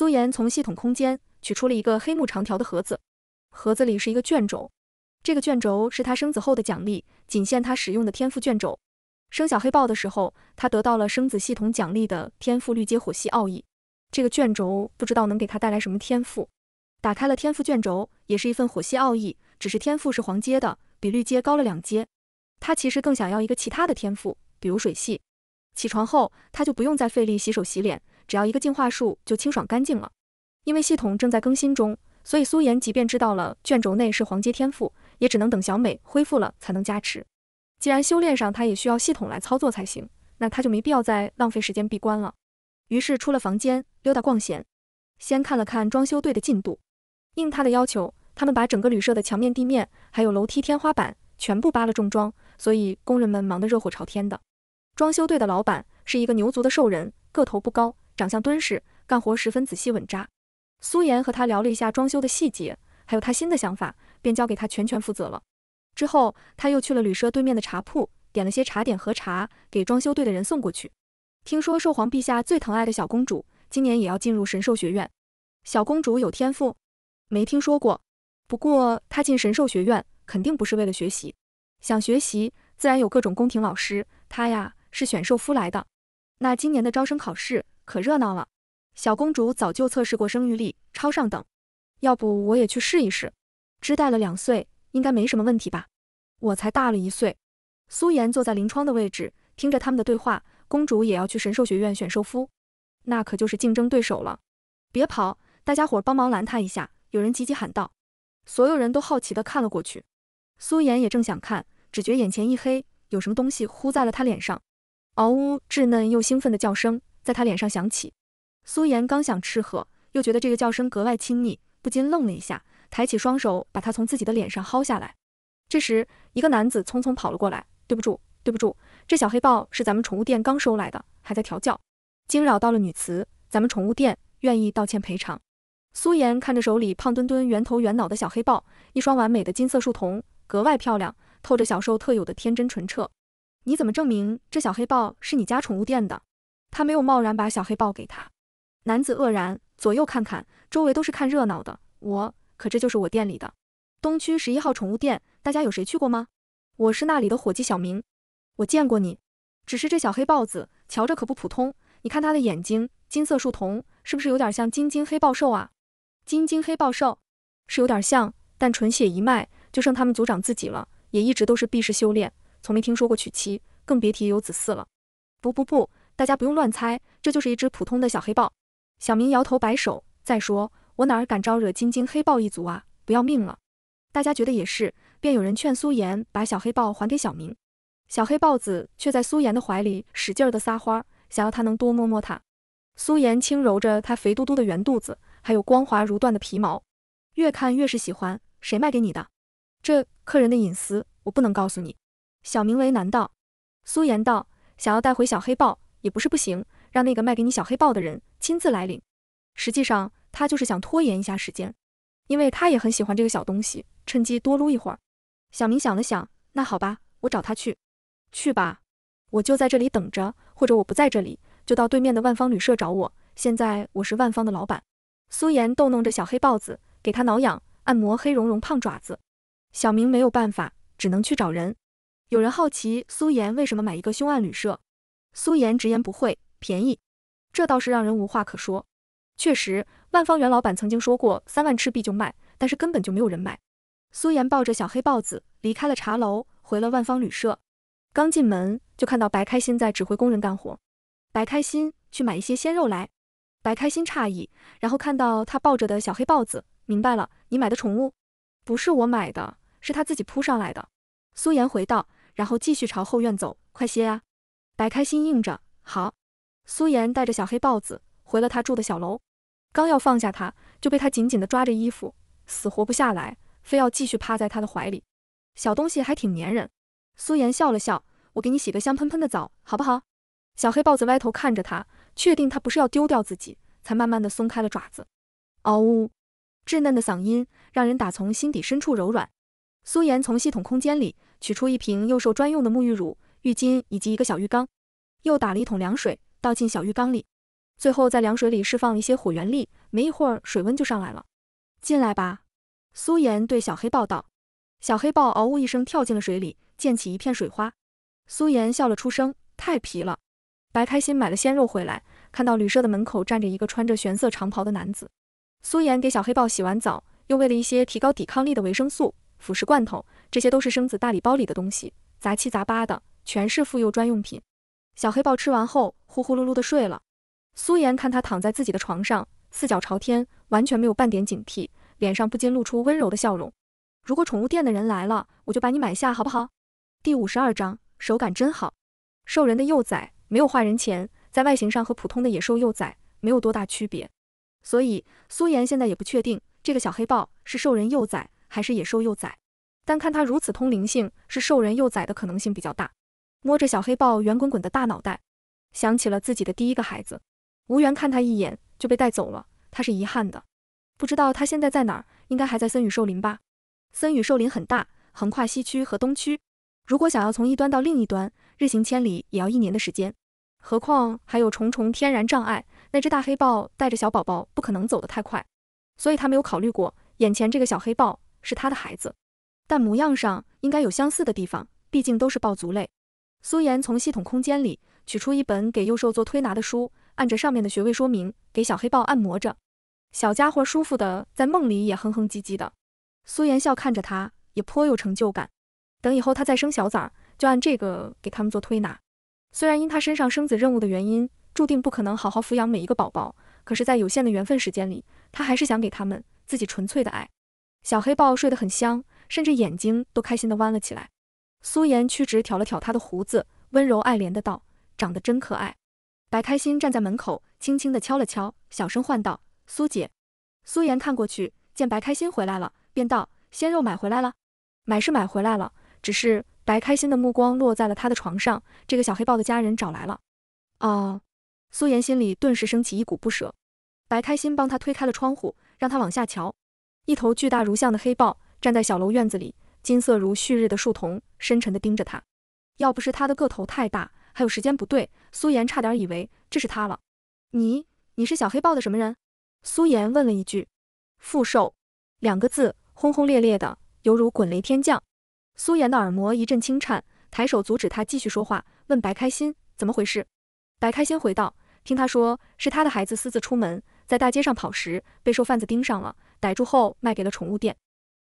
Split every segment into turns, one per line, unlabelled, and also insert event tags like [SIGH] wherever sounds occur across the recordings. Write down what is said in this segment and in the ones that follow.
苏妍从系统空间取出了一个黑木长条的盒子，盒子里是一个卷轴。这个卷轴是他生子后的奖励，仅限他使用的天赋卷轴。生小黑豹的时候，他得到了生子系统奖励的天赋绿阶火系奥义。这个卷轴不知道能给他带来什么天赋。打开了天赋卷轴，也是一份火系奥义，只是天赋是黄阶的，比绿阶高了两阶。他其实更想要一个其他的天赋，比如水系。起床后，他就不用再费力洗手洗脸。只要一个净化术就清爽干净了，因为系统正在更新中，所以苏颜即便知道了卷轴内是黄阶天赋，也只能等小美恢复了才能加持。既然修炼上她也需要系统来操作才行，那她就没必要再浪费时间闭关了。于是出了房间溜达逛闲，先看了看装修队的进度。应他的要求，他们把整个旅社的墙面、地面还有楼梯、天花板全部扒了重装，所以工人们忙得热火朝天的。装修队的老板是一个牛族的兽人，个头不高。长相敦实，干活十分仔细稳扎。苏妍和他聊了一下装修的细节，还有他新的想法，便交给他全权负责了。之后他又去了旅社对面的茶铺，点了些茶点和茶，给装修队的人送过去。听说寿皇陛下最疼爱的小公主，今年也要进入神兽学院。小公主有天赋？没听说过。不过她进神兽学院肯定不是为了学习，想学习自然有各种宫廷老师。她呀是选兽夫来的。那今年的招生考试？可热闹了，小公主早就测试过生育力，超上等。要不我也去试一试，只带了两岁，应该没什么问题吧？我才大了一岁。苏颜坐在临窗的位置，听着他们的对话。公主也要去神兽学院选兽夫，那可就是竞争对手了。别跑，大家伙帮忙拦他一下！有人急急喊道。所有人都好奇的看了过去。苏颜也正想看，只觉眼前一黑，有什么东西糊在了她脸上。嗷呜，稚嫩又兴奋的叫声。在他脸上响起，苏颜刚想斥喝，又觉得这个叫声格外亲昵，不禁愣了一下，抬起双手把他从自己的脸上薅下来。这时，一个男子匆匆跑了过来：“对不住，对不住，这小黑豹是咱们宠物店刚收来的，还在调教，惊扰到了女慈，咱们宠物店愿意道歉赔偿。”苏颜看着手里胖墩墩、圆头圆脑的小黑豹，一双完美的金色树瞳格外漂亮，透着小兽特有的天真纯澈。你怎么证明这小黑豹是你家宠物店的？他没有贸然把小黑豹给他，男子愕然，左右看看，周围都是看热闹的。我，可这就是我店里的东区十一号宠物店，大家有谁去过吗？我是那里的伙计小明，我见过你，只是这小黑豹子，瞧着可不普通。你看它的眼睛，金色树瞳，是不是有点像金晶黑豹兽啊？金晶黑豹兽是有点像，但纯血一脉就剩他们族长自己了，也一直都是避世修炼，从没听说过娶妻，更别提有子嗣了。不不不。大家不用乱猜，这就是一只普通的小黑豹。小明摇头摆手，再说我哪敢招惹金晶黑豹一族啊，不要命了！大家觉得也是，便有人劝苏颜把小黑豹还给小明。小黑豹子却在苏颜的怀里使劲的撒欢，想要他能多摸摸它。苏颜轻揉着它肥嘟嘟的圆肚子，还有光滑如缎的皮毛，越看越是喜欢。谁卖给你的？这客人的隐私我不能告诉你。小明为难道，苏颜道，想要带回小黑豹。也不是不行，让那个卖给你小黑豹的人亲自来领。实际上，他就是想拖延一下时间，因为他也很喜欢这个小东西，趁机多撸一会儿。小明想了想，那好吧，我找他去。去吧，我就在这里等着，或者我不在这里，就到对面的万方旅社找我。现在我是万方的老板。苏妍逗弄着小黑豹子，给他挠痒，按摩黑绒绒胖爪子。小明没有办法，只能去找人。有人好奇苏妍为什么买一个凶案旅社。苏颜直言不讳，便宜，这倒是让人无话可说。确实，万方圆老板曾经说过三万赤壁就卖，但是根本就没有人买。苏颜抱着小黑豹子离开了茶楼，回了万方旅社。刚进门就看到白开心在指挥工人干活。白开心去买一些鲜肉来。白开心诧异，然后看到他抱着的小黑豹子，明白了，你买的宠物，不是我买的，是他自己扑上来的。苏颜回道，然后继续朝后院走，快些啊！白开心应着好，苏颜带着小黑豹子回了他住的小楼，刚要放下他，就被他紧紧的抓着衣服，死活不下来，非要继续趴在他的怀里。小东西还挺粘人。苏颜笑了笑，我给你洗个香喷喷的澡，好不好？小黑豹子歪头看着他，确定他不是要丢掉自己，才慢慢的松开了爪子。嗷呜，稚嫩的嗓音让人打从心底深处柔软。苏颜从系统空间里取出一瓶幼兽专用的沐浴乳。浴巾以及一个小浴缸，又打了一桶凉水倒进小浴缸里，最后在凉水里释放一些火元力，没一会儿水温就上来了。进来吧，苏妍对小黑豹道。小黑豹嗷呜一声跳进了水里，溅起一片水花。苏妍笑了出声，太皮了。白开心买了鲜肉回来，看到旅社的门口站着一个穿着玄色长袍的男子。苏妍给小黑豹洗完澡，又喂了一些提高抵抗力的维生素、辅食罐头，这些都是生子大礼包里的东西，杂七杂八的。全是妇幼专用品，小黑豹吃完后呼呼噜噜的睡了。苏妍看他躺在自己的床上，四脚朝天，完全没有半点警惕，脸上不禁露出温柔的笑容。如果宠物店的人来了，我就把你买下，好不好？第五十二章，手感真好。兽人的幼崽没有化人前，在外形上和普通的野兽幼崽没有多大区别，所以苏妍现在也不确定这个小黑豹是兽人幼崽还是野兽幼崽。但看他如此通灵性，是兽人幼崽的可能性比较大。摸着小黑豹圆滚滚的大脑袋，想起了自己的第一个孩子，无缘看他一眼就被带走了，他是遗憾的，不知道他现在在哪，儿，应该还在森雨兽林吧。森雨兽林很大，横跨西区和东区，如果想要从一端到另一端，日行千里也要一年的时间，何况还有重重天然障碍，那只大黑豹带着小宝宝不可能走得太快，所以他没有考虑过眼前这个小黑豹是他的孩子，但模样上应该有相似的地方，毕竟都是豹族类。苏妍从系统空间里取出一本给幼兽做推拿的书，按着上面的穴位说明给小黑豹按摩着，小家伙舒服的在梦里也哼哼唧唧的。苏妍笑看着他，也颇有成就感。等以后他再生小崽儿，就按这个给他们做推拿。虽然因他身上生子任务的原因，注定不可能好好抚养每一个宝宝，可是，在有限的缘分时间里，他还是想给他们自己纯粹的爱。小黑豹睡得很香，甚至眼睛都开心的弯了起来。苏颜屈指挑了挑他的胡子，温柔爱怜的道：“长得真可爱。”白开心站在门口，轻轻的敲了敲，小声唤道：“苏姐。”苏颜看过去，见白开心回来了，便道：“鲜肉买回来了？买是买回来了，只是白开心的目光落在了他的床上。这个小黑豹的家人找来了。”啊！苏颜心里顿时升起一股不舍。白开心帮他推开了窗户，让他往下瞧。一头巨大如象的黑豹站在小楼院子里，金色如旭日的树丛。深沉地盯着他，要不是他的个头太大，还有时间不对，苏颜差点以为这是他了。你，你是小黑豹的什么人？苏颜问了一句。富兽两个字，轰轰烈烈的，犹如滚雷天降。苏颜的耳膜一阵轻颤，抬手阻止他继续说话，问白开心怎么回事。白开心回道：听他说是他的孩子私自出门，在大街上跑时被兽贩子盯上了，逮住后卖给了宠物店。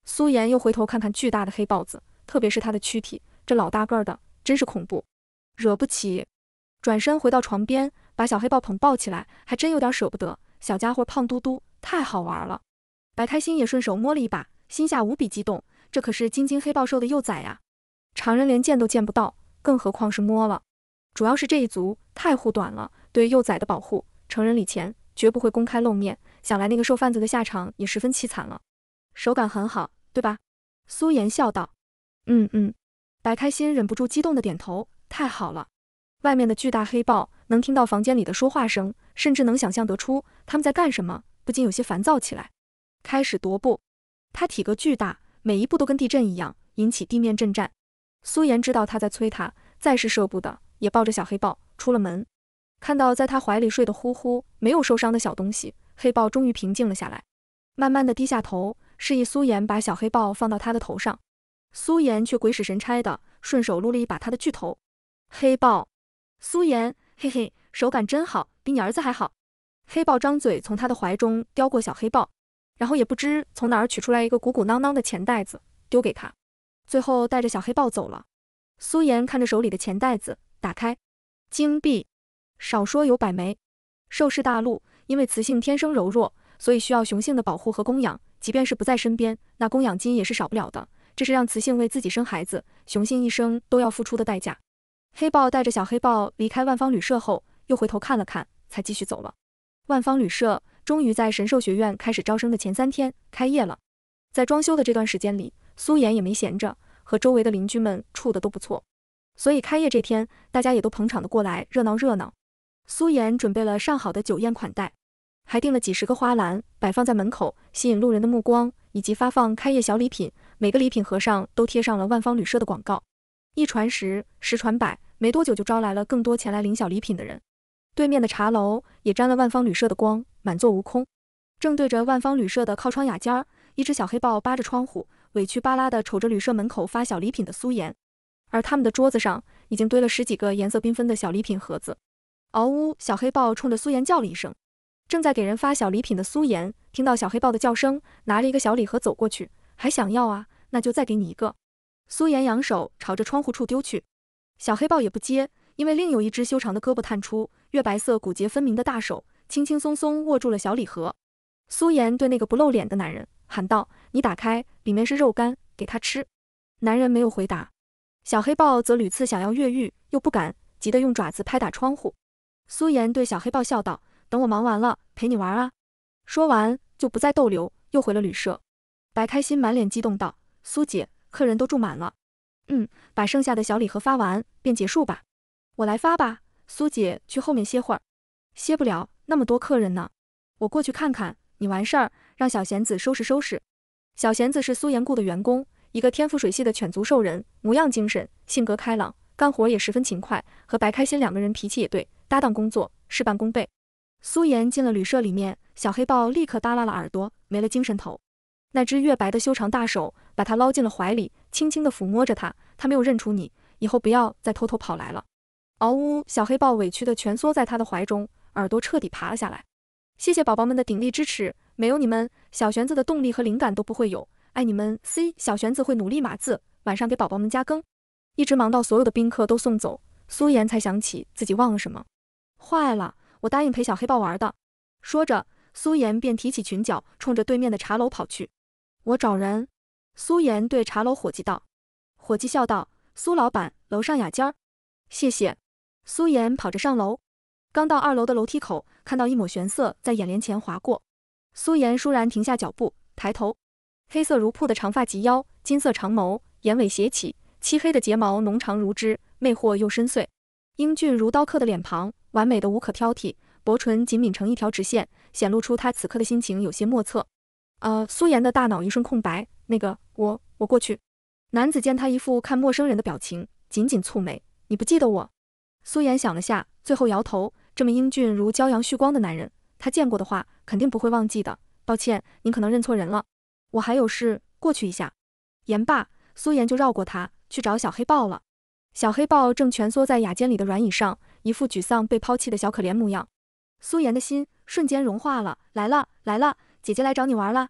苏颜又回头看看巨大的黑豹子。特别是他的躯体，这老大个儿的，真是恐怖，惹不起。转身回到床边，把小黑豹捧抱起来，还真有点舍不得。小家伙胖嘟嘟，太好玩了。白开心也顺手摸了一把，心下无比激动，这可是晶晶黑豹兽的幼崽呀，常人连见都见不到，更何况是摸了。主要是这一族太护短了，对幼崽的保护，成人礼前绝不会公开露面。想来那个兽贩子的下场也十分凄惨了。手感很好，对吧？苏妍笑道。嗯嗯，白开心忍不住激动的点头，太好了！外面的巨大黑豹能听到房间里的说话声，甚至能想象得出他们在干什么，不禁有些烦躁起来，开始踱步。他体格巨大，每一步都跟地震一样，引起地面震颤。苏颜知道他在催他，再是舍不得，也抱着小黑豹出了门。看到在他怀里睡得呼呼、没有受伤的小东西，黑豹终于平静了下来，慢慢的低下头，示意苏颜把小黑豹放到他的头上。苏颜却鬼使神差的顺手撸了一把他的巨头，黑豹。苏岩，嘿嘿，手感真好，比你儿子还好。黑豹张嘴从他的怀中叼过小黑豹，然后也不知从哪儿取出来一个鼓鼓囊囊的钱袋子，丢给他，最后带着小黑豹走了。苏岩看着手里的钱袋子，打开，金币，少说有百枚。兽世大陆因为雌性天生柔弱，所以需要雄性的保护和供养，即便是不在身边，那供养金也是少不了的。这是让雌性为自己生孩子，雄性一生都要付出的代价。黑豹带着小黑豹离开万方旅社后，又回头看了看，才继续走了。万方旅社终于在神兽学院开始招生的前三天开业了。在装修的这段时间里，苏妍也没闲着，和周围的邻居们处的都不错，所以开业这天，大家也都捧场的过来热闹热闹。苏妍准备了上好的酒宴款待，还订了几十个花篮摆放在门口，吸引路人的目光，以及发放开业小礼品。每个礼品盒上都贴上了万方旅社的广告，一传十，十传百，没多久就招来了更多前来领小礼品的人。对面的茶楼也沾了万方旅社的光，满座无空。正对着万方旅社的靠窗雅间儿，一只小黑豹扒着窗户，委屈巴拉的瞅着旅社门口发小礼品的苏颜。而他们的桌子上已经堆了十几个颜色缤纷的小礼品盒子。嗷呜！小黑豹冲着苏颜叫了一声。正在给人发小礼品的苏颜听到小黑豹的叫声，拿着一个小礼盒走过去，还想要啊。那就再给你一个，苏岩扬手朝着窗户处丢去，小黑豹也不接，因为另有一只修长的胳膊探出，月白色骨节分明的大手，轻轻松松握住了小礼盒。苏岩对那个不露脸的男人喊道：“你打开，里面是肉干，给他吃。”男人没有回答，小黑豹则屡次想要越狱，又不敢，急得用爪子拍打窗户。苏岩对小黑豹笑道：“等我忙完了，陪你玩啊。”说完就不再逗留，又回了旅社。白开心满脸激动道。苏姐，客人都住满了，嗯，把剩下的小礼盒发完便结束吧，我来发吧。苏姐去后面歇会儿，歇不了，那么多客人呢，我过去看看。你完事儿，让小贤子收拾收拾。小贤子是苏颜雇的员工，一个天赋水系的犬族兽人，模样精神，性格开朗，干活也十分勤快，和白开心两个人脾气也对，搭档工作事半功倍。苏颜进了旅社里面，小黑豹立刻耷拉了耳朵，没了精神头，那只月白的修长大手。把他捞进了怀里，轻轻地抚摸着他。他没有认出你，以后不要再偷偷跑来了。嗷呜！小黑豹委屈地蜷缩在他的怀中，耳朵彻底爬了下来。谢谢宝宝们的鼎力支持，没有你们，小玄子的动力和灵感都不会有。爱你们！C 小玄子会努力码字，晚上给宝宝们加更。一直忙到所有的宾客都送走，苏颜才想起自己忘了什么。坏了，我答应陪小黑豹玩的。说着，苏颜便提起裙角，冲着对面的茶楼跑去。我找人。苏岩对茶楼伙计道，伙计笑道：“苏老板，楼上雅间儿，谢谢。”苏岩跑着上楼，刚到二楼的楼梯口，看到一抹玄色在眼帘前划过，苏岩倏然停下脚步，抬头，黑色如瀑的长发及腰，金色长眸，眼尾斜起，漆黑的睫毛浓长如织，魅惑又深邃，英俊如刀刻的脸庞，完美的无可挑剔，薄唇紧抿成一条直线，显露出他此刻的心情有些莫测。呃，苏岩的大脑一瞬空白，那个。我我过去。男子见他一副看陌生人的表情，紧紧蹙眉。你不记得我？苏颜想了下，最后摇头。这么英俊如骄阳旭光的男人，他见过的话，肯定不会忘记的。抱歉，您可能认错人了。我还有事，过去一下。言罢，苏颜就绕过他去找小黑豹了。小黑豹正蜷缩在雅间里的软椅上，一副沮丧被抛弃的小可怜模样。苏颜的心瞬间融化了。来了来了，姐姐来找你玩了。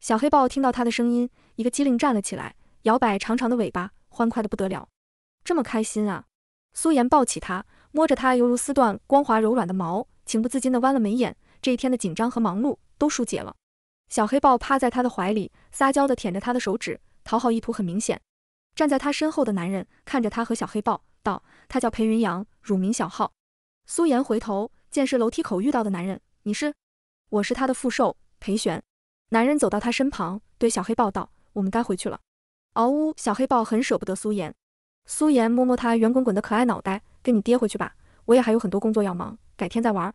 小黑豹听到他的声音。一个机灵站了起来，摇摆长长的尾巴，欢快的不得了。这么开心啊！苏颜抱起他，摸着他犹如丝缎光滑柔软的毛，情不自禁的弯了眉眼。这一天的紧张和忙碌都疏解了。小黑豹趴在他的怀里，撒娇的舔着他的手指，讨好意图很明显。站在他身后的男人看着他和小黑豹，道：“他叫裴云阳，乳名小浩。”苏颜回头，见是楼梯口遇到的男人，你是？我是他的副兽裴玄。男人走到他身旁，对小黑豹道。我们该回去了。嗷呜，小黑豹很舍不得苏颜。苏颜摸摸他圆滚滚的可爱脑袋，跟你爹回去吧，我也还有很多工作要忙，改天再玩。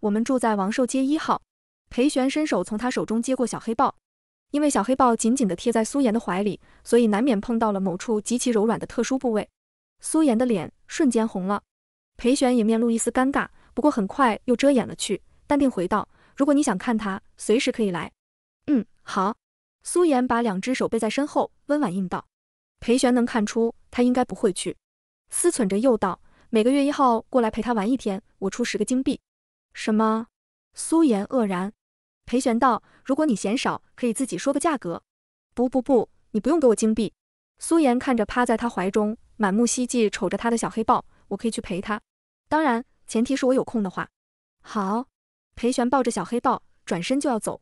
我们住在王寿街一号。裴玄伸手从他手中接过小黑豹，因为小黑豹紧紧地贴在苏颜的怀里，所以难免碰到了某处极其柔软的特殊部位，苏颜的脸瞬间红了。裴玄也面露一丝尴尬，不过很快又遮掩了去，淡定回道：如果你想看他，随时可以来。嗯，好。苏妍把两只手背在身后，温婉应道：“裴玄能看出他应该不会去。”思忖着又道：“每个月一号过来陪他玩一天，我出十个金币。”什么？苏妍愕然。裴玄道：“如果你嫌少，可以自己说个价格。”“不不不，你不用给我金币。”苏妍看着趴在他怀中，满目希冀瞅着他的小黑豹，我可以去陪他，当然前提是我有空的话。好。裴玄抱着小黑豹转身就要走，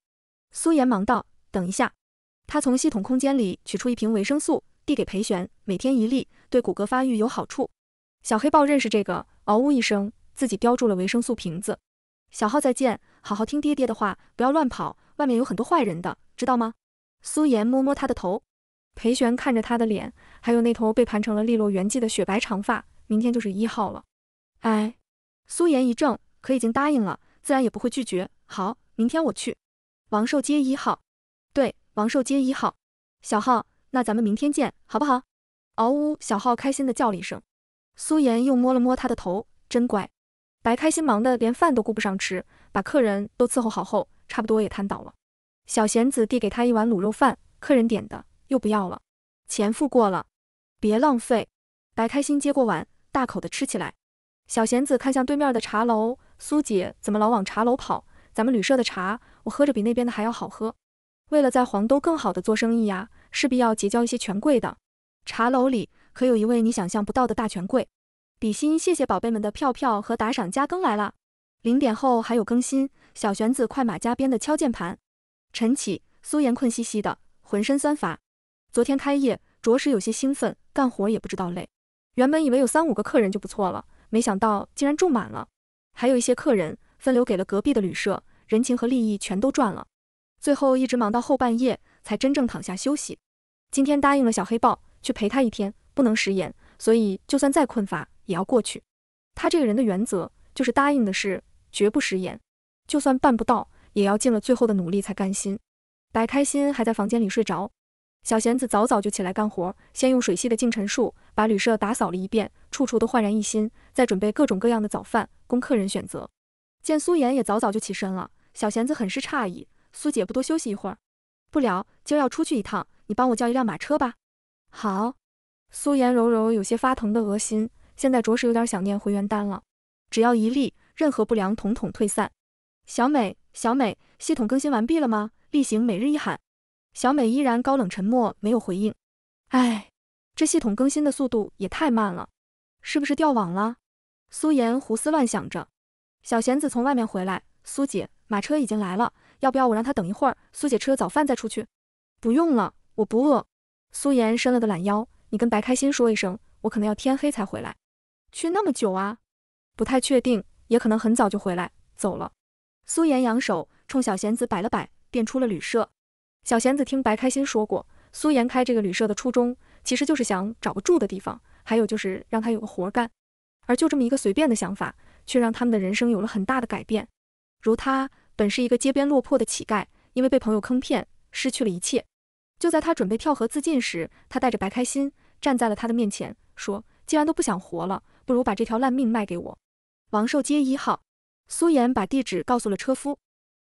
苏妍忙道：“等一下。”他从系统空间里取出一瓶维生素，递给裴玄，每天一粒，对骨骼发育有好处。小黑豹认识这个，嗷呜一声，自己叼住了维生素瓶子。小浩再见，好好听爹爹的话，不要乱跑，外面有很多坏人的，知道吗？苏妍摸摸他的头。裴玄看着他的脸，还有那头被盘成了利落圆髻的雪白长发。明天就是一号了，哎。苏妍一怔，可已经答应了，自然也不会拒绝。好，明天我去。王寿街一号。王寿街一号，小浩，那咱们明天见，好不好？嗷呜，小浩开心的叫了一声。苏妍又摸了摸他的头，真乖。白开心忙的连饭都顾不上吃，把客人都伺候好后，差不多也瘫倒了。小贤子递给他一碗卤肉饭，客人点的，又不要了，钱付过了，别浪费。白开心接过碗，大口的吃起来。小贤子看向对面的茶楼，苏姐怎么老往茶楼跑？咱们旅社的茶，我喝着比那边的还要好喝。为了在黄都更好的做生意呀，势必要结交一些权贵的。茶楼里可有一位你想象不到的大权贵。比心，谢谢宝贝们的票票和打赏，加更来了。零点后还有更新。小玄子快马加鞭的敲键盘。晨起，苏颜困兮兮的，浑身酸乏。昨天开业，着实有些兴奋，干活也不知道累。原本以为有三五个客人就不错了，没想到竟然住满了，还有一些客人分流给了隔壁的旅社，人情和利益全都赚了。最后一直忙到后半夜，才真正躺下休息。今天答应了小黑豹去陪他一天，不能食言，所以就算再困乏也要过去。他这个人的原则就是答应的事绝不食言，就算办不到，也要尽了最后的努力才甘心。白开心还在房间里睡着，小贤子早早就起来干活，先用水系的净尘术把旅社打扫了一遍，处处都焕然一新，再准备各种各样的早饭供客人选择。见苏妍也早早就起身了，小贤子很是诧异。苏姐不多休息一会儿，不了，今儿要出去一趟，你帮我叫一辆马车吧。好。苏颜柔柔有些发疼的恶心，现在着实有点想念回元丹了。只要一粒，任何不良统统退散。小美，小美，系统更新完毕了吗？例行每日一喊。小美依然高冷沉默，没有回应。哎，这系统更新的速度也太慢了，是不是掉网了？苏颜胡思乱想着。小贤子从外面回来，苏姐，马车已经来了。要不要我让他等一会儿？苏姐吃了早饭再出去。不用了，我不饿。苏妍伸了个懒腰，你跟白开心说一声，我可能要天黑才回来。去那么久啊？不太确定，也可能很早就回来。走了。苏妍扬手冲小贤子摆了摆，便出了旅社。小贤子听白开心说过，苏妍开这个旅社的初衷其实就是想找个住的地方，还有就是让他有个活干。而就这么一个随便的想法，却让他们的人生有了很大的改变。如他。本是一个街边落魄的乞丐，因为被朋友坑骗，失去了一切。就在他准备跳河自尽时，他带着白开心站在了他的面前，说：“既然都不想活了，不如把这条烂命卖给我。”王寿街一号，苏妍把地址告诉了车夫。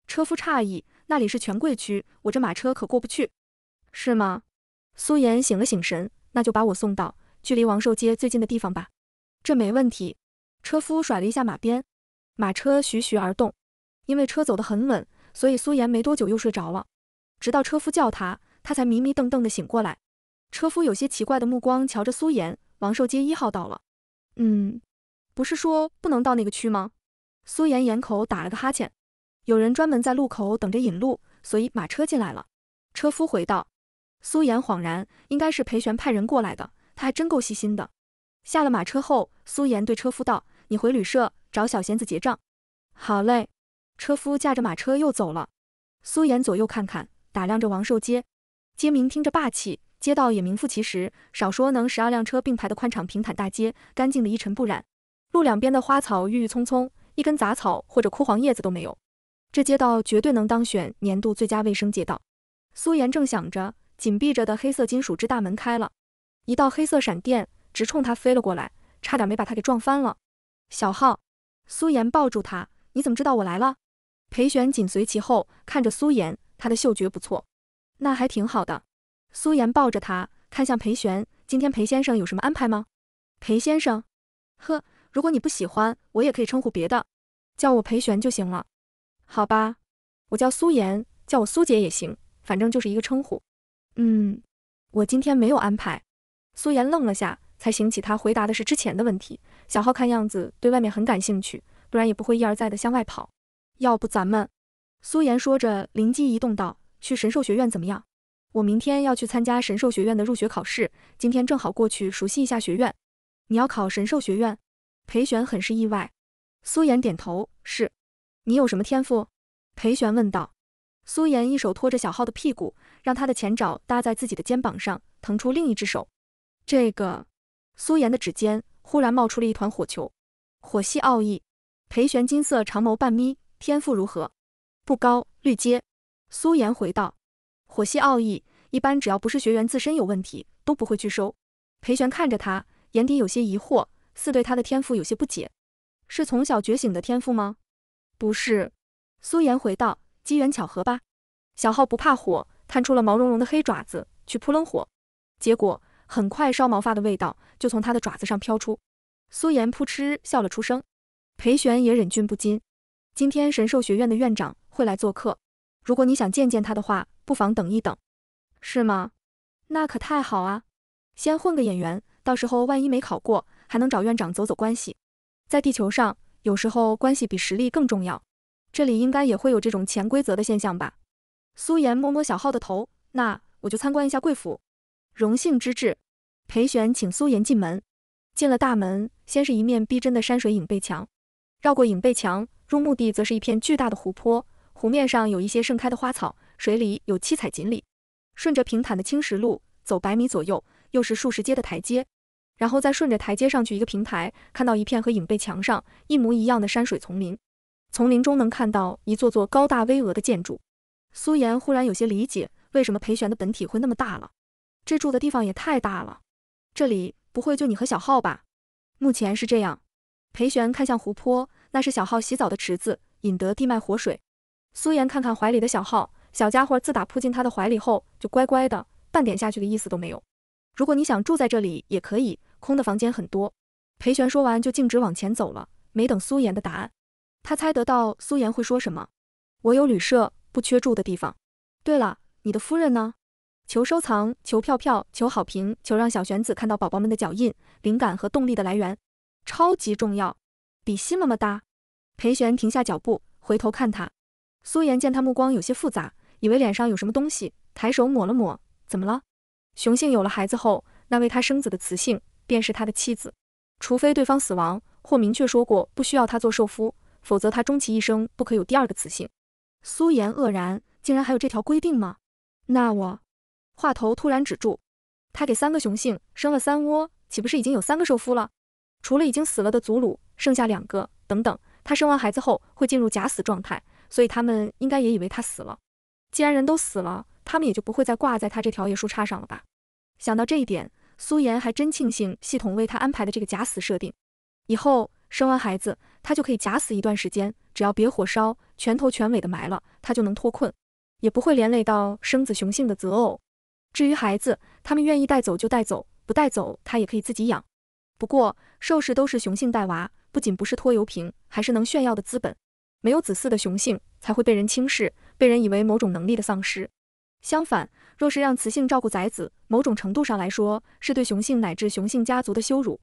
车夫诧异：“那里是权贵区，我这马车可过不去。”是吗？苏妍醒了醒神：“那就把我送到距离王寿街最近的地方吧。”这没问题。车夫甩了一下马鞭，马车徐徐而动。因为车走得很稳，所以苏妍没多久又睡着了。直到车夫叫他，他才迷迷瞪瞪的醒过来。车夫有些奇怪的目光瞧着苏妍，王寿街一号到了。嗯，不是说不能到那个区吗？苏妍掩口打了个哈欠。有人专门在路口等着引路，所以马车进来了。车夫回道。苏妍恍然，应该是裴玄派人过来的。他还真够细心的。下了马车后，苏妍对车夫道：“你回旅社找小贤子结账。”好嘞。车夫驾着马车又走了，苏妍左右看看，打量着王寿街。街名听着霸气，街道也名副其实，少说能十二辆车并排的宽敞平坦大街，干净的一尘不染。路两边的花草郁郁葱葱，一根杂草或者枯黄叶子都没有。这街道绝对能当选年度最佳卫生街道。苏颜正想着，紧闭着的黑色金属之大门开了，一道黑色闪电直冲他飞了过来，差点没把他给撞翻了。小浩，苏颜抱住他，你怎么知道我来了？裴玄紧随其后，看着苏颜，他的嗅觉不错，那还挺好的。苏颜抱着他，看向裴玄，今天裴先生有什么安排吗？裴先生，呵，如果你不喜欢，我也可以称呼别的，叫我裴玄就行了。好吧，我叫苏颜，叫我苏姐也行，反正就是一个称呼。嗯，我今天没有安排。苏颜愣了下，才想起他回答的是之前的问题。小浩看样子对外面很感兴趣，不然也不会一而再的向外跑。要不咱们，苏妍说着灵机一动道：“去神兽学院怎么样？我明天要去参加神兽学院的入学考试，今天正好过去熟悉一下学院。”你要考神兽学院？裴玄很是意外。苏妍点头：“是。”你有什么天赋？裴玄问道。苏妍一手托着小浩的屁股，让他的前爪搭在自己的肩膀上，腾出另一只手。这个，苏妍的指尖忽然冒出了一团火球，火系奥义。裴玄金色长眸半眯。天赋如何？不高，绿阶。苏岩回道：“火系奥义，一般只要不是学员自身有问题，都不会拒收。”裴玄看着他，眼底有些疑惑，似对他的天赋有些不解：“是从小觉醒的天赋吗？”“不是。”苏岩回道：“机缘巧合吧。”小号不怕火，探出了毛茸茸的黑爪子去扑棱火，结果很快烧毛发的味道就从他的爪子上飘出。苏岩扑哧笑了出声，裴玄也忍俊不禁。今天神兽学院的院长会来做客，如果你想见见他的话，不妨等一等，是吗？那可太好啊！先混个演员，到时候万一没考过，还能找院长走走关系。在地球上，有时候关系比实力更重要，这里应该也会有这种潜规则的现象吧？苏妍摸摸小号的头，那我就参观一下贵府，荣幸之至。裴玄请苏妍进门，进了大门，先是一面逼真的山水影背墙，绕过影背墙。入墓地则是一片巨大的湖泊，湖面上有一些盛开的花草，水里有七彩锦鲤。顺着平坦的青石路走百米左右，又是数十阶的台阶，然后再顺着台阶上去一个平台，看到一片和影背墙上一模一样的山水丛林，丛林中能看到一座座高大巍峨的建筑。苏妍忽然有些理解为什么裴玄的本体会那么大了，这住的地方也太大了。这里不会就你和小浩吧？目前是这样。裴玄看向湖泊。那是小浩洗澡的池子，引得地脉活水。苏颜看看怀里的小浩，小家伙自打扑进他的怀里后，就乖乖的，半点下去的意思都没有。如果你想住在这里也可以，空的房间很多。裴玄说完就径直往前走了，没等苏颜的答案，他猜得到苏颜会说什么。我有旅社，不缺住的地方。对了，你的夫人呢？求收藏，求票票，求好评，求让小玄子看到宝宝们的脚印，灵感和动力的来源，超级重要。比心么么哒！裴玄停下脚步，回头看他。苏颜见他目光有些复杂，以为脸上有什么东西，抬手抹了抹。怎么了？雄性有了孩子后，那为他生子的雌性便是他的妻子，除非对方死亡或明确说过不需要他做受夫，否则他终其一生不可有第二个雌性。苏颜愕然，竟然还有这条规定吗？那我……话头突然止住。他给三个雄性生了三窝，岂不是已经有三个受夫了？除了已经死了的祖鲁，剩下两个。等等，他生完孩子后会进入假死状态，所以他们应该也以为他死了。既然人都死了，他们也就不会再挂在他这条野树杈上了吧？想到这一点，苏妍还真庆幸系统为他安排的这个假死设定。以后生完孩子，他就可以假死一段时间，只要别火烧，全头全尾的埋了，他就能脱困，也不会连累到生子雄性的择偶。至于孩子，他们愿意带走就带走，不带走他也可以自己养。不过兽氏都是雄性带娃，不仅不是拖油瓶，还是能炫耀的资本。没有子嗣的雄性才会被人轻视，被人以为某种能力的丧失。相反，若是让雌性照顾崽子，某种程度上来说是对雄性乃至雄性家族的羞辱。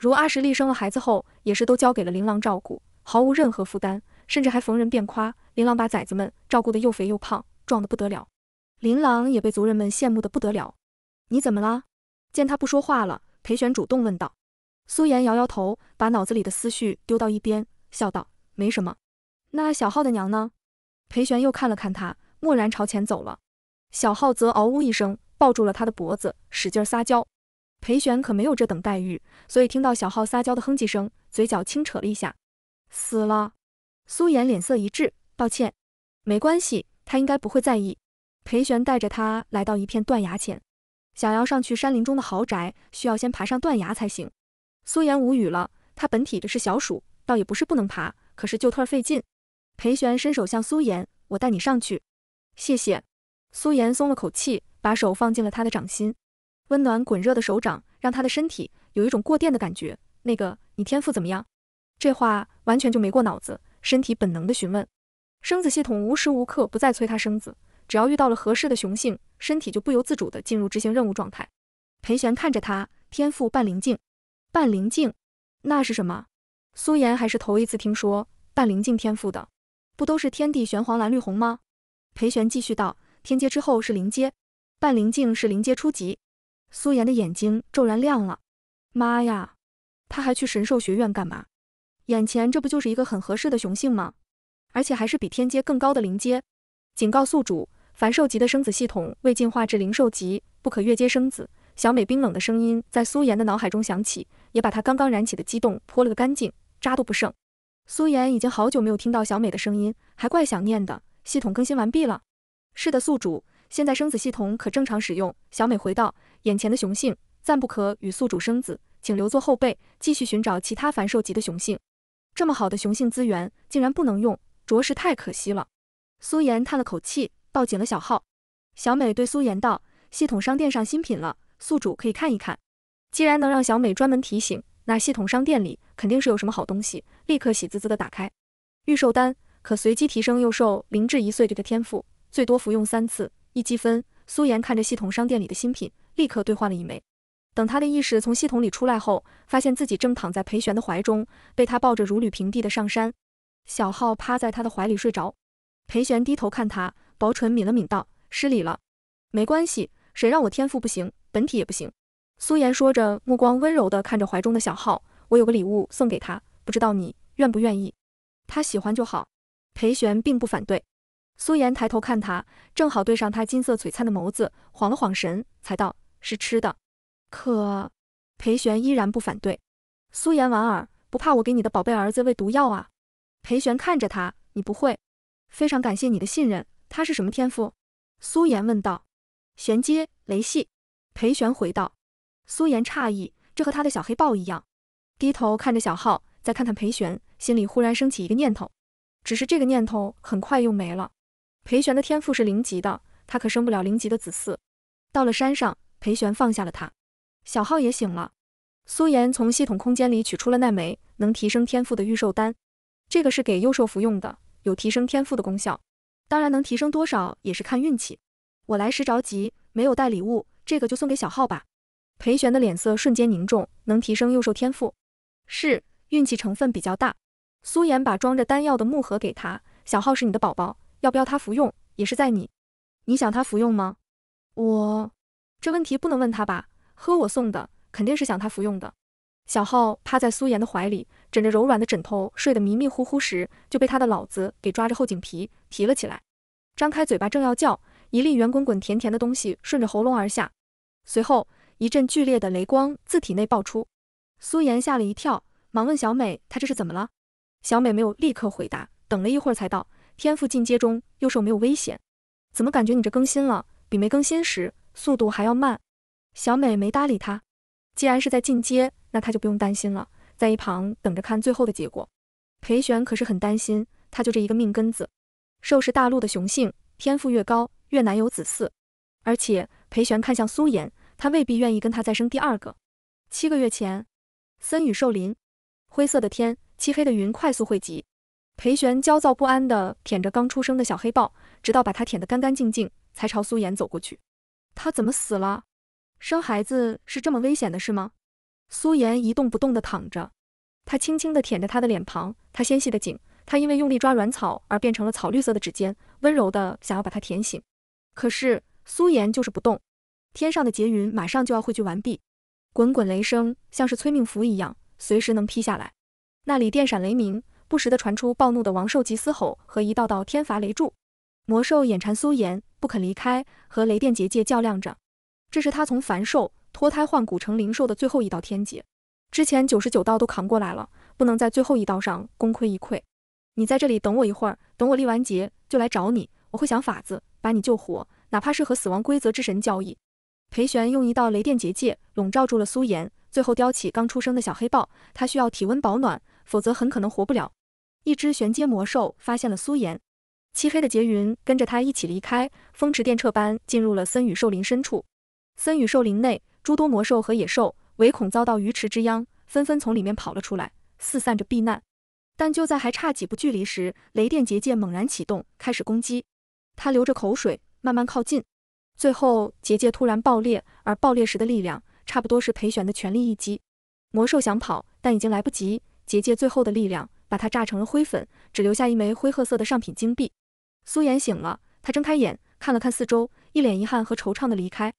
如阿什利生了孩子后，也是都交给了琳琅照顾，毫无任何负担，甚至还逢人便夸琳琅把崽子们照顾得又肥又胖，壮得不得了。琳琅也被族人们羡慕得不得了。你怎么了？见他不说话了，裴玄主动问道。苏颜摇摇头，把脑子里的思绪丢到一边，笑道：“没什么。”那小浩的娘呢？裴玄又看了看他，蓦然朝前走了。小浩则嗷呜一声，抱住了他的脖子，使劲撒娇。裴玄可没有这等待遇，所以听到小浩撒娇的哼唧声，嘴角轻扯了一下。死了。苏颜脸色一滞，抱歉，没关系，他应该不会在意。裴玄带着他来到一片断崖前，想要上去山林中的豪宅，需要先爬上断崖才行。苏妍无语了，他本体的是小鼠，倒也不是不能爬，可是就特儿费劲。裴玄伸手向苏妍：“我带你上去。”谢谢。苏妍松了口气，把手放进了他的掌心，温暖滚热的手掌让他的身体有一种过电的感觉。那个，你天赋怎么样？这话完全就没过脑子，身体本能的询问。生子系统无时无刻不在催他生子，只要遇到了合适的雄性，身体就不由自主的进入执行任务状态。裴玄看着他，天赋半灵境。半灵境，那是什么？苏颜还是头一次听说半灵境天赋的，不都是天地玄黄蓝绿红吗？裴玄继续道，天阶之后是灵阶，半灵境是灵阶初级。苏颜的眼睛骤然亮了，妈呀，他还去神兽学院干嘛？眼前这不就是一个很合适的雄性吗？而且还是比天阶更高的灵阶。警告宿主，凡兽级的生子系统未进化至灵兽级，不可越阶生子。小美冰冷的声音在苏妍的脑海中响起，也把她刚刚燃起的激动泼了个干净，渣都不剩。苏妍已经好久没有听到小美的声音，还怪想念的。系统更新完毕了，是的，宿主，现在生子系统可正常使用。小美回道，眼前的雄性暂不可与宿主生子，请留作后备，继续寻找其他繁兽级的雄性。这么好的雄性资源竟然不能用，着实太可惜了。苏妍叹了口气，抱紧了小号。小美对苏妍道，系统商店上新品了。宿主可以看一看，既然能让小美专门提醒，那系统商店里肯定是有什么好东西。立刻喜滋滋的打开预售单，可随机提升幼兽零至一岁这个天赋，最多服用三次，一积分。苏妍看着系统商店里的新品，立刻兑换了一枚。等他的意识从系统里出来后，发现自己正躺在裴玄的怀中，被他抱着如履平地的上山。小浩趴在他的怀里睡着，裴玄低头看他，薄唇抿了抿道：“失礼了，没关系，谁让我天赋不行。”本体也不行，苏颜说着，目光温柔地看着怀中的小号。我有个礼物送给他，不知道你愿不愿意？他喜欢就好。裴玄并不反对。苏颜抬头看他，正好对上他金色璀璨的眸子，晃了晃神，才道：“是吃的。”可裴玄依然不反对。苏颜莞尔：“不怕我给你的宝贝儿子喂毒药啊？”裴玄看着他：“你不会。”非常感谢你的信任。他是什么天赋？苏颜问道。玄阶雷系。裴玄回道，苏颜诧异，这和他的小黑豹一样，低头看着小号，再看看裴玄，心里忽然升起一个念头，只是这个念头很快又没了。裴玄的天赋是零级的，他可生不了零级的子嗣。到了山上，裴玄放下了他，小号也醒了。苏颜从系统空间里取出了那枚能提升天赋的预售丹，这个是给幼兽服用的，有提升天赋的功效，当然能提升多少也是看运气。我来时着急，没有带礼物。这个就送给小浩吧。裴玄的脸色瞬间凝重，能提升幼兽天赋，是运气成分比较大。苏妍把装着丹药的木盒给他，小浩是你的宝宝，要不要他服用，也是在你。你想他服用吗？我，这问题不能问他吧？喝我送的，肯定是想他服用的。小浩趴在苏妍的怀里，枕着柔软的枕头睡得迷迷糊糊时，就被他的老子给抓着后颈皮提了起来，张开嘴巴正要叫。一粒圆滚滚、甜甜的东西顺着喉咙而下，随后一阵剧烈的雷光自体内爆出，苏颜吓了一跳，忙问小美：“她这是怎么了？”小美没有立刻回答，等了一会儿才道：“天赋进阶中，幼兽没有危险。怎么感觉你这更新了，比没更新时速度还要慢？”小美没搭理他。既然是在进阶，那他就不用担心了，在一旁等着看最后的结果。裴玄可是很担心，他就这一个命根子，兽是大陆的雄性，天赋越高。越南有子嗣，而且裴玄看向苏妍，他未必愿意跟他再生第二个。七个月前，森雨兽林，灰色的天，漆黑的云快速汇集。裴玄焦躁不安地舔着刚出生的小黑豹，直到把它舔得干干净净，才朝苏妍走过去。他怎么死了？生孩子是这么危险的事吗？苏妍一动不动地躺着，他轻轻地舔着她的脸庞，她纤细的颈，他因为用力抓软草而变成了草绿色的指尖，温柔地想要把她舔醒。可是苏颜就是不动，天上的劫云马上就要汇聚完毕，滚滚雷声像是催命符一样，随时能劈下来。那里电闪雷鸣，不时的传出暴怒的王兽急嘶吼和一道道天罚雷柱。魔兽眼馋苏颜，不肯离开，和雷电结界较量着。这是他从凡兽脱胎换骨成灵兽的最后一道天劫，之前九十九道都扛过来了，不能在最后一道上功亏一篑。你在这里等我一会儿，等我历完劫就来找你。我会想法子把你救活，哪怕是和死亡规则之神交易。裴玄用一道雷电结界笼罩住了苏岩，最后叼起刚出生的小黑豹，他需要体温保暖，否则很可能活不了。一只玄阶魔兽发现了苏岩，漆黑的结云跟着他一起离开，风驰电掣般进入了森雨。兽林深处。森雨兽林内诸多魔兽和野兽唯恐遭到鱼池之殃，纷纷从里面跑了出来，四散着避难。但就在还差几步距离时，雷电结界猛然启动，开始攻击。他流着口水，慢慢靠近，最后结界突然爆裂，而爆裂时的力量差不多是裴玄的全力一击。魔兽想跑，但已经来不及，结界最后的力量把它炸成了灰粉，只留下一枚灰褐色的上品金币。苏妍醒了，他睁开眼，看了看四周，一脸遗憾和惆怅的离开。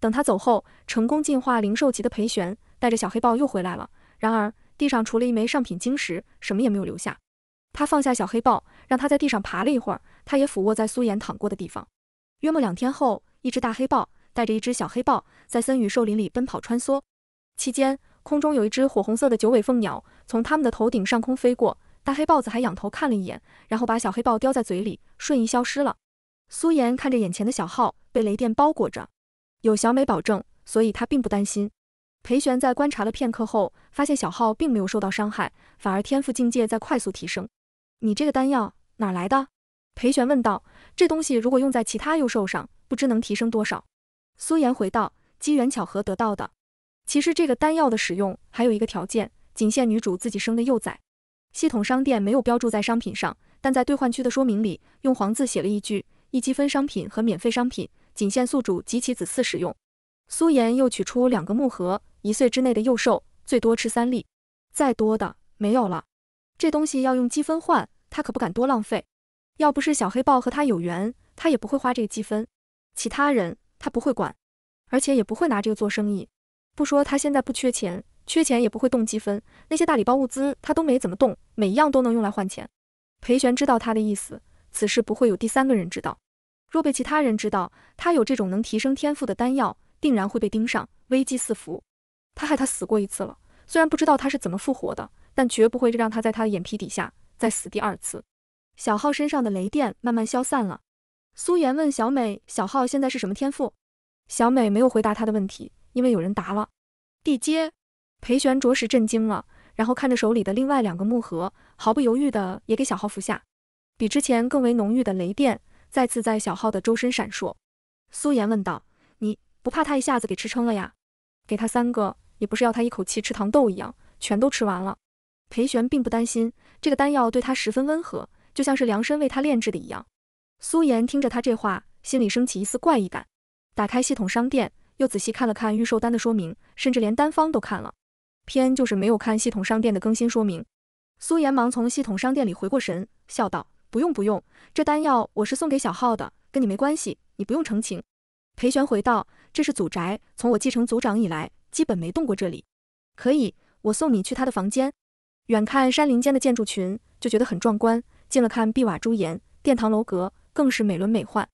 等他走后，成功进化灵兽级的裴玄带着小黑豹又回来了，然而地上除了一枚上品晶石，什么也没有留下。他放下小黑豹，让它在地上爬了一会儿。他也俯卧在苏颜躺过的地方，约莫两天后，一只大黑豹带着一只小黑豹在森雨兽林里奔跑穿梭，期间空中有一只火红色的九尾凤鸟从他们的头顶上空飞过，大黑豹子还仰头看了一眼，然后把小黑豹叼在嘴里，瞬移消失了。苏颜看着眼前的小号被雷电包裹着，有小美保证，所以他并不担心。裴玄在观察了片刻后，发现小号并没有受到伤害，反而天赋境界在快速提升。你这个丹药哪来的？裴玄问道：“这东西如果用在其他幼兽上，不知能提升多少？”苏颜回道：“机缘巧合得到的。其实这个丹药的使用还有一个条件，仅限女主自己生的幼崽。系统商店没有标注在商品上，但在兑换区的说明里用黄字写了一句：一积分商品和免费商品仅限宿主及其子嗣使用。”苏颜又取出两个木盒，一岁之内的幼兽最多吃三粒，再多的没有了。这东西要用积分换，她可不敢多浪费。要不是小黑豹和他有缘，他也不会花这个积分。其他人他不会管，而且也不会拿这个做生意。不说他现在不缺钱，缺钱也不会动积分。那些大礼包物资他都没怎么动，每一样都能用来换钱。裴玄知道他的意思，此事不会有第三个人知道。若被其他人知道他有这种能提升天赋的丹药，定然会被盯上，危机四伏。他害他死过一次了，虽然不知道他是怎么复活的，但绝不会让他在他的眼皮底下再死第二次。小浩身上的雷电慢慢消散了。苏妍问小美：“小浩现在是什么天赋？”小美没有回答他的问题，因为有人答了。地阶。裴玄着实震惊了，然后看着手里的另外两个木盒，毫不犹豫的也给小浩服下。比之前更为浓郁的雷电再次在小浩的周身闪烁。苏妍问道：“你不怕他一下子给吃撑了呀？给他三个也不是要他一口气吃糖豆一样，全都吃完了。”裴玄并不担心，这个丹药对他十分温和。就像是量身为他炼制的一样，苏妍听着他这话，心里升起一丝怪异感。打开系统商店，又仔细看了看预售单的说明，甚至连单方都看了，偏就是没有看系统商店的更新说明。苏妍忙从系统商店里回过神，笑道：“不用不用，这丹药我是送给小浩的，跟你没关系，你不用澄清。”裴玄回道：“这是祖宅，从我继承族长以来，基本没动过这里。可以，我送你去他的房间。”远看山林间的建筑群，就觉得很壮观。进了看碧瓦朱颜、殿堂楼阁更是美轮美奂，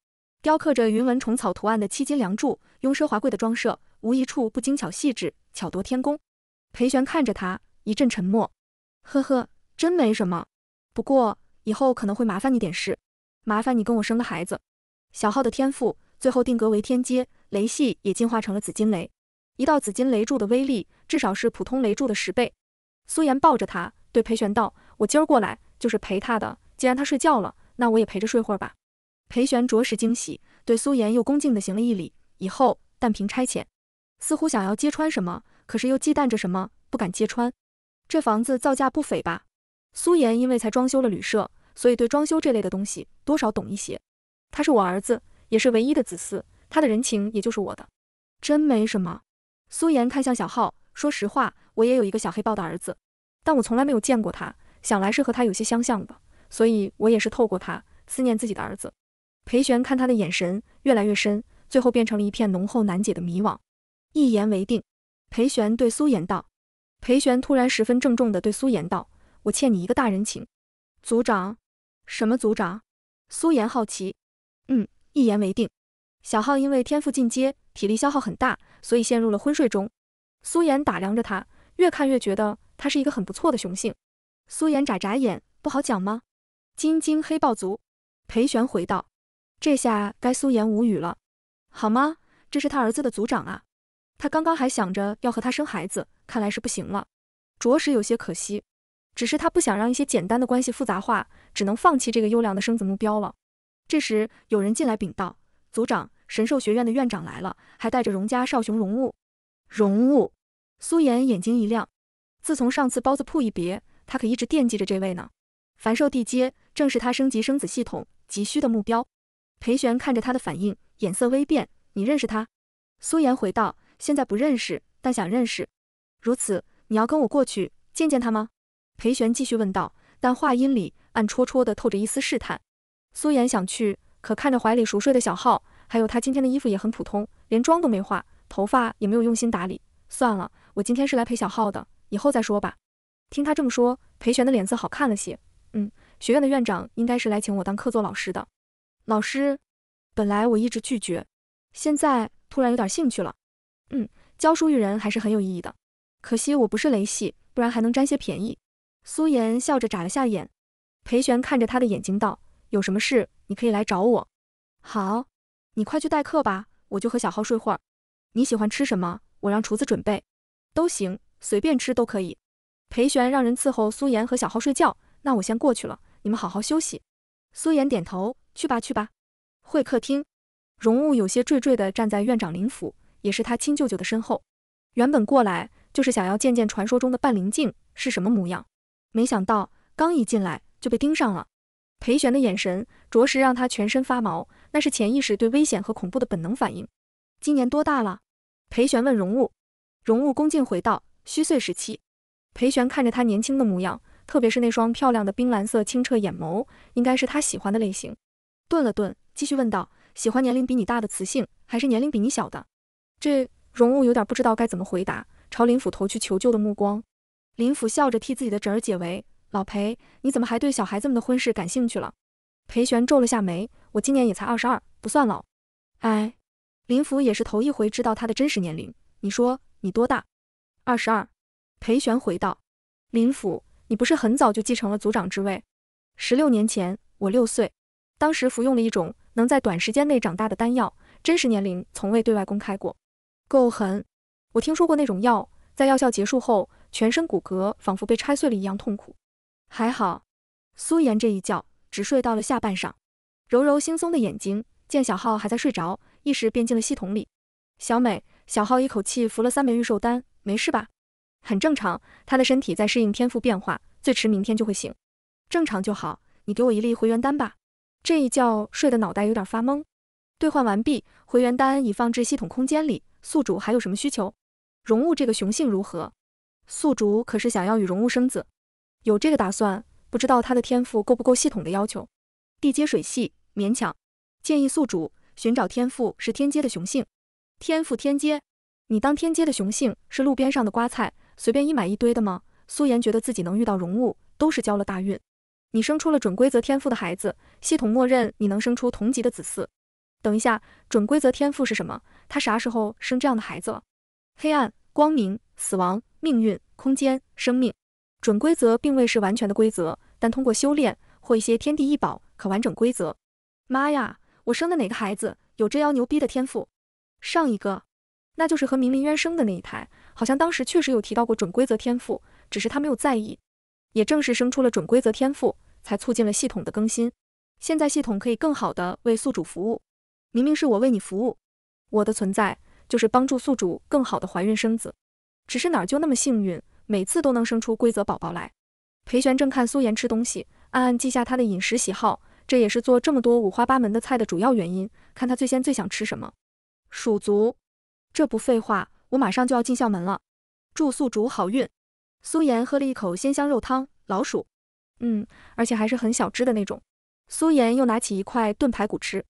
雕刻着云纹虫草图案的七金梁柱，雍奢华贵的装设，无一处不精巧细致，巧夺天工。裴玄看着他，一阵沉默。呵呵，真没什么。不过以后可能会麻烦你点事，麻烦你跟我生个孩子。小号的天赋最后定格为天阶雷系，也进化成了紫金雷。一道紫金雷柱的威力至少是普通雷柱的十倍。苏颜抱着他，对裴玄道：“我今儿过来就是陪他的。”既然他睡觉了，那我也陪着睡会儿吧。裴玄着实惊喜，对苏妍又恭敬的行了一礼，以后但凭差遣。似乎想要揭穿什么，可是又忌惮着什么，不敢揭穿。这房子造价不菲吧？苏妍因为才装修了旅社，所以对装修这类的东西多少懂一些。他是我儿子，也是唯一的子嗣，他的人情也就是我的。真没什么。苏妍看向小浩，说实话，我也有一个小黑豹的儿子，但我从来没有见过他，想来是和他有些相像的。所以，我也是透过他思念自己的儿子。裴玄看他的眼神越来越深，最后变成了一片浓厚难解的迷惘。一言为定。裴玄对苏妍道。裴玄突然十分郑重地对苏妍道：“我欠你一个大人情。”族长？什么族长？苏妍好奇。嗯，一言为定。小号因为天赋进阶，体力消耗很大，所以陷入了昏睡中。苏妍打量着他，越看越觉得他是一个很不错的雄性。苏妍眨眨眼，不好讲吗？金晶黑豹族，裴玄回道：“这下该苏颜无语了，好吗？这是他儿子的族长啊！他刚刚还想着要和他生孩子，看来是不行了，着实有些可惜。只是他不想让一些简单的关系复杂化，只能放弃这个优良的生子目标了。”这时，有人进来禀道：“族长，神兽学院的院长来了，还带着荣家少雄荣物。”荣物，苏颜眼睛一亮，自从上次包子铺一别，他可一直惦记着这位呢。凡兽地阶。正是他升级生子系统急需的目标。裴玄看着他的反应，眼色微变。你认识他？苏颜回道：“现在不认识，但想认识。”如此，你要跟我过去见见他吗？裴玄继续问道，但话音里暗戳戳的透着一丝试探。苏颜想去，可看着怀里熟睡的小浩，还有他今天的衣服也很普通，连妆都没化，头发也没有用心打理。算了，我今天是来陪小浩的，以后再说吧。听他这么说，裴玄的脸色好看了些。嗯。学院的院长应该是来请我当客座老师的，老师，本来我一直拒绝，现在突然有点兴趣了。嗯，教书育人还是很有意义的，可惜我不是雷系，不然还能占些便宜。苏妍笑着眨了下眼，裴玄看着他的眼睛道：“有什么事你可以来找我。”好，你快去代课吧，我就和小号睡会儿。你喜欢吃什么？我让厨子准备，都行，随便吃都可以。裴玄让人伺候苏妍和小号睡觉。那我先过去了，你们好好休息。苏妍点头，去吧去吧。会客厅，荣物有些惴惴地站在院长林府，也是他亲舅舅的身后。原本过来就是想要见见传说中的半灵境是什么模样，没想到刚一进来就被盯上了。裴玄的眼神着实让他全身发毛，那是潜意识对危险和恐怖的本能反应。今年多大了？裴玄问荣物。荣物恭敬回道：虚岁十七。裴玄看着他年轻的模样。特别是那双漂亮的冰蓝色清澈眼眸，应该是他喜欢的类型。顿了顿，继续问道：“喜欢年龄比你大的雌性，还是年龄比你小的？”这荣物有点不知道该怎么回答，朝林府投去求救的目光。林府笑着替自己的侄儿解围：“老裴，你怎么还对小孩子们的婚事感兴趣了？”裴玄皱了下眉：“我今年也才二十二，不算老。”哎，林府也是头一回知道他的真实年龄。你说你多大？二十二。裴玄回道：“林府。”你不是很早就继承了族长之位？十六年前我六岁，当时服用了一种能在短时间内长大的丹药，真实年龄从未对外公开过。够狠！我听说过那种药，在药效结束后，全身骨骼仿佛被拆碎了一样痛苦。还好，苏妍这一觉只睡到了下半晌，揉揉惺忪的眼睛，见小浩还在睡着，意识便进了系统里。小美，小浩一口气服了三枚预售丹，没事吧？很正常，他的身体在适应天赋变化，最迟明天就会醒。正常就好，你给我一粒回元丹吧。这一觉睡得脑袋有点发懵。兑换完毕，回元丹已放置系统空间里。宿主还有什么需求？容物这个雄性如何？宿主可是想要与容物生子，有这个打算，不知道他的天赋够不够系统的要求。地阶水系，勉强。建议宿主寻找天赋是天阶的雄性。天赋天阶，你当天阶的雄性是路边上的瓜菜。随便一买一堆的吗？苏妍觉得自己能遇到荣物，都是交了大运。你生出了准规则天赋的孩子，系统默认你能生出同级的子嗣。等一下，准规则天赋是什么？他啥时候生这样的孩子了？黑暗、光明、死亡、命运、空间、生命，准规则并未是完全的规则，但通过修炼或一些天地异宝，可完整规则。妈呀，我生的哪个孩子有这妖牛逼的天赋？上一个，那就是和明林渊生的那一胎。好像当时确实有提到过准规则天赋，只是他没有在意。也正是生出了准规则天赋，才促进了系统的更新。现在系统可以更好的为宿主服务。明明是我为你服务，我的存在就是帮助宿主更好的怀孕生子。只是哪儿就那么幸运，每次都能生出规则宝宝来。裴玄正看苏颜吃东西，暗暗记下她的饮食喜好，这也是做这么多五花八门的菜的主要原因。看她最先最想吃什么，鼠族。这不废话。我马上就要进校门了，祝宿主好运。苏妍喝了一口鲜香肉汤，老鼠，嗯，而且还是很小只的那种。苏妍又拿起一块炖排骨吃，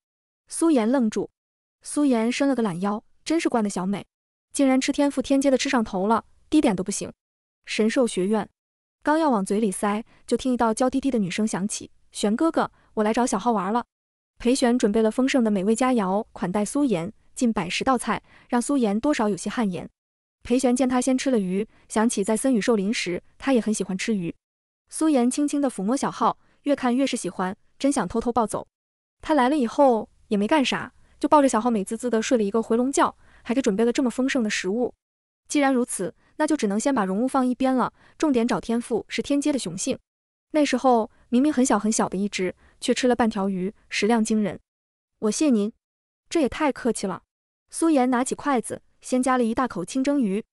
苏妍愣住。苏妍伸了个懒腰，真是惯的小美，竟然吃天赋天阶的吃上头了，低点都不行。神兽学院，刚要往嘴里塞，就听一道娇滴滴的女声响起：“玄哥哥，我来找小浩玩了。”裴玄准备了丰盛的美味佳肴款待苏妍。近百十道菜，让苏颜多少有些汗颜。裴玄见他先吃了鱼，想起在森雨兽林时，他也很喜欢吃鱼。苏颜轻轻的抚摸小号，越看越是喜欢，真想偷偷抱走。他来了以后也没干啥，就抱着小号美滋滋的睡了一个回笼觉，还给准备了这么丰盛的食物。既然如此，那就只能先把容物放一边了，重点找天赋是天阶的雄性。那时候明明很小很小的一只，却吃了半条鱼，食量惊人。我谢您。这也太客气了。苏妍拿起筷子，先夹了一大口清蒸鱼。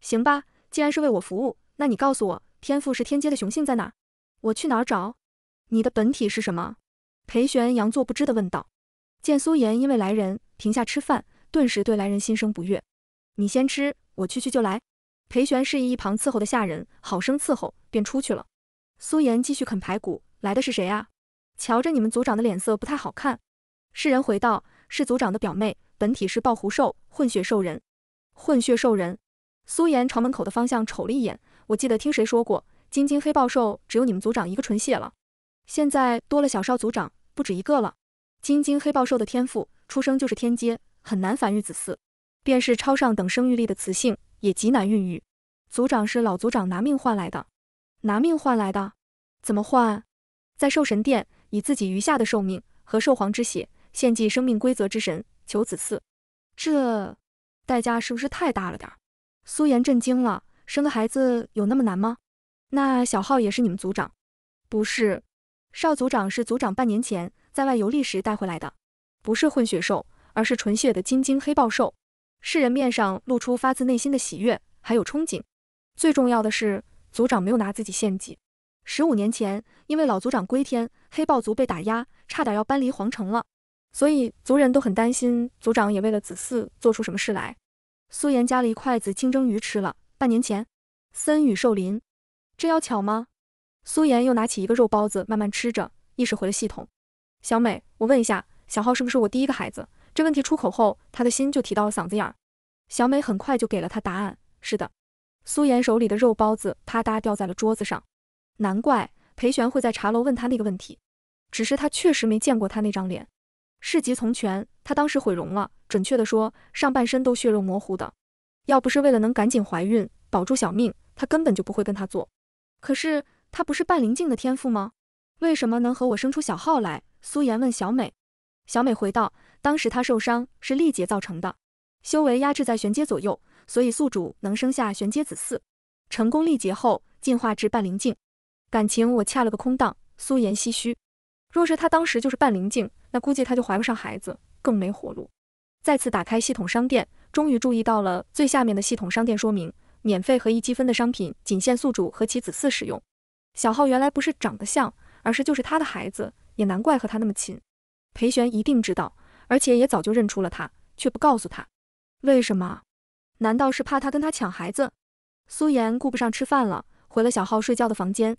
行吧，既然是为我服务，那你告诉我，天赋是天阶的雄性在哪？我去哪儿找？你的本体是什么？裴玄佯作不知地问道。见苏妍因为来人停下吃饭，顿时对来人心生不悦。你先吃，我去去就来。裴玄示意一旁伺候的下人好生伺候，便出去了。苏妍继续啃排骨。来的是谁啊？瞧着你们族长的脸色不太好看。世人回道。是族长的表妹，本体是暴狐兽，混血兽人。混血兽人，苏颜朝门口的方向瞅了一眼。我记得听谁说过，晶晶黑豹兽只有你们族长一个纯血了，现在多了小少族长，不止一个了。晶晶黑豹兽的天赋，出生就是天阶，很难繁育子嗣，便是超上等生育力的雌性，也极难孕育。族长是老族长拿命换来的，拿命换来的？怎么换？在兽神殿，以自己余下的寿命和兽皇之血。献祭生命规则之神，求子嗣，这代价是不是太大了点儿？苏颜震惊了，生个孩子有那么难吗？那小号也是你们族长？不是，少族长是族长半年前在外游历时带回来的，不是混血兽，而是纯血的金晶黑豹兽。世人面上露出发自内心的喜悦，还有憧憬。最重要的是，族长没有拿自己献祭。十五年前，因为老族长归天，黑豹族被打压，差点要搬离皇城了。所以族人都很担心，族长也为了子嗣做出什么事来。苏妍夹了一筷子清蒸鱼吃了。半年前，森雨寿林，这要巧吗？苏妍又拿起一个肉包子慢慢吃着，意识回了系统。小美，我问一下，小浩是不是我第一个孩子？这问题出口后，他的心就提到了嗓子眼儿。小美很快就给了他答案，是的。苏妍手里的肉包子啪嗒掉在了桌子上。难怪裴玄会在茶楼问他那个问题，只是他确实没见过他那张脸。事急从权，她当时毁容了，准确的说，上半身都血肉模糊的。要不是为了能赶紧怀孕保住小命，她根本就不会跟他做。可是她不是半灵境的天赋吗？为什么能和我生出小号来？苏妍问小美。小美回道，当时她受伤是力劫造成的，修为压制在玄阶左右，所以宿主能生下玄阶子嗣。成功力劫后，进化至半灵境。感情我恰了个空档。苏妍唏嘘。若是她当时就是半灵境。那估计她就怀不上孩子，更没活路。再次打开系统商店，终于注意到了最下面的系统商店说明：免费和一积分的商品仅限宿主和其子嗣使用。小号原来不是长得像，而是就是他的孩子，也难怪和他那么亲。裴玄一定知道，而且也早就认出了他，却不告诉他，为什么？难道是怕他跟他抢孩子？苏妍顾不上吃饭了，回了小号睡觉的房间，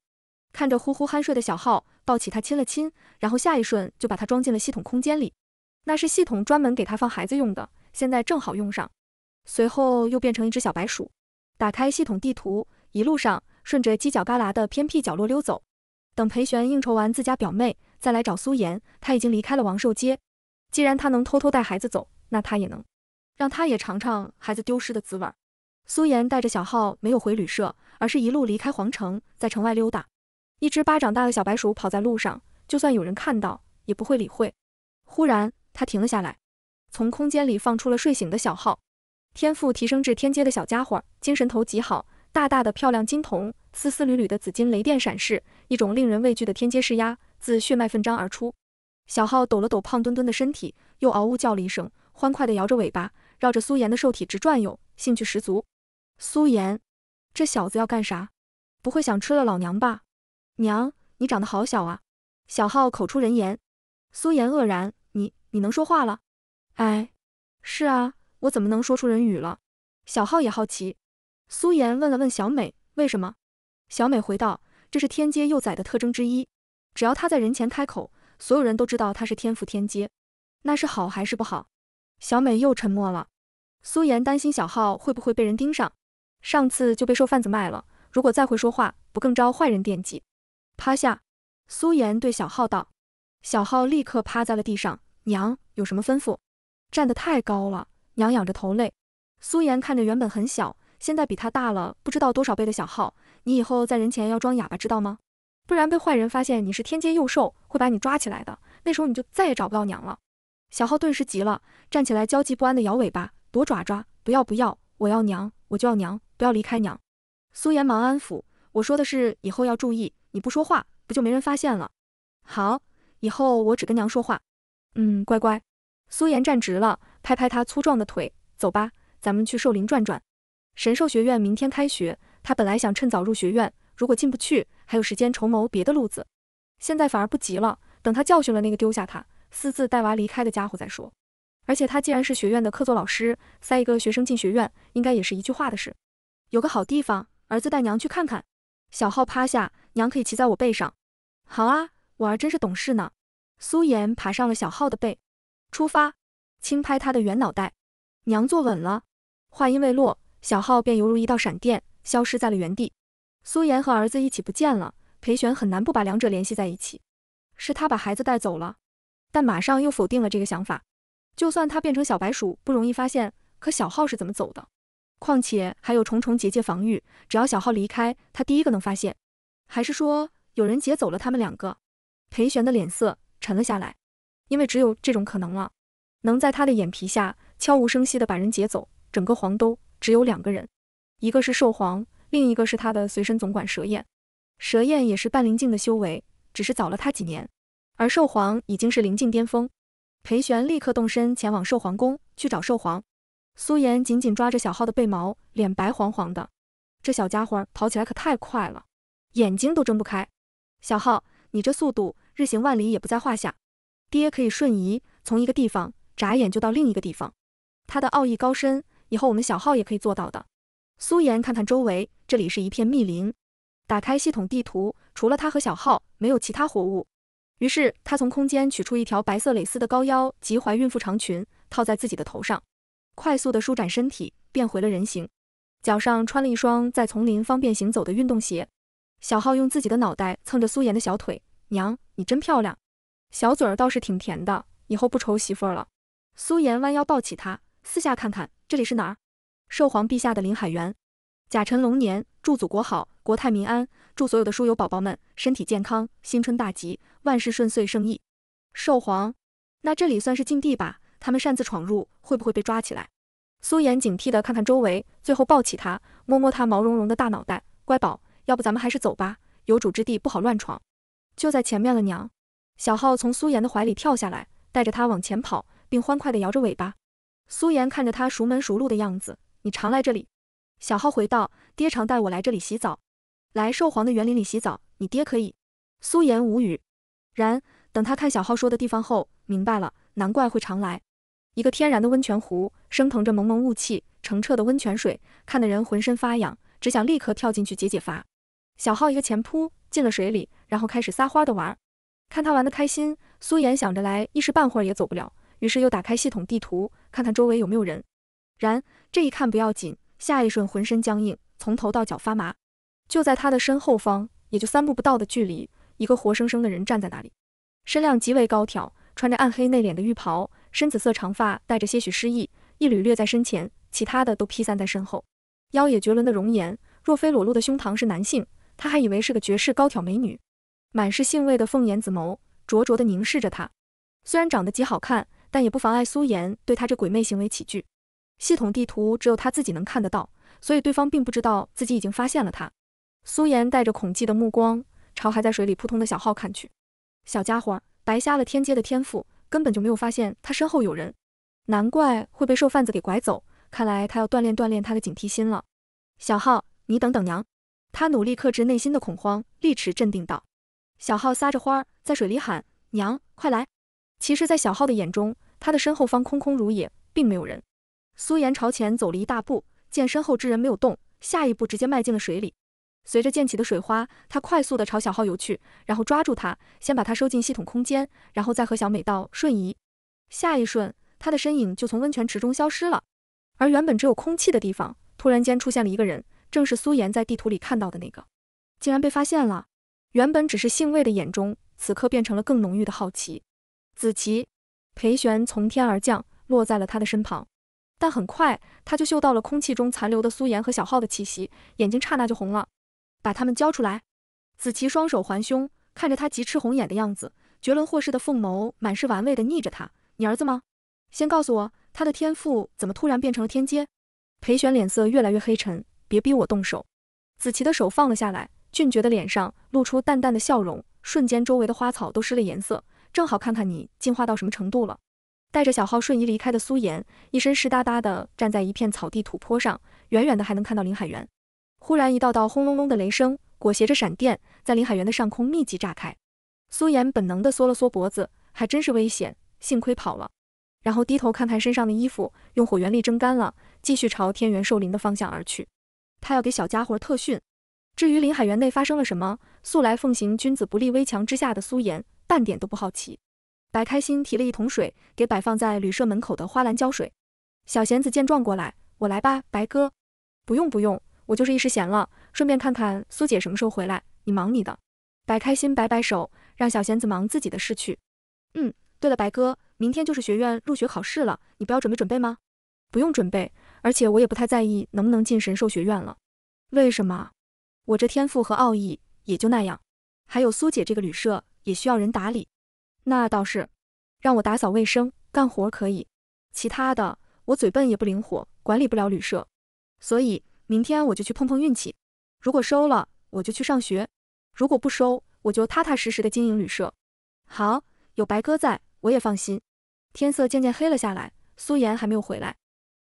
看着呼呼酣睡的小号。抱起他亲了亲，然后下一瞬就把他装进了系统空间里。那是系统专门给他放孩子用的，现在正好用上。随后又变成一只小白鼠，打开系统地图，一路上顺着犄角旮旯的偏僻角落溜走。等裴玄应酬完自家表妹，再来找苏妍，他已经离开了王寿街，既然他能偷偷带孩子走，那他也能，让他也尝尝孩子丢失的滋味。苏妍带着小号没有回旅社，而是一路离开皇城，在城外溜达。一只巴掌大的小白鼠跑在路上，就算有人看到也不会理会。忽然，他停了下来，从空间里放出了睡醒的小号。天赋提升至天阶的小家伙，精神头极好。大大的漂亮金瞳，丝丝缕缕的紫金雷电闪逝，一种令人畏惧的天阶势压自血脉奋张而出。小号抖了抖胖墩墩的身体，又嗷呜叫了一声，欢快地摇着尾巴，绕着苏颜的兽体直转悠，兴趣十足。苏颜，这小子要干啥？不会想吃了老娘吧？娘，你长得好小啊！小浩口出人言，苏颜愕然，你你能说话了？哎，是啊，我怎么能说出人语了？小浩也好奇，苏颜问了问小美，为什么？小美回道，这是天阶幼崽的特征之一，只要他在人前开口，所有人都知道他是天赋天阶。那是好还是不好？小美又沉默了。苏颜担心小浩会不会被人盯上，上次就被兽贩子卖了，如果再会说话，不更招坏人惦记？趴下，苏妍对小号道，小号立刻趴在了地上。娘有什么吩咐？站得太高了，娘仰着头累。苏妍看着原本很小，现在比他大了不知道多少倍的小号，你以后在人前要装哑巴，知道吗？不然被坏人发现你是天阶幼兽，会把你抓起来的，那时候你就再也找不到娘了。小号顿时急了，站起来焦急不安的摇尾巴，躲爪爪，不要不要，我要娘，我就要娘，不要离开娘。苏妍忙安抚，我说的是以后要注意。你不说话，不就没人发现了？好，以后我只跟娘说话。嗯，乖乖。苏妍站直了，拍拍他粗壮的腿，走吧，咱们去兽林转转。神兽学院明天开学，他本来想趁早入学院，如果进不去，还有时间筹谋别的路子。现在反而不急了，等他教训了那个丢下他，私自带娃离开的家伙再说。而且他既然是学院的客座老师，塞一个学生进学院，应该也是一句话的事。有个好地方，儿子带娘去看看。小浩趴下。娘可以骑在我背上，好啊，我儿真是懂事呢。苏颜爬上了小浩的背，出发，轻拍他的圆脑袋，娘坐稳了。话音未落，小浩便犹如一道闪电，消失在了原地。苏颜和儿子一起不见了，裴玄很难不把两者联系在一起，是他把孩子带走了。但马上又否定了这个想法，就算他变成小白鼠不容易发现，可小浩是怎么走的？况且还有重重结界防御，只要小浩离开，他第一个能发现。还是说有人劫走了他们两个？裴玄的脸色沉了下来，因为只有这种可能了。能在他的眼皮下悄无声息的把人劫走，整个黄都只有两个人，一个是兽皇，另一个是他的随身总管蛇焰。蛇焰也是半灵境的修为，只是早了他几年，而兽皇已经是灵境巅峰。裴玄立刻动身前往兽皇宫去找兽皇。苏妍紧紧抓着小号的背毛，脸白黄黄的，这小家伙跑起来可太快了。眼睛都睁不开，小浩，你这速度日行万里也不在话下。爹可以瞬移，从一个地方眨眼就到另一个地方。他的奥义高深，以后我们小浩也可以做到的。苏妍看看周围，这里是一片密林。打开系统地图，除了他和小浩，没有其他活物。于是他从空间取出一条白色蕾丝的高腰及怀孕妇长裙，套在自己的头上，快速的舒展身体，变回了人形，脚上穿了一双在丛林方便行走的运动鞋。小浩用自己的脑袋蹭着苏妍的小腿，娘，你真漂亮，小嘴儿倒是挺甜的，以后不愁媳妇了。苏妍弯腰抱起他，四下看看，这里是哪儿？寿皇陛下的林海园。甲辰龙年，祝祖国好，国泰民安，祝所有的书友宝宝们身体健康，新春大吉，万事顺遂，胜意。寿皇，那这里算是禁地吧？他们擅自闯入，会不会被抓起来？苏妍警惕地看看周围，最后抱起他，摸摸他毛茸茸的大脑袋，乖宝。要不咱们还是走吧，有主之地不好乱闯。就在前面了，娘。小浩从苏妍的怀里跳下来，带着她往前跑，并欢快地摇着尾巴。苏妍看着他熟门熟路的样子，你常来这里？小浩回道：爹常带我来这里洗澡，来兽皇的园林里洗澡。你爹可以。苏妍无语。然等他看小浩说的地方后，明白了，难怪会常来。一个天然的温泉湖，升腾着蒙蒙雾气，澄澈的温泉水，看得人浑身发痒，只想立刻跳进去解解乏。小浩一个前扑进了水里，然后开始撒欢的玩。看他玩的开心，苏妍想着来一时半会儿也走不了，于是又打开系统地图，看看周围有没有人。然这一看不要紧，下一瞬浑身僵硬，从头到脚发麻。就在他的身后方，也就三步不到的距离，一个活生生的人站在那里，身量极为高挑，穿着暗黑内敛的浴袍，深紫色长发带着些许诗意，一缕掠在身前，其他的都披散在身后，妖冶绝伦的容颜，若非裸露的胸膛是男性。他还以为是个绝世高挑美女，满是兴味的凤眼紫眸灼灼地凝视着她。虽然长得极好看，但也不妨碍苏颜对他这鬼魅行为起惧。系统地图只有他自己能看得到，所以对方并不知道自己已经发现了他。苏颜带着恐惧的目光朝还在水里扑通的小号看去，小家伙白瞎了天阶的天赋，根本就没有发现他身后有人，难怪会被兽贩子给拐走。看来他要锻炼锻炼他的警惕心了。小号，你等等娘。他努力克制内心的恐慌，立持镇定道：“小号撒着花，在水里喊娘，快来！”其实，在小号的眼中，他的身后方空空如也，并没有人。苏岩朝前走了一大步，见身后之人没有动，下一步直接迈进了水里。随着溅起的水花，他快速的朝小号游去，然后抓住他，先把他收进系统空间，然后再和小美道瞬移。下一瞬，他的身影就从温泉池中消失了，而原本只有空气的地方，突然间出现了一个人。正是苏妍在地图里看到的那个，竟然被发现了。原本只是兴味的眼中，此刻变成了更浓郁的好奇。子琪，裴玄从天而降，落在了他的身旁。但很快他就嗅到了空气中残留的苏妍和小浩的气息，眼睛刹那就红了。把他们交出来！子琪双手环胸，看着他急赤红眼的样子，绝伦霍氏的凤眸满是玩味的睨着他：“你儿子吗？先告诉我，他的天赋怎么突然变成了天阶？”裴玄脸色越来越黑沉。别逼我动手！子琪的手放了下来，俊觉的脸上露出淡淡的笑容。瞬间，周围的花草都失了颜色。正好看看你进化到什么程度了。带着小号瞬移离开的苏妍，一身湿哒哒的站在一片草地土坡上，远远的还能看到林海源。忽然，一道道轰隆隆的雷声裹挟着闪电，在林海源的上空密集炸开。苏妍本能的缩了缩脖子，还真是危险，幸亏跑了。然后低头看看身上的衣服，用火元力蒸干了，继续朝天元兽林的方向而去。他要给小家伙特训。至于林海园内发生了什么，素来奉行君子不立危墙之下的苏妍半点都不好奇。白开心提了一桶水，给摆放在旅社门口的花篮浇水。小贤子见状过来，我来吧，白哥。不用不用，我就是一时闲了，顺便看看苏姐什么时候回来。你忙你的。白开心摆摆手，让小贤子忙自己的事去。嗯，对了，白哥，明天就是学院入学考试了，你不要准备准备吗？不用准备。而且我也不太在意能不能进神兽学院了，为什么？我这天赋和奥义也就那样，还有苏姐这个旅社也需要人打理，那倒是，让我打扫卫生干活可以，其他的我嘴笨也不灵活，管理不了旅社，所以明天我就去碰碰运气，如果收了我就去上学，如果不收我就踏踏实实的经营旅社，好，有白哥在我也放心。天色渐渐黑了下来，苏妍还没有回来。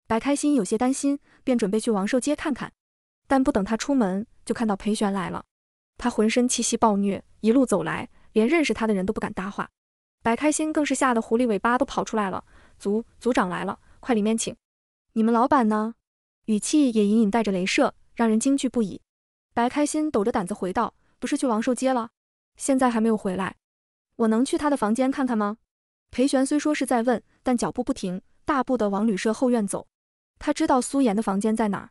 白开心有些担心，便准备去王寿街看看，但不等他出门，就看到裴玄来了。他浑身气息暴虐，一路走来，连认识他的人都不敢搭话。白开心更是吓得狐狸尾巴都跑出来了。族族长来了，快里面请。你们老板呢？语气也隐隐带着镭射，让人惊惧不已。白开心抖着胆子回道：“不是去王寿街了，现在还没有回来。我能去他的房间看看吗？”裴玄虽说是在问，但脚步不停，大步的往旅社后院走。他知道苏妍的房间在哪儿，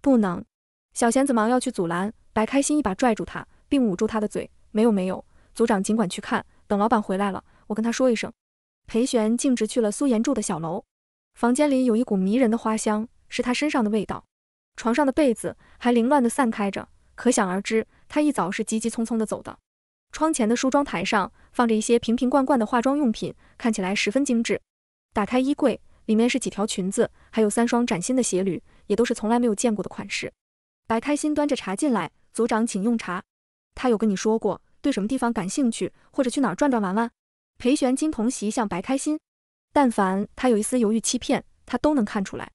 不能。小贤子忙要去阻拦，白开心一把拽住他，并捂住他的嘴。没有，没有，组长尽管去看，等老板回来了，我跟他说一声。裴玄径直去了苏妍住的小楼，房间里有一股迷人的花香，是他身上的味道。床上的被子还凌乱地散开着，可想而知，他一早是急急匆匆地走的。窗前的梳妆台上放着一些瓶瓶罐罐的化妆用品，看起来十分精致。打开衣柜。里面是几条裙子，还有三双崭新的鞋履，也都是从来没有见过的款式。白开心端着茶进来，组长请用茶。他有跟你说过，对什么地方感兴趣，或者去哪儿转转玩玩？裴玄金童袭向白开心，但凡他有一丝犹豫欺骗，他都能看出来。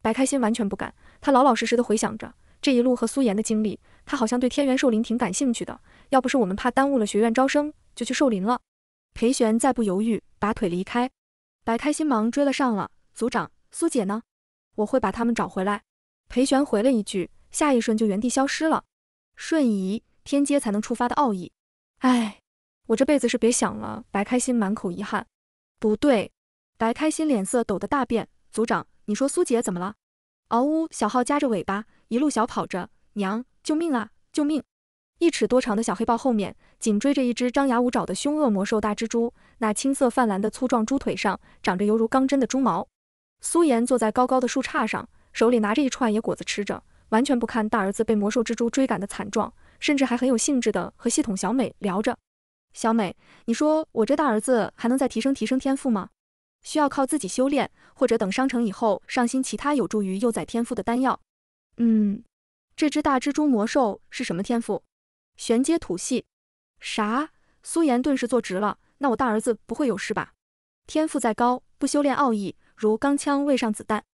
白开心完全不敢，他老老实实的回想着这一路和苏妍的经历，他好像对天元兽林挺感兴趣的。要不是我们怕耽误了学院招生，就去兽林了。裴玄再不犹豫，拔腿离开。白开心忙追了上了。组长苏姐呢？我会把他们找回来。裴玄回了一句，下一瞬就原地消失了。瞬移，天阶才能触发的奥义。哎，我这辈子是别想了。白开心满口遗憾。不对，白开心脸色抖得大变。组长，你说苏姐怎么了？嗷呜，小号夹着尾巴一路小跑着，娘，救命啊，救命！一尺多长的小黑豹后面紧追着一只张牙舞爪的凶恶魔兽大蜘蛛，那青色泛蓝的粗壮猪腿上长着犹如钢针的猪毛。苏妍坐在高高的树杈上，手里拿着一串野果子吃着，完全不看大儿子被魔兽蜘蛛追赶的惨状，甚至还很有兴致的和系统小美聊着：“小美，你说我这大儿子还能再提升提升天赋吗？需要靠自己修炼，或者等商城以后上新其他有助于幼崽天赋的丹药？嗯，这只大蜘蛛魔兽是什么天赋？”玄阶土系，啥？苏妍顿时坐直了。那我大儿子不会有事吧？天赋再高，不修炼奥义，如钢枪未上子弹。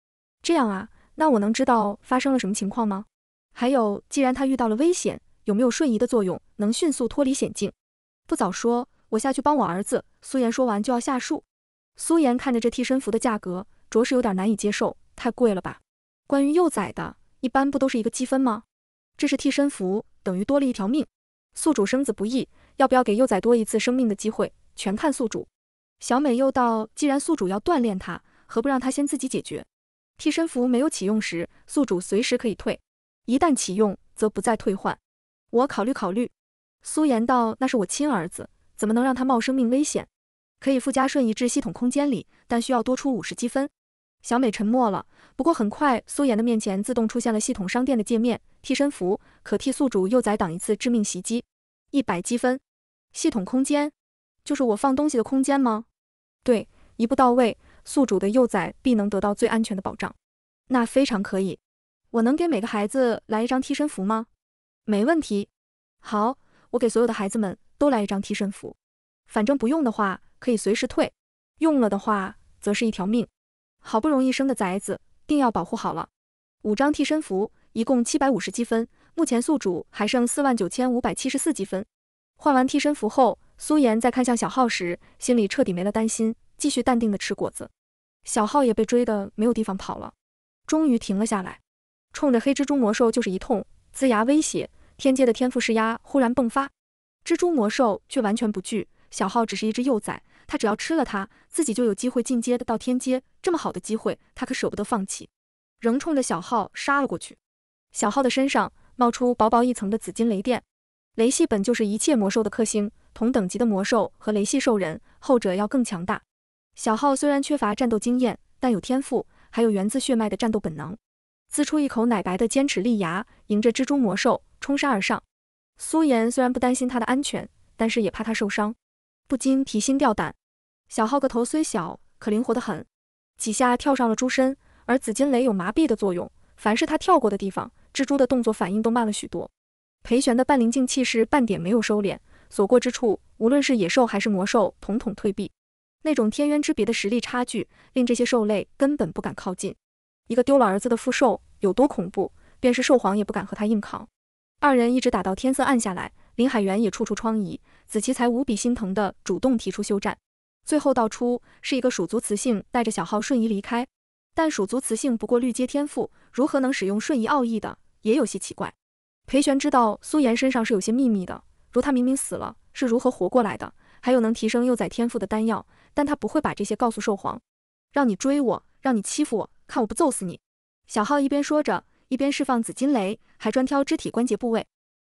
这样啊，那我能知道发生了什么情况吗？还有，既然他遇到了危险，有没有瞬移的作用，能迅速脱离险境？不早说，我下去帮我儿子。苏岩说完就要下树。苏妍看着这替身符的价格，着实有点难以接受，太贵了吧？关于幼崽的，一般不都是一个积分吗？这是替身符。等于多了一条命，宿主生子不易，要不要给幼崽多一次生命的机会，全看宿主。小美又道，既然宿主要锻炼他，何不让他先自己解决？替身符没有启用时，宿主随时可以退，一旦启用则不再退换。我考虑考虑。苏颜道，那是我亲儿子，怎么能让他冒生命危险？可以附加瞬移至系统空间里，但需要多出五十积分。小美沉默了，不过很快，苏妍的面前自动出现了系统商店的界面。替身符，可替宿主幼崽挡一次致命袭击，一百积分。系统空间，就是我放东西的空间吗？对，一步到位，宿主的幼崽必能得到最安全的保障。那非常可以，我能给每个孩子来一张替身符吗？没问题。好，我给所有的孩子们都来一张替身符。反正不用的话可以随时退，用了的话则是一条命。好不容易生的崽子，定要保护好了。五张替身符，一共七百五十积分。目前宿主还剩四万九千五百七十四积分。换完替身符后，苏妍在看向小号时，心里彻底没了担心，继续淡定的吃果子。小号也被追的没有地方跑了，终于停了下来，冲着黑蜘蛛魔兽就是一通龇牙威胁。天阶的天赋施压忽然迸发，蜘蛛魔兽却完全不惧，小号只是一只幼崽。他只要吃了它，自己就有机会进阶到天阶。这么好的机会，他可舍不得放弃，仍冲着小号杀了过去。小号的身上冒出薄薄一层的紫金雷电，雷系本就是一切魔兽的克星，同等级的魔兽和雷系兽人，后者要更强大。小号虽然缺乏战斗经验，但有天赋，还有源自血脉的战斗本能，呲出一口奶白的尖齿利牙，迎着蜘蛛魔兽冲杀而上。苏妍虽然不担心他的安全，但是也怕他受伤。不禁提心吊胆。小浩个头虽小，可灵活得很，几下跳上了猪身。而紫金雷有麻痹的作用，凡是他跳过的地方，蜘蛛的动作反应都慢了许多。裴玄的半灵境气势半点没有收敛，所过之处，无论是野兽还是魔兽，统统退避。那种天渊之别的实力差距，令这些兽类根本不敢靠近。一个丢了儿子的副兽有多恐怖，便是兽皇也不敢和他硬扛。二人一直打到天色暗下来。林海元也处处疮痍，子琪才无比心疼的主动提出休战，最后道出是一个蜀族雌性带着小号瞬移离开，但蜀族雌性不过绿阶天赋，如何能使用瞬移奥义的也有些奇怪。裴玄知道苏妍身上是有些秘密的，如他明明死了是如何活过来的，还有能提升幼崽天赋的丹药，但他不会把这些告诉兽皇。让你追我，让你欺负我，看我不揍死你！小号一边说着，一边释放紫金雷，还专挑肢体关节部位。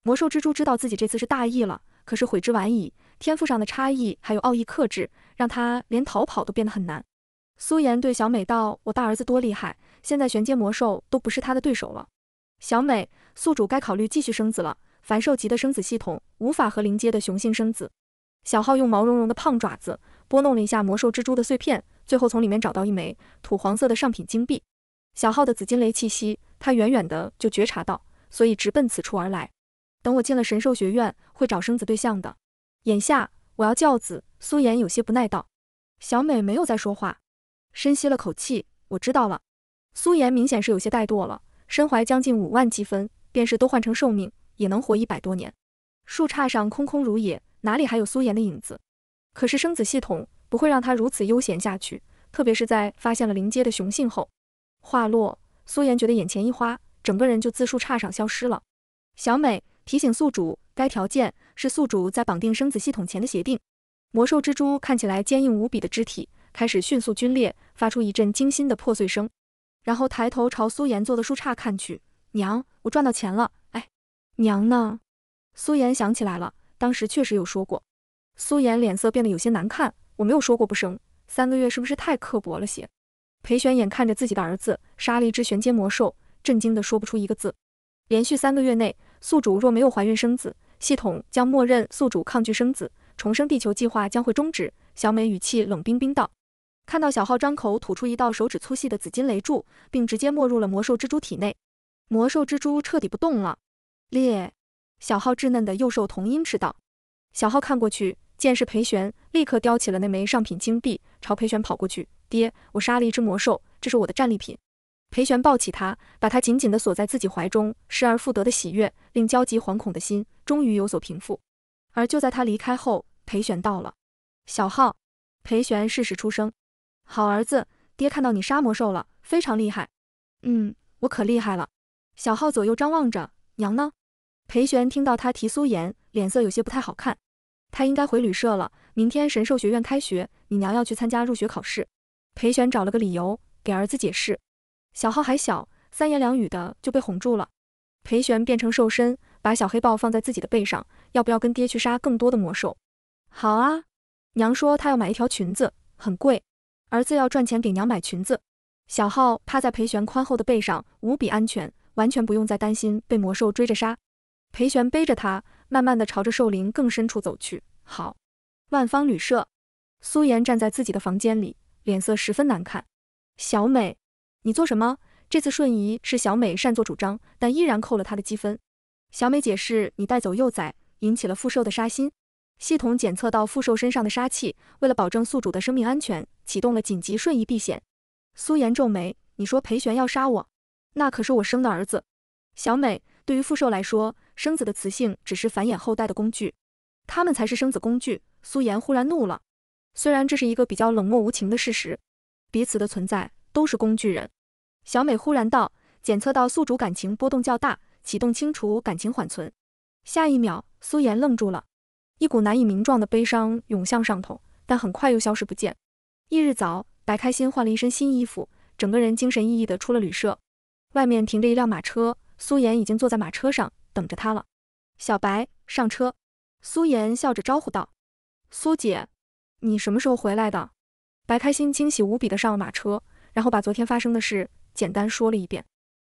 魔兽蜘蛛知道自己这次是大意了，可是悔之晚矣。天赋上的差异，还有奥义克制，让他连逃跑都变得很难。苏妍对小美道：“我大儿子多厉害，现在玄阶魔兽都不是他的对手了。”小美宿主该考虑继续生子了。凡兽级的生子系统无法和灵阶的雄性生子。小浩用毛茸茸的胖爪子拨弄了一下魔兽蜘蛛的碎片，最后从里面找到一枚土黄色的上品金币。小浩的紫金雷气息，他远远的就觉察到，所以直奔此处而来。等我进了神兽学院，会找生子对象的。眼下我要教子，苏颜有些不耐道。小美没有再说话，深吸了口气，我知道了。苏颜明显是有些怠惰了，身怀将近五万积分，便是都换成寿命，也能活一百多年。树杈上空空如也，哪里还有苏颜的影子？可是生子系统不会让他如此悠闲下去，特别是在发现了灵街的雄性后。话落，苏颜觉得眼前一花，整个人就自树杈上消失了。小美。提醒宿主，该条件是宿主在绑定生子系统前的协定。魔兽蜘蛛看起来坚硬无比的肢体开始迅速皲裂，发出一阵惊心的破碎声，然后抬头朝苏妍坐的树杈看去。娘，我赚到钱了！哎，娘呢？苏妍想起来了，当时确实有说过。苏妍脸色变得有些难看，我没有说过不生，三个月是不是太刻薄了些？裴玄眼看着自己的儿子杀了一只玄阶魔兽，震惊的说不出一个字。连续三个月内。宿主若没有怀孕生子，系统将默认宿主抗拒生子，重生地球计划将会终止。小美语气冷冰冰道。看到小号张口吐出一道手指粗细的紫金雷柱，并直接没入了魔兽蜘蛛体内，魔兽蜘蛛彻底不动了。裂，小号稚嫩的幼兽童音斥道。小号看过去，见是裴玄，立刻叼起了那枚上品金币，朝裴玄跑过去。爹，我杀了一只魔兽，这是我的战利品。裴玄抱起他，把他紧紧地锁在自己怀中。失而复得的喜悦，令焦急惶恐的心终于有所平复。而就在他离开后，裴玄到了。小浩，裴玄适时出声：“好儿子，爹看到你杀魔兽了，非常厉害。”“嗯，我可厉害了。”小浩左右张望着：“娘呢？”裴玄听到他提苏颜，脸色有些不太好看。他应该回旅社了。明天神兽学院开学，你娘要去参加入学考试。裴玄找了个理由给儿子解释。小浩还小，三言两语的就被哄住了。裴玄变成兽身，把小黑豹放在自己的背上，要不要跟爹去杀更多的魔兽？好啊，娘说她要买一条裙子，很贵，儿子要赚钱给娘买裙子。小浩趴在裴玄宽厚的背上，无比安全，完全不用再担心被魔兽追着杀。裴玄背着他，慢慢的朝着兽林更深处走去。好，万方旅社，苏妍站在自己的房间里，脸色十分难看。小美。你做什么？这次瞬移是小美擅作主张，但依然扣了她的积分。小美解释，你带走幼崽，引起了复兽的杀心。系统检测到复兽身上的杀气，为了保证宿主的生命安全，启动了紧急瞬移避险。苏颜皱眉，你说裴玄要杀我？那可是我生的儿子。小美对于复兽来说，生子的雌性只是繁衍后代的工具，他们才是生子工具。苏颜忽然怒了，虽然这是一个比较冷漠无情的事实，彼此的存在。都是工具人，小美忽然道：“检测到宿主感情波动较大，启动清除感情缓存。”下一秒，苏妍愣住了，一股难以名状的悲伤涌向上头，但很快又消失不见。翌日早，白开心换了一身新衣服，整个人精神奕奕的出了旅社。外面停着一辆马车，苏妍已经坐在马车上等着他了。“小白，上车。”苏妍笑着招呼道。“苏姐，你什么时候回来的？”白开心惊喜无比的上了马车。然后把昨天发生的事简单说了一遍，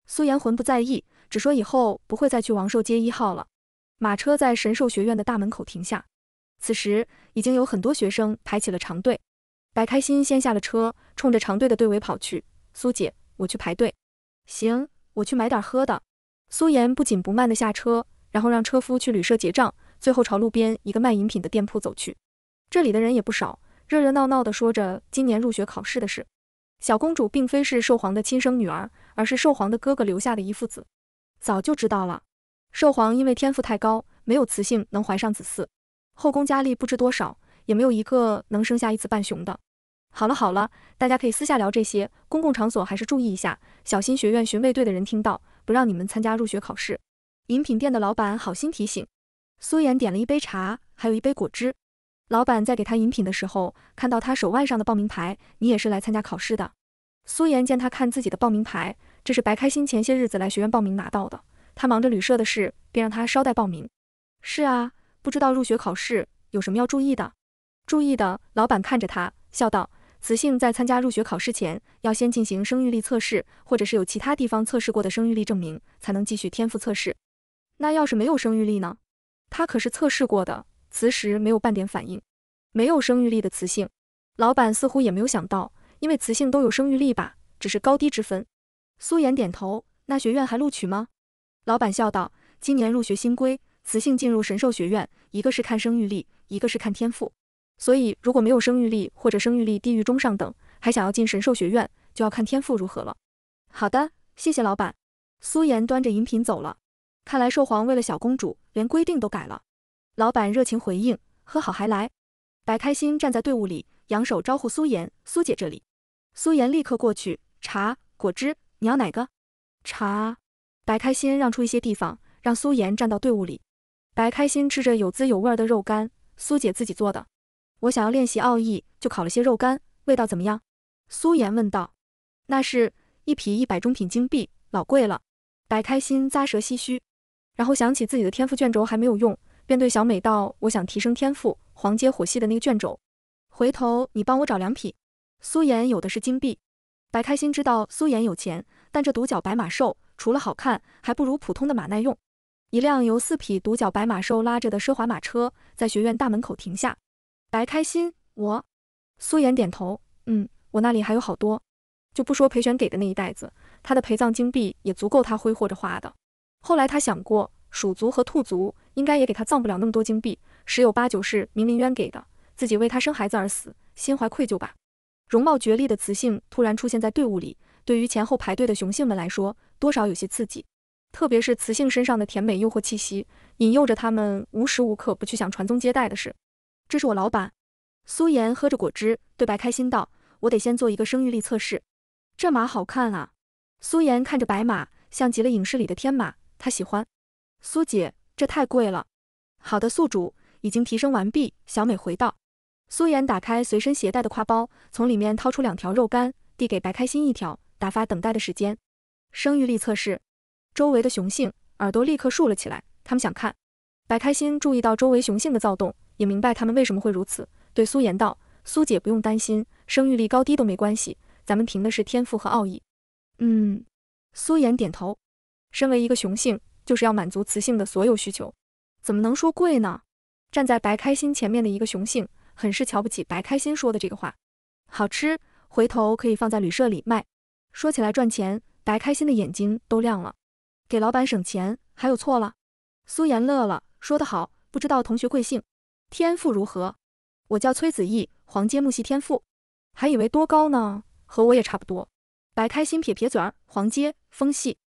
苏颜浑不在意，只说以后不会再去王寿街一号了。马车在神兽学院的大门口停下，此时已经有很多学生排起了长队。白开心先下了车，冲着长队的队尾跑去：“苏姐，我去排队。”“行，我去买点喝的。”苏颜不紧不慢地下车，然后让车夫去旅社结账，最后朝路边一个卖饮品的店铺走去。这里的人也不少，热热闹闹地说着今年入学考试的事。小公主并非是寿皇的亲生女儿，而是寿皇的哥哥留下的遗腹子。早就知道了，寿皇因为天赋太高，没有雌性能怀上子嗣，后宫佳丽不知多少，也没有一个能生下一子半雄的。好了好了，大家可以私下聊这些，公共场所还是注意一下，小心学院巡卫队的人听到，不让你们参加入学考试。饮品店的老板好心提醒，苏妍点了一杯茶，还有一杯果汁。老板在给他饮品的时候，看到他手腕上的报名牌，你也是来参加考试的。苏妍见他看自己的报名牌，这是白开心前些日子来学院报名拿到的。他忙着旅社的事，便让他捎带报名。是啊，不知道入学考试有什么要注意的？注意的。老板看着他，笑道：“雌性在参加入学考试前，要先进行生育力测试，或者是有其他地方测试过的生育力证明，才能继续天赋测试。那要是没有生育力呢？他可是测试过的。”磁石没有半点反应，没有生育力的磁性，老板似乎也没有想到，因为磁性都有生育力吧，只是高低之分。苏妍点头，那学院还录取吗？老板笑道，今年入学新规，磁性进入神兽学院，一个是看生育力，一个是看天赋。所以如果没有生育力或者生育力低于中上等，还想要进神兽学院，就要看天赋如何了。好的，谢谢老板。苏妍端着饮品走了，看来兽皇为了小公主，连规定都改了。老板热情回应：“喝好还来。”白开心站在队伍里，扬手招呼苏颜：“苏姐，这里。”苏颜立刻过去，茶、果汁，你要哪个？茶。白开心让出一些地方，让苏颜站到队伍里。白开心吃着有滋有味的肉干，苏姐自己做的。我想要练习奥义，就烤了些肉干，味道怎么样？苏颜问道。那是一匹一百中品金币，老贵了。白开心咂舌唏嘘，然后想起自己的天赋卷轴还没有用。便对小美道：“我想提升天赋，黄阶火系的那个卷轴，回头你帮我找两匹。”苏颜有的是金币。白开心知道苏颜有钱，但这独角白马兽除了好看，还不如普通的马耐用。一辆由四匹独角白马兽拉着的奢华马车在学院大门口停下。白开心，我。苏颜点头，嗯，我那里还有好多，就不说裴玄给的那一袋子，他的陪葬金币也足够他挥霍着花的。后来他想过，鼠族和兔族。应该也给他葬不了那么多金币，十有八九是明凌渊给的，自己为他生孩子而死，心怀愧疚吧。容貌绝丽的雌性突然出现在队伍里，对于前后排队的雄性们来说，多少有些刺激，特别是雌性身上的甜美诱惑气息，引诱着他们无时无刻不去想传宗接代的事。这是我老板，苏颜喝着果汁，对白开心道：“我得先做一个生育力测试。”这马好看啊！苏颜看着白马，像极了影视里的天马，她喜欢。苏姐。这太贵了。好的，宿主已经提升完毕。小美回道。苏颜打开随身携带的挎包，从里面掏出两条肉干，递给白开心一条，打发等待的时间。生育力测试，周围的雄性耳朵立刻竖了起来，他们想看。白开心注意到周围雄性的躁动，也明白他们为什么会如此，对苏颜道：“苏姐不用担心，生育力高低都没关系，咱们凭的是天赋和奥义。”嗯。苏颜点头。身为一个雄性。就是要满足雌性的所有需求，怎么能说贵呢？站在白开心前面的一个雄性很是瞧不起白开心说的这个话。好吃，回头可以放在旅社里卖。说起来赚钱，白开心的眼睛都亮了。给老板省钱还有错了？苏颜乐了，说得好。不知道同学贵姓，天赋如何？我叫崔子毅，黄阶木系天赋。还以为多高呢，和我也差不多。白开心撇撇嘴儿，黄阶风系。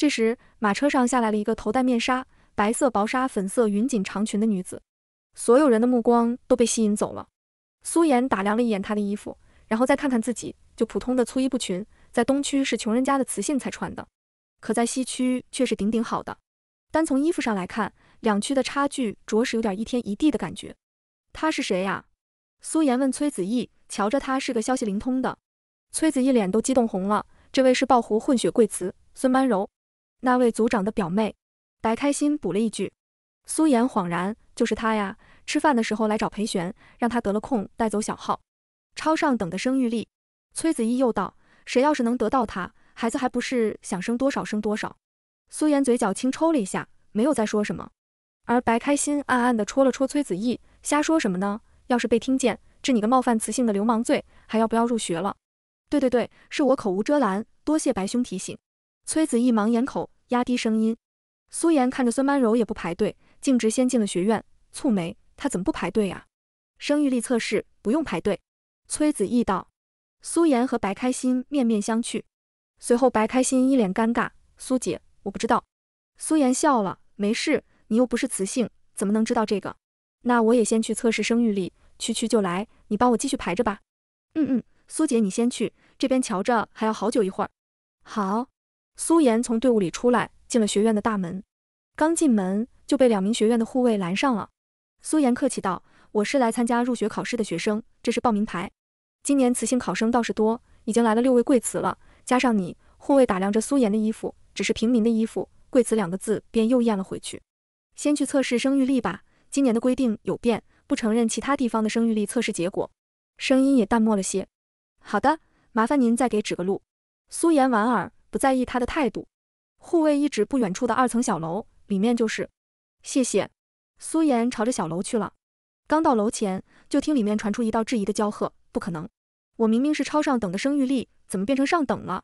这时，马车上下来了一个头戴面纱、白色薄纱、粉色云锦长裙的女子，所有人的目光都被吸引走了。苏颜打量了一眼她的衣服，然后再看看自己，就普通的粗衣布裙，在东区是穷人家的雌性才穿的，可在西区却是顶顶好的。单从衣服上来看，两区的差距着实有点一天一地的感觉。他是谁呀？苏颜问崔子义。瞧着他是个消息灵通的，崔子义脸都激动红了。这位是暴湖混血贵子孙曼柔。那位族长的表妹，白开心补了一句。苏妍恍然，就是他呀。吃饭的时候来找裴玄，让他得了空带走小号，超上等的生育力。崔子义又道，谁要是能得到他，孩子还不是想生多少生多少？苏妍嘴角轻抽了一下，没有再说什么。而白开心暗暗地戳了戳崔子义，瞎说什么呢？要是被听见，治你个冒犯雌性的流氓罪，还要不要入学了？对对对，是我口无遮拦，多谢白兄提醒。崔子义忙掩口，压低声音。苏妍看着孙曼柔也不排队，径直先进了学院。蹙眉，她怎么不排队啊？生育力测试不用排队。崔子义道。苏妍和白开心面面相觑，随后白开心一脸尴尬。苏姐，我不知道。苏妍笑了，没事，你又不是雌性，怎么能知道这个？那我也先去测试生育力，去去就来。你帮我继续排着吧。嗯嗯，苏姐你先去，这边瞧着还要好久一会儿。好。苏岩从队伍里出来，进了学院的大门。刚进门就被两名学院的护卫拦上了。苏岩客气道：“我是来参加入学考试的学生，这是报名牌。今年雌性考生倒是多，已经来了六位贵雌了，加上你。”护卫打量着苏岩的衣服，只是平民的衣服，贵雌两个字便又咽了回去。先去测试生育力吧，今年的规定有变，不承认其他地方的生育力测试结果。声音也淡漠了些。好的，麻烦您再给指个路。苏岩莞尔。不在意他的态度，护卫一指不远处的二层小楼，里面就是。谢谢，苏妍朝着小楼去了。刚到楼前，就听里面传出一道质疑的娇喝：“不可能，我明明是超上等的生育力，怎么变成上等了？”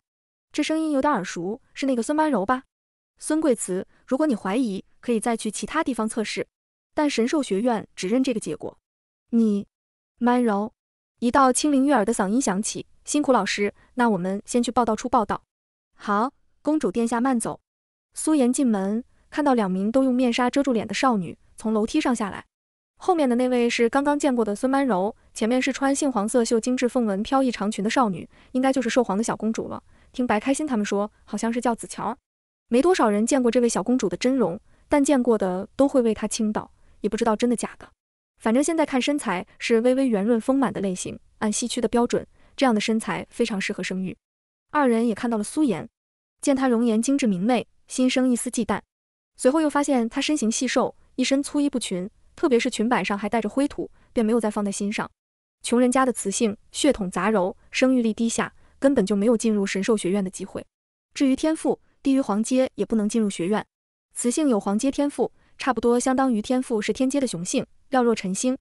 这声音有点耳熟，是那个孙曼柔吧？孙贵慈，如果你怀疑，可以再去其他地方测试，但神兽学院只认这个结果。你，曼柔，一道清灵悦耳的嗓音响起：“辛苦老师，那我们先去报道处报道。”好，公主殿下慢走。苏颜进门，看到两名都用面纱遮住脸的少女从楼梯上下来，后面的那位是刚刚见过的孙曼柔，前面是穿杏黄色绣精致凤纹飘逸长裙的少女，应该就是寿皇的小公主了。听白开心他们说，好像是叫紫乔儿。没多少人见过这位小公主的真容，但见过的都会为她倾倒。也不知道真的假的，反正现在看身材是微微圆润丰满的类型，按西区的标准，这样的身材非常适合生育。二人也看到了苏颜，见她容颜精致明媚，心生一丝忌惮。随后又发现她身形细瘦，一身粗衣不群，特别是裙摆上还带着灰土，便没有再放在心上。穷人家的雌性血统杂糅，生育力低下，根本就没有进入神兽学院的机会。至于天赋低于黄阶，也不能进入学院。雌性有黄阶天赋，差不多相当于天赋是天阶的雄性，廖若晨星。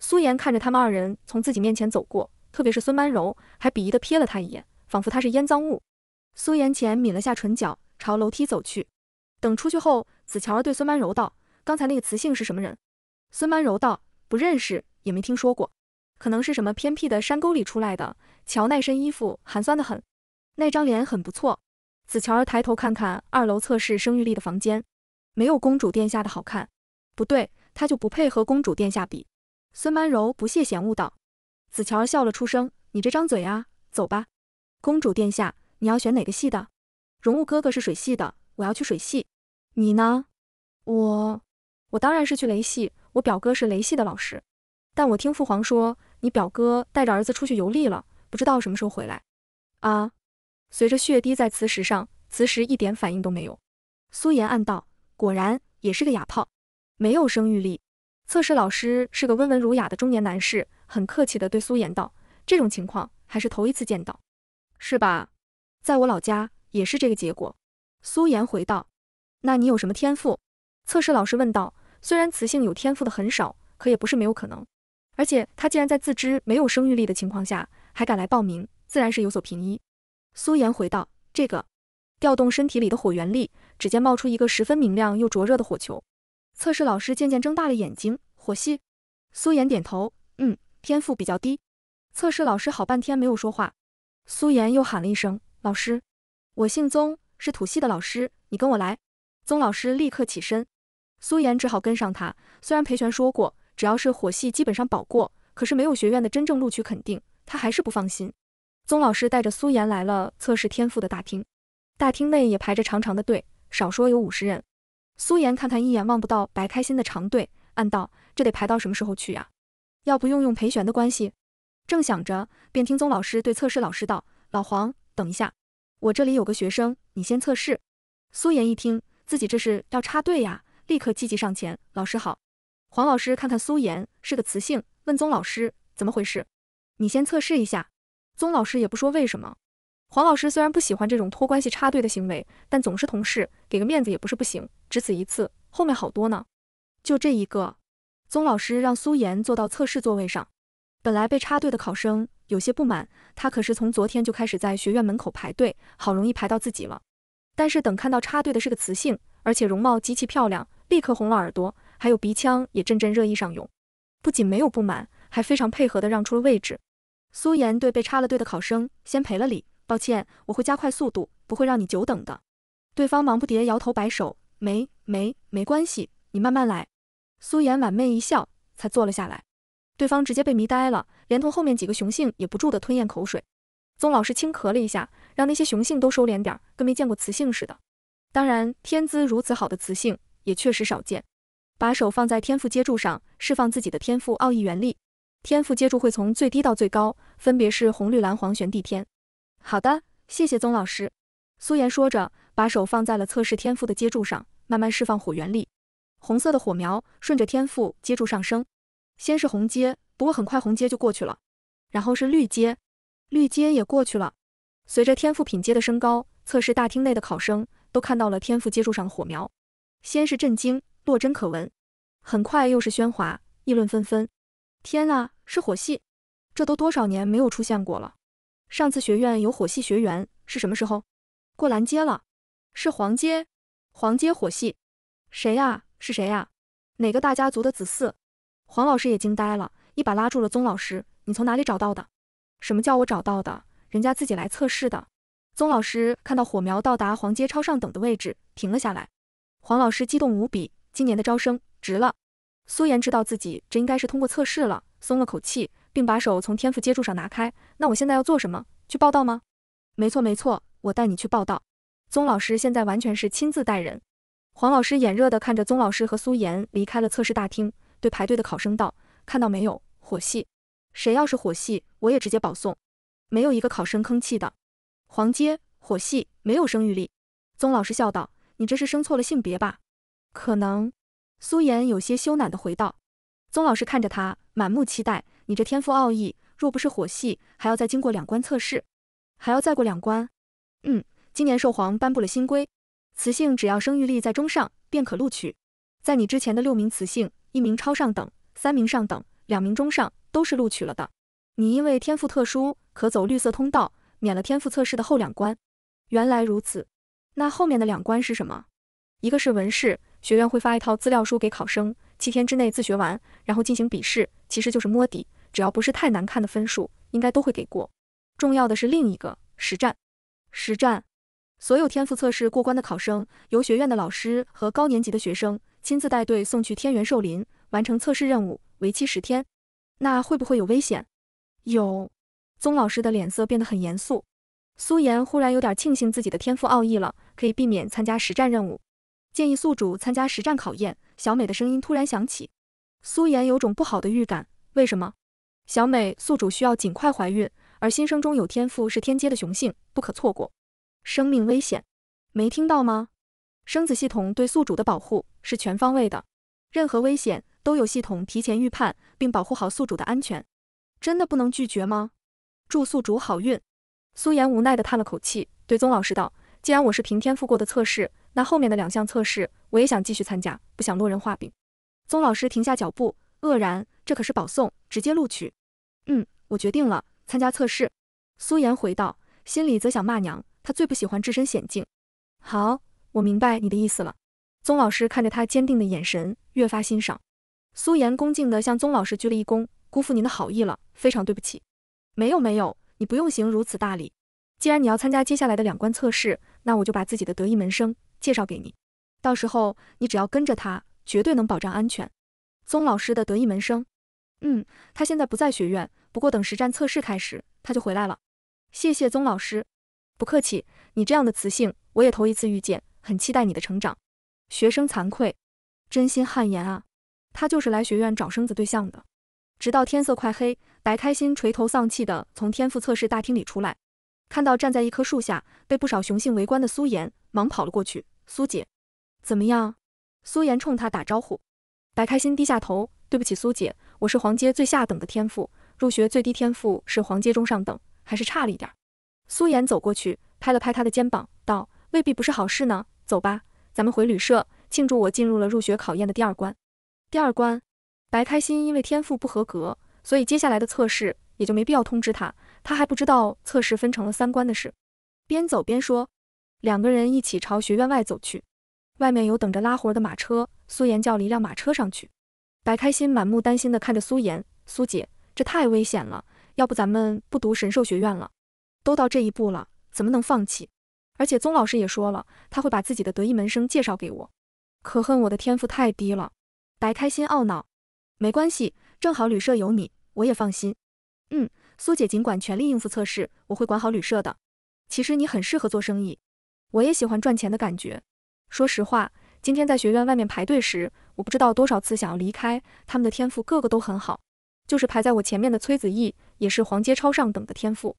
苏颜看着他们二人从自己面前走过，特别是孙曼柔，还鄙夷的瞥了他一眼。仿佛他是烟脏物，苏延前抿了下唇角，朝楼梯走去。等出去后，子乔儿对孙曼柔道：“刚才那个雌性是什么人？”孙曼柔道：“不认识，也没听说过，可能是什么偏僻的山沟里出来的。瞧那身衣服，寒酸得很。那张脸很不错。”子乔儿抬头看看二楼测试生育力的房间，没有公主殿下的好看。不对，她就不配和公主殿下比。孙曼柔不屑嫌恶道：“子乔儿笑了出声，你这张嘴啊！走吧。”公主殿下，你要选哪个系的？荣物哥哥是水系的，我要去水系。你呢？我，我当然是去雷系。我表哥是雷系的老师，但我听父皇说，你表哥带着儿子出去游历了，不知道什么时候回来。啊！随着血滴在磁石上，磁石一点反应都没有。苏妍暗道：果然也是个哑炮，没有生育力。测试老师是个温文儒雅的中年男士，很客气的对苏妍道：这种情况还是头一次见到。是吧，在我老家也是这个结果。苏颜回道：“那你有什么天赋？”测试老师问道。虽然雌性有天赋的很少，可也不是没有可能。而且她既然在自知没有生育力的情况下还敢来报名，自然是有所凭依。苏颜回道：“这个，调动身体里的火元力，只见冒出一个十分明亮又灼热的火球。”测试老师渐渐睁大了眼睛：“火系。”苏颜点头：“嗯，天赋比较低。”测试老师好半天没有说话。苏妍又喊了一声：“老师，我姓宗，是土系的老师，你跟我来。”宗老师立刻起身，苏妍只好跟上他。虽然裴玄说过，只要是火系，基本上保过，可是没有学院的真正录取肯定，他还是不放心。宗老师带着苏妍来了测试天赋的大厅，大厅内也排着长长的队，少说有五十人。苏妍看看一眼望不到白开心的长队，暗道：这得排到什么时候去呀？要不用用裴玄的关系？正想着，便听宗老师对测试老师道：“老黄，等一下，我这里有个学生，你先测试。”苏妍一听，自己这是要插队呀，立刻积极上前：“老师好。”黄老师看看苏妍是个雌性，问宗老师：“怎么回事？你先测试一下。”宗老师也不说为什么。黄老师虽然不喜欢这种托关系插队的行为，但总是同事，给个面子也不是不行，只此一次，后面好多呢。就这一个，宗老师让苏妍坐到测试座位上。本来被插队的考生有些不满，他可是从昨天就开始在学院门口排队，好容易排到自己了。但是等看到插队的是个雌性，而且容貌极其漂亮，立刻红了耳朵，还有鼻腔也阵阵热意上涌。不仅没有不满，还非常配合的让出了位置。苏妍对被插了队的考生先赔了礼：“抱歉，我会加快速度，不会让你久等的。”对方忙不迭摇头摆手：“没没没关系，你慢慢来。”苏妍满面一笑，才坐了下来。对方直接被迷呆了，连同后面几个雄性也不住的吞咽口水。宗老师轻咳了一下，让那些雄性都收敛点，跟没见过雌性似的。当然，天资如此好的雌性也确实少见。把手放在天赋接柱上，释放自己的天赋奥义原力。天赋接柱会从最低到最高，分别是红、绿、蓝、黄、玄、地、天。好的，谢谢宗老师。苏颜说着，把手放在了测试天赋的接柱上，慢慢释放火元力。红色的火苗顺着天赋接柱上升。先是红阶，不过很快红阶就过去了。然后是绿阶，绿阶也过去了。随着天赋品阶的升高，测试大厅内的考生都看到了天赋接柱上的火苗。先是震惊，落针可闻；很快又是喧哗，议论纷纷。天啊，是火系！这都多少年没有出现过了？上次学院有火系学员是什么时候？过蓝阶了？是黄阶？黄阶火系？谁呀？是谁呀？哪个大家族的子嗣？黄老师也惊呆了，一把拉住了宗老师：“你从哪里找到的？什么叫我找到的？人家自己来测试的。”宗老师看到火苗到达黄阶超上等的位置，停了下来。黄老师激动无比，今年的招生值了。苏妍知道自己这应该是通过测试了，松了口气，并把手从天赋接住上拿开。那我现在要做什么？去报道吗？没错没错，我带你去报道。宗老师现在完全是亲自带人。黄老师眼热地看着宗老师和苏妍离开了测试大厅。对排队的考生道：“看到没有，火系，谁要是火系，我也直接保送。没有一个考生吭气的。黄阶火系没有生育力。”宗老师笑道：“你这是生错了性别吧？可能。”苏颜有些羞赧的回道。宗老师看着他，满目期待：“你这天赋奥义，若不是火系，还要再经过两关测试。还要再过两关？嗯，今年兽皇颁布了新规，雌性只要生育力在中上，便可录取。在你之前的六名雌性。”一名超上等，三名上等，两名中上，都是录取了的。你因为天赋特殊，可走绿色通道，免了天赋测试的后两关。原来如此，那后面的两关是什么？一个是文试，学院会发一套资料书给考生，七天之内自学完，然后进行笔试，其实就是摸底，只要不是太难看的分数，应该都会给过。重要的是另一个实战，实战。所有天赋测试过关的考生，由学院的老师和高年级的学生亲自带队送去天元兽林，完成测试任务，为期十天。那会不会有危险？有。宗老师的脸色变得很严肃。苏妍忽然有点庆幸自己的天赋奥义了，可以避免参加实战任务。建议宿主参加实战考验。小美的声音突然响起，苏妍有种不好的预感。为什么？小美，宿主需要尽快怀孕，而新生中有天赋是天阶的雄性，不可错过。生命危险，没听到吗？生子系统对宿主的保护是全方位的，任何危险都有系统提前预判，并保护好宿主的安全。真的不能拒绝吗？祝宿主好运。苏颜无奈地叹了口气，对宗老师道：“既然我是凭天赋过的测试，那后面的两项测试我也想继续参加，不想落人画饼。”宗老师停下脚步，愕然：“这可是保送，直接录取。”“嗯，我决定了，参加测试。”苏颜回道，心里则想骂娘。他最不喜欢置身险境。好，我明白你的意思了。宗老师看着他坚定的眼神，越发欣赏。苏颜恭敬地向宗老师鞠了一躬：“辜负您的好意了，非常对不起。”“没有，没有，你不用行如此大礼。既然你要参加接下来的两关测试，那我就把自己的得意门生介绍给你。到时候你只要跟着他，绝对能保障安全。”“宗老师的得意门生？”“嗯，他现在不在学院，不过等实战测试开始，他就回来了。”“谢谢宗老师。”不客气，你这样的雌性我也头一次遇见，很期待你的成长。学生惭愧，真心汗颜啊！他就是来学院找生子对象的。直到天色快黑，白开心垂头丧气的从天赋测试大厅里出来，看到站在一棵树下被不少雄性围观的苏颜，忙跑了过去。苏姐，怎么样？苏颜冲他打招呼。白开心低下头，对不起苏姐，我是黄阶最下等的天赋，入学最低天赋是黄阶中上等，还是差了一点。苏妍走过去，拍了拍他的肩膀，道：“未必不是好事呢。走吧，咱们回旅社庆祝我进入了入学考验的第二关。”第二关，白开心因为天赋不合格，所以接下来的测试也就没必要通知他，他还不知道测试分成了三关的事。边走边说，两个人一起朝学院外走去。外面有等着拉活儿的马车，苏妍叫了一辆马车上去。白开心满目担心地看着苏妍，苏姐，这太危险了，要不咱们不读神兽学院了？都到这一步了，怎么能放弃？而且宗老师也说了，他会把自己的得意门生介绍给我。可恨我的天赋太低了，白开心懊恼。没关系，正好旅社有你，我也放心。嗯，苏姐尽管全力应付测试，我会管好旅社的。其实你很适合做生意，我也喜欢赚钱的感觉。说实话，今天在学院外面排队时，我不知道多少次想要离开。他们的天赋个个都很好，就是排在我前面的崔子毅，也是黄阶超上等的天赋。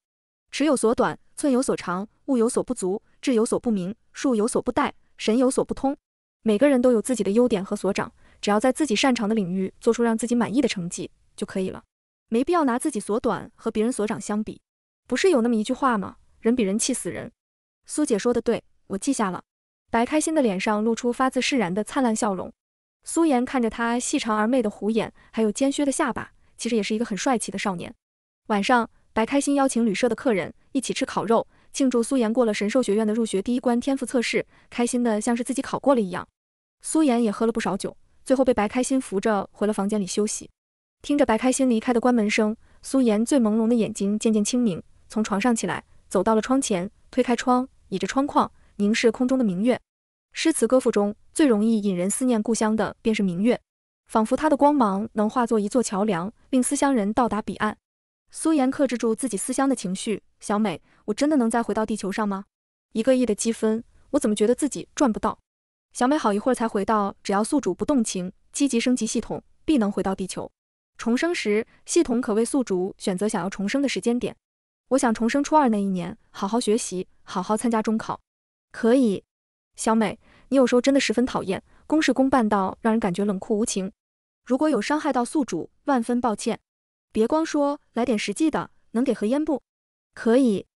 尺有所短，寸有所长，物有所不足，智有所不明，术有所不殆，神有所不通。每个人都有自己的优点和所长，只要在自己擅长的领域做出让自己满意的成绩就可以了，没必要拿自己所短和别人所长相比。不是有那么一句话吗？人比人气死人。苏姐说的对，我记下了。白开心的脸上露出发自释然的灿烂笑容。苏颜看着他细长而媚的虎眼，还有尖削的下巴，其实也是一个很帅气的少年。晚上。白开心邀请旅社的客人一起吃烤肉，庆祝苏颜过了神兽学院的入学第一关天赋测试，开心的像是自己考过了一样。苏颜也喝了不少酒，最后被白开心扶着回了房间里休息。听着白开心离开的关门声，苏颜最朦胧的眼睛渐渐清明，从床上起来，走到了窗前，推开窗，倚着窗框凝视空中的明月。诗词歌赋中最容易引人思念故乡的便是明月，仿佛它的光芒能化作一座桥梁，令思乡人到达彼岸。苏颜克制住自己思乡的情绪，小美，我真的能再回到地球上吗？一个亿的积分，我怎么觉得自己赚不到？小美好一会儿才回到，只要宿主不动情，积极升级系统，必能回到地球重生时，系统可为宿主选择想要重生的时间点。我想重生初二那一年，好好学习，好好参加中考。可以，小美，你有时候真的十分讨厌，公事公办到让人感觉冷酷无情。如果有伤害到宿主，万分抱歉。别光说，来点实际的，能给盒烟不？可以，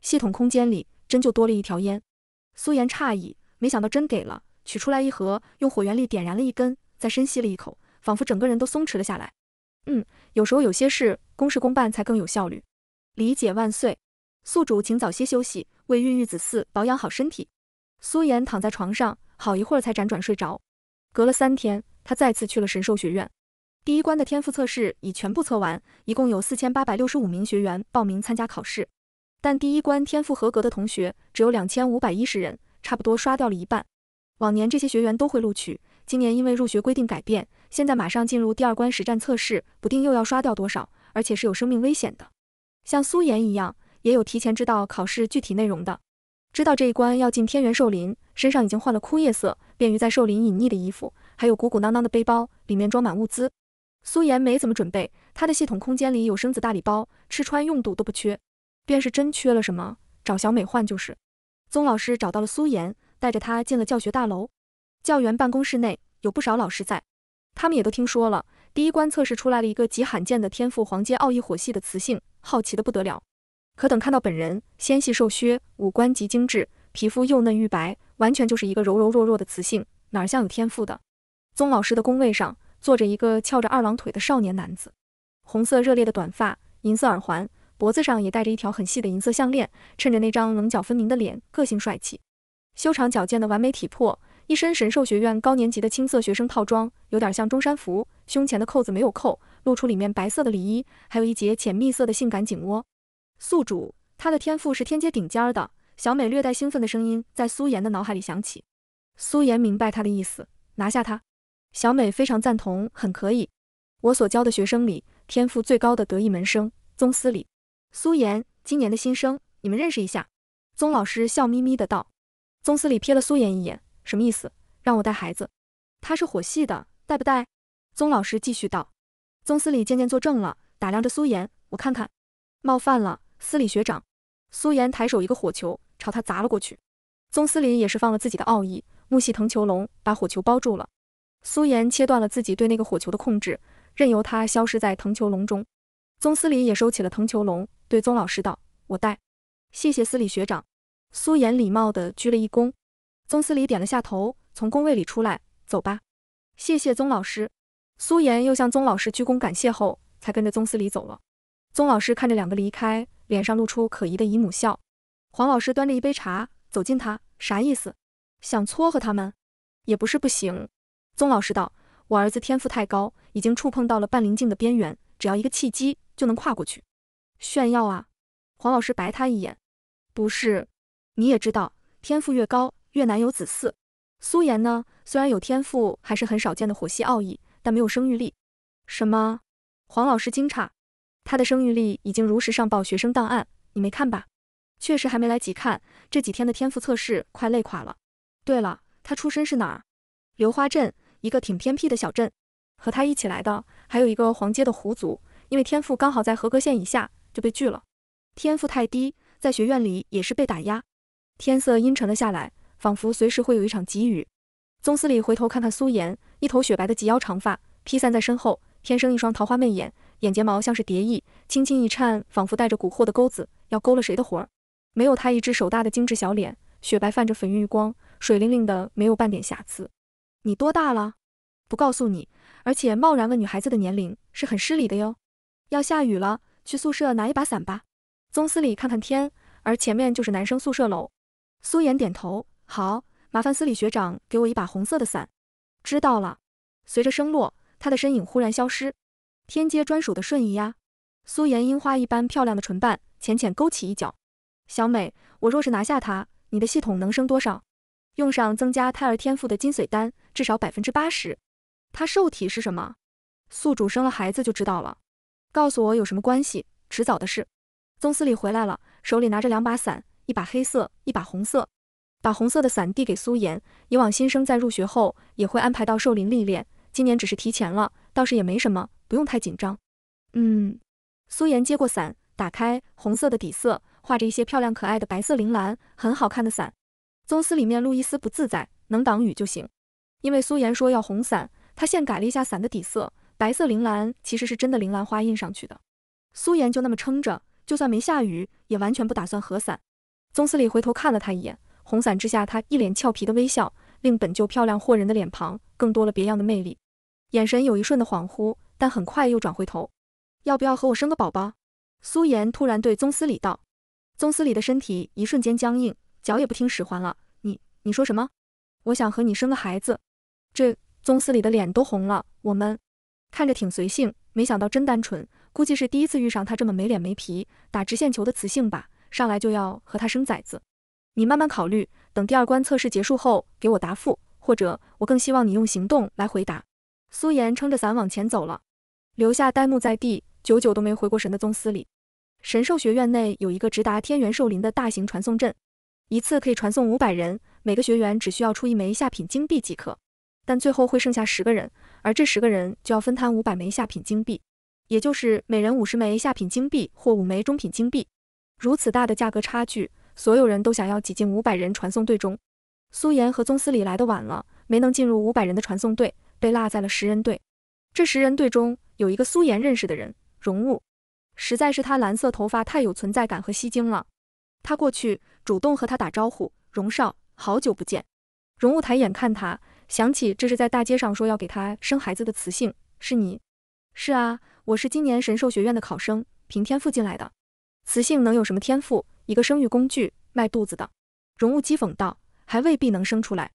系统空间里真就多了一条烟。苏颜诧异，没想到真给了，取出来一盒，用火元力点燃了一根，再深吸了一口，仿佛整个人都松弛了下来。嗯，有时候有些事公事公办才更有效率。理解万岁！宿主请早些休息，为孕育子嗣保养好身体。苏颜躺在床上，好一会儿才辗转睡着。隔了三天，她再次去了神兽学院。第一关的天赋测试已全部测完，一共有四千八百六十五名学员报名参加考试，但第一关天赋合格的同学只有两千五百一十人，差不多刷掉了一半。往年这些学员都会录取，今年因为入学规定改变，现在马上进入第二关实战测试，不定又要刷掉多少，而且是有生命危险的。像苏妍一样，也有提前知道考试具体内容的，知道这一关要进天元兽林，身上已经换了枯叶色，便于在兽林隐匿的衣服，还有鼓鼓囊囊的背包，里面装满物资。苏妍没怎么准备，她的系统空间里有生子大礼包，吃穿用度都不缺，便是真缺了什么，找小美换就是。宗老师找到了苏妍，带着她进了教学大楼。教员办公室内有不少老师在，他们也都听说了第一关测试出来了一个极罕见的天赋黄阶奥义火系的雌性，好奇的不得了。可等看到本人，纤细瘦削，五官极精致，皮肤又嫩玉白，完全就是一个柔柔弱弱的雌性，哪像有天赋的？宗老师的工位上。坐着一个翘着二郎腿的少年男子，红色热烈的短发，银色耳环，脖子上也戴着一条很细的银色项链，衬着那张棱角分明的脸，个性帅气，修长矫健的完美体魄，一身神兽学院高年级的青色学生套装，有点像中山服，胸前的扣子没有扣，露出里面白色的里衣，还有一截浅蜜色的性感颈窝。宿主，他的天赋是天阶顶尖儿的。小美略带兴奋的声音在苏妍的脑海里响起。苏妍明白他的意思，拿下他。小美非常赞同，很可以。我所教的学生里，天赋最高的得意门生宗司礼、苏妍今年的新生，你们认识一下。宗老师笑眯眯的道。宗司礼瞥了苏妍一眼，什么意思？让我带孩子？他是火系的，带不带？宗老师继续道。宗司礼渐渐坐正了，打量着苏妍，我看看。冒犯了，司礼学长。苏妍抬手一个火球朝他砸了过去。宗司礼也是放了自己的奥义，木系藤球龙把火球包住了。苏妍切断了自己对那个火球的控制，任由它消失在藤球笼中。宗司礼也收起了藤球笼，对宗老师道：“我带，谢谢司礼学长。”苏妍礼貌地鞠了一躬。宗司礼点了下头，从工位里出来：“走吧。”谢谢宗老师。苏岩又向宗老师鞠躬感谢后，才跟着宗司礼走了。宗老师看着两个离开，脸上露出可疑的姨母笑。黄老师端着一杯茶走进他：“啥意思？想撮合他们？也不是不行。”宗老师道：“我儿子天赋太高，已经触碰到了半灵境的边缘，只要一个契机就能跨过去。”炫耀啊！黄老师白他一眼：“不是，你也知道，天赋越高越难有子嗣。苏妍呢？虽然有天赋，还是很少见的火系奥义，但没有生育力。”什么？黄老师惊诧：“他的生育力已经如实上报学生档案，你没看吧？”“确实还没来及看，这几天的天赋测试快累垮了。”“对了，他出身是哪儿？”“流花镇。”一个挺偏僻的小镇，和他一起来的还有一个黄阶的狐族，因为天赋刚好在合格线以下就被拒了，天赋太低，在学院里也是被打压。天色阴沉了下来，仿佛随时会有一场急雨。宗司礼回头看看苏颜，一头雪白的及腰长发披散在身后，天生一双桃花媚眼，眼睫毛像是蝶翼，轻轻一颤，仿佛带着蛊惑的钩子，要勾了谁的魂儿。没有他一只手大的精致小脸，雪白泛着粉晕光，水灵灵的，没有半点瑕疵。你多大了？不告诉你，而且贸然问女孩子的年龄是很失礼的哟。要下雨了，去宿舍拿一把伞吧。宗司礼看看天，而前面就是男生宿舍楼。苏颜点头，好，麻烦司礼学长给我一把红色的伞。知道了。随着声落，他的身影忽然消失。天阶专属的瞬移呀。苏颜樱花一般漂亮的唇瓣浅浅勾起一角。小美，我若是拿下他，你的系统能升多少？用上增加胎儿天赋的金髓丹。至少百分之八十，它受体是什么？宿主生了孩子就知道了。告诉我有什么关系？迟早的事。宗司礼回来了，手里拿着两把伞，一把黑色，一把红色。把红色的伞递给苏妍。以往新生在入学后也会安排到兽林历练，今年只是提前了，倒是也没什么，不用太紧张。嗯。苏妍接过伞，打开，红色的底色画着一些漂亮可爱的白色铃兰，很好看的伞。宗司里面，路易斯不自在，能挡雨就行。因为苏颜说要红伞，他现改了一下伞的底色，白色铃兰其实是真的铃兰花印上去的。苏颜就那么撑着，就算没下雨，也完全不打算合伞。宗司礼回头看了她一眼，红伞之下，她一脸俏皮的微笑，令本就漂亮惑人的脸庞更多了别样的魅力。眼神有一瞬的恍惚，但很快又转回头。要不要和我生个宝宝？苏妍突然对宗司礼道。宗司礼的身体一瞬间僵硬，脚也不听使唤了。你你说什么？我想和你生个孩子。这宗祠里的脸都红了，我们看着挺随性，没想到真单纯，估计是第一次遇上他这么没脸没皮打直线球的雌性吧，上来就要和他生崽子。你慢慢考虑，等第二关测试结束后给我答复，或者我更希望你用行动来回答。苏妍撑着伞往前走了，留下呆木在地，久久都没回过神的宗祠里。神兽学院内有一个直达天元兽林的大型传送阵，一次可以传送五百人，每个学员只需要出一枚下品金币即可。但最后会剩下十个人，而这十个人就要分摊五百枚下品金币，也就是每人五十枚下品金币或五枚中品金币。如此大的价格差距，所有人都想要挤进五百人传送队中。苏妍和宗司礼来的晚了，没能进入五百人的传送队，被落在了十人队。这十人队中有一个苏妍认识的人，荣雾，实在是他蓝色头发太有存在感和吸睛了。他过去主动和他打招呼：“荣少，好久不见。”荣雾抬眼看他。想起这是在大街上说要给他生孩子的雌性，是你？是啊，我是今年神兽学院的考生，凭天赋进来的。雌性能有什么天赋？一个生育工具，卖肚子的。容物讥讽道，还未必能生出来。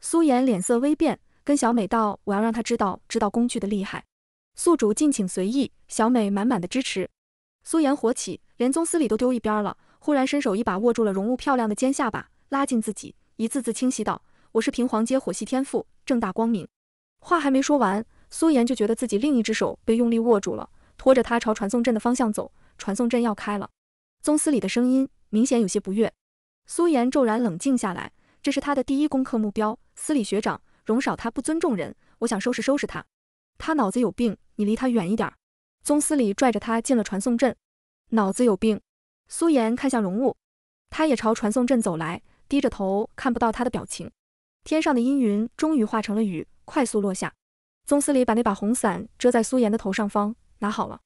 苏颜脸色微变，跟小美道：“我要让她知道知道工具的厉害。”宿主敬请随意。小美满满的支持。苏颜火起，连宗司礼都丢一边了，忽然伸手一把握住了容物漂亮的尖下巴，拉近自己，一字字清晰道。我是凭黄阶火系天赋，正大光明。话还没说完，苏妍就觉得自己另一只手被用力握住了，拖着他朝传送阵的方向走。传送阵要开了。宗司里的声音明显有些不悦。苏妍骤然冷静下来，这是他的第一功课目标。司礼学长，荣少他不尊重人，我想收拾收拾他。他脑子有病，你离他远一点。宗司里拽着他进了传送阵。脑子有病？苏妍看向荣物，他也朝传送阵走来，低着头，看不到他的表情。天上的阴云终于化成了雨，快速落下。宗司礼把那把红伞遮在苏颜的头上方，拿好了。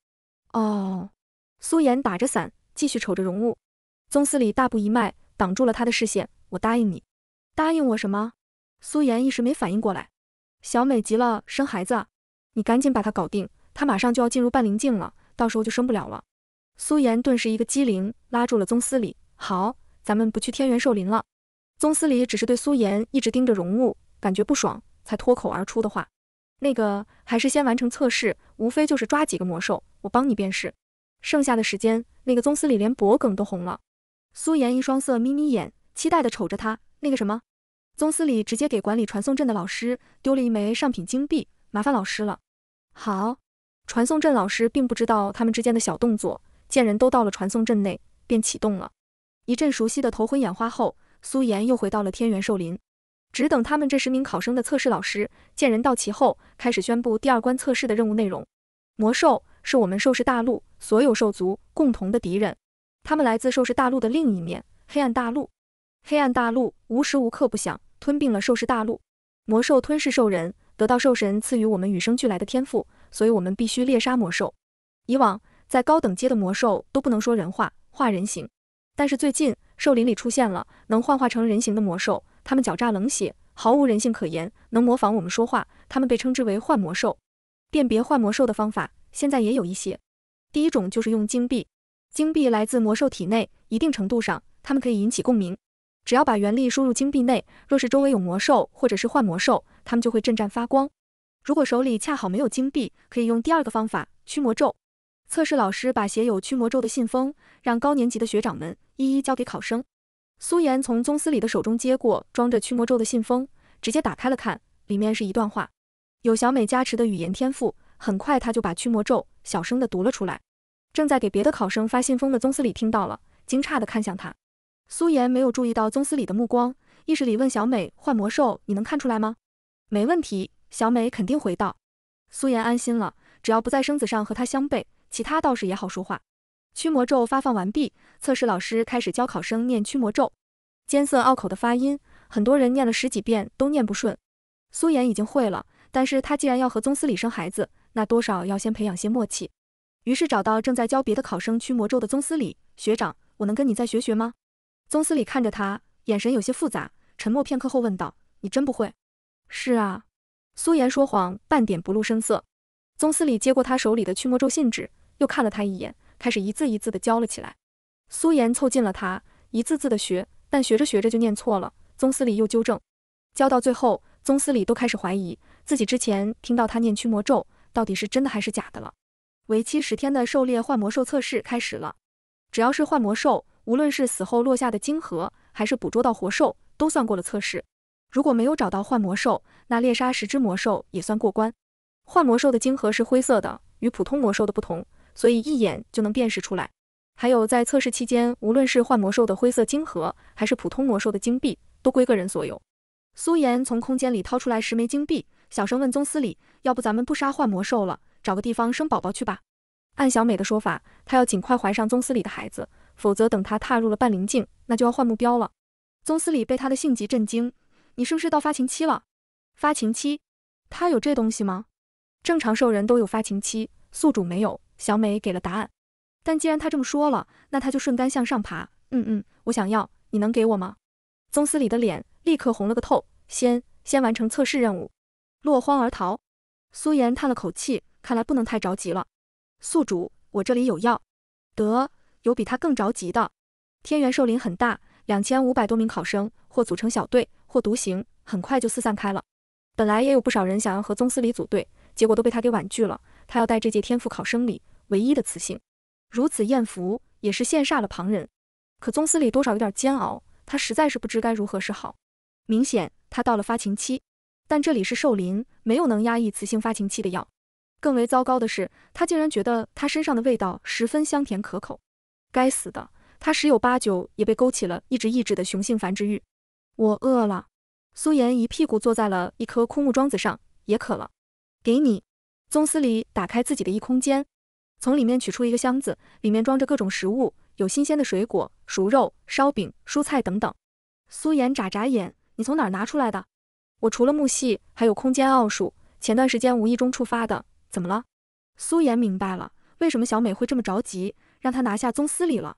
哦，苏颜打着伞继续瞅着容物。宗司礼大步一迈，挡住了他的视线。我答应你，答应我什么？苏颜一时没反应过来。小美急了，生孩子，你赶紧把她搞定，她马上就要进入半灵境了，到时候就生不了了。苏颜顿时一个机灵，拉住了宗司礼。好，咱们不去天元兽林了。宗司礼只是对苏颜一直盯着容物，感觉不爽，才脱口而出的话。那个还是先完成测试，无非就是抓几个魔兽，我帮你便是。剩下的时间，那个宗司礼连脖梗都红了。苏颜一双色眯眯眼，期待的瞅着他。那个什么，宗司礼直接给管理传送阵的老师丢了一枚上品金币，麻烦老师了。好，传送阵老师并不知道他们之间的小动作，见人都到了传送阵内，便启动了。一阵熟悉的头昏眼花后。苏妍又回到了天元兽林，只等他们这十名考生的测试老师见人到齐后，开始宣布第二关测试的任务内容。魔兽是我们兽世大陆所有兽族共同的敌人，他们来自兽世大陆的另一面黑暗大陆。黑暗大陆无时无刻不想吞并了兽世大陆。魔兽吞噬兽人，得到兽神赐予我们与生俱来的天赋，所以我们必须猎杀魔兽。以往在高等阶的魔兽都不能说人话，化人形，但是最近。兽林里出现了能幻化成人形的魔兽，它们狡诈冷血，毫无人性可言，能模仿我们说话。它们被称之为幻魔兽。辨别幻魔兽的方法，现在也有一些。第一种就是用金币，金币来自魔兽体内，一定程度上它们可以引起共鸣。只要把原力输入金币内，若是周围有魔兽或者是幻魔兽，它们就会震颤发光。如果手里恰好没有金币，可以用第二个方法，驱魔咒。测试老师把写有驱魔咒的信封，让高年级的学长们一一交给考生。苏妍从宗司礼的手中接过装着驱魔咒的信封，直接打开了看，里面是一段话。有小美加持的语言天赋，很快他就把驱魔咒小声地读了出来。正在给别的考生发信封的宗司礼听到了，惊诧地看向他。苏妍没有注意到宗司礼的目光，意识里问小美：幻魔兽，你能看出来吗？没问题，小美肯定回道。苏妍安心了，只要不在生子上和他相悖。其他倒是也好说话，驱魔咒发放完毕，测试老师开始教考生念驱魔咒，艰涩拗口的发音，很多人念了十几遍都念不顺。苏妍已经会了，但是她既然要和宗司礼生孩子，那多少要先培养些默契。于是找到正在教别的考生驱魔咒的宗司礼学长，我能跟你再学学吗？宗司礼看着他，眼神有些复杂，沉默片刻后问道：“你真不会？”“是啊。”苏妍说谎，半点不露声色。宗司礼接过他手里的驱魔咒信纸。又看了他一眼，开始一字一字的教了起来。苏颜凑近了他，一字字的学，但学着学着就念错了。宗司礼又纠正，教到最后，宗司礼都开始怀疑自己之前听到他念驱魔咒到底是真的还是假的了。为期十天的狩猎幻魔兽测试开始了，只要是幻魔兽，无论是死后落下的晶核，还是捕捉到活兽，都算过了测试。如果没有找到幻魔兽，那猎杀十只魔兽也算过关。幻魔兽的晶核是灰色的，与普通魔兽的不同。所以一眼就能辨识出来。还有，在测试期间，无论是幻魔兽的灰色晶核，还是普通魔兽的金币，都归个人所有。苏妍从空间里掏出来十枚金币，小声问宗司礼：“要不咱们不杀幻魔兽了，找个地方生宝宝去吧？”按小美的说法，她要尽快怀上宗司礼的孩子，否则等她踏入了半灵境，那就要换目标了。宗司礼被她的性急震惊：“你是不是到发情期了？发情期？她有这东西吗？正常兽人都有发情期，宿主没有。”小美给了答案，但既然他这么说了，那他就顺杆向上爬。嗯嗯，我想要，你能给我吗？宗司礼的脸立刻红了个透，先先完成测试任务，落荒而逃。苏妍叹了口气，看来不能太着急了。宿主，我这里有药。得，有比他更着急的。天元兽林很大，两千五百多名考生或组成小队，或独行，很快就四散开了。本来也有不少人想要和宗司礼组队，结果都被他给婉拒了。他要带这届天赋考生里唯一的雌性，如此艳福也是羡煞了旁人。可宗司里多少有点煎熬，他实在是不知该如何是好。明显他到了发情期，但这里是兽林，没有能压抑雌性发情期的药。更为糟糕的是，他竟然觉得他身上的味道十分香甜可口。该死的，他十有八九也被勾起了一直抑制的雄性繁殖欲。我饿了，苏颜一屁股坐在了一棵枯木桩子上，也渴了，给你。宗司礼打开自己的一空间，从里面取出一个箱子，里面装着各种食物，有新鲜的水果、熟肉、烧饼、蔬菜等等。苏颜眨眨眼：“你从哪儿拿出来的？我除了木系，还有空间奥数，前段时间无意中触发的。怎么了？”苏颜明白了，为什么小美会这么着急，让他拿下宗司礼了。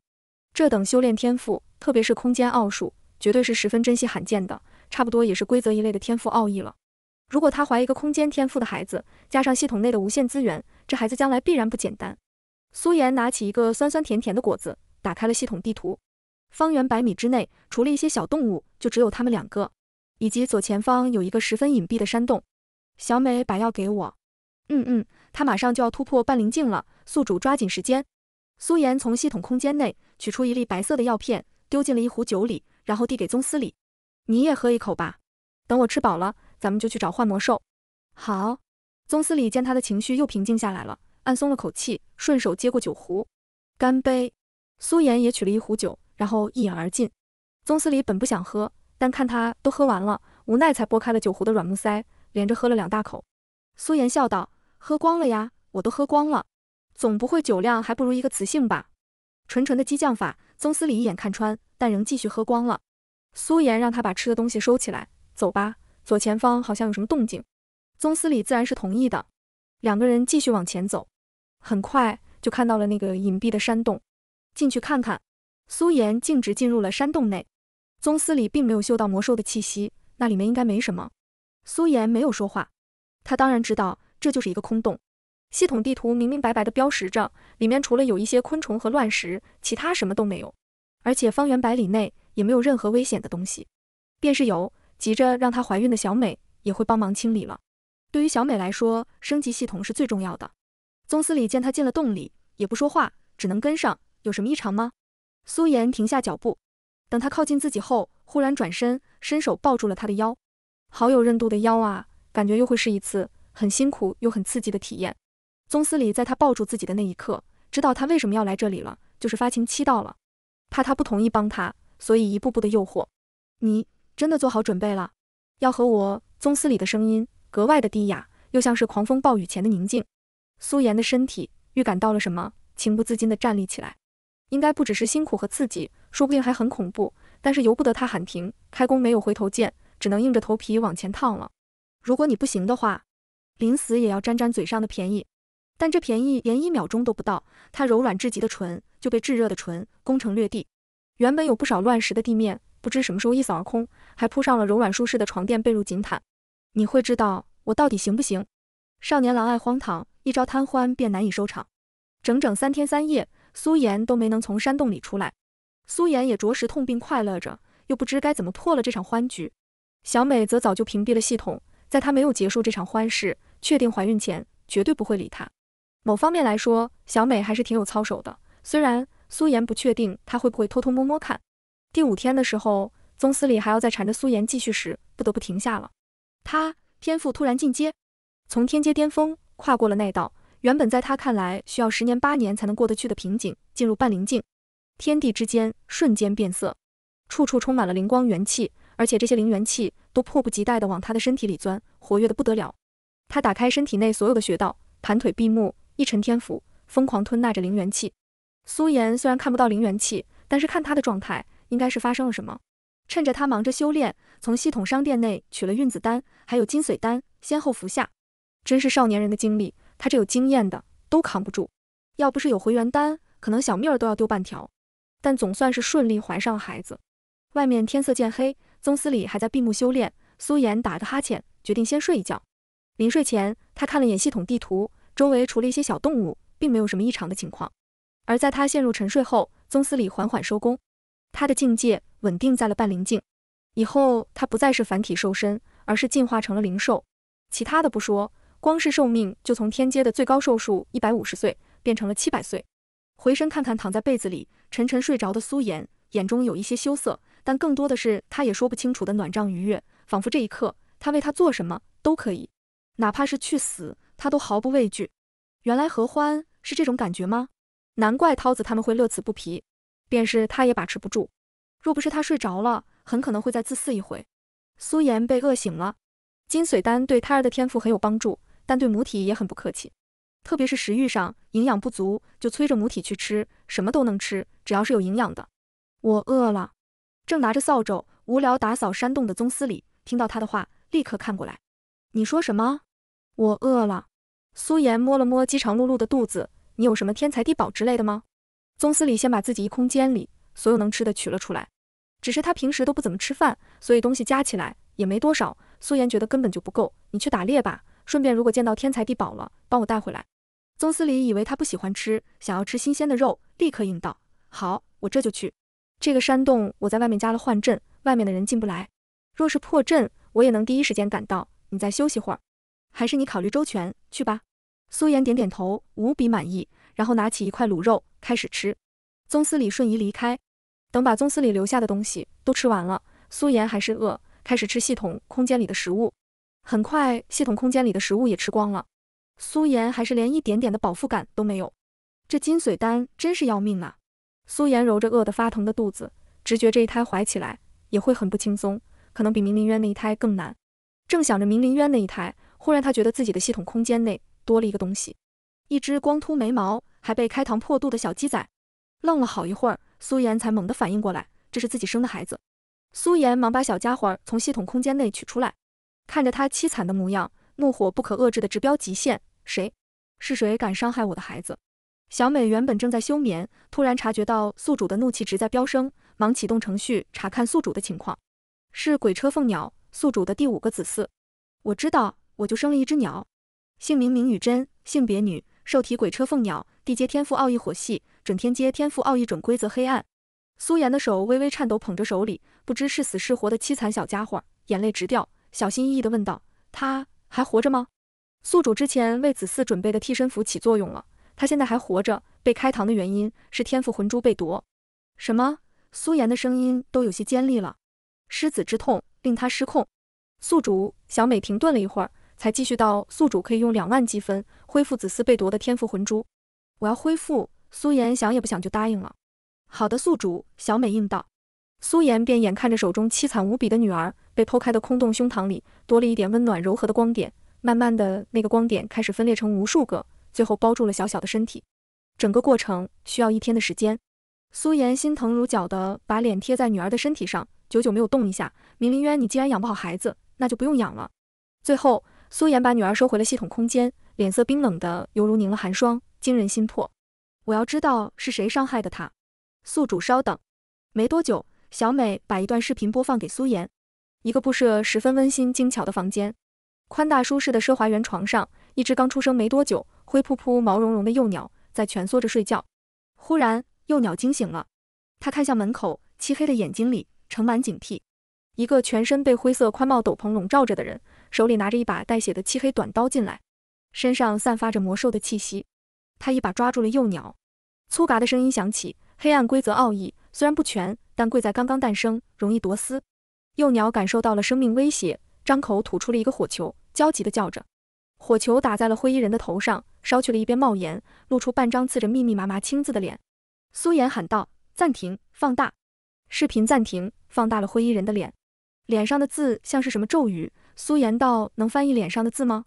这等修炼天赋，特别是空间奥数，绝对是十分珍惜罕见的，差不多也是规则一类的天赋奥义了。如果他怀一个空间天赋的孩子，加上系统内的无限资源，这孩子将来必然不简单。苏妍拿起一个酸酸甜甜的果子，打开了系统地图，方圆百米之内，除了一些小动物，就只有他们两个，以及左前方有一个十分隐蔽的山洞。小美把药给我。嗯嗯，他马上就要突破半灵境了，宿主抓紧时间。苏妍从系统空间内取出一粒白色的药片，丢进了一壶酒里，然后递给宗司礼。你也喝一口吧，等我吃饱了。咱们就去找幻魔兽。好，宗司礼见他的情绪又平静下来了，暗松了口气，顺手接过酒壶，干杯。苏颜也取了一壶酒，然后一饮而尽。宗司礼本不想喝，但看他都喝完了，无奈才拨开了酒壶的软木塞，连着喝了两大口。苏颜笑道：“喝光了呀，我都喝光了，总不会酒量还不如一个雌性吧？”纯纯的激将法，宗司礼一眼看穿，但仍继续喝光了。苏颜让他把吃的东西收起来，走吧。左前方好像有什么动静，宗司礼自然是同意的。两个人继续往前走，很快就看到了那个隐蔽的山洞，进去看看。苏颜径直进入了山洞内，宗司礼并没有嗅到魔兽的气息，那里面应该没什么。苏颜没有说话，他当然知道这就是一个空洞，系统地图明明白白的标识着，里面除了有一些昆虫和乱石，其他什么都没有，而且方圆百里内也没有任何危险的东西，便是有。急着让她怀孕的小美也会帮忙清理了。对于小美来说，升级系统是最重要的。宗司礼见她进了洞里，也不说话，只能跟上。有什么异常吗？苏颜停下脚步，等她靠近自己后，忽然转身，伸手抱住了她的腰。好有韧度的腰啊，感觉又会是一次很辛苦又很刺激的体验。宗司礼在她抱住自己的那一刻，知道她为什么要来这里了，就是发情期到了，怕她不同意帮他，所以一步步的诱惑你。真的做好准备了，要和我宗司里的声音格外的低哑，又像是狂风暴雨前的宁静。苏颜的身体预感到了什么，情不自禁地站立起来。应该不只是辛苦和刺激，说不定还很恐怖。但是由不得他喊停，开工没有回头箭，只能硬着头皮往前趟了。如果你不行的话，临死也要沾沾嘴上的便宜。但这便宜连一秒钟都不到，他柔软至极的唇就被炙热的唇攻城略地。原本有不少乱石的地面，不知什么时候一扫而空。还铺上了柔软舒适的床垫、被褥、锦毯，你会知道我到底行不行？少年郎爱荒唐，一朝贪欢便难以收场。整整三天三夜，苏颜都没能从山洞里出来。苏颜也着实痛并快乐着，又不知该怎么破了这场欢局。小美则早就屏蔽了系统，在她没有结束这场欢事、确定怀孕前，绝对不会理他。某方面来说，小美还是挺有操守的，虽然苏颜不确定她会不会偷偷摸摸看。第五天的时候。宗司里还要再缠着苏颜继续时，不得不停下了。他天赋突然进阶，从天阶巅峰跨过了那道原本在他看来需要十年八年才能过得去的瓶颈，进入半灵境。天地之间瞬间变色，处处充满了灵光元气，而且这些灵元气都迫不及待地往他的身体里钻，活跃的不得了。他打开身体内所有的穴道，盘腿闭目，一沉天府，疯狂吞纳着灵元气。苏颜虽然看不到灵元气，但是看他的状态，应该是发生了什么。趁着他忙着修炼，从系统商店内取了孕子丹，还有金髓丹，先后服下。真是少年人的经历，他这有经验的都扛不住，要不是有回元丹，可能小命儿都要丢半条。但总算是顺利怀上孩子。外面天色渐黑，宗司礼还在闭目修炼。苏妍打个哈欠，决定先睡一觉。临睡前，他看了眼系统地图，周围除了一些小动物，并没有什么异常的情况。而在他陷入沉睡后，宗司礼缓缓收工。他的境界稳定在了半灵境，以后他不再是凡体兽身，而是进化成了灵兽。其他的不说，光是寿命就从天阶的最高寿数一百五十岁变成了七百岁。回身看看躺在被子里沉沉睡着的苏颜，眼中有一些羞涩，但更多的是他也说不清楚的暖胀愉悦，仿佛这一刻他为他做什么都可以，哪怕是去死，他都毫不畏惧。原来合欢是这种感觉吗？难怪涛子他们会乐此不疲。便是他也把持不住，若不是他睡着了，很可能会再自私一回。苏颜被饿醒了，金髓丹对胎儿的天赋很有帮助，但对母体也很不客气，特别是食欲上，营养不足就催着母体去吃什么都能吃，只要是有营养的。我饿了，正拿着扫帚无聊打扫山洞的宗司礼听到他的话，立刻看过来。你说什么？我饿了。苏颜摸了摸饥肠辘辘的肚子，你有什么天才地宝之类的吗？宗司礼先把自己一空间里所有能吃的取了出来，只是他平时都不怎么吃饭，所以东西加起来也没多少。苏颜觉得根本就不够，你去打猎吧，顺便如果见到天才地宝了，帮我带回来。宗司礼以为他不喜欢吃，想要吃新鲜的肉，立刻应道：“好，我这就去。这个山洞我在外面加了幻阵，外面的人进不来。若是破阵，我也能第一时间赶到。你再休息会儿，还是你考虑周全，去吧。”苏颜点点头，无比满意。然后拿起一块卤肉开始吃，宗司礼瞬移离开。等把宗司礼留下的东西都吃完了，苏颜还是饿，开始吃系统空间里的食物。很快，系统空间里的食物也吃光了，苏颜还是连一点点的饱腹感都没有。这金髓丹真是要命啊！苏颜揉着饿得发疼的肚子，直觉这一胎怀起来也会很不轻松，可能比明灵渊那一胎更难。正想着明灵渊那一胎，忽然他觉得自己的系统空间内多了一个东西。一只光秃没毛还被开膛破肚的小鸡仔，愣了好一会儿，苏妍才猛地反应过来，这是自己生的孩子。苏妍忙把小家伙从系统空间内取出来，看着他凄惨的模样，怒火不可遏制的直飙极限。谁？是谁敢伤害我的孩子？小美原本正在休眠，突然察觉到宿主的怒气值在飙升，忙启动程序查看宿主的情况。是鬼车凤鸟，宿主的第五个子嗣。我知道，我就生了一只鸟，姓名明宇，真，性别女。兽体鬼车凤鸟，地阶天赋奥义火系，准天阶天赋奥义准规则黑暗。苏妍的手微微颤抖，捧着手里不知是死是活的凄惨小家伙，眼泪直掉，小心翼翼地问道：“他还活着吗？”宿主之前为子嗣准备的替身符起作用了，他现在还活着。被开膛的原因是天赋魂珠被夺。什么？苏妍的声音都有些尖利了，失子之痛令他失控。宿主，小美停顿了一会儿。才继续到宿主可以用两万积分恢复子嗣被夺的天赋魂珠，我要恢复。苏妍，想也不想就答应了。好的，宿主。小美应道。苏妍便眼看着手中凄惨无比的女儿被剖开的空洞胸膛里多了一点温暖柔和的光点，慢慢的，那个光点开始分裂成无数个，最后包住了小小的身体。整个过程需要一天的时间。苏妍心疼如绞的把脸贴在女儿的身体上，久久没有动一下。明明渊，你既然养不好孩子，那就不用养了。最后。苏妍把女儿收回了系统空间，脸色冰冷的犹如凝了寒霜，惊人心魄。我要知道是谁伤害的她。宿主稍等。没多久，小美把一段视频播放给苏妍，一个布设十分温馨精巧的房间，宽大舒适的奢华圆床上，一只刚出生没多久、灰扑扑毛茸茸的幼鸟在蜷缩着睡觉。忽然，幼鸟惊醒了，它看向门口，漆黑的眼睛里盛满警惕。一个全身被灰色宽帽斗篷笼罩着的人。手里拿着一把带血的漆黑短刀进来，身上散发着魔兽的气息。他一把抓住了幼鸟，粗嘎的声音响起：“黑暗规则奥义虽然不全，但贵在刚刚诞生，容易夺丝。”幼鸟感受到了生命威胁，张口吐出了一个火球，焦急的叫着。火球打在了灰衣人的头上，烧去了一边帽檐，露出半张刺着密密麻麻青字的脸。苏妍喊道：“暂停，放大。”视频暂停，放大了灰衣人的脸，脸上的字像是什么咒语。苏言道能翻译脸上的字吗？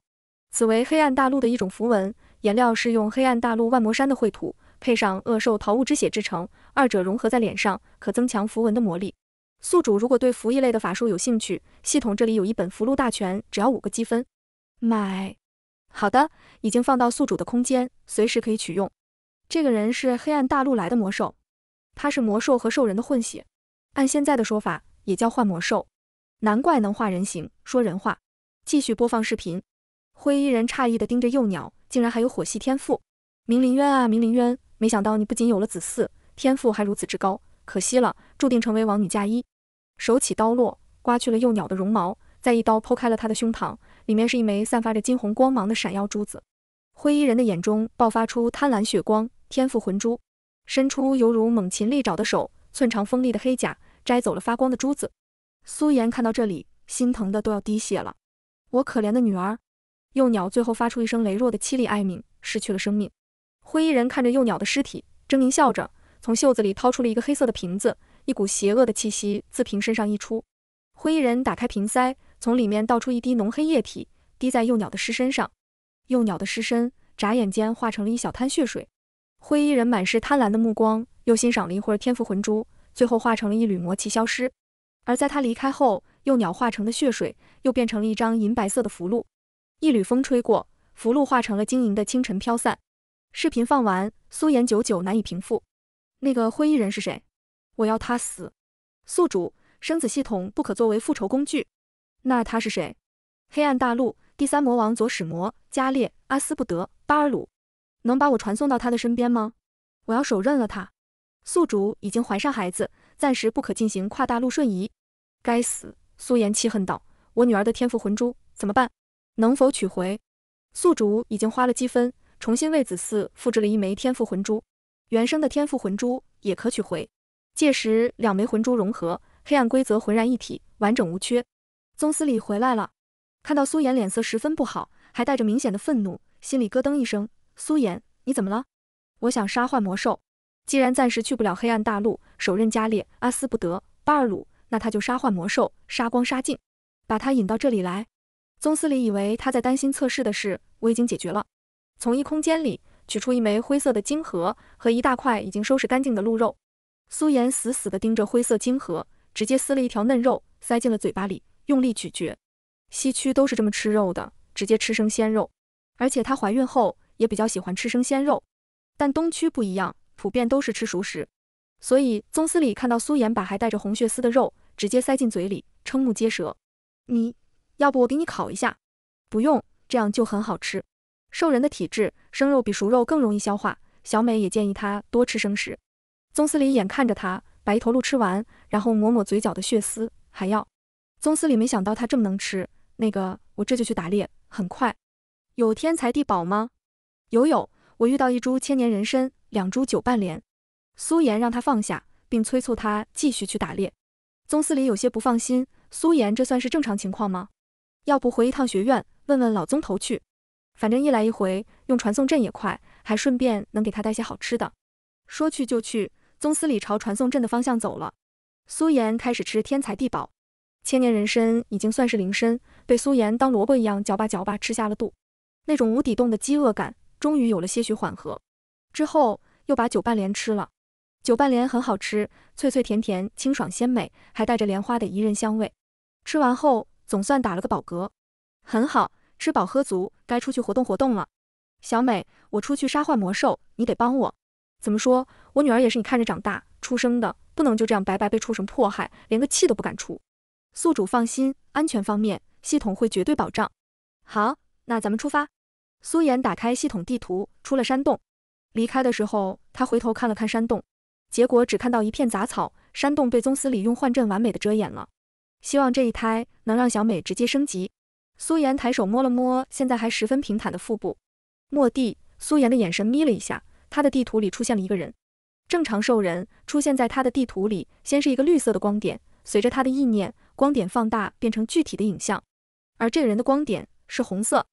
此为黑暗大陆的一种符文，颜料是用黑暗大陆万魔山的绘土配上恶兽桃物之血制成，二者融合在脸上，可增强符文的魔力。宿主如果对符一类的法术有兴趣，系统这里有一本《符录大全》，只要五个积分，买。好的，已经放到宿主的空间，随时可以取用。这个人是黑暗大陆来的魔兽，他是魔兽和兽人的混血，按现在的说法，也叫幻魔兽。难怪能化人形，说人话。继续播放视频。灰衣人诧异的盯着幼鸟，竟然还有火系天赋。明灵渊啊，明灵渊，没想到你不仅有了子嗣，天赋还如此之高。可惜了，注定成为王女嫁衣。手起刀落，刮去了幼鸟的绒毛，再一刀剖开了他的胸膛，里面是一枚散发着金红光芒的闪耀珠子。灰衣人的眼中爆发出贪婪血光，天赋魂珠，伸出犹如猛禽利爪的手，寸长锋利的黑甲摘走了发光的珠子。苏妍看到这里，心疼的都要滴血了。我可怜的女儿，幼鸟最后发出一声羸弱的凄厉哀鸣，失去了生命。灰衣人看着幼鸟的尸体，狰狞笑着，从袖子里掏出了一个黑色的瓶子，一股邪恶的气息自瓶身上溢出。灰衣人打开瓶塞，从里面倒出一滴浓黑液体，滴在幼鸟的尸身上。幼鸟的尸身眨眼间化成了一小滩血水。灰衣人满是贪婪的目光，又欣赏了一会儿天赋魂珠，最后化成了一缕魔气消失。而在他离开后，幼鸟化成的血水又变成了一张银白色的符箓，一缕风吹过，符箓化成了晶莹的清晨飘散。视频放完，苏颜久久难以平复。那个灰衣人是谁？我要他死。宿主，生子系统不可作为复仇工具。那他是谁？黑暗大陆第三魔王左使魔加列阿斯不得巴尔鲁，能把我传送到他的身边吗？我要手刃了他。宿主已经怀上孩子。暂时不可进行跨大陆瞬移。该死！苏妍气恨道：“我女儿的天赋魂珠怎么办？能否取回？”宿主已经花了积分，重新为子嗣复制了一枚天赋魂珠，原生的天赋魂珠也可取回。届时两枚魂珠融合，黑暗规则浑然一体，完整无缺。宗司礼回来了，看到苏妍脸色十分不好，还带着明显的愤怒，心里咯噔一声。苏妍，你怎么了？我想杀幻魔兽。既然暂时去不了黑暗大陆，手刃加列、阿斯布德巴尔鲁，那他就杀幻魔兽，杀光杀尽，把他引到这里来。宗司里以为他在担心测试的事，我已经解决了。从异空间里取出一枚灰色的晶核和一大块已经收拾干净的鹿肉，苏颜死死地盯着灰色晶核，直接撕了一条嫩肉塞进了嘴巴里，用力咀嚼。西区都是这么吃肉的，直接吃生鲜肉，而且她怀孕后也比较喜欢吃生鲜肉，但东区不一样。普遍都是吃熟食，所以宗司里看到苏妍把还带着红血丝的肉直接塞进嘴里，瞠目结舌。你要不我给你烤一下？不用，这样就很好吃。兽人的体质，生肉比熟肉更容易消化。小美也建议他多吃生食。宗司里眼看着他把一头鹿吃完，然后抹抹嘴角的血丝，还要。宗司里没想到他这么能吃。那个，我这就去打猎，很快。有天才地宝吗？有有，我遇到一株千年人参。两株九瓣莲，苏妍让他放下，并催促他继续去打猎。宗司礼有些不放心，苏妍这算是正常情况吗？要不回一趟学院问问老宗头去，反正一来一回用传送阵也快，还顺便能给他带些好吃的。说去就去，宗司礼朝传送阵的方向走了。苏妍开始吃天才地宝，千年人参已经算是灵参，被苏妍当萝卜一样嚼吧嚼吧吃下了肚，那种无底洞的饥饿感终于有了些许缓和。之后又把酒瓣莲吃了，酒瓣莲很好吃，脆脆甜甜，清爽鲜美，还带着莲花的怡人香味。吃完后总算打了个饱嗝，很好，吃饱喝足，该出去活动活动了。小美，我出去杀坏魔兽，你得帮我。怎么说？我女儿也是你看着长大出生的，不能就这样白白被畜生迫害，连个气都不敢出。宿主放心，安全方面系统会绝对保障。好，那咱们出发。苏妍打开系统地图，出了山洞。离开的时候，他回头看了看山洞，结果只看到一片杂草。山洞被宗司里用幻阵完美的遮掩了。希望这一胎能让小美直接升级。苏妍抬手摸了摸现在还十分平坦的腹部。末地，苏妍的眼神眯了一下，他的地图里出现了一个人，正常兽人出现在他的地图里。先是一个绿色的光点，随着他的意念，光点放大变成具体的影像。而这个人的光点是红色，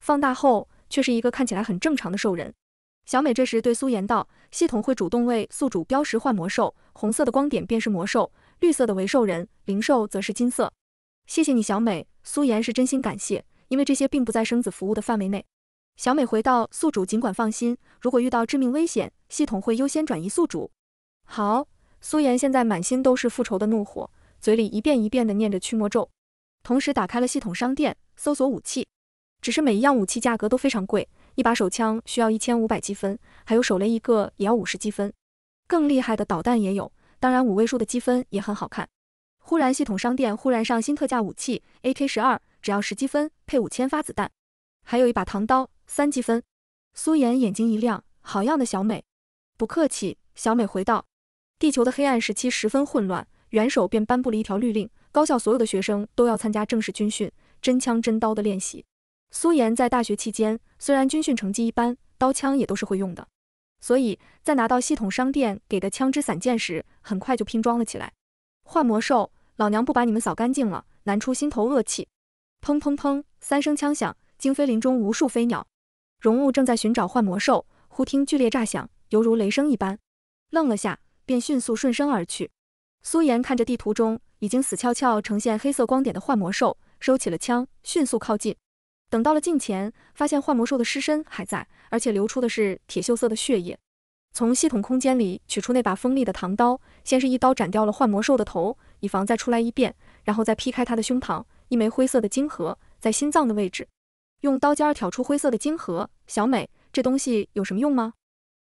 放大后却是一个看起来很正常的兽人。小美这时对苏妍道：“系统会主动为宿主标识换魔兽，红色的光点便是魔兽，绿色的为兽人，灵兽则是金色。”谢谢你，小美。苏妍是真心感谢，因为这些并不在生子服务的范围内。小美回到宿主，尽管放心，如果遇到致命危险，系统会优先转移宿主。好。苏妍现在满心都是复仇的怒火，嘴里一遍一遍的念着驱魔咒，同时打开了系统商店，搜索武器，只是每一样武器价格都非常贵。一把手枪需要一千五百积分，还有手雷一个也要五十积分，更厉害的导弹也有。当然五位数的积分也很好看。忽然系统商店忽然上新特价武器 AK 十二，只要十积分，配五千发子弹。还有一把唐刀，三积分。苏妍眼睛一亮，好样的小美！不客气，小美回道。地球的黑暗时期十分混乱，元首便颁布了一条律令，高校所有的学生都要参加正式军训，真枪真刀的练习。苏岩在大学期间虽然军训成绩一般，刀枪也都是会用的，所以在拿到系统商店给的枪支散件时，很快就拼装了起来。幻魔兽，老娘不把你们扫干净了！难出心头恶气，砰砰砰，三声枪响，惊飞林中无数飞鸟。荣物正在寻找幻魔兽，忽听剧烈炸响，犹如雷声一般，愣了下，便迅速顺声而去。苏岩看着地图中已经死翘翘、呈现黑色光点的幻魔兽，收起了枪，迅速靠近。等到了近前，发现幻魔兽的尸身还在，而且流出的是铁锈色的血液。从系统空间里取出那把锋利的唐刀，先是一刀斩掉了幻魔兽的头，以防再出来一遍，然后再劈开他的胸膛，一枚灰色的晶核在心脏的位置，用刀尖挑出灰色的晶核。小美，这东西有什么用吗？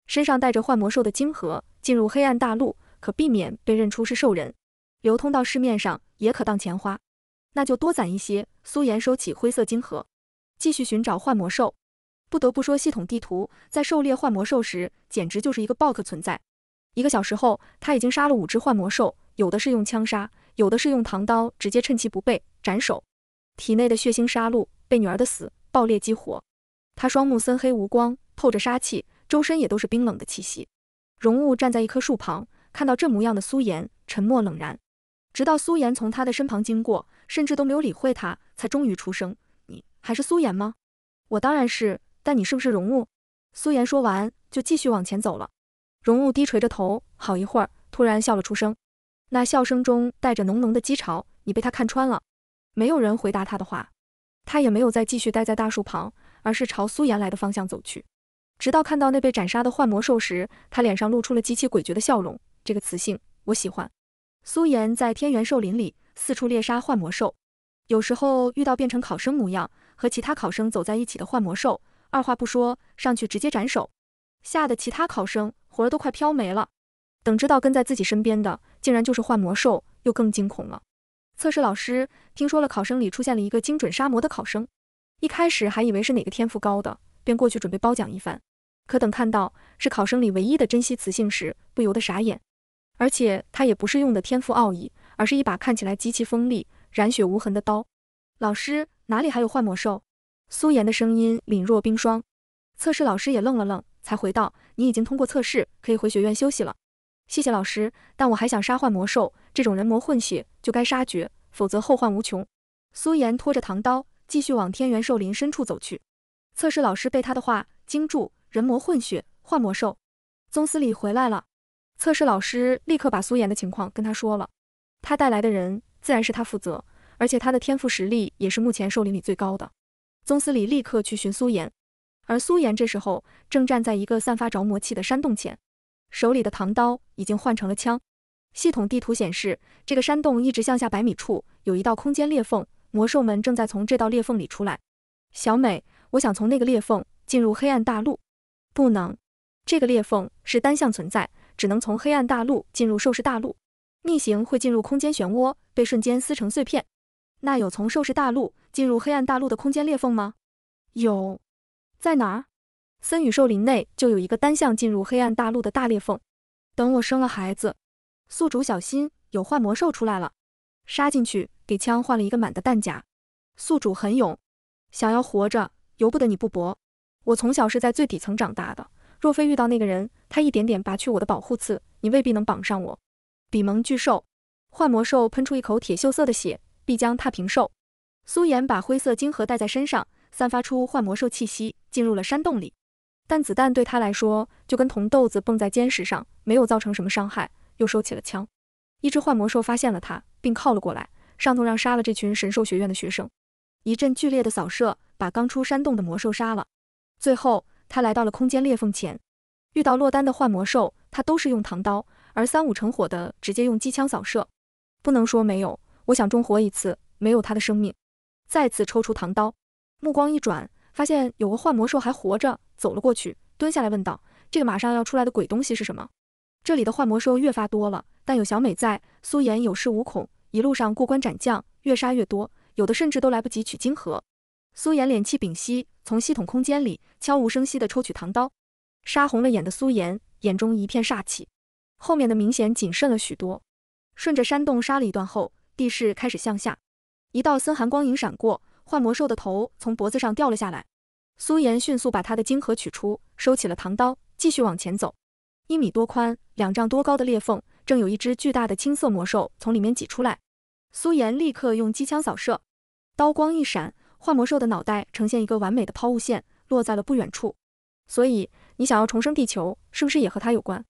身上带着幻魔兽的晶核进入黑暗大陆，可避免被认出是兽人，流通到市面上也可当钱花。那就多攒一些。苏颜收起灰色晶核。继续寻找幻魔兽，不得不说系统地图在狩猎幻魔兽时简直就是一个暴客存在。一个小时后，他已经杀了五只幻魔兽，有的是用枪杀，有的是用唐刀直接趁其不备斩首。体内的血腥杀戮被女儿的死爆裂激活，他双目森黑无光，透着杀气，周身也都是冰冷的气息。荣物站在一棵树旁，看到这模样的苏颜，沉默冷然。直到苏颜从他的身旁经过，甚至都没有理会他，才终于出声。还是苏颜吗？我当然是，但你是不是容雾？苏颜说完就继续往前走了。容雾低垂着头，好一会儿，突然笑了出声，那笑声中带着浓浓的讥嘲。你被他看穿了。没有人回答他的话，他也没有再继续待在大树旁，而是朝苏颜来的方向走去。直到看到那被斩杀的幻魔兽时，他脸上露出了极其诡谲的笑容。这个雌性，我喜欢。苏颜在天元兽林里四处猎杀幻魔兽，有时候遇到变成考生模样。和其他考生走在一起的幻魔兽，二话不说上去直接斩首，吓得其他考生魂儿都快飘没了。等知道跟在自己身边的竟然就是幻魔兽，又更惊恐了。测试老师听说了考生里出现了一个精准杀魔的考生，一开始还以为是哪个天赋高的，便过去准备褒奖一番。可等看到是考生里唯一的珍惜雌性时，不由得傻眼。而且他也不是用的天赋奥义，而是一把看起来极其锋利、染血无痕的刀。老师。哪里还有幻魔兽？苏妍的声音凛若冰霜。测试老师也愣了愣，才回道：“你已经通过测试，可以回学院休息了。谢谢老师，但我还想杀幻魔兽。这种人魔混血就该杀绝，否则后患无穷。”苏妍拖着唐刀，继续往天元兽林深处走去。测试老师被他的话惊住：人魔混血，幻魔兽。宗司礼回来了，测试老师立刻把苏妍的情况跟他说了。他带来的人，自然是他负责。而且他的天赋实力也是目前兽灵里最高的。宗司礼立刻去寻苏岩，而苏岩这时候正站在一个散发着魔气的山洞前，手里的唐刀已经换成了枪。系统地图显示，这个山洞一直向下百米处有一道空间裂缝，魔兽们正在从这道裂缝里出来。小美，我想从那个裂缝进入黑暗大陆，不能，这个裂缝是单向存在，只能从黑暗大陆进入兽世大陆，逆行会进入空间漩涡，被瞬间撕成碎片。那有从兽世大陆进入黑暗大陆的空间裂缝吗？有，在哪儿？森宇兽林内就有一个单向进入黑暗大陆的大裂缝。等我生了孩子。宿主小心，有幻魔兽出来了，杀进去。给枪换了一个满的弹夹。宿主很勇，想要活着，由不得你不搏。我从小是在最底层长大的，若非遇到那个人，他一点点拔去我的保护刺，你未必能绑上我。比蒙巨兽，幻魔兽喷出一口铁锈色的血。必将踏平兽。苏妍把灰色晶核带在身上，散发出幻魔兽气息，进入了山洞里。但子弹对他来说就跟铜豆子蹦在坚石上，没有造成什么伤害，又收起了枪。一只幻魔兽发现了他，并靠了过来，上头让杀了这群神兽学院的学生。一阵剧烈的扫射，把刚出山洞的魔兽杀了。最后，他来到了空间裂缝前，遇到落单的幻魔兽，他都是用唐刀，而三五成伙的直接用机枪扫射。不能说没有。我想重活一次，没有他的生命。再次抽出唐刀，目光一转，发现有个幻魔兽还活着，走了过去，蹲下来问道：“这个马上要出来的鬼东西是什么？”这里的幻魔兽越发多了，但有小美在，苏妍有恃无恐，一路上过关斩将，越杀越多，有的甚至都来不及取晶核。苏妍脸气屏息，从系统空间里悄无声息地抽取唐刀，杀红了眼的苏妍眼中一片煞气，后面的明显谨慎了许多。顺着山洞杀了一段后。地势开始向下，一道森寒光影闪过，幻魔兽的头从脖子上掉了下来。苏岩迅速把他的晶核取出，收起了唐刀，继续往前走。一米多宽，两丈多高的裂缝，正有一只巨大的青色魔兽从里面挤出来。苏岩立刻用机枪扫射，刀光一闪，幻魔兽的脑袋呈现一个完美的抛物线，落在了不远处。所以你想要重生地球，是不是也和他有关？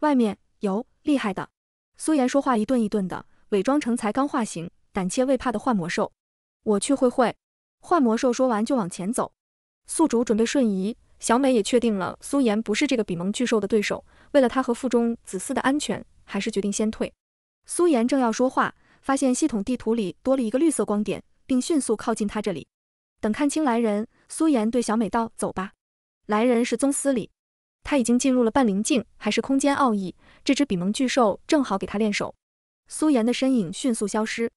外面有厉害的。苏岩说话一顿一顿的。伪装成才刚化形，胆怯未怕的幻魔兽，我去会会幻魔兽。说完就往前走。宿主准备瞬移，小美也确定了苏妍不是这个比蒙巨兽的对手，为了她和腹中子嗣的安全，还是决定先退。苏妍正要说话，发现系统地图里多了一个绿色光点，并迅速靠近她这里。等看清来人，苏妍对小美道：“走吧，来人是宗司礼，他已经进入了半灵境，还是空间奥义，这只比蒙巨兽正好给他练手。”苏岩的身影迅速消失。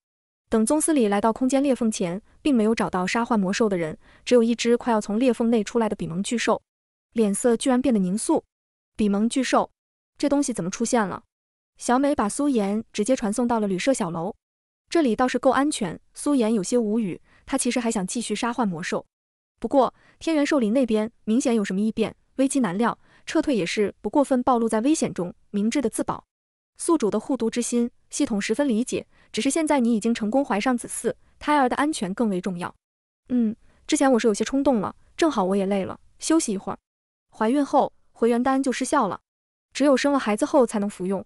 等宗司里来到空间裂缝前，并没有找到杀幻魔兽的人，只有一只快要从裂缝内出来的比蒙巨兽，脸色居然变得凝肃。比蒙巨兽，这东西怎么出现了？小美把苏岩直接传送到了旅社小楼，这里倒是够安全。苏岩有些无语，他其实还想继续杀幻魔兽，不过天元兽林那边明显有什么异变，危机难料，撤退也是不过分暴露在危险中，明智的自保。宿主的护犊之心，系统十分理解。只是现在你已经成功怀上子嗣，胎儿的安全更为重要。嗯，之前我是有些冲动了，正好我也累了，休息一会儿。怀孕后回元丹就失效了，只有生了孩子后才能服用。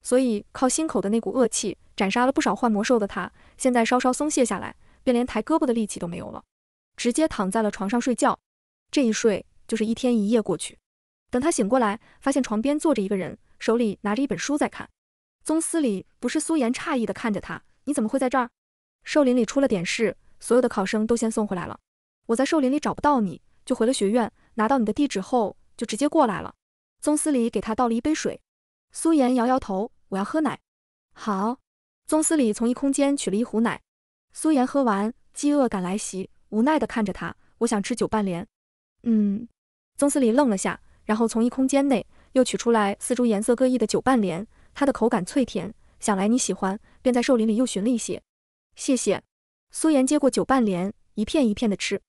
所以靠心口的那股恶气斩杀了不少幻魔兽的他，现在稍稍松懈下来，便连抬胳膊的力气都没有了，直接躺在了床上睡觉。这一睡就是一天一夜过去，等他醒过来，发现床边坐着一个人。手里拿着一本书在看，宗司里不是苏颜诧异的看着他，你怎么会在这儿？树林里出了点事，所有的考生都先送回来了。我在树林里找不到你，就回了学院，拿到你的地址后就直接过来了。宗司里给他倒了一杯水，苏颜摇摇头，我要喝奶。好，宗司里从一空间取了一壶奶，苏颜喝完，饥饿感来袭，无奈的看着他，我想吃酒半莲。嗯，宗司里愣了下，然后从一空间内。又取出来四株颜色各异的九瓣莲，它的口感脆甜，想来你喜欢，便在树林里又寻了一些。谢谢。苏颜接过九瓣莲，一片一片的吃。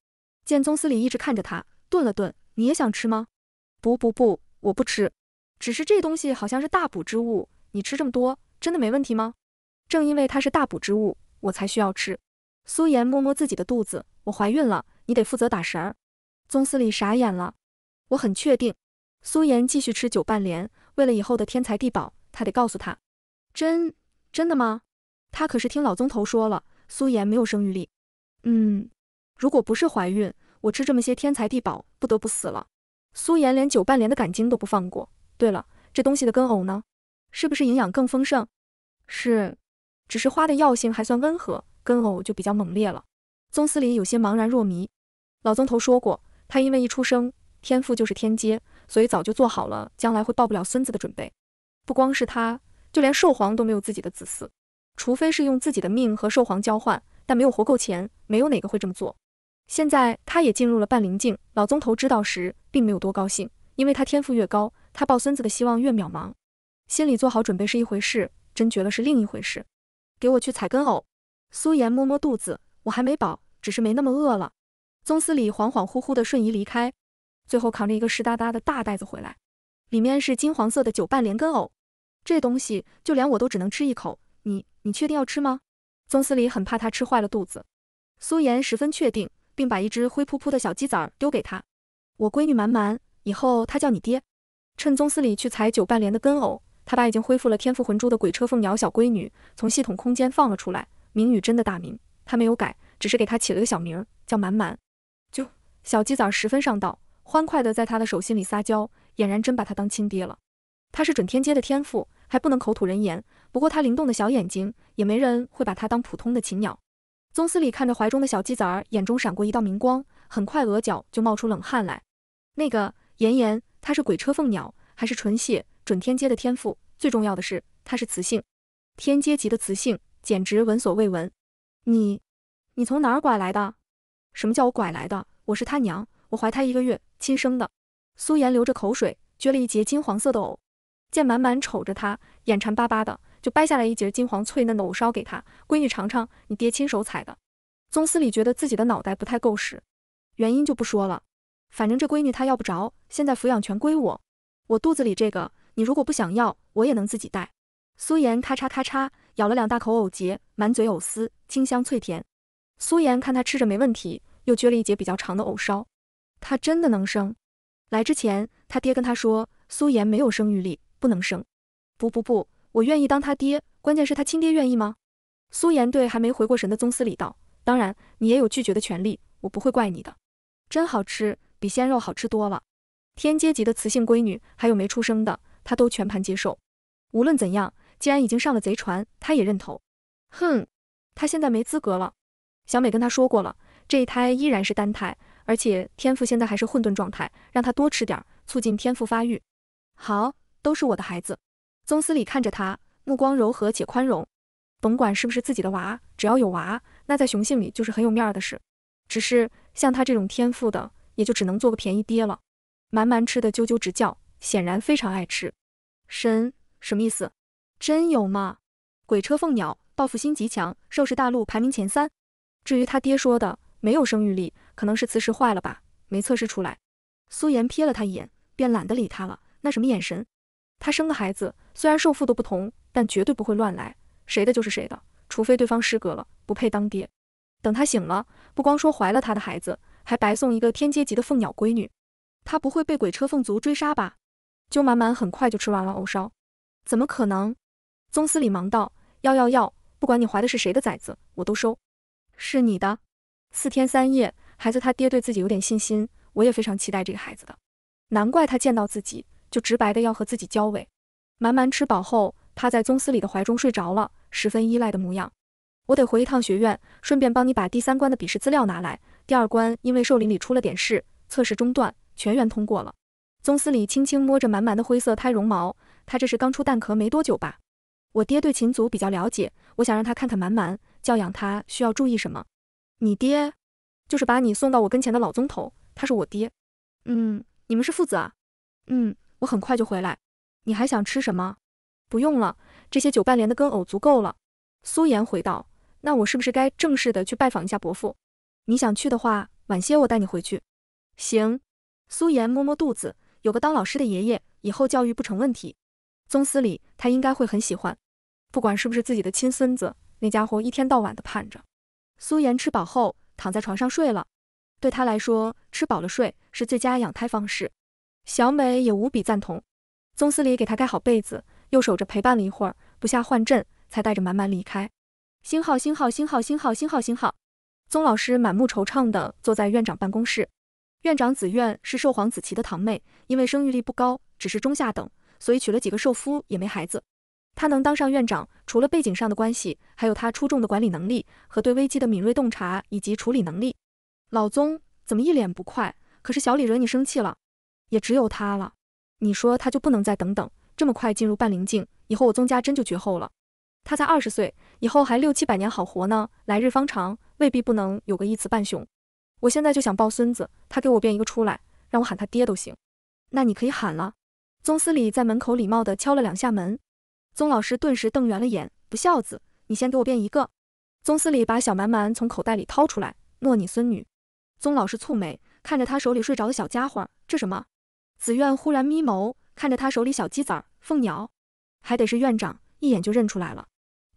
见宗司礼一直看着他，顿了顿，你也想吃吗？不不不，我不吃。只是这东西好像是大补之物，你吃这么多，真的没问题吗？正因为它是大补之物，我才需要吃。苏颜摸摸自己的肚子，我怀孕了，你得负责打神儿。宗司礼傻眼了，我很确定。苏妍继续吃九瓣莲，为了以后的天才地宝，他得告诉他，真真的吗？他可是听老宗头说了，苏妍没有生育力。嗯，如果不是怀孕，我吃这么些天才地宝，不得不死了。苏妍连九瓣莲的感茎都不放过。对了，这东西的根藕呢？是不是营养更丰盛？是，只是花的药性还算温和，根藕就比较猛烈了。宗司礼有些茫然若迷。老宗头说过，他因为一出生天赋就是天阶。所以早就做好了将来会抱不了孙子的准备。不光是他，就连寿皇都没有自己的子嗣，除非是用自己的命和寿皇交换，但没有活够钱，没有哪个会这么做。现在他也进入了半灵境，老宗头知道时并没有多高兴，因为他天赋越高，他抱孙子的希望越渺茫。心里做好准备是一回事，真绝了是另一回事。给我去采根藕。苏妍摸摸肚子，我还没饱，只是没那么饿了。宗司礼恍恍惚惚的瞬移离开。最后扛着一个湿哒哒的大袋子回来，里面是金黄色的九瓣莲根藕。这东西就连我都只能吃一口。你，你确定要吃吗？宗司礼很怕他吃坏了肚子。苏妍十分确定，并把一只灰扑扑的小鸡仔丢给他。我闺女满满，以后她叫你爹。趁宗司礼去采九瓣莲的根藕，他把已经恢复了天赋魂珠的鬼车凤鸟小闺女从系统空间放了出来。明宇真的大名他没有改，只是给他起了个小名，叫满满。就小鸡仔十分上道。欢快的在他的手心里撒娇，俨然真把他当亲爹了。他是准天阶的天赋，还不能口吐人言。不过他灵动的小眼睛，也没人会把他当普通的禽鸟。宗司礼看着怀中的小鸡崽儿，眼中闪过一道明光，很快额角就冒出冷汗来。那个妍妍，她是鬼车凤鸟，还是纯血准天阶的天赋？最重要的是，她是雌性，天阶级的雌性简直闻所未闻。你，你从哪儿拐来的？什么叫我拐来的？我是他娘，我怀胎一个月。亲生的，苏颜流着口水，撅了一截金黄色的藕，见满满瞅着她，眼馋巴巴的，就掰下来一截金黄脆嫩的藕烧给她闺女尝尝，你爹亲手采的。宗司礼觉得自己的脑袋不太够使，原因就不说了，反正这闺女她要不着，现在抚养权归我，我肚子里这个，你如果不想要，我也能自己带。苏颜咔嚓咔嚓咬了两大口藕节，满嘴藕丝，清香脆甜。苏颜看她吃着没问题，又撅了一截比较长的藕梢。他真的能生？来之前，他爹跟他说，苏妍没有生育力，不能生。不不不，我愿意当他爹，关键是他亲爹愿意吗？苏妍对还没回过神的宗司礼道：“当然，你也有拒绝的权利，我不会怪你的。”真好吃，比鲜肉好吃多了。天阶级的雌性闺女，还有没出生的，他都全盘接受。无论怎样，既然已经上了贼船，他也认头。哼，他现在没资格了。小美跟他说过了，这一胎依然是单胎。而且天赋现在还是混沌状态，让他多吃点儿，促进天赋发育。好，都是我的孩子。宗司礼看着他，目光柔和且宽容。甭管是不是自己的娃，只要有娃，那在雄性里就是很有面儿的事。只是像他这种天赋的，也就只能做个便宜爹了。蛮蛮吃的啾啾直叫，显然非常爱吃。神什么意思？真有吗？鬼车凤鸟，报复心极强，兽是大陆排名前三。至于他爹说的。没有生育力，可能是磁石坏了吧，没测试出来。苏妍瞥了他一眼，便懒得理他了。那什么眼神？她生个孩子，虽然受父都不同，但绝对不会乱来，谁的就是谁的，除非对方失格了，不配当爹。等她醒了，不光说怀了她的孩子，还白送一个天阶级的凤鸟闺女。她不会被鬼车凤族追杀吧？就满满很快就吃完了藕烧。怎么可能？宗司礼忙道，要要要，不管你怀的是谁的崽子，我都收，是你的。四天三夜，孩子他爹对自己有点信心，我也非常期待这个孩子的。难怪他见到自己就直白的要和自己交尾。满满吃饱后，趴在宗司礼的怀中睡着了，十分依赖的模样。我得回一趟学院，顺便帮你把第三关的笔试资料拿来。第二关因为兽林里出了点事，测试中断，全员通过了。宗司礼轻轻摸着满满的灰色胎绒毛，他这是刚出蛋壳没多久吧？我爹对秦族比较了解，我想让他看看满满，教养他需要注意什么。你爹就是把你送到我跟前的老宗头，他是我爹。嗯，你们是父子啊。嗯，我很快就回来。你还想吃什么？不用了，这些九半莲的根藕足够了。苏颜回道：“那我是不是该正式的去拜访一下伯父？你想去的话，晚些我带你回去。”行。苏颜摸摸肚子，有个当老师的爷爷，以后教育不成问题。宗司里他应该会很喜欢，不管是不是自己的亲孙子，那家伙一天到晚的盼着。苏妍吃饱后躺在床上睡了，对她来说，吃饱了睡是最佳养胎方式。小美也无比赞同。宗司礼给她盖好被子，又守着陪伴了一会儿，不下幻阵，才带着满满离开。星号星号星号星号星号星号。宗老师满目惆怅的坐在院长办公室。院长紫苑是寿皇子琪的堂妹，因为生育力不高，只是中下等，所以娶了几个寿夫也没孩子。他能当上院长，除了背景上的关系，还有他出众的管理能力和对危机的敏锐洞察以及处理能力。老宗怎么一脸不快？可是小李惹你生气了？也只有他了。你说他就不能再等等？这么快进入半灵境，以后我宗家真就绝后了。他才二十岁，以后还六七百年好活呢，来日方长，未必不能有个一子半雄。我现在就想抱孙子，他给我变一个出来，让我喊他爹都行。那你可以喊了。宗司礼在门口礼貌地敲了两下门。宗老师顿时瞪圆了眼，不孝子，你先给我变一个。宗司礼把小蛮蛮从口袋里掏出来，诺你孙女。宗老师蹙眉看着他手里睡着的小家伙，这什么？紫苑忽然眯眸看着他手里小鸡仔，凤鸟，还得是院长一眼就认出来了。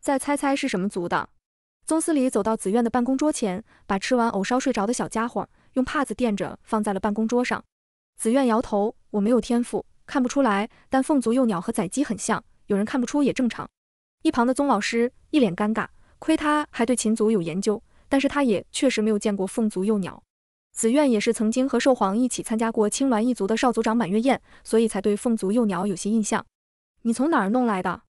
再猜猜是什么族的？宗司礼走到紫苑的办公桌前，把吃完藕烧睡着的小家伙用帕子垫着放在了办公桌上。紫苑摇头，我没有天赋，看不出来。但凤族幼鸟和宰鸡很像。有人看不出也正常。一旁的宗老师一脸尴尬，亏他还对秦族有研究，但是他也确实没有见过凤族幼鸟。紫苑也是曾经和兽皇一起参加过青鸾一族的少族长满月宴，所以才对凤族幼鸟有些印象。你从哪儿弄来的？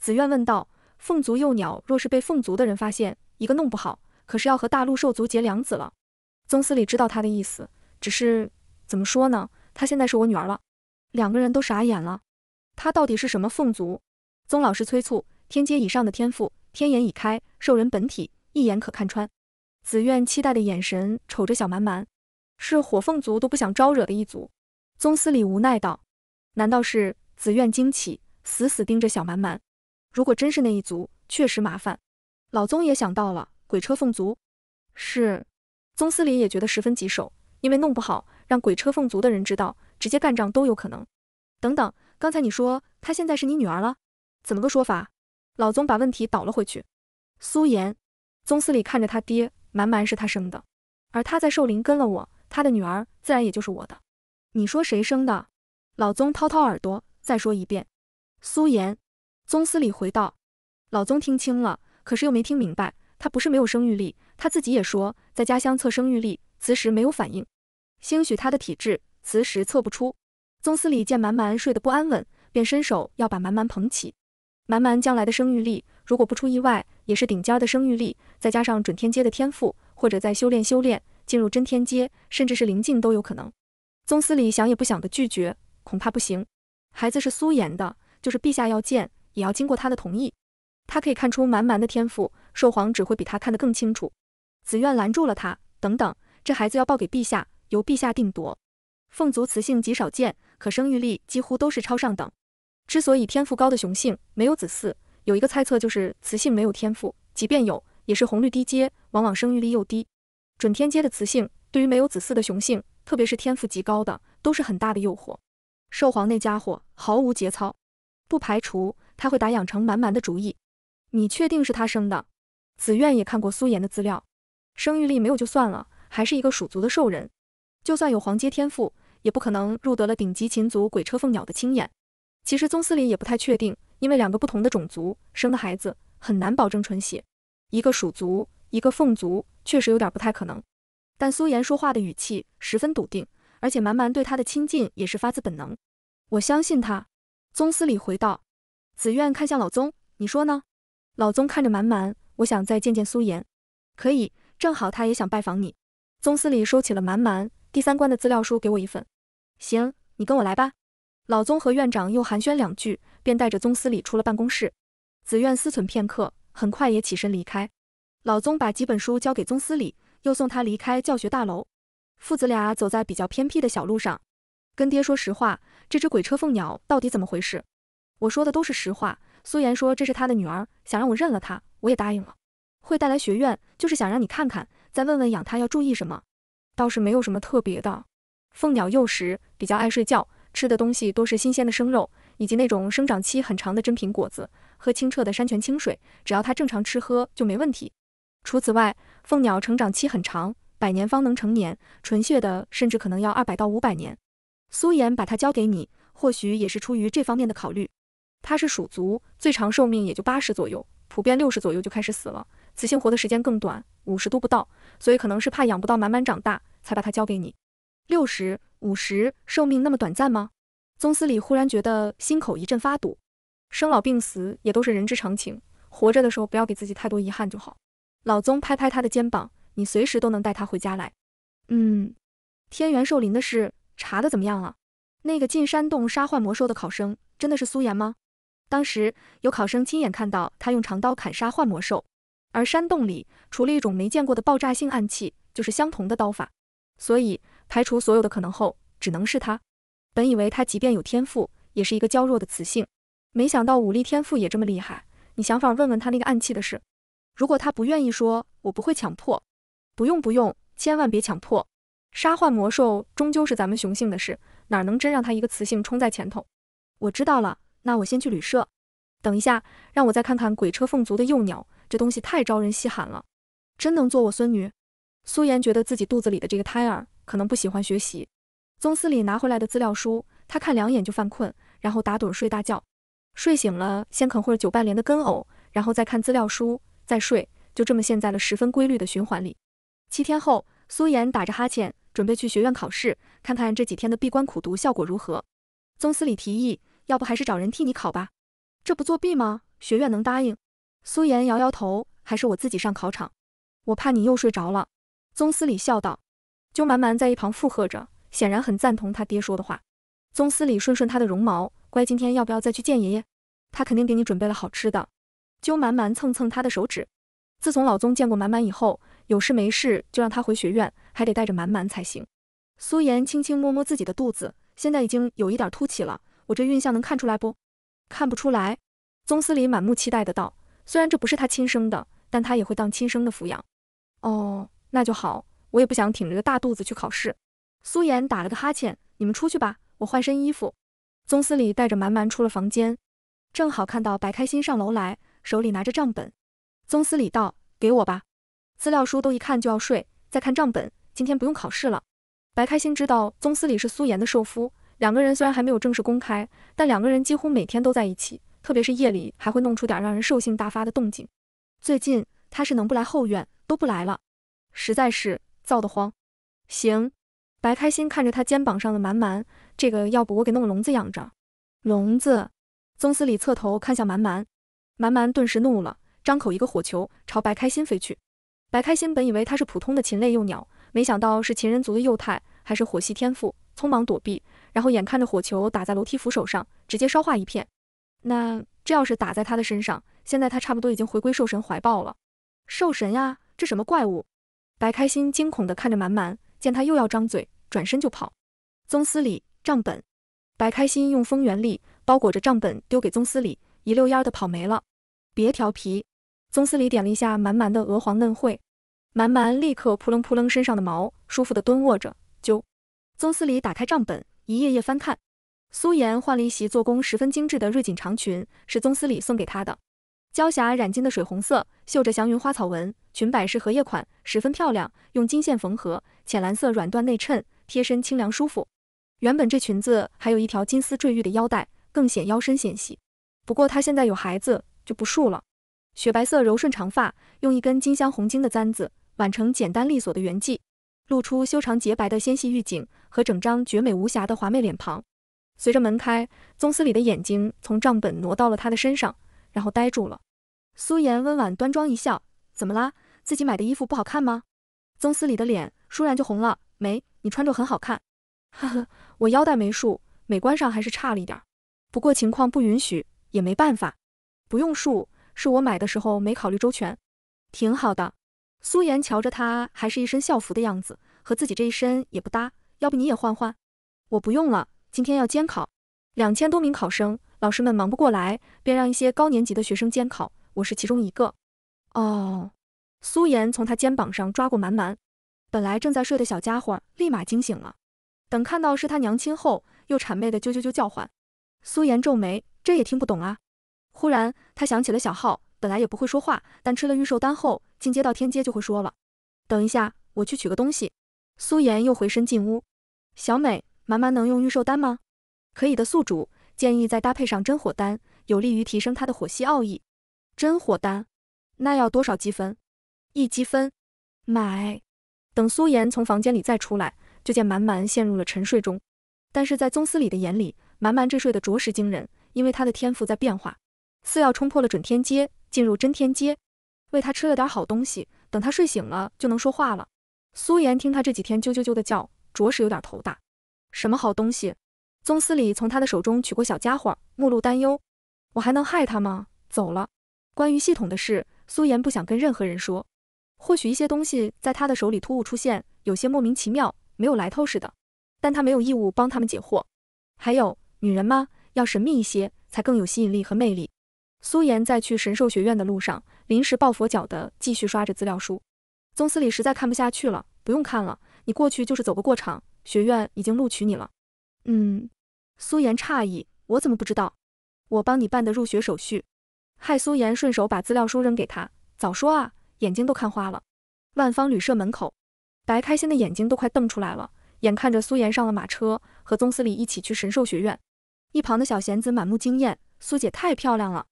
紫苑问道。凤族幼鸟若是被凤族的人发现，一个弄不好，可是要和大陆兽族结梁子了。宗司礼知道他的意思，只是怎么说呢？她现在是我女儿了。两个人都傻眼了。他到底是什么凤族？宗老师催促。天阶以上的天赋，天眼已开，兽人本体一眼可看穿。紫苑期待的眼神瞅着小蛮蛮，是火凤族都不想招惹的一族。宗司礼无奈道：“难道是？”紫苑惊起，死死盯着小蛮蛮。如果真是那一族，确实麻烦。老宗也想到了鬼车凤族。是。宗司礼也觉得十分棘手，因为弄不好让鬼车凤族的人知道，直接干仗都有可能。等等。刚才你说她现在是你女儿了，怎么个说法？老宗把问题倒了回去。苏颜，宗司礼看着他爹，满满是他生的，而他在寿林跟了我，他的女儿自然也就是我的。你说谁生的？老宗掏掏耳朵，再说一遍。苏颜，宗司礼回道。老宗听清了，可是又没听明白。他不是没有生育力，他自己也说在家乡测生育力，磁石没有反应，兴许他的体质磁石测不出。宗司礼见蛮蛮睡得不安稳，便伸手要把蛮蛮捧起。蛮蛮将来的生育力，如果不出意外，也是顶尖的生育力。再加上准天阶的天赋，或者再修炼修炼，进入真天阶，甚至是灵境都有可能。宗司礼想也不想的拒绝，恐怕不行。孩子是苏颜的，就是陛下要见，也要经过他的同意。他可以看出蛮蛮的天赋，兽皇只会比他看得更清楚。紫苑拦住了他，等等，这孩子要报给陛下，由陛下定夺。凤族雌性极少见。可生育力几乎都是超上等，之所以天赋高的雄性没有子嗣，有一个猜测就是雌性没有天赋，即便有，也是红绿低阶，往往生育力又低。准天阶的雌性对于没有子嗣的雄性，特别是天赋极高的，都是很大的诱惑。兽皇那家伙毫无节操，不排除他会打养成蛮蛮的主意。你确定是他生的？紫苑也看过苏颜的资料，生育力没有就算了，还是一个蜀族的兽人，就算有黄阶天赋。也不可能入得了顶级禽族鬼车凤鸟的青眼。其实宗司里也不太确定，因为两个不同的种族生的孩子很难保证纯血，一个鼠族，一个凤族，确实有点不太可能。但苏颜说话的语气十分笃定，而且蛮蛮对他的亲近也是发自本能。我相信他，宗司礼回道。紫苑看向老宗，你说呢？老宗看着蛮蛮，我想再见见苏颜。可以，正好他也想拜访你。宗司礼收起了蛮蛮第三关的资料书，给我一份。行，你跟我来吧。老宗和院长又寒暄两句，便带着宗司礼出了办公室。紫苑思忖片刻，很快也起身离开。老宗把几本书交给宗司礼，又送他离开教学大楼。父子俩走在比较偏僻的小路上，跟爹说实话，这只鬼车凤鸟到底怎么回事？我说的都是实话。苏颜说这是她的女儿，想让我认了她，我也答应了。会带来学院，就是想让你看看，再问问养她要注意什么。倒是没有什么特别的。凤鸟幼时比较爱睡觉，吃的东西都是新鲜的生肉，以及那种生长期很长的珍品果子，喝清澈的山泉清水。只要它正常吃喝就没问题。除此外，凤鸟成长期很长，百年方能成年，纯血的甚至可能要二百到五百年。苏颜把它交给你，或许也是出于这方面的考虑。它是鼠族，最长寿命也就八十左右，普遍六十左右就开始死了。雌性活的时间更短，五十都不到，所以可能是怕养不到满满长大，才把它交给你。六十、五十，寿命那么短暂吗？宗司礼忽然觉得心口一阵发堵，生老病死也都是人之常情，活着的时候不要给自己太多遗憾就好。老宗拍拍他的肩膀：“你随时都能带他回家来。”嗯，天元兽林的事查的怎么样了？那个进山洞杀幻魔兽的考生真的是苏岩吗？当时有考生亲眼看到他用长刀砍杀幻魔兽，而山洞里除了一种没见过的爆炸性暗器，就是相同的刀法，所以。排除所有的可能后，只能是她。本以为她即便有天赋，也是一个娇弱的雌性，没想到武力天赋也这么厉害。你想法问问他那个暗器的事，如果他不愿意说，我不会强迫。不用不用，千万别强迫。杀幻魔兽终究是咱们雄性的事，哪能真让他一个雌性冲在前头？我知道了，那我先去旅社。等一下，让我再看看鬼车凤族的幼鸟，这东西太招人稀罕了。真能做我孙女？苏妍觉得自己肚子里的这个胎儿。可能不喜欢学习。宗司里拿回来的资料书，他看两眼就犯困，然后打盹睡大觉。睡醒了，先啃会儿九半莲的根藕，然后再看资料书，再睡，就这么陷在了十分规律的循环里。七天后，苏妍打着哈欠，准备去学院考试，看看这几天的闭关苦读效果如何。宗司里提议，要不还是找人替你考吧？这不作弊吗？学院能答应？苏妍摇摇头，还是我自己上考场。我怕你又睡着了。宗司里笑道。鸠满满在一旁附和着，显然很赞同他爹说的话。宗司礼顺顺他的绒毛，乖，今天要不要再去见爷爷？他肯定给你准备了好吃的。鸠满满蹭蹭他的手指。自从老宗见过满满以后，有事没事就让他回学院，还得带着满满才行。苏颜轻轻摸摸自己的肚子，现在已经有一点凸起了，我这孕相能看出来不？看不出来。宗司礼满目期待的道，虽然这不是他亲生的，但他也会当亲生的抚养。哦，那就好。我也不想挺着个大肚子去考试。苏颜打了个哈欠，你们出去吧，我换身衣服。宗司礼带着蛮蛮出了房间，正好看到白开心上楼来，手里拿着账本。宗司礼道：“给我吧，资料书都一看就要睡，再看账本。今天不用考试了。”白开心知道宗司礼是苏颜的寿夫，两个人虽然还没有正式公开，但两个人几乎每天都在一起，特别是夜里还会弄出点让人兽性大发的动静。最近他是能不来后院都不来了，实在是。造的慌，行，白开心看着他肩膀上的蛮蛮，这个要不我给弄个笼子养着。笼子，宗司礼侧头看向蛮蛮，蛮蛮顿时怒了，张口一个火球朝白开心飞去。白开心本以为他是普通的禽类幼鸟，没想到是秦人族的幼态，还是火系天赋，匆忙躲避，然后眼看着火球打在楼梯扶手上，直接烧化一片。那这要是打在他的身上，现在他差不多已经回归兽神怀抱了。兽神呀，这什么怪物？白开心惊恐地看着满满，见他又要张嘴，转身就跑。宗司礼账本，白开心用风元力包裹着账本丢给宗司礼，一溜烟的跑没了。别调皮！宗司礼点了一下满满的鹅黄嫩喙，满满立刻扑棱扑棱身上的毛，舒服的蹲卧着。啾！宗司礼打开账本，一页页翻看。苏妍换了一袭做工十分精致的瑞锦长裙，是宗司礼送给她的。娇霞染金的水红色，绣着祥云花草纹，裙摆是荷叶款，十分漂亮。用金线缝合，浅蓝色软缎内衬，贴身清凉舒服。原本这裙子还有一条金丝坠玉的腰带，更显腰身纤细。不过她现在有孩子，就不束了。雪白色柔顺长发，用一根金镶红金的簪子挽成简单利索的圆髻，露出修长洁白的纤细玉颈和整张绝美无瑕的华媚脸庞。随着门开，宗司礼的眼睛从账本挪到了她的身上，然后呆住了。苏颜温婉端庄一笑：“怎么啦？自己买的衣服不好看吗？”宗司礼的脸倏然就红了：“没，你穿着很好看。呵 [LAUGHS] 呵，我腰带没束，美观上还是差了一点。不过情况不允许，也没办法。不用束，是我买的时候没考虑周全。挺好的。”苏颜瞧着他还是一身校服的样子，和自己这一身也不搭。要不你也换换？我不用了，今天要监考，两千多名考生，老师们忙不过来，便让一些高年级的学生监考。我是其中一个，哦。苏颜从他肩膀上抓过蛮蛮，本来正在睡的小家伙立马惊醒了，等看到是他娘亲后，又谄媚的啾啾啾叫唤。苏颜皱眉，这也听不懂啊。忽然，她想起了小浩，本来也不会说话，但吃了预售丹后进阶到天阶就会说了。等一下，我去取个东西。苏颜又回身进屋。小美，蛮蛮能用预售丹吗？可以的，宿主，建议再搭配上真火丹，有利于提升他的火系奥义。真火丹，那要多少积分？一积分买。等苏颜从房间里再出来，就见蛮蛮陷入了沉睡中。但是在宗司里的眼里，蛮蛮这睡得着实惊人，因为他的天赋在变化，似要冲破了准天阶，进入真天阶。喂他吃了点好东西，等他睡醒了就能说话了。苏颜听他这几天啾啾啾的叫，着实有点头大。什么好东西？宗司里从他的手中取过小家伙，目露担忧。我还能害他吗？走了。关于系统的事，苏妍不想跟任何人说。或许一些东西在他的手里突兀出现，有些莫名其妙，没有来头似的。但他没有义务帮他们解惑。还有，女人嘛，要神秘一些才更有吸引力和魅力。苏妍在去神兽学院的路上，临时抱佛脚的继续刷着资料书。宗司里实在看不下去了，不用看了，你过去就是走个过场，学院已经录取你了。嗯，苏妍诧异，我怎么不知道？我帮你办的入学手续。害苏颜顺手把资料书扔给他，早说啊，眼睛都看花了。万方旅社门口，白开心的眼睛都快瞪出来了，眼看着苏颜上了马车，和宗司礼一起去神兽学院。一旁的小贤子满目惊艳，苏姐太漂亮了，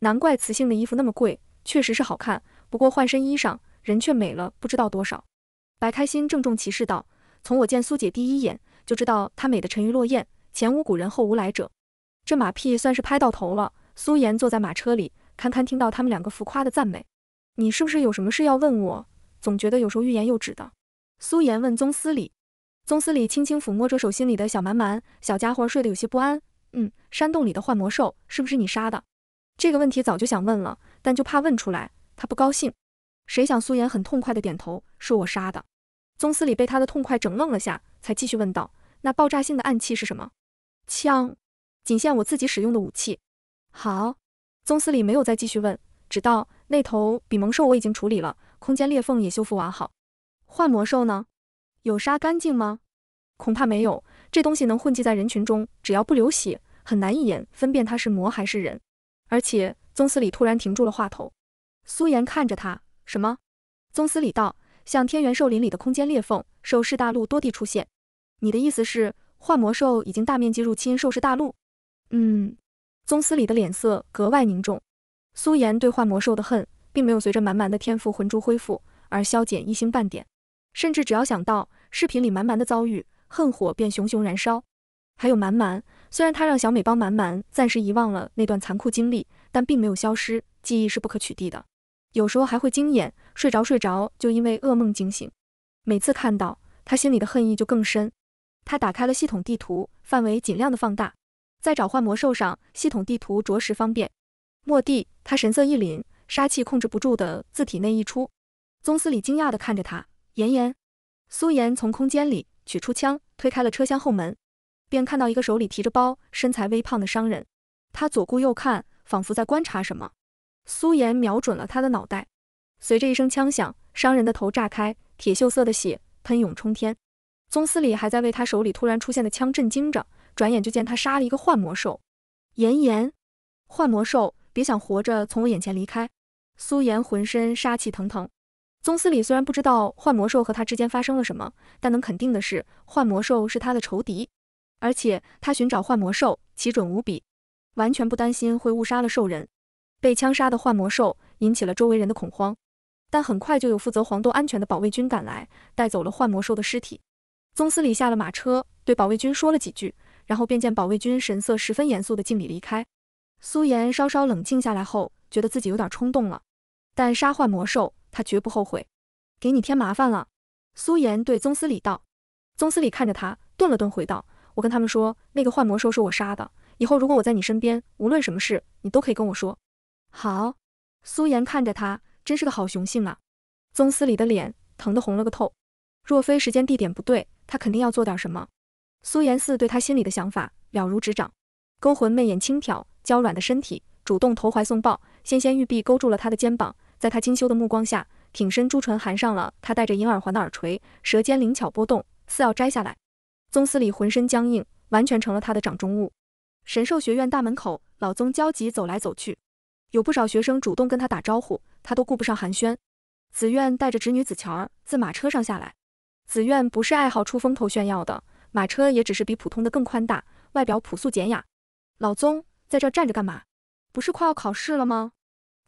难怪雌性的衣服那么贵，确实是好看。不过换身衣裳，人却美了不知道多少。白开心郑重其事道：“从我见苏姐第一眼，就知道她美的沉鱼落雁，前无古人后无来者。这马屁算是拍到头了。”苏颜坐在马车里，堪堪听到他们两个浮夸的赞美。你是不是有什么事要问我？总觉得有时候欲言又止的。苏颜问宗司礼。宗司礼轻轻抚摸着手心里的小蛮蛮，小家伙睡得有些不安。嗯，山洞里的幻魔兽是不是你杀的？这个问题早就想问了，但就怕问出来他不高兴。谁想苏颜很痛快的点头，是我杀的。宗司礼被他的痛快整愣了下，才继续问道：那爆炸性的暗器是什么？枪，仅限我自己使用的武器。好，宗司里没有再继续问，只道那头比蒙兽我已经处理了，空间裂缝也修复完好。幻魔兽呢？有杀干净吗？恐怕没有，这东西能混迹在人群中，只要不流血，很难一眼分辨它是魔还是人。而且，宗司里突然停住了话头。苏岩看着他，什么？宗司里道，像天元兽林里的空间裂缝，兽世大陆多地出现。你的意思是，幻魔兽已经大面积入侵兽世大陆？嗯。宗司里的脸色格外凝重，苏颜对幻魔兽的恨，并没有随着蛮蛮的天赋魂珠恢复而消减一星半点，甚至只要想到视频里蛮蛮的遭遇，恨火便熊熊燃烧。还有蛮蛮，虽然他让小美帮蛮蛮暂时遗忘了那段残酷经历，但并没有消失，记忆是不可取缔的，有时候还会惊眼，睡着睡着就因为噩梦惊醒，每次看到他心里的恨意就更深。他打开了系统地图，范围尽量的放大。在找换魔兽上，系统地图着实方便。莫地，他神色一凛，杀气控制不住的自体内溢出。宗司礼惊讶的看着他，妍妍。苏妍从空间里取出枪，推开了车厢后门，便看到一个手里提着包、身材微胖的商人。他左顾右看，仿佛在观察什么。苏妍瞄准了他的脑袋，随着一声枪响，商人的头炸开，铁锈色的血喷涌冲天。宗司礼还在为他手里突然出现的枪震惊着。转眼就见他杀了一个幻魔兽，炎炎，幻魔兽别想活着从我眼前离开！苏炎浑身杀气腾腾。宗司礼虽然不知道幻魔兽和他之间发生了什么，但能肯定的是，幻魔兽是他的仇敌，而且他寻找幻魔兽奇准无比，完全不担心会误杀了兽人。被枪杀的幻魔兽引起了周围人的恐慌，但很快就有负责黄豆安全的保卫军赶来，带走了幻魔兽的尸体。宗司礼下了马车，对保卫军说了几句。然后便见保卫军神色十分严肃的敬礼离开。苏颜稍稍冷静下来后，觉得自己有点冲动了，但杀幻魔兽，他绝不后悔。给你添麻烦了，苏颜对宗司礼道。宗司礼看着他，顿了顿，回道：“我跟他们说，那个幻魔兽是我杀的。以后如果我在你身边，无论什么事，你都可以跟我说。”好。苏颜看着他，真是个好雄性啊。宗司礼的脸疼得红了个透，若非时间地点不对，他肯定要做点什么。苏颜似对他心里的想法了如指掌，勾魂媚眼轻挑，娇软的身体主动投怀送抱，纤纤玉臂勾住了他的肩膀，在他精修的目光下，挺身朱唇含上了他戴着银耳环的耳垂，舌尖灵巧波动，似要摘下来。宗司礼浑身僵硬，完全成了他的掌中物。神兽学院大门口，老宗焦急走来走去，有不少学生主动跟他打招呼，他都顾不上寒暄。紫苑带着侄女紫乔儿自马车上下来，紫苑不是爱好出风头炫耀的。马车也只是比普通的更宽大，外表朴素简雅。老宗在这站着干嘛？不是快要考试了吗？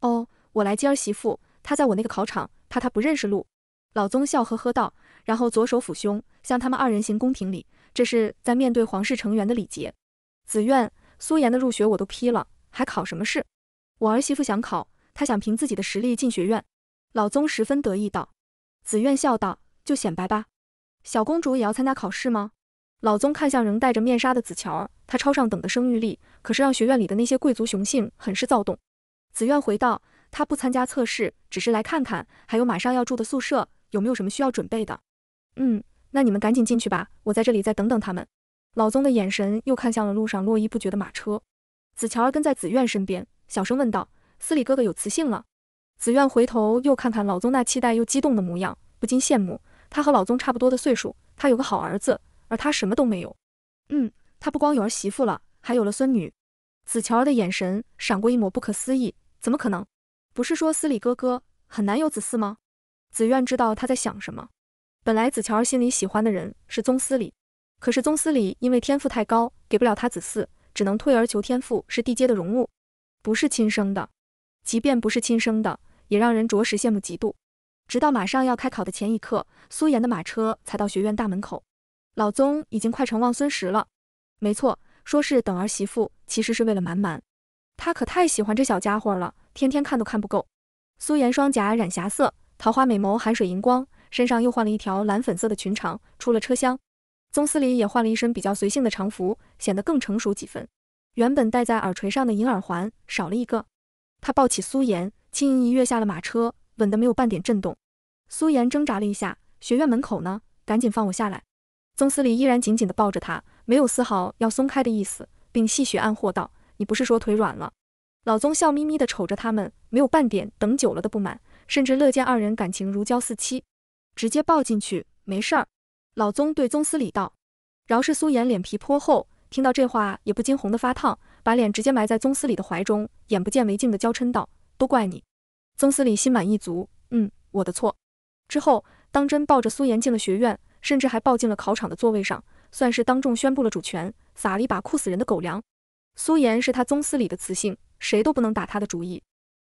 哦，我来接儿媳妇，她在我那个考场，她她不认识路。老宗笑呵呵道，然后左手抚胸，向他们二人行宫廷礼，这是在面对皇室成员的礼节。紫苑，苏颜的入学我都批了，还考什么试？我儿媳妇想考，她想凭自己的实力进学院。老宗十分得意道。紫苑笑道：“就显摆吧，小公主也要参加考试吗？”老宗看向仍戴着面纱的紫乔儿，他超上等的生育力可是让学院里的那些贵族雄性很是躁动。紫苑回道，他不参加测试，只是来看看，还有马上要住的宿舍有没有什么需要准备的。嗯，那你们赶紧进去吧，我在这里再等等他们。老宗的眼神又看向了路上络绎不绝的马车，紫乔儿跟在紫苑身边，小声问道：“司礼哥哥有雌性了？”紫苑回头又看看老宗那期待又激动的模样，不禁羡慕。他和老宗差不多的岁数，他有个好儿子。而他什么都没有，嗯，他不光有儿媳妇了，还有了孙女。子乔儿的眼神闪过一抹不可思议，怎么可能？不是说司礼哥哥很难有子嗣吗？子苑知道他在想什么。本来子乔儿心里喜欢的人是宗司礼，可是宗司礼因为天赋太高，给不了他子嗣，只能退而求天赋是地阶的荣物，不是亲生的。即便不是亲生的，也让人着实羡慕嫉妒。直到马上要开考的前一刻，苏妍的马车才到学院大门口。老宗已经快成望孙石了，没错，说是等儿媳妇，其实是为了满满。他可太喜欢这小家伙了，天天看都看不够。苏颜双颊染霞色，桃花美眸含水银光，身上又换了一条蓝粉色的裙长，出了车厢。宗司礼也换了一身比较随性的长服，显得更成熟几分。原本戴在耳垂上的银耳环少了一个。他抱起苏颜，轻盈一跃下了马车，稳得没有半点震动。苏颜挣扎了一下，学院门口呢，赶紧放我下来。宗司礼依然紧紧地抱着他，没有丝毫要松开的意思，并戏谑暗惑道：“你不是说腿软了？”老宗笑眯眯地瞅着他们，没有半点等久了的不满，甚至乐见二人感情如胶似漆，直接抱进去，没事儿。老宗对宗司礼道：“饶是苏颜脸皮颇厚，听到这话也不禁红得发烫，把脸直接埋在宗司礼的怀中，眼不见为净地娇嗔道：‘都怪你。’”宗司礼心满意足，嗯，我的错。之后，当真抱着苏颜进了学院。甚至还抱进了考场的座位上，算是当众宣布了主权，撒了一把酷死人的狗粮。苏妍是他宗司里的雌性，谁都不能打他的主意。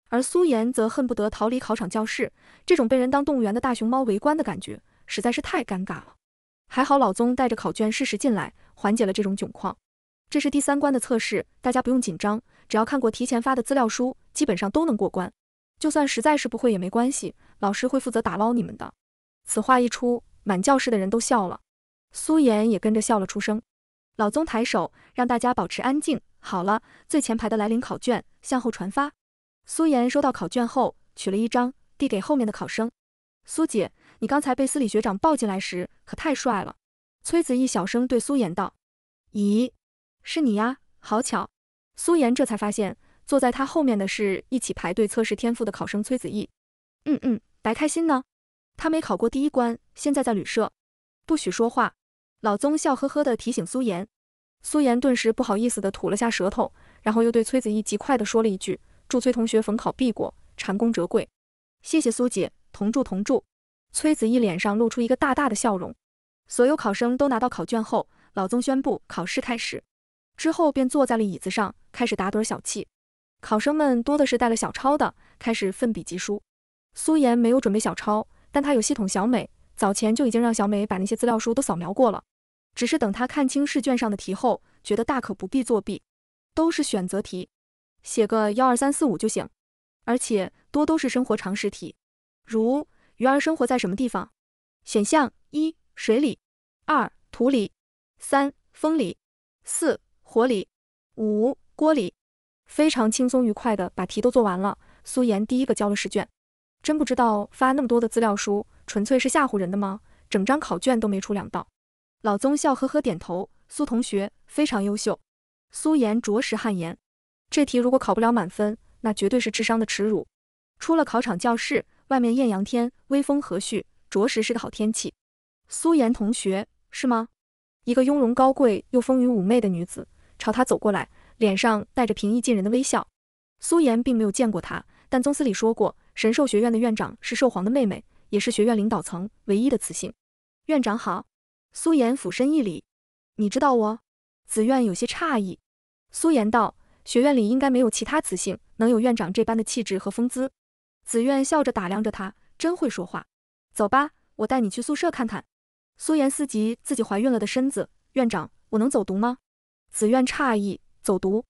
而苏妍则恨不得逃离考场教室，这种被人当动物园的大熊猫围观的感觉实在是太尴尬了。还好老宗带着考卷适时进来，缓解了这种窘况。这是第三关的测试，大家不用紧张，只要看过提前发的资料书，基本上都能过关。就算实在是不会也没关系，老师会负责打捞你们的。此话一出。满教室的人都笑了，苏妍也跟着笑了出声。老宗抬手让大家保持安静。好了，最前排的来领考卷，向后传发。苏妍收到考卷后，取了一张递给后面的考生。苏姐，你刚才被司礼学长抱进来时可太帅了。崔子义小声对苏妍道：“咦，是你呀，好巧。”苏妍这才发现坐在他后面的是一起排队测试天赋的考生崔子义。嗯嗯，白开心呢，他没考过第一关。现在在旅社，不许说话。老宗笑呵呵地提醒苏妍。苏妍顿时不好意思地吐了下舌头，然后又对崔子义极快地说了一句：“祝崔同学逢考必过，蟾宫折桂。”谢谢苏姐，同祝同祝。崔子义脸上露出一个大大的笑容。所有考生都拿到考卷后，老宗宣布考试开始，之后便坐在了椅子上开始打盹小憩。考生们多的是带了小抄的，开始奋笔疾书。苏妍没有准备小抄，但她有系统小美。早前就已经让小美把那些资料书都扫描过了，只是等她看清试卷上的题后，觉得大可不必作弊，都是选择题，写个幺二三四五就行，而且多都是生活常识题，如鱼儿生活在什么地方？选项一水里，二土里，三风里，四火里，五锅里，非常轻松愉快的把题都做完了。苏妍第一个交了试卷，真不知道发那么多的资料书。纯粹是吓唬人的吗？整张考卷都没出两道。老宗笑呵呵点头，苏同学非常优秀。苏岩着实汗颜，这题如果考不了满分，那绝对是智商的耻辱。出了考场教室，外面艳阳天，微风和煦，着实是个好天气。苏岩同学是吗？一个雍容高贵又风韵妩媚的女子朝他走过来，脸上带着平易近人的微笑。苏岩并没有见过她，但宗司里说过，神兽学院的院长是兽皇的妹妹。也是学院领导层唯一的雌性。院长好，苏妍俯身一礼。你知道我？紫苑有些诧异。苏妍道：“学院里应该没有其他雌性能有院长这般的气质和风姿。”紫苑笑着打量着她，真会说话。走吧，我带你去宿舍看看。苏妍思及自己怀孕了的身子，院长，我能走读吗？紫苑诧异，走读？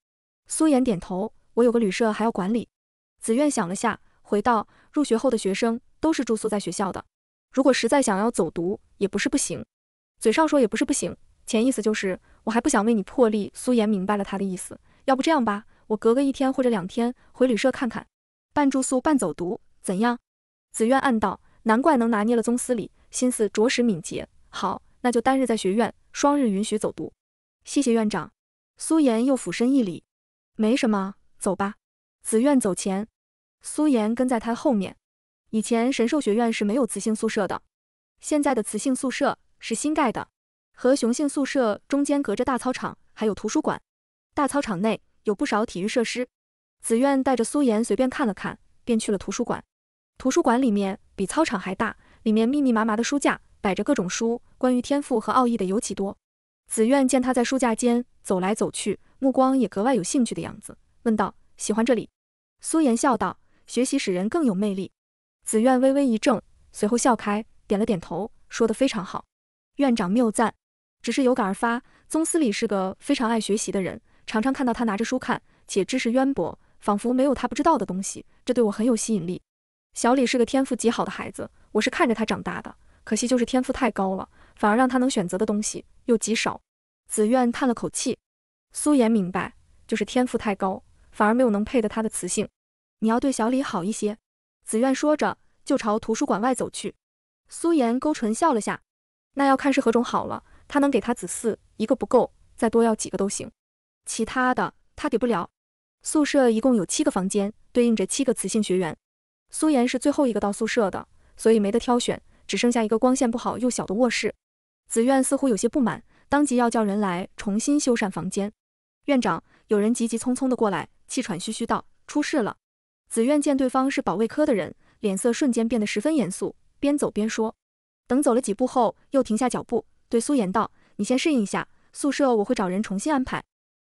苏妍点头，我有个旅社还要管理。紫苑想了下，回道：“入学后的学生。”都是住宿在学校的，如果实在想要走读，也不是不行。嘴上说也不是不行，潜意思就是我还不想为你破例。苏颜明白了他的意思，要不这样吧，我隔个一天或者两天回旅社看看，半住宿半走读，怎样？紫苑暗道，难怪能拿捏了宗司礼，心思着实敏捷。好，那就单日在学院，双日允许走读。谢谢院长。苏颜又俯身一礼，没什么，走吧。紫苑走前，苏颜跟在她后面。以前神兽学院是没有雌性宿舍的，现在的雌性宿舍是新盖的，和雄性宿舍中间隔着大操场，还有图书馆。大操场内有不少体育设施。紫苑带着苏颜随便看了看，便去了图书馆。图书馆里面比操场还大，里面密密麻麻的书架摆着各种书，关于天赋和奥义的尤其多。紫苑见他在书架间走来走去，目光也格外有兴趣的样子，问道：“喜欢这里？”苏颜笑道：“学习使人更有魅力。”紫苑微微一怔，随后笑开，点了点头，说的非常好。院长谬赞，只是有感而发。宗司礼是个非常爱学习的人，常常看到他拿着书看，且知识渊博，仿佛没有他不知道的东西。这对我很有吸引力。小李是个天赋极好的孩子，我是看着他长大的，可惜就是天赋太高了，反而让他能选择的东西又极少。紫苑叹了口气。苏颜明白，就是天赋太高，反而没有能配得他的雌性。你要对小李好一些。紫苑说着，就朝图书馆外走去。苏妍勾唇笑了下，那要看是何种好了。他能给他子嗣一个不够，再多要几个都行。其他的他给不了。宿舍一共有七个房间，对应着七个雌性学员。苏妍是最后一个到宿舍的，所以没得挑选，只剩下一个光线不好又小的卧室。紫苑似乎有些不满，当即要叫人来重新修缮房间。院长，有人急急匆匆的过来，气喘吁吁道：“出事了。”紫苑见对方是保卫科的人，脸色瞬间变得十分严肃，边走边说。等走了几步后，又停下脚步，对苏妍道：“你先适应一下宿舍，我会找人重新安排。”“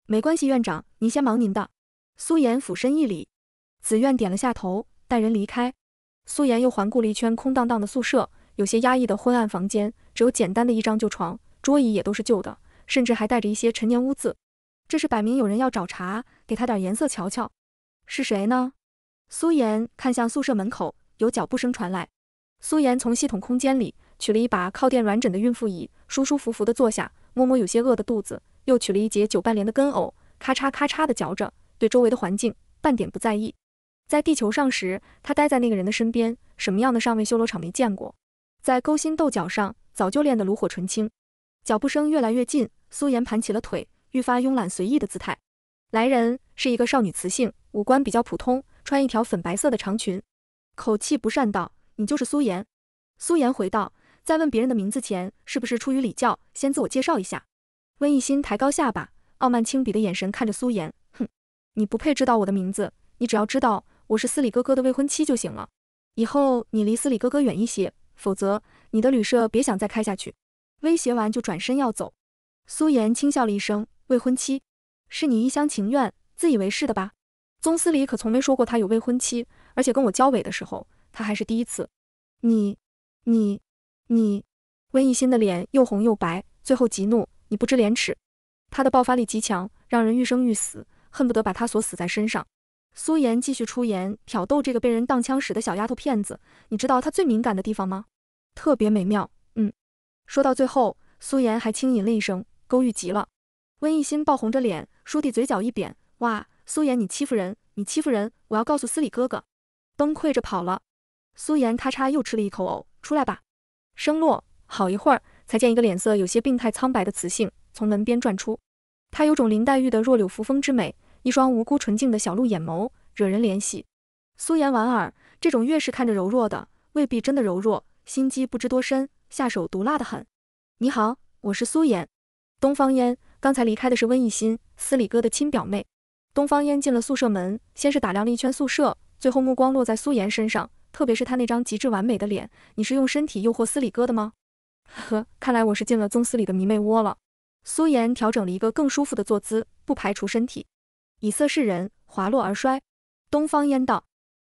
没关系，院长，您先忙您的。”苏妍俯身一礼，紫苑点了下头，带人离开。苏妍又环顾了一圈空荡荡的宿舍，有些压抑的昏暗房间，只有简单的一张旧床，桌椅也都是旧的，甚至还带着一些陈年污渍。这是摆明有人要找茬，给他点颜色瞧瞧。是谁呢？苏妍看向宿舍门口，有脚步声传来。苏妍从系统空间里取了一把靠垫软枕的孕妇椅，舒舒服服地坐下，摸摸有些饿的肚子，又取了一节九瓣莲的根藕，咔嚓咔嚓地嚼着，对周围的环境半点不在意。在地球上时，他待在那个人的身边，什么样的上位修罗场没见过，在勾心斗角上早就练得炉火纯青。脚步声越来越近，苏妍盘起了腿，愈发慵懒随意的姿态。来人是一个少女，雌性，五官比较普通。穿一条粉白色的长裙，口气不善道：“你就是苏颜。”苏颜回道：“在问别人的名字前，是不是出于礼教，先自我介绍一下？”温一心抬高下巴，傲慢轻鄙的眼神看着苏颜，哼：“你不配知道我的名字，你只要知道我是司礼哥哥的未婚妻就行了。以后你离司礼哥哥远一些，否则你的旅社别想再开下去。”威胁完就转身要走。苏颜轻笑了一声：“未婚妻，是你一厢情愿、自以为是的吧？”宗司礼可从没说过他有未婚妻，而且跟我交尾的时候，他还是第一次。你、你、你！温一心的脸又红又白，最后极怒：“你不知廉耻！”他的爆发力极强，让人欲生欲死，恨不得把他锁死在身上。苏颜继续出言挑逗这个被人当枪使的小丫头片子。你知道他最敏感的地方吗？特别美妙。嗯。说到最后，苏颜还轻吟了一声，勾玉极了。温一心爆红着脸，舒弟嘴角一扁：“哇！”苏颜，你欺负人！你欺负人！我要告诉司礼哥哥！崩溃着跑了。苏颜咔嚓又吃了一口藕，出来吧。声落，好一会儿才见一个脸色有些病态苍白的雌性从门边转出。她有种林黛玉的弱柳扶风之美，一双无辜纯净的小鹿眼眸，惹人怜惜。苏颜莞尔，这种越是看着柔弱的，未必真的柔弱，心机不知多深，下手毒辣的很。你好，我是苏颜。东方烟，刚才离开的是温一心，司礼哥的亲表妹。东方烟进了宿舍门，先是打量了一圈宿舍，最后目光落在苏颜身上，特别是她那张极致完美的脸。你是用身体诱惑司礼哥的吗？呵看来我是进了宗司礼的迷妹窝了。苏颜调整了一个更舒服的坐姿，不排除身体。以色示人，滑落而摔。东方烟道。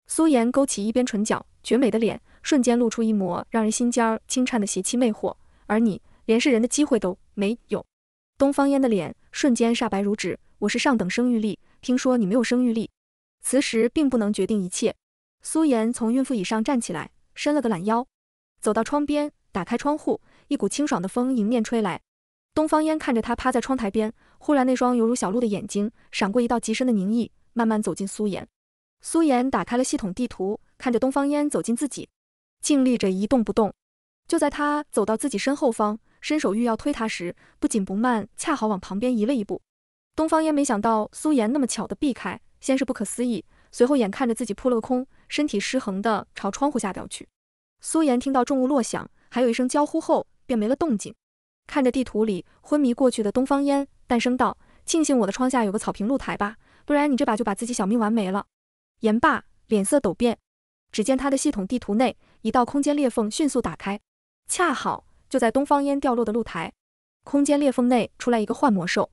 苏颜勾起一边唇角，绝美的脸瞬间露出一抹让人心尖儿轻颤的邪气魅惑。而你连是人的机会都没有。东方烟的脸瞬间煞白如纸，我是上等生育力。听说你没有生育力，磁石并不能决定一切。苏颜从孕妇椅上站起来，伸了个懒腰，走到窗边，打开窗户，一股清爽的风迎面吹来。东方烟看着他趴在窗台边，忽然那双犹如小鹿的眼睛闪过一道极深的凝意，慢慢走近苏颜。苏颜打开了系统地图，看着东方烟走进自己，静立着一动不动。就在他走到自己身后方，伸手欲要推他时，不紧不慢，恰好往旁边移了一步。东方烟没想到苏颜那么巧的避开，先是不可思议，随后眼看着自己扑了个空，身体失衡的朝窗户下掉去。苏颜听到重物落响，还有一声娇呼后，便没了动静。看着地图里昏迷过去的东方烟，淡声道：“庆幸我的窗下有个草坪露台吧，不然你这把就把自己小命玩没了。”言罢，脸色陡变。只见他的系统地图内一道空间裂缝迅速打开，恰好就在东方烟掉落的露台。空间裂缝内出来一个幻魔兽。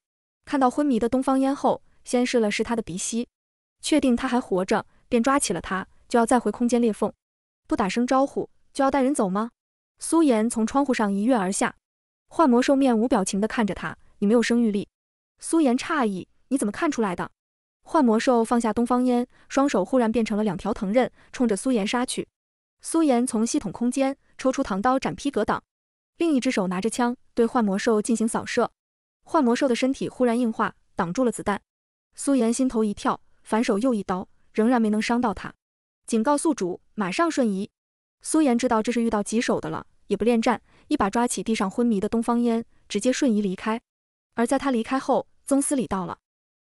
看到昏迷的东方烟后，先试了试他的鼻息，确定他还活着，便抓起了他，就要再回空间裂缝。不打声招呼就要带人走吗？苏妍从窗户上一跃而下，幻魔兽面无表情地看着他：“你没有生育力。”苏妍诧异：“你怎么看出来的？”幻魔兽放下东方烟，双手忽然变成了两条藤刃，冲着苏妍杀去。苏妍从系统空间抽出唐刀斩劈格挡，另一只手拿着枪对幻魔兽进行扫射。幻魔兽的身体忽然硬化，挡住了子弹。苏妍心头一跳，反手又一刀，仍然没能伤到他。警告宿主，马上瞬移。苏妍知道这是遇到棘手的了，也不恋战，一把抓起地上昏迷的东方烟，直接瞬移离开。而在他离开后，宗司礼到了。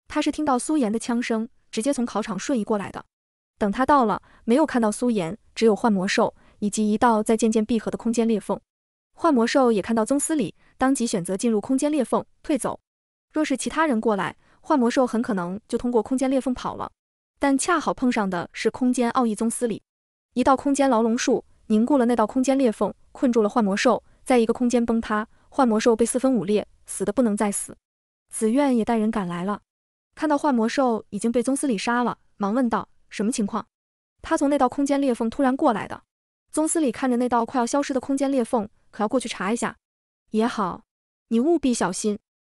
他是听到苏妍的枪声，直接从考场瞬移过来的。等他到了，没有看到苏妍，只有幻魔兽以及一道在渐渐闭合的空间裂缝。幻魔兽也看到宗司礼，当即选择进入空间裂缝退走。若是其他人过来，幻魔兽很可能就通过空间裂缝跑了。但恰好碰上的是空间奥义宗司礼，一道空间牢笼术凝固了那道空间裂缝，困住了幻魔兽。在一个空间崩塌，幻魔兽被四分五裂，死的不能再死。紫苑也带人赶来了，看到幻魔兽已经被宗司礼杀了，忙问道：“什么情况？”他从那道空间裂缝突然过来的。宗司礼看着那道快要消失的空间裂缝。可要过去查一下，也好。你务必小心。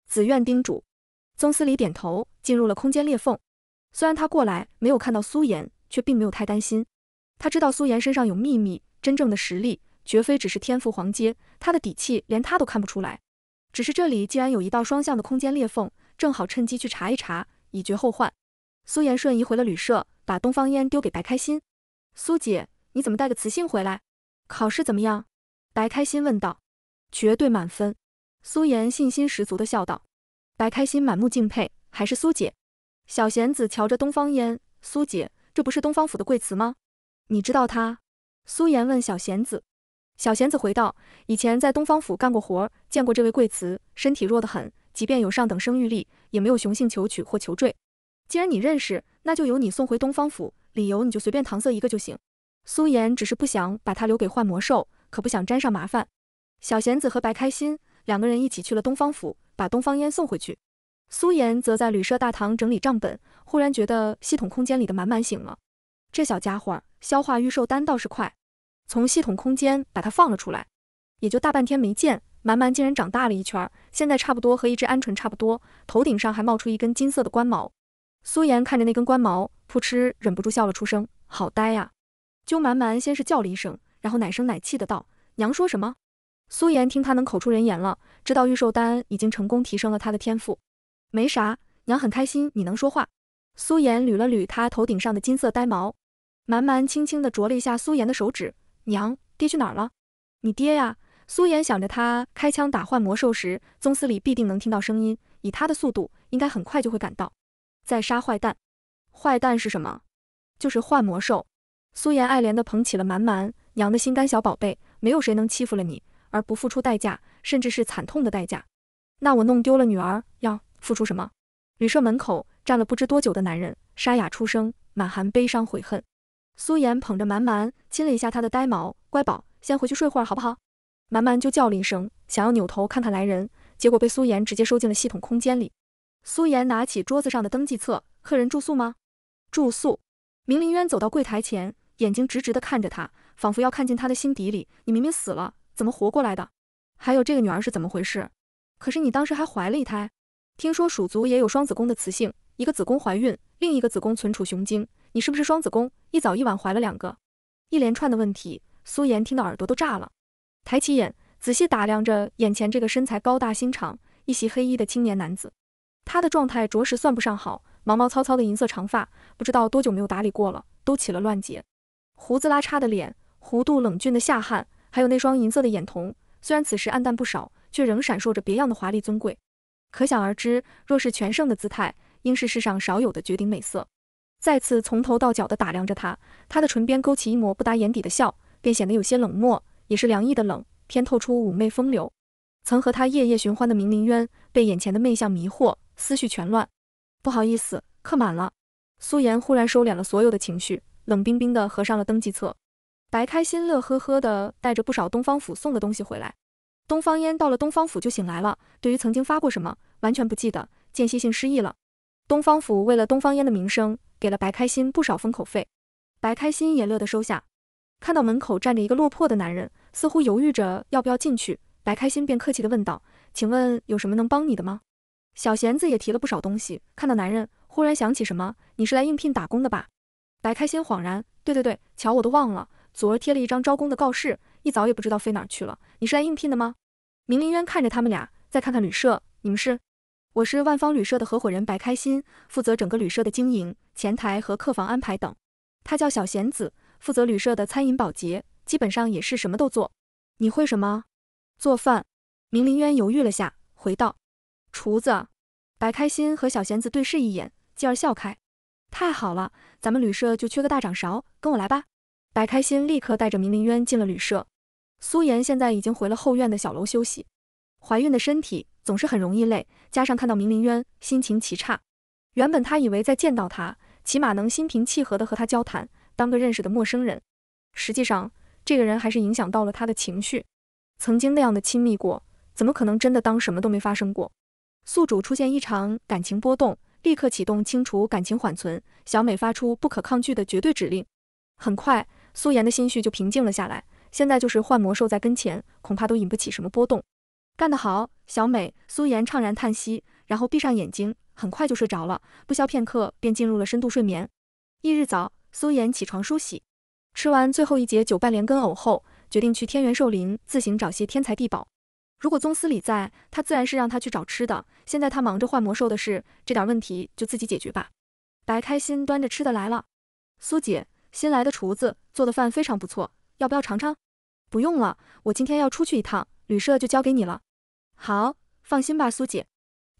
紫苑叮嘱。宗司礼点头，进入了空间裂缝。虽然他过来没有看到苏妍，却并没有太担心。他知道苏妍身上有秘密，真正的实力绝非只是天赋黄阶，他的底气连他都看不出来。只是这里既然有一道双向的空间裂缝，正好趁机去查一查，以绝后患。苏妍瞬移回了旅社，把东方烟丢给白开心。苏姐，你怎么带个雌性回来？考试怎么样？白开心问道：“绝对满分。”苏妍信心十足的笑道。白开心满目敬佩，还是苏姐。小贤子瞧着东方烟，苏姐，这不是东方府的贵辞吗？你知道他？苏妍问小贤子。小贤子回道：“以前在东方府干过活，见过这位贵辞，身体弱得很，即便有上等生育力，也没有雄性求娶或求赘。既然你认识，那就由你送回东方府，理由你就随便搪塞一个就行。”苏妍只是不想把他留给幻魔兽。可不想沾上麻烦，小贤子和白开心两个人一起去了东方府，把东方烟送回去。苏颜则在旅社大堂整理账本，忽然觉得系统空间里的满满醒了。这小家伙消化预售单倒是快，从系统空间把它放了出来。也就大半天没见，满满竟然长大了一圈，现在差不多和一只鹌鹑差不多，头顶上还冒出一根金色的冠毛。苏颜看着那根冠毛，噗嗤忍不住笑了出声，好呆呀！揪满满先是叫了一声。然后奶声奶气的道：“娘说什么？”苏妍听他能口出人言了，知道预售丹已经成功提升了他的天赋。没啥，娘很开心你能说话。苏妍捋了捋他头顶上的金色呆毛，慢慢轻轻的啄了一下苏妍的手指。娘，爹去哪儿了？你爹呀。苏妍想着他开枪打幻魔兽时，宗司里必定能听到声音，以他的速度，应该很快就会赶到。在杀坏蛋。坏蛋是什么？就是幻魔兽。苏妍爱怜的捧起了蛮蛮。娘的心肝小宝贝，没有谁能欺负了你而不付出代价，甚至是惨痛的代价。那我弄丢了女儿，要付出什么？旅社门口站了不知多久的男人，沙哑出声，满含悲伤悔恨。苏颜捧着蛮蛮，亲了一下他的呆毛，乖宝，先回去睡会儿好不好？蛮蛮就叫了一声，想要扭头看看来人，结果被苏颜直接收进了系统空间里。苏颜拿起桌子上的登记册，客人住宿吗？住宿。明灵渊走到柜台前，眼睛直直的看着他。仿佛要看进他的心底里。你明明死了，怎么活过来的？还有这个女儿是怎么回事？可是你当时还怀了一胎。听说蜀族也有双子宫的雌性，一个子宫怀孕，另一个子宫存储雄精。你是不是双子宫？一早一晚怀了两个？一连串的问题，苏颜听得耳朵都炸了，抬起眼仔细打量着眼前这个身材高大、心长、一袭黑衣的青年男子。他的状态着实算不上好，毛毛糙糙的银色长发，不知道多久没有打理过了，都起了乱结，胡子拉碴的脸。弧度冷峻的下颔，还有那双银色的眼瞳，虽然此时暗淡不少，却仍闪烁着别样的华丽尊贵。可想而知，若是全盛的姿态，应是世上少有的绝顶美色。再次从头到脚的打量着他，他的唇边勾起一抹不达眼底的笑，便显得有些冷漠，也是凉意的冷，偏透出妩媚风流。曾和他夜夜寻欢的明凌渊，被眼前的媚相迷惑，思绪全乱。不好意思，客满了。苏颜忽然收敛了所有的情绪，冷冰冰的合上了登记册。白开心乐呵呵的带着不少东方府送的东西回来，东方烟到了东方府就醒来了，对于曾经发过什么完全不记得，间歇性失忆了。东方府为了东方烟的名声，给了白开心不少封口费，白开心也乐得收下。看到门口站着一个落魄的男人，似乎犹豫着要不要进去，白开心便客气的问道：“请问有什么能帮你的吗？”小贤子也提了不少东西，看到男人忽然想起什么：“你是来应聘打工的吧？”白开心恍然：“对对对，瞧我都忘了。”昨儿贴了一张招工的告示，一早也不知道飞哪去了。你是来应聘的吗？明凌渊看着他们俩，再看看旅社，你们是？我是万方旅社的合伙人白开心，负责整个旅社的经营、前台和客房安排等。他叫小贤子，负责旅社的餐饮保洁，基本上也是什么都做。你会什么？做饭。明凌渊犹豫了下，回道：厨子。白开心和小贤子对视一眼，继而笑开。太好了，咱们旅社就缺个大掌勺，跟我来吧。白开心立刻带着明凌渊进了旅社。苏妍现在已经回了后院的小楼休息，怀孕的身体总是很容易累，加上看到明凌渊，心情极差。原本她以为再见到他，起码能心平气和地和他交谈，当个认识的陌生人。实际上，这个人还是影响到了她的情绪。曾经那样的亲密过，怎么可能真的当什么都没发生过？宿主出现异常感情波动，立刻启动清除感情缓存。小美发出不可抗拒的绝对指令，很快。苏颜的心绪就平静了下来。现在就是幻魔兽在跟前，恐怕都引不起什么波动。干得好，小美！苏颜怅然叹息，然后闭上眼睛，很快就睡着了。不消片刻，便进入了深度睡眠。翌日早，苏颜起床梳洗，吃完最后一节九瓣莲根藕后，决定去天元寿林自行找些天材地宝。如果宗司礼在，他自然是让他去找吃的。现在他忙着换魔兽的事，这点问题就自己解决吧。白开心端着吃的来了，苏姐。新来的厨子做的饭非常不错，要不要尝尝？不用了，我今天要出去一趟，旅社就交给你了。好，放心吧，苏姐。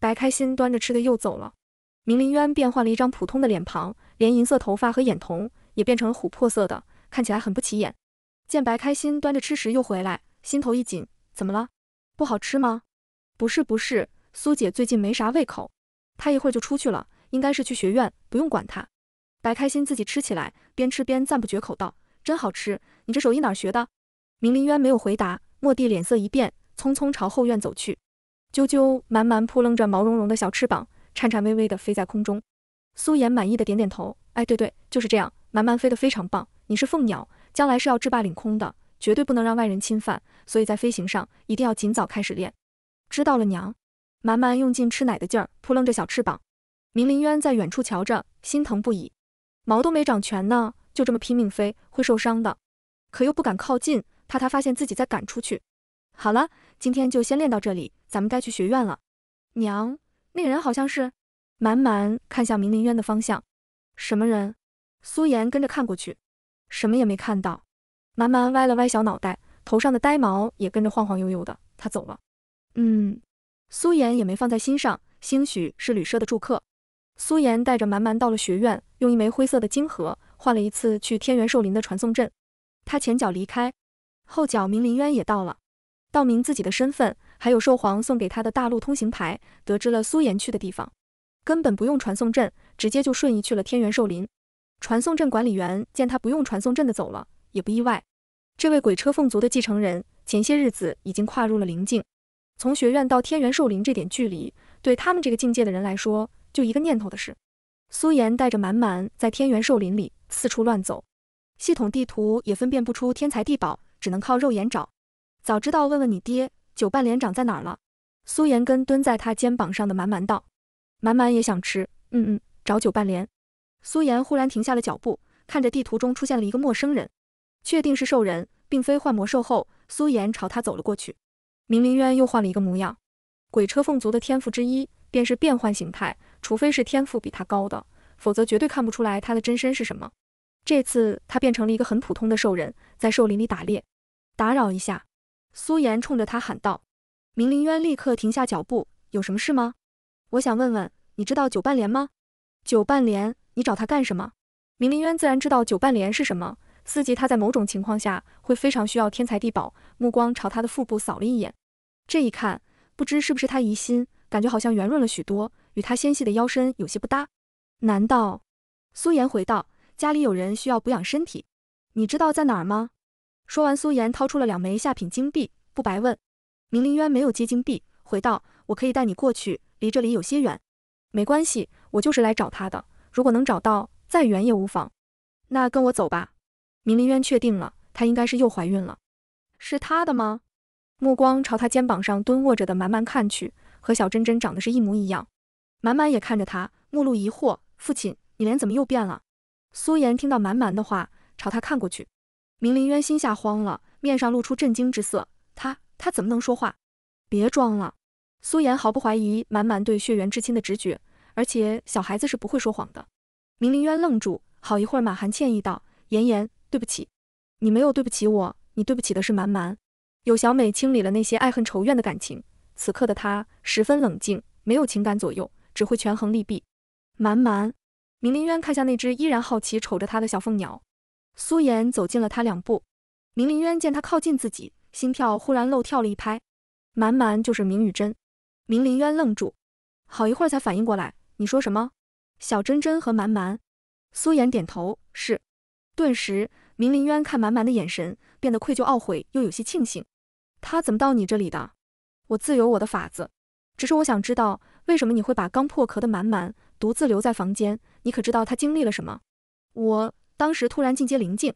白开心端着吃的又走了。明林渊变换了一张普通的脸庞，连银色头发和眼瞳也变成了琥珀色的，看起来很不起眼。见白开心端着吃食又回来，心头一紧，怎么了？不好吃吗？不是不是，苏姐最近没啥胃口，她一会儿就出去了，应该是去学院，不用管她。白开心自己吃起来，边吃边赞不绝口道：“真好吃！你这手艺哪学的？”明林渊没有回答，莫地脸色一变，匆匆朝后院走去。啾啾满满扑棱着毛茸茸的小翅膀，颤颤巍巍地飞在空中。苏颜满意的点点头：“哎，对对，就是这样。满满飞得非常棒。你是凤鸟，将来是要制霸领空的，绝对不能让外人侵犯，所以在飞行上一定要尽早开始练。”知道了，娘。满满用尽吃奶的劲儿扑棱着小翅膀。明林渊在远处瞧着，心疼不已。毛都没长全呢，就这么拼命飞，会受伤的。可又不敢靠近，怕他发现自己再赶出去。好了，今天就先练到这里，咱们该去学院了。娘，那个人好像是……满满看向明林渊的方向，什么人？苏颜跟着看过去，什么也没看到。满满歪了歪小脑袋，头上的呆毛也跟着晃晃悠悠的。他走了。嗯，苏颜也没放在心上，兴许是旅社的住客。苏妍带着蛮蛮到了学院，用一枚灰色的晶核换了一次去天元兽林的传送阵。他前脚离开，后脚明林渊也到了。道明自己的身份，还有兽皇送给他的大陆通行牌，得知了苏妍去的地方，根本不用传送阵，直接就瞬移去了天元兽林。传送阵管理员见他不用传送阵的走了，也不意外。这位鬼车凤族的继承人，前些日子已经跨入了灵境。从学院到天元兽林这点距离，对他们这个境界的人来说。就一个念头的事，苏岩带着满满在天元兽林里四处乱走，系统地图也分辨不出天材地宝，只能靠肉眼找。早知道问问你爹九瓣莲长在哪儿了。苏岩跟蹲在他肩膀上的满满道，满满也想吃，嗯嗯，找九瓣莲。苏岩忽然停下了脚步，看着地图中出现了一个陌生人，确定是兽人，并非幻魔兽后，苏岩朝他走了过去。明灵渊又换了一个模样，鬼车凤族的天赋之一便是变换形态。除非是天赋比他高的，否则绝对看不出来他的真身是什么。这次他变成了一个很普通的兽人，在兽林里打猎。打扰一下，苏妍冲着他喊道。明灵渊立刻停下脚步，有什么事吗？我想问问，你知道九半莲吗？九半莲，你找他干什么？明灵渊自然知道九半莲是什么，思及他在某种情况下会非常需要天材地宝，目光朝他的腹部扫了一眼。这一看，不知是不是他疑心，感觉好像圆润了许多。与她纤细的腰身有些不搭。难道？苏颜回道：“家里有人需要补养身体，你知道在哪儿吗？”说完，苏颜掏出了两枚下品金币，不白问。明灵渊没有接金币，回道：“我可以带你过去，离这里有些远。没关系，我就是来找她的。如果能找到，再远也无妨。那跟我走吧。”明灵渊确定了，她应该是又怀孕了。是他的吗？目光朝他肩膀上蹲卧着的蛮蛮看去，和小珍珍长得是一模一样。满满也看着他，目露疑惑。父亲，你脸怎么又变了？苏妍听到满满的话，朝他看过去。明凌渊心下慌了，面上露出震惊之色。他他怎么能说话？别装了！苏妍毫不怀疑满满对血缘至亲的直觉，而且小孩子是不会说谎的。明凌渊愣住，好一会儿，满含歉意道：“妍妍，对不起。你没有对不起我，你对不起的是满满。”有小美清理了那些爱恨仇怨的感情，此刻的她十分冷静，没有情感左右。只会权衡利弊。蛮蛮，明凌渊看向那只依然好奇瞅着他的小凤鸟。苏颜走近了他两步。明凌渊见他靠近自己，心跳忽然漏跳了一拍。蛮蛮就是明宇真。明凌渊愣住，好一会儿才反应过来：“你说什么？小真真和蛮蛮？”苏颜点头：“是。”顿时，明凌渊看蛮蛮的眼神变得愧疚、懊悔，又有些庆幸。他怎么到你这里的？我自有我的法子。只是我想知道。为什么你会把刚破壳的满满独自留在房间？你可知道他经历了什么？我当时突然进阶灵境，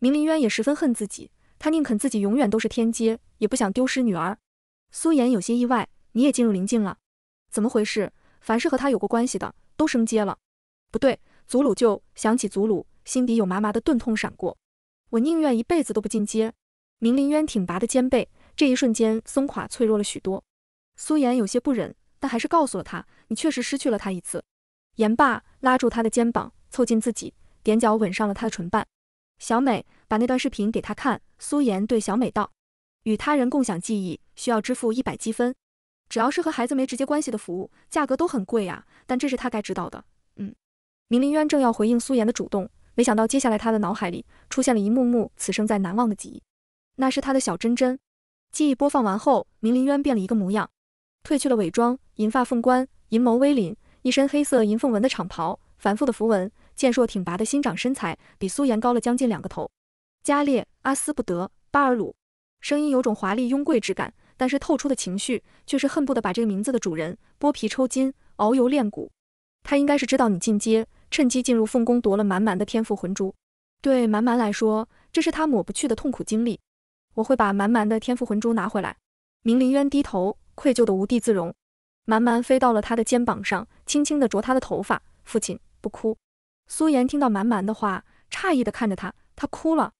明林渊也十分恨自己，他宁肯自己永远都是天阶，也不想丢失女儿。苏颜有些意外，你也进入灵境了？怎么回事？凡是和他有过关系的都升阶了？不对，祖鲁就想起祖鲁，心底有麻麻的钝痛闪过。我宁愿一辈子都不进阶。明林渊挺拔的肩背，这一瞬间松垮脆弱了许多。苏颜有些不忍。但还是告诉了他，你确实失去了他一次。言罢，拉住他的肩膀，凑近自己，踮脚吻上了他的唇瓣。小美，把那段视频给他看。苏妍对小美道：“与他人共享记忆需要支付一百积分，只要是和孩子没直接关系的服务，价格都很贵啊。”但这是他该知道的。嗯。明凌渊正要回应苏妍的主动，没想到接下来他的脑海里出现了一幕幕此生再难忘的记忆。那是他的小珍珍。记忆播放完后，明凌渊变了一个模样。褪去了伪装，银发凤冠，银眸微凛，一身黑色银凤纹的长袍，繁复的符文，健硕挺拔的新长身材，比苏颜高了将近两个头。加列阿斯不得巴尔鲁，声音有种华丽庸贵之感，但是透出的情绪却是恨不得把这个名字的主人剥皮抽筋，熬油炼骨。他应该是知道你进阶，趁机进入凤宫夺了蛮蛮的天赋魂珠。对蛮蛮来说，这是他抹不去的痛苦经历。我会把蛮蛮的天赋魂珠拿回来。明凌渊低头。愧疚的无地自容，蛮蛮飞到了他的肩膀上，轻轻地啄他的头发。父亲不哭。苏妍听到蛮蛮的话，诧异地看着他，他哭了。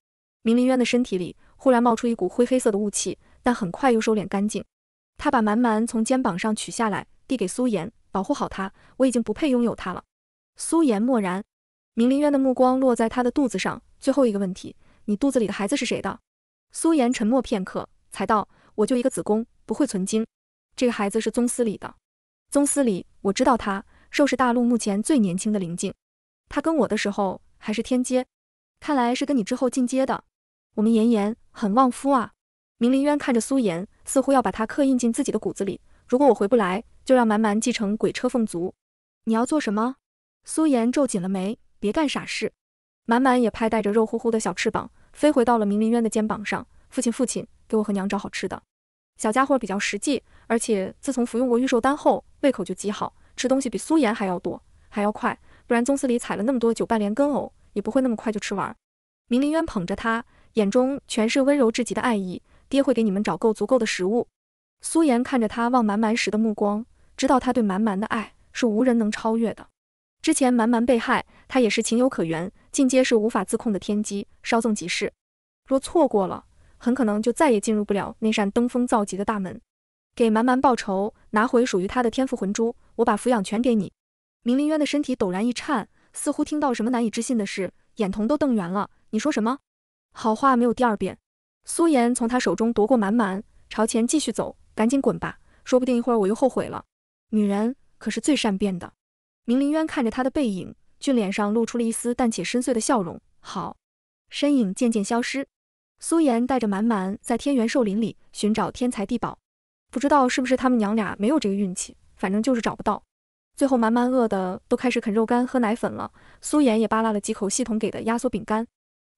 明林渊的身体里忽然冒出一股灰黑色的雾气，但很快又收敛干净。他把蛮蛮从肩膀上取下来，递给苏妍，保护好他，我已经不配拥有他了。苏妍默然。明林渊的目光落在他的肚子上，最后一个问题，你肚子里的孩子是谁的？苏妍沉默片刻，才道，我就一个子宫，不会存精。这个孩子是宗司礼的，宗司礼，我知道他，受是大陆目前最年轻的灵境，他跟我的时候还是天阶，看来是跟你之后进阶的。我们妍妍很旺夫啊。明灵渊看着苏妍，似乎要把他刻印进自己的骨子里。如果我回不来，就让满满继承鬼车凤族。你要做什么？苏妍皱紧了眉，别干傻事。满满也拍带着肉乎乎的小翅膀，飞回到了明灵渊的肩膀上。父亲，父亲，给我和娘找好吃的。小家伙比较实际。而且自从服用过预售丹后，胃口就极好，吃东西比苏颜还要多，还要快。不然宗祠里采了那么多酒半莲根藕，也不会那么快就吃完。明凌渊捧着他，眼中全是温柔至极的爱意。爹会给你们找够足够的食物。苏颜看着他望蛮蛮时的目光，知道他对蛮蛮的爱是无人能超越的。之前蛮蛮被害，他也是情有可原。进阶是无法自控的天机，稍纵即逝。若错过了，很可能就再也进入不了那扇登峰造极的大门。给蛮蛮报仇，拿回属于他的天赋魂珠，我把抚养权给你。明凌渊的身体陡然一颤，似乎听到什么难以置信的事，眼瞳都瞪圆了。你说什么？好话没有第二遍。苏颜从他手中夺过蛮蛮，朝前继续走。赶紧滚吧，说不定一会儿我又后悔了。女人可是最善变的。明凌渊看着他的背影，俊脸上露出了一丝淡且深邃的笑容。好，身影渐渐消失。苏颜带着蛮蛮在天元兽林里寻找天才地宝。不知道是不是他们娘俩没有这个运气，反正就是找不到。最后满满饿的都开始啃肉干、喝奶粉了。苏妍也扒拉了几口系统给的压缩饼干。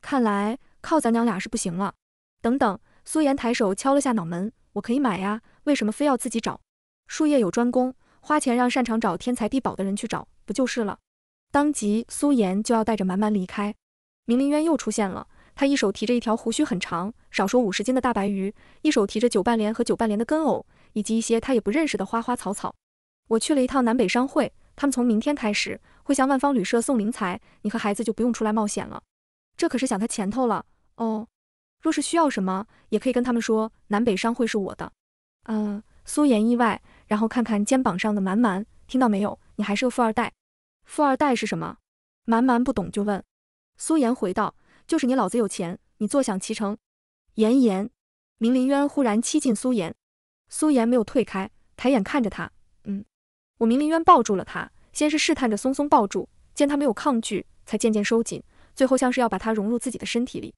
看来靠咱娘俩是不行了。等等，苏妍抬手敲了下脑门，我可以买呀，为什么非要自己找？术业有专攻，花钱让擅长找天才地宝的人去找不就是了？当即苏妍就要带着满满离开，明灵渊又出现了。他一手提着一条胡须很长、少说五十斤的大白鱼，一手提着九瓣莲和九瓣莲的根藕，以及一些他也不认识的花花草草。我去了一趟南北商会，他们从明天开始会向万方旅社送灵材，你和孩子就不用出来冒险了。这可是想他前头了哦。若是需要什么，也可以跟他们说。南北商会是我的。嗯，苏颜意外，然后看看肩膀上的蛮蛮，听到没有？你还是个富二代。富二代是什么？蛮蛮不懂，就问。苏颜回道。就是你老子有钱，你坐享其成。妍妍，明林渊忽然欺近苏颜，苏颜没有退开，抬眼看着他。嗯，我明林渊抱住了他，先是试探着松松抱住，见他没有抗拒，才渐渐收紧，最后像是要把他融入自己的身体里。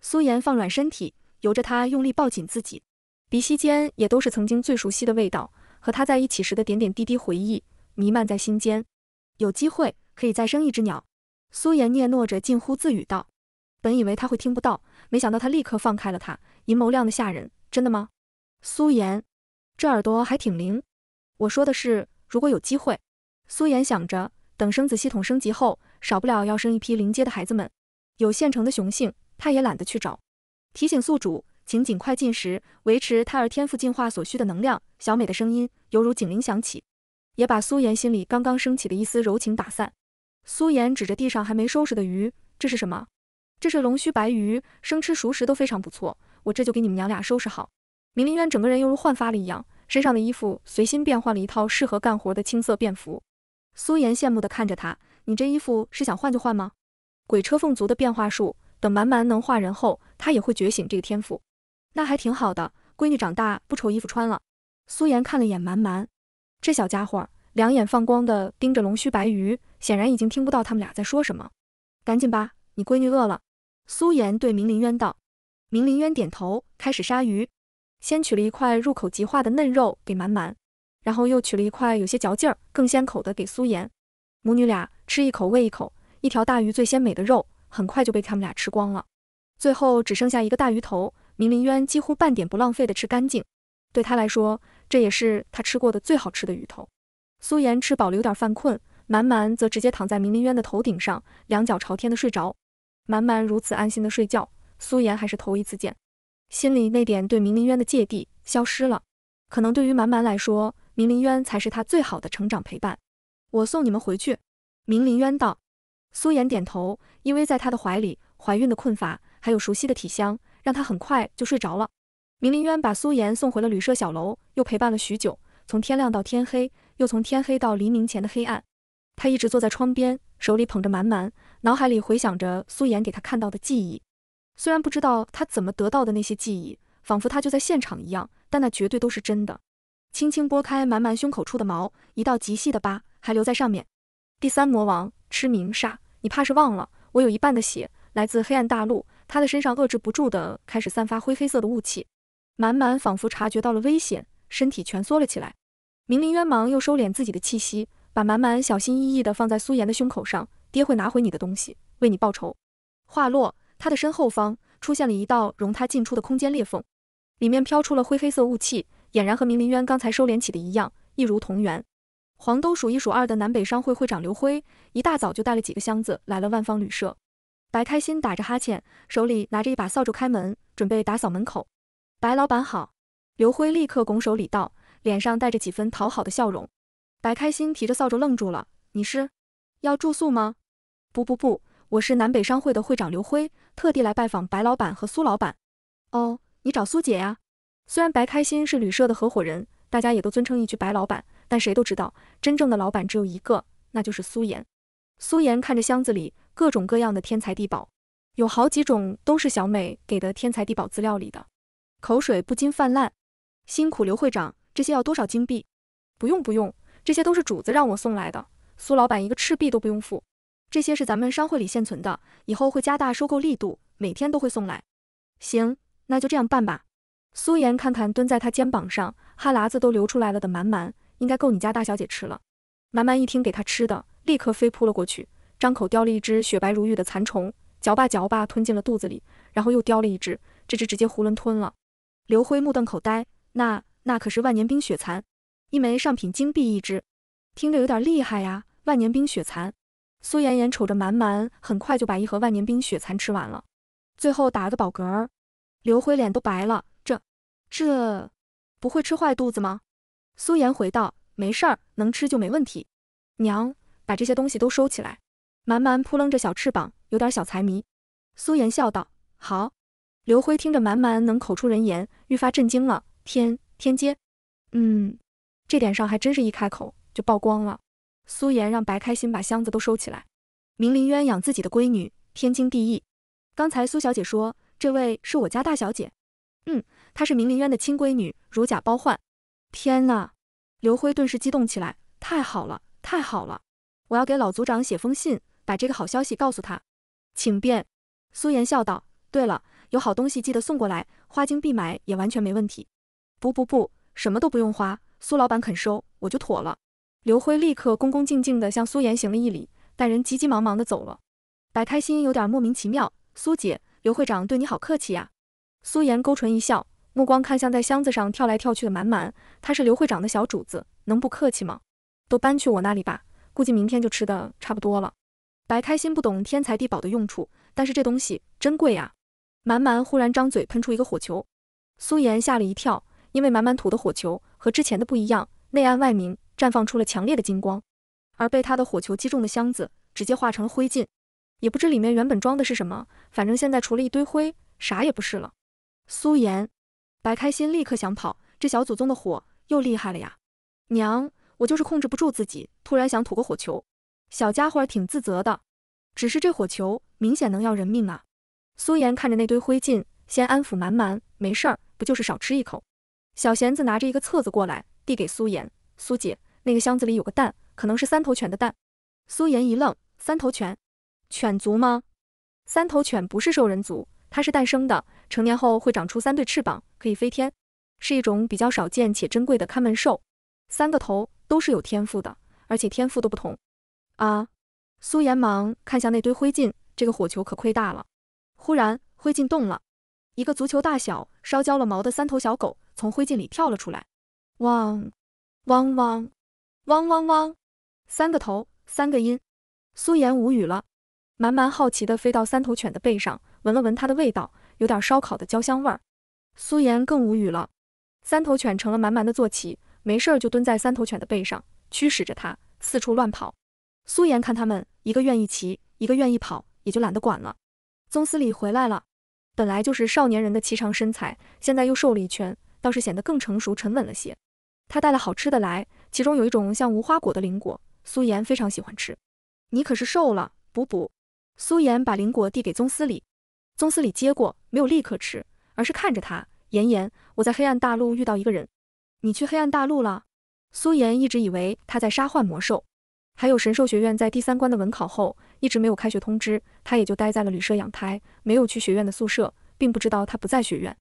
苏颜放软身体，由着他用力抱紧自己，鼻息间也都是曾经最熟悉的味道，和他在一起时的点点滴滴回忆弥漫在心间。有机会可以再生一只鸟，苏颜嗫嚅着，近乎自语道。本以为他会听不到，没想到他立刻放开了他，银眸亮的吓人。真的吗？苏妍，这耳朵还挺灵。我说的是，如果有机会。苏妍想着，等生子系统升级后，少不了要生一批灵阶的孩子们，有现成的雄性，他也懒得去找。提醒宿主，请尽快进食，维持胎儿天赋进化所需的能量。小美的声音犹如警铃响起，也把苏妍心里刚刚升起的一丝柔情打散。苏妍指着地上还没收拾的鱼，这是什么？这是龙须白鱼，生吃熟食都非常不错。我这就给你们娘俩收拾好。明凌渊整个人犹如焕发了一样，身上的衣服随心变换了一套适合干活的青色便服。苏颜羡慕地看着他，你这衣服是想换就换吗？鬼车凤族的变化术，等蛮蛮能化人后，他也会觉醒这个天赋。那还挺好的，闺女长大不愁衣服穿了。苏颜看了眼蛮蛮，这小家伙两眼放光的盯着龙须白鱼，显然已经听不到他们俩在说什么。赶紧吧，你闺女饿了。苏妍对明林渊道，明林渊点头，开始杀鱼。先取了一块入口即化的嫩肉给满满，然后又取了一块有些嚼劲儿、更鲜口的给苏妍。母女俩吃一口喂一口，一条大鱼最鲜美的肉很快就被他们俩吃光了。最后只剩下一个大鱼头，明林渊几乎半点不浪费的吃干净。对他来说，这也是他吃过的最好吃的鱼头。苏妍吃饱了有点犯困，满满则直接躺在明林渊的头顶上，两脚朝天的睡着。满满如此安心的睡觉，苏颜还是头一次见，心里那点对明林渊的芥蒂消失了。可能对于满满来说，明林渊才是他最好的成长陪伴。我送你们回去，明林渊道。苏颜点头，依偎在他的怀里，怀孕的困乏，还有熟悉的体香，让她很快就睡着了。明林渊把苏颜送回了旅社小楼，又陪伴了许久，从天亮到天黑，又从天黑到黎明前的黑暗，他一直坐在窗边，手里捧着满满。脑海里回想着苏妍给他看到的记忆，虽然不知道他怎么得到的那些记忆，仿佛他就在现场一样，但那绝对都是真的。轻轻拨开满满胸口处的毛，一道极细的疤还留在上面。第三魔王痴明煞，你怕是忘了，我有一半的血来自黑暗大陆。他的身上遏制不住的开始散发灰黑色的雾气。满满仿佛察觉到了危险，身体蜷缩了起来。明灵渊忙又收敛自己的气息，把满满小心翼翼的放在苏妍的胸口上。爹会拿回你的东西，为你报仇。话落，他的身后方出现了一道容他进出的空间裂缝，里面飘出了灰黑色雾气，俨然和明林渊刚才收敛起的一样，一如同源。黄都数一数二的南北商会会长刘辉，一大早就带了几个箱子来了万方旅社。白开心打着哈欠，手里拿着一把扫帚开门，准备打扫门口。白老板好，刘辉立刻拱手礼道，脸上带着几分讨好的笑容。白开心提着扫帚愣住了：“你是要住宿吗？”不不不，我是南北商会的会长刘辉，特地来拜访白老板和苏老板。哦，你找苏姐呀？虽然白开心是旅社的合伙人，大家也都尊称一句白老板，但谁都知道真正的老板只有一个，那就是苏妍。苏妍看着箱子里各种各样的天才地宝，有好几种都是小美给的天才地宝资料里的，口水不禁泛滥。辛苦刘会长，这些要多少金币？不用不用，这些都是主子让我送来的，苏老板一个赤壁都不用付。这些是咱们商会里现存的，以后会加大收购力度，每天都会送来。行，那就这样办吧。苏妍看看蹲在他肩膀上，哈喇子都流出来了的满满，应该够你家大小姐吃了。满满一听给他吃的，立刻飞扑了过去，张口叼了一只雪白如玉的蚕虫，嚼吧嚼吧吞进了肚子里，然后又叼了一只，这只直接囫囵吞了。刘辉目瞪口呆，那那可是万年冰雪蚕，一枚上品金币一只，听着有点厉害呀，万年冰雪蚕。苏妍妍瞅着满满很快就把一盒万年冰雪蚕吃完了，最后打了个饱嗝儿。刘辉脸都白了，这这不会吃坏肚子吗？苏妍回道：“没事儿，能吃就没问题。”娘，把这些东西都收起来。满满扑棱着小翅膀，有点小财迷。苏妍笑道：“好。”刘辉听着满满能口出人言，愈发震惊了。天天阶，嗯，这点上还真是一开口就曝光了。苏颜让白开心把箱子都收起来。明林渊养自己的闺女，天经地义。刚才苏小姐说，这位是我家大小姐。嗯，她是明林渊的亲闺女，如假包换。天哪！刘辉顿时激动起来，太好了，太好了！我要给老族长写封信，把这个好消息告诉他。请便。苏颜笑道。对了，有好东西记得送过来，花精必买也完全没问题。不不不，什么都不用花，苏老板肯收我就妥了。刘辉立刻恭恭敬敬地向苏妍行了一礼，带人急急忙忙地走了。白开心有点莫名其妙，苏姐，刘会长对你好客气呀。苏妍勾唇一笑，目光看向在箱子上跳来跳去的满满，他是刘会长的小主子，能不客气吗？都搬去我那里吧，估计明天就吃的差不多了。白开心不懂天材地宝的用处，但是这东西真贵呀。满满忽然张嘴喷出一个火球，苏妍吓了一跳，因为满满吐的火球和之前的不一样，内暗外明。绽放出了强烈的金光，而被他的火球击中的箱子直接化成了灰烬，也不知里面原本装的是什么，反正现在除了一堆灰，啥也不是了。苏颜、白开心立刻想跑，这小祖宗的火又厉害了呀！娘，我就是控制不住自己，突然想吐个火球。小家伙挺自责的，只是这火球明显能要人命啊。苏颜看着那堆灰烬，先安抚蛮蛮，没事儿，不就是少吃一口。小贤子拿着一个册子过来，递给苏颜，苏姐。那个箱子里有个蛋，可能是三头犬的蛋。苏妍一愣，三头犬，犬族吗？三头犬不是兽人族，它是诞生的，成年后会长出三对翅膀，可以飞天，是一种比较少见且珍贵的看门兽。三个头都是有天赋的，而且天赋都不同。啊！苏妍忙看向那堆灰烬，这个火球可亏大了。忽然，灰烬动了，一个足球大小、烧焦了毛的三头小狗从灰烬里跳了出来，汪，汪汪。汪汪汪，三个头，三个音，苏颜无语了。蛮蛮好奇地飞到三头犬的背上，闻了闻它的味道，有点烧烤的焦香味儿。苏颜更无语了。三头犬成了蛮蛮的坐骑，没事儿就蹲在三头犬的背上，驱使着它四处乱跑。苏颜看他们一个愿意骑，一个愿意跑，也就懒得管了。宗司礼回来了，本来就是少年人的颀长身材，现在又瘦了一圈，倒是显得更成熟沉稳了些。他带了好吃的来。其中有一种像无花果的灵果，苏妍非常喜欢吃。你可是瘦了，补补。苏妍把灵果递给宗司礼，宗司礼接过，没有立刻吃，而是看着他。妍妍，我在黑暗大陆遇到一个人。你去黑暗大陆了？苏妍一直以为他在杀幻魔兽，还有神兽学院在第三关的文考后一直没有开学通知，他也就待在了旅社养胎，没有去学院的宿舍，并不知道他不在学院。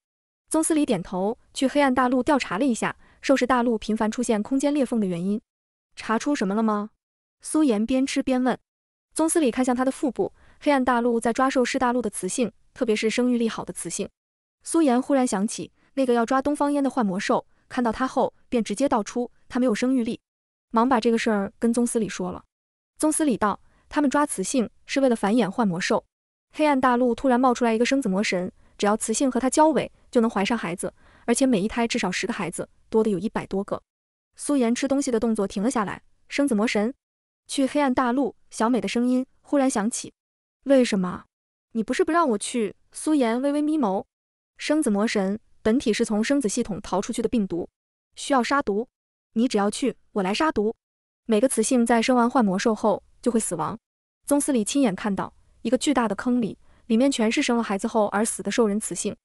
宗司礼点头，去黑暗大陆调查了一下。兽世大陆频繁出现空间裂缝的原因，查出什么了吗？苏颜边吃边问。宗司礼看向他的腹部，黑暗大陆在抓兽世大陆的雌性，特别是生育力好的雌性。苏岩忽然想起那个要抓东方烟的幻魔兽，看到他后便直接道出他没有生育力，忙把这个事儿跟宗司礼说了。宗司礼道，他们抓雌性是为了繁衍幻魔兽。黑暗大陆突然冒出来一个生子魔神，只要雌性和他交尾，就能怀上孩子。而且每一胎至少十个孩子，多的有一百多个。苏妍吃东西的动作停了下来。生子魔神，去黑暗大陆。小美的声音忽然响起：“为什么？你不是不让我去？”苏妍微微眯眸。生子魔神本体是从生子系统逃出去的病毒，需要杀毒。你只要去，我来杀毒。每个雌性在生完幻魔兽后就会死亡。宗司里亲眼看到一个巨大的坑里，里面全是生了孩子后而死的兽人雌性。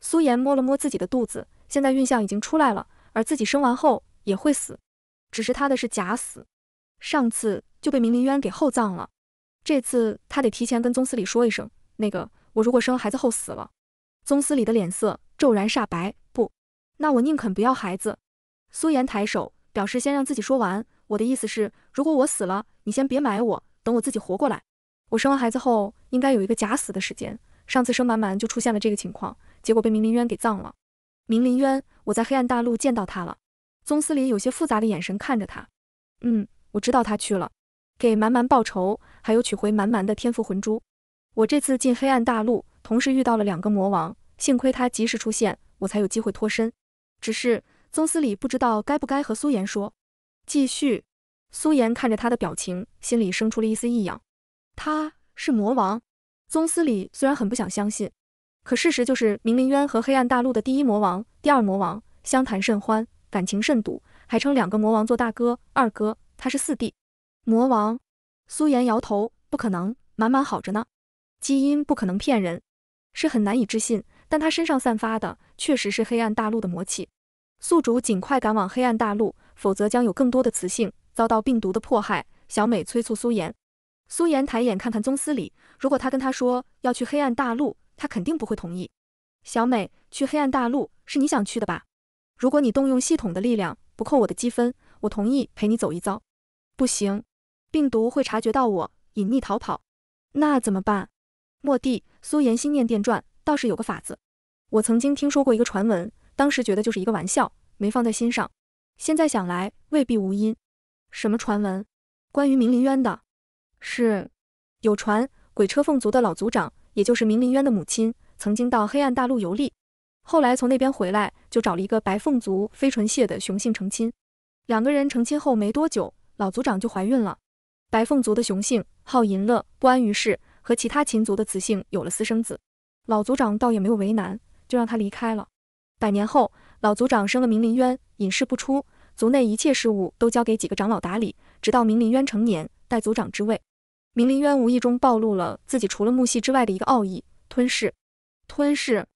苏颜摸了摸自己的肚子，现在孕相已经出来了，而自己生完后也会死，只是她的是假死，上次就被明凌渊给厚葬了，这次她得提前跟宗司礼说一声。那个，我如果生孩子后死了，宗司礼的脸色骤然煞白。不，那我宁肯不要孩子。苏颜抬手表示先让自己说完。我的意思是，如果我死了，你先别埋我，等我自己活过来。我生完孩子后应该有一个假死的时间，上次生满满就出现了这个情况。结果被明林渊给葬了。明林渊，我在黑暗大陆见到他了。宗司里有些复杂的眼神看着他。嗯，我知道他去了，给蛮蛮报仇，还有取回蛮蛮的天赋魂珠。我这次进黑暗大陆，同时遇到了两个魔王，幸亏他及时出现，我才有机会脱身。只是宗司礼不知道该不该和苏颜说。继续。苏颜看着他的表情，心里生出了一丝异样。他是魔王？宗司礼虽然很不想相信。可事实就是，明灵渊和黑暗大陆的第一魔王、第二魔王相谈甚欢，感情甚笃，还称两个魔王做大哥、二哥，他是四弟。魔王苏岩摇头，不可能，满满好着呢，基因不可能骗人，是很难以置信。但他身上散发的确实是黑暗大陆的魔气。宿主尽快赶往黑暗大陆，否则将有更多的雌性遭到病毒的迫害。小美催促苏妍，苏妍抬眼看看宗司礼，如果他跟他说要去黑暗大陆。他肯定不会同意。小美，去黑暗大陆是你想去的吧？如果你动用系统的力量，不扣我的积分，我同意陪你走一遭。不行，病毒会察觉到我隐匿逃跑，那怎么办？莫地苏妍心念电转，倒是有个法子。我曾经听说过一个传闻，当时觉得就是一个玩笑，没放在心上。现在想来，未必无因。什么传闻？关于明林渊的？是，有传鬼车凤族的老族长。也就是明林渊的母亲，曾经到黑暗大陆游历，后来从那边回来，就找了一个白凤族飞纯血的雄性成亲。两个人成亲后没多久，老族长就怀孕了。白凤族的雄性好淫乐，不安于世，和其他秦族的雌性有了私生子。老族长倒也没有为难，就让他离开了。百年后，老族长生了明林渊，隐世不出，族内一切事务都交给几个长老打理，直到明林渊成年，代族长之位。明灵渊无意中暴露了自己除了木系之外的一个奥义——吞噬，吞噬，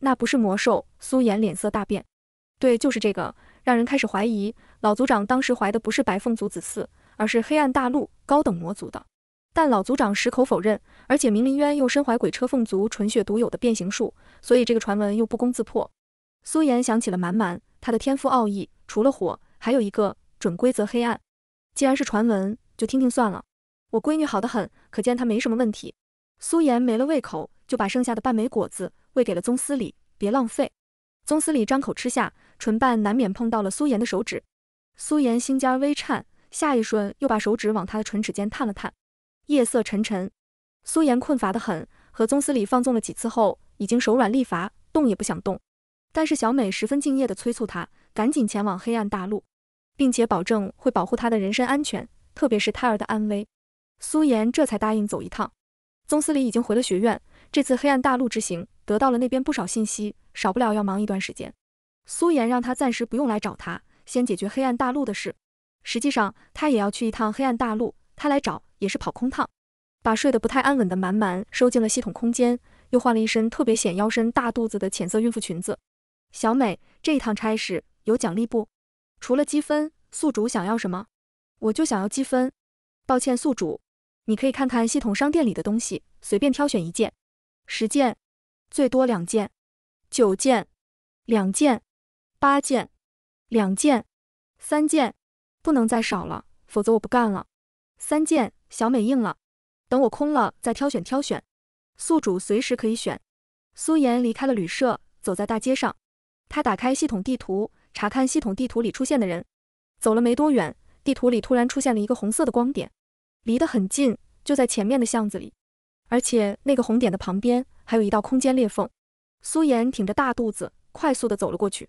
那不是魔兽。苏颜脸色大变，对，就是这个，让人开始怀疑老族长当时怀的不是白凤族子嗣，而是黑暗大陆高等魔族的。但老族长矢口否认，而且明灵渊又身怀鬼车凤族纯血独有的变形术，所以这个传闻又不攻自破。苏颜想起了蛮蛮，他的天赋奥义除了火，还有一个准规则黑暗。既然是传闻，就听听算了。我闺女好得很，可见她没什么问题。苏颜没了胃口，就把剩下的半枚果子喂给了宗司礼，别浪费。宗司礼张口吃下，唇瓣难免碰到了苏颜的手指，苏颜心尖微颤，下一瞬又把手指往他的唇齿间探了探。夜色沉沉，苏颜困乏得很，和宗司礼放纵了几次后，已经手软力乏，动也不想动。但是小美十分敬业地催促他赶紧前往黑暗大陆，并且保证会保护他的人身安全，特别是胎儿的安危。苏妍这才答应走一趟。宗司礼已经回了学院，这次黑暗大陆之行得到了那边不少信息，少不了要忙一段时间。苏妍让他暂时不用来找他，先解决黑暗大陆的事。实际上他也要去一趟黑暗大陆，他来找也是跑空趟。把睡得不太安稳的满满收进了系统空间，又换了一身特别显腰身、大肚子的浅色孕妇裙子。小美，这一趟差事有奖励不？除了积分，宿主想要什么？我就想要积分。抱歉，宿主。你可以看看系统商店里的东西，随便挑选一件，十件，最多两件，九件，两件，八件，两件，三件，不能再少了，否则我不干了。三件，小美应了，等我空了再挑选挑选。宿主随时可以选。苏妍离开了旅社，走在大街上，她打开系统地图，查看系统地图里出现的人。走了没多远，地图里突然出现了一个红色的光点。离得很近，就在前面的巷子里，而且那个红点的旁边还有一道空间裂缝。苏妍挺着大肚子，快速的走了过去。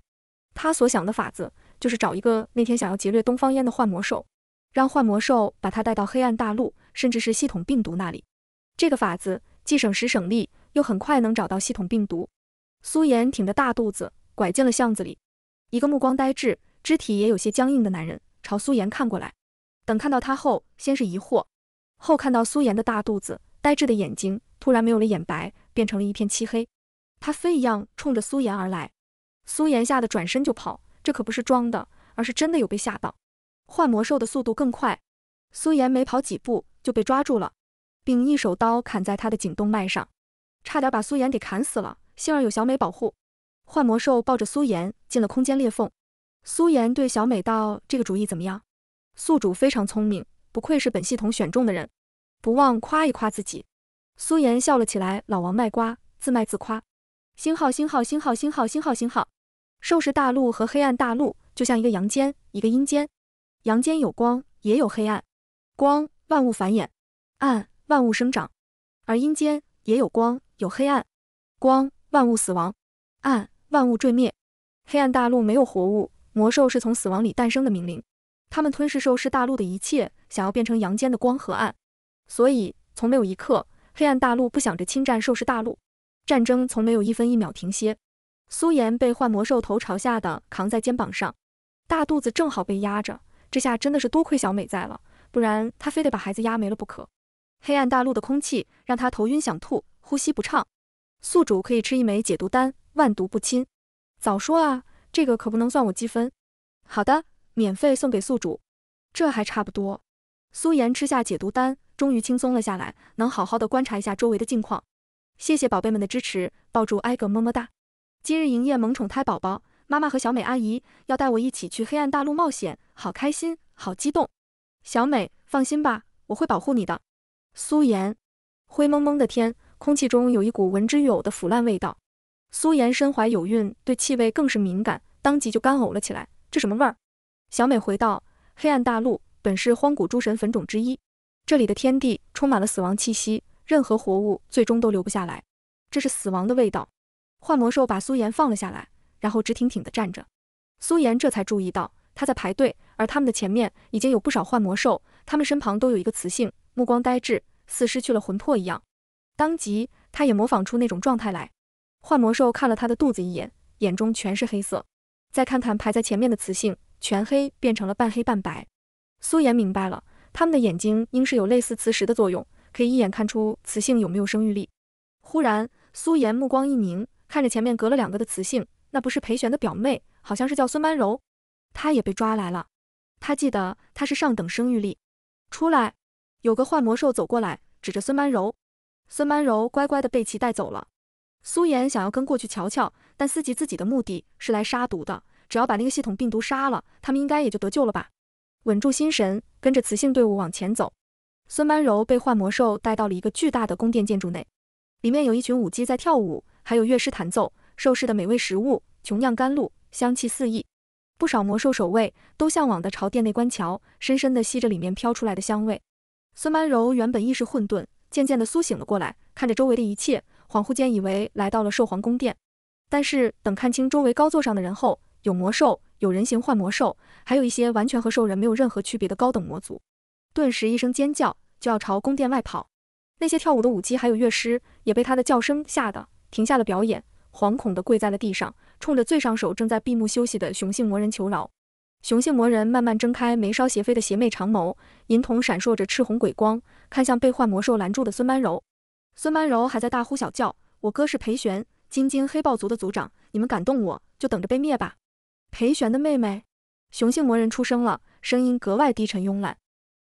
他所想的法子就是找一个那天想要劫掠东方烟的幻魔兽，让幻魔兽把他带到黑暗大陆，甚至是系统病毒那里。这个法子既省时省力，又很快能找到系统病毒。苏妍挺着大肚子，拐进了巷子里。一个目光呆滞、肢体也有些僵硬的男人朝苏妍看过来。等看到他后，先是疑惑，后看到苏妍的大肚子，呆滞的眼睛突然没有了眼白，变成了一片漆黑。他飞一样冲着苏妍而来，苏妍吓得转身就跑。这可不是装的，而是真的有被吓到。幻魔兽的速度更快，苏妍没跑几步就被抓住了，并一手刀砍在他的颈动脉上，差点把苏妍给砍死了。幸而有小美保护，幻魔兽抱着苏妍进了空间裂缝。苏妍对小美道：“这个主意怎么样？”宿主非常聪明，不愧是本系统选中的人，不忘夸一夸自己。苏颜笑了起来，老王卖瓜，自卖自夸。星号星号星号星号星号星号，兽是大陆和黑暗大陆就像一个阳间，一个阴间。阳间有光，也有黑暗，光万物繁衍，暗万物生长；而阴间也有光，有黑暗，光万物死亡，暗万物坠灭。黑暗大陆没有活物，魔兽是从死亡里诞生的命灵。他们吞噬兽是大陆的一切，想要变成阳间的光和暗，所以从没有一刻黑暗大陆不想着侵占兽是大陆，战争从没有一分一秒停歇。苏颜被幻魔兽头朝下的扛在肩膀上，大肚子正好被压着，这下真的是多亏小美在了，不然她非得把孩子压没了不可。黑暗大陆的空气让她头晕想吐，呼吸不畅。宿主可以吃一枚解毒丹，万毒不侵。早说啊，这个可不能算我积分。好的。免费送给宿主，这还差不多。苏妍吃下解毒丹，终于轻松了下来，能好好的观察一下周围的近况。谢谢宝贝们的支持，抱住挨个么么哒。今日营业萌宠胎宝宝，妈妈和小美阿姨要带我一起去黑暗大陆冒险，好开心，好激动。小美，放心吧，我会保护你的。苏妍灰蒙蒙的天，空气中有一股闻之欲呕的腐烂味道。苏妍身怀有孕，对气味更是敏感，当即就干呕了起来。这什么味儿？小美回到黑暗大陆，本是荒古诸神坟冢之一，这里的天地充满了死亡气息，任何活物最终都留不下来，这是死亡的味道。幻魔兽把苏妍放了下来，然后直挺挺地站着。苏妍这才注意到他在排队，而他们的前面已经有不少幻魔兽，他们身旁都有一个雌性，目光呆滞，似失去了魂魄一样。当即，他也模仿出那种状态来。幻魔兽看了他的肚子一眼，眼中全是黑色，再看看排在前面的雌性。全黑变成了半黑半白，苏颜明白了，他们的眼睛应是有类似磁石的作用，可以一眼看出雌性有没有生育力。忽然，苏颜目光一凝，看着前面隔了两个的雌性，那不是裴玄的表妹，好像是叫孙曼柔，她也被抓来了。他记得她是上等生育力。出来，有个幻魔兽走过来，指着孙曼柔，孙曼柔乖乖的被其带走了。苏颜想要跟过去瞧瞧，但思及自己的目的是来杀毒的。只要把那个系统病毒杀了，他们应该也就得救了吧。稳住心神，跟着雌性队伍往前走。孙曼柔被幻魔兽带到了一个巨大的宫殿建筑内，里面有一群舞姬在跳舞，还有乐师弹奏，兽世的美味食物，琼酿甘露，香气四溢。不少魔兽守卫都向往的朝殿内观瞧，深深的吸着里面飘出来的香味。孙曼柔原本意识混沌，渐渐的苏醒了过来，看着周围的一切，恍惚间以为来到了兽皇宫殿，但是等看清周围高座上的人后。有魔兽，有人形换魔兽，还有一些完全和兽人没有任何区别的高等魔族。顿时一声尖叫，就要朝宫殿外跑。那些跳舞的舞姬还有乐师也被他的叫声吓得停下了表演，惶恐地跪在了地上，冲着最上手正在闭目休息的雄性魔人求饶。雄性魔人慢慢睁开眉梢斜飞的邪魅长眸，银瞳闪烁着赤红鬼光，看向被换魔兽拦住的孙曼柔。孙曼柔还在大呼小叫：“我哥是裴玄，金晶黑豹族的族长，你们敢动我，就等着被灭吧！”裴玄的妹妹，雄性魔人出生了，声音格外低沉慵懒。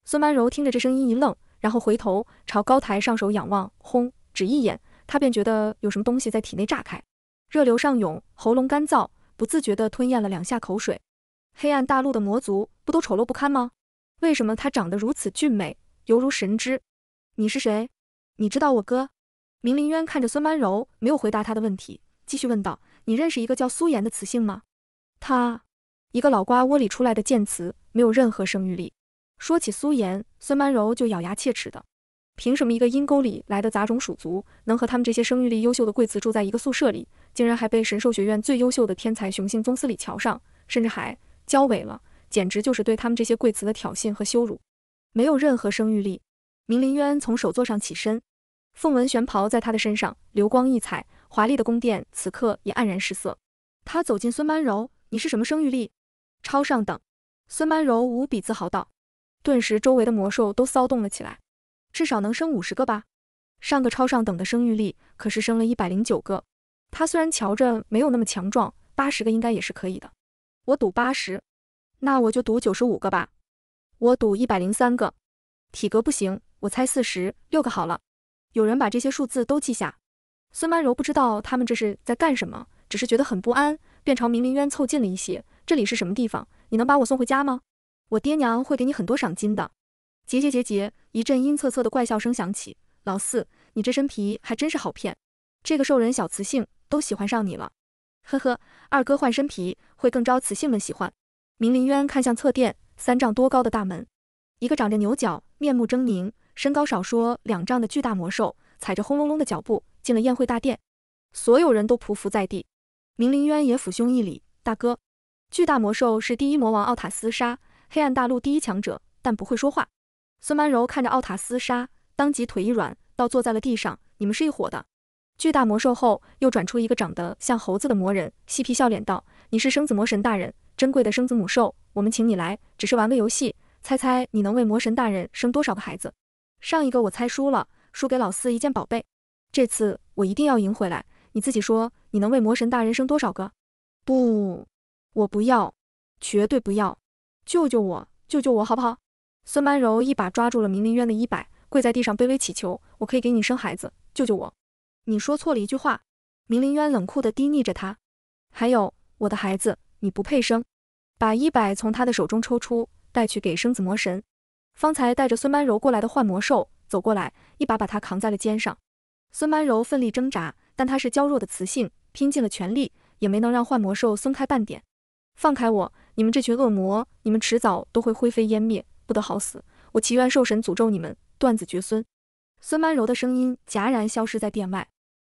孙曼柔听着这声音一愣，然后回头朝高台上首仰望，轰，只一眼，她便觉得有什么东西在体内炸开，热流上涌，喉咙干燥，不自觉地吞咽了两下口水。黑暗大陆的魔族不都丑陋不堪吗？为什么他长得如此俊美，犹如神之？你是谁？你知道我哥？明灵渊看着孙曼柔，没有回答他的问题，继续问道：你认识一个叫苏颜的雌性吗？他一个老瓜窝里出来的贱瓷，没有任何生育力。说起苏颜，孙曼柔就咬牙切齿的。凭什么一个阴沟里来的杂种鼠族，能和他们这些生育力优秀的贵瓷住在一个宿舍里，竟然还被神兽学院最优秀的天才雄性宗司李瞧上，甚至还交尾了？简直就是对他们这些贵瓷的挑衅和羞辱。没有任何生育力。明林渊从首座上起身，凤纹玄袍在他的身上流光溢彩，华丽的宫殿此刻也黯然失色。他走进孙曼柔。你是什么生育力？超上等，孙曼柔无比自豪道。顿时周围的魔兽都骚动了起来。至少能生五十个吧？上个超上等的生育力可是生了一百零九个。他虽然瞧着没有那么强壮，八十个应该也是可以的。我赌八十。那我就赌九十五个吧。我赌一百零三个。体格不行，我猜四十六个好了。有人把这些数字都记下。孙曼柔不知道他们这是在干什么，只是觉得很不安。便朝明灵渊凑近了一些。这里是什么地方？你能把我送回家吗？我爹娘会给你很多赏金的。桀桀桀桀！一阵阴恻恻的怪笑声响起。老四，你这身皮还真是好骗，这个兽人小雌性都喜欢上你了。呵呵，二哥换身皮会更招雌性们喜欢。明林渊看向侧殿，三丈多高的大门，一个长着牛角、面目狰狞、身高少说两丈的巨大魔兽，踩着轰隆隆的脚步进了宴会大殿，所有人都匍匐在地。明灵渊也抚胸一礼，大哥，巨大魔兽是第一魔王奥塔斯杀，黑暗大陆第一强者，但不会说话。孙曼柔看着奥塔斯杀，当即腿一软，倒坐在了地上。你们是一伙的？巨大魔兽后又转出一个长得像猴子的魔人，嬉皮笑脸道：“你是生子魔神大人，珍贵的生子母兽，我们请你来，只是玩个游戏，猜猜你能为魔神大人生多少个孩子？上一个我猜输了，输给老四一件宝贝，这次我一定要赢回来。”你自己说，你能为魔神大人生多少个？不，我不要，绝对不要！救救我，救救我，好不好？孙曼柔一把抓住了明灵渊的衣摆，跪在地上卑微祈求：“我可以给你生孩子，救救我！”你说错了一句话。明灵渊冷酷地低睨着他，还有我的孩子，你不配生。把衣摆从他的手中抽出，带去给生子魔神。方才带着孙曼柔过来的幻魔兽走过来，一把把他扛在了肩上。孙曼柔奋力挣扎。但它是娇弱的雌性，拼尽了全力也没能让幻魔兽松开半点。放开我！你们这群恶魔，你们迟早都会灰飞烟灭，不得好死！我祈愿兽神诅咒你们断子绝孙。孙曼柔的声音戛然消失在殿外。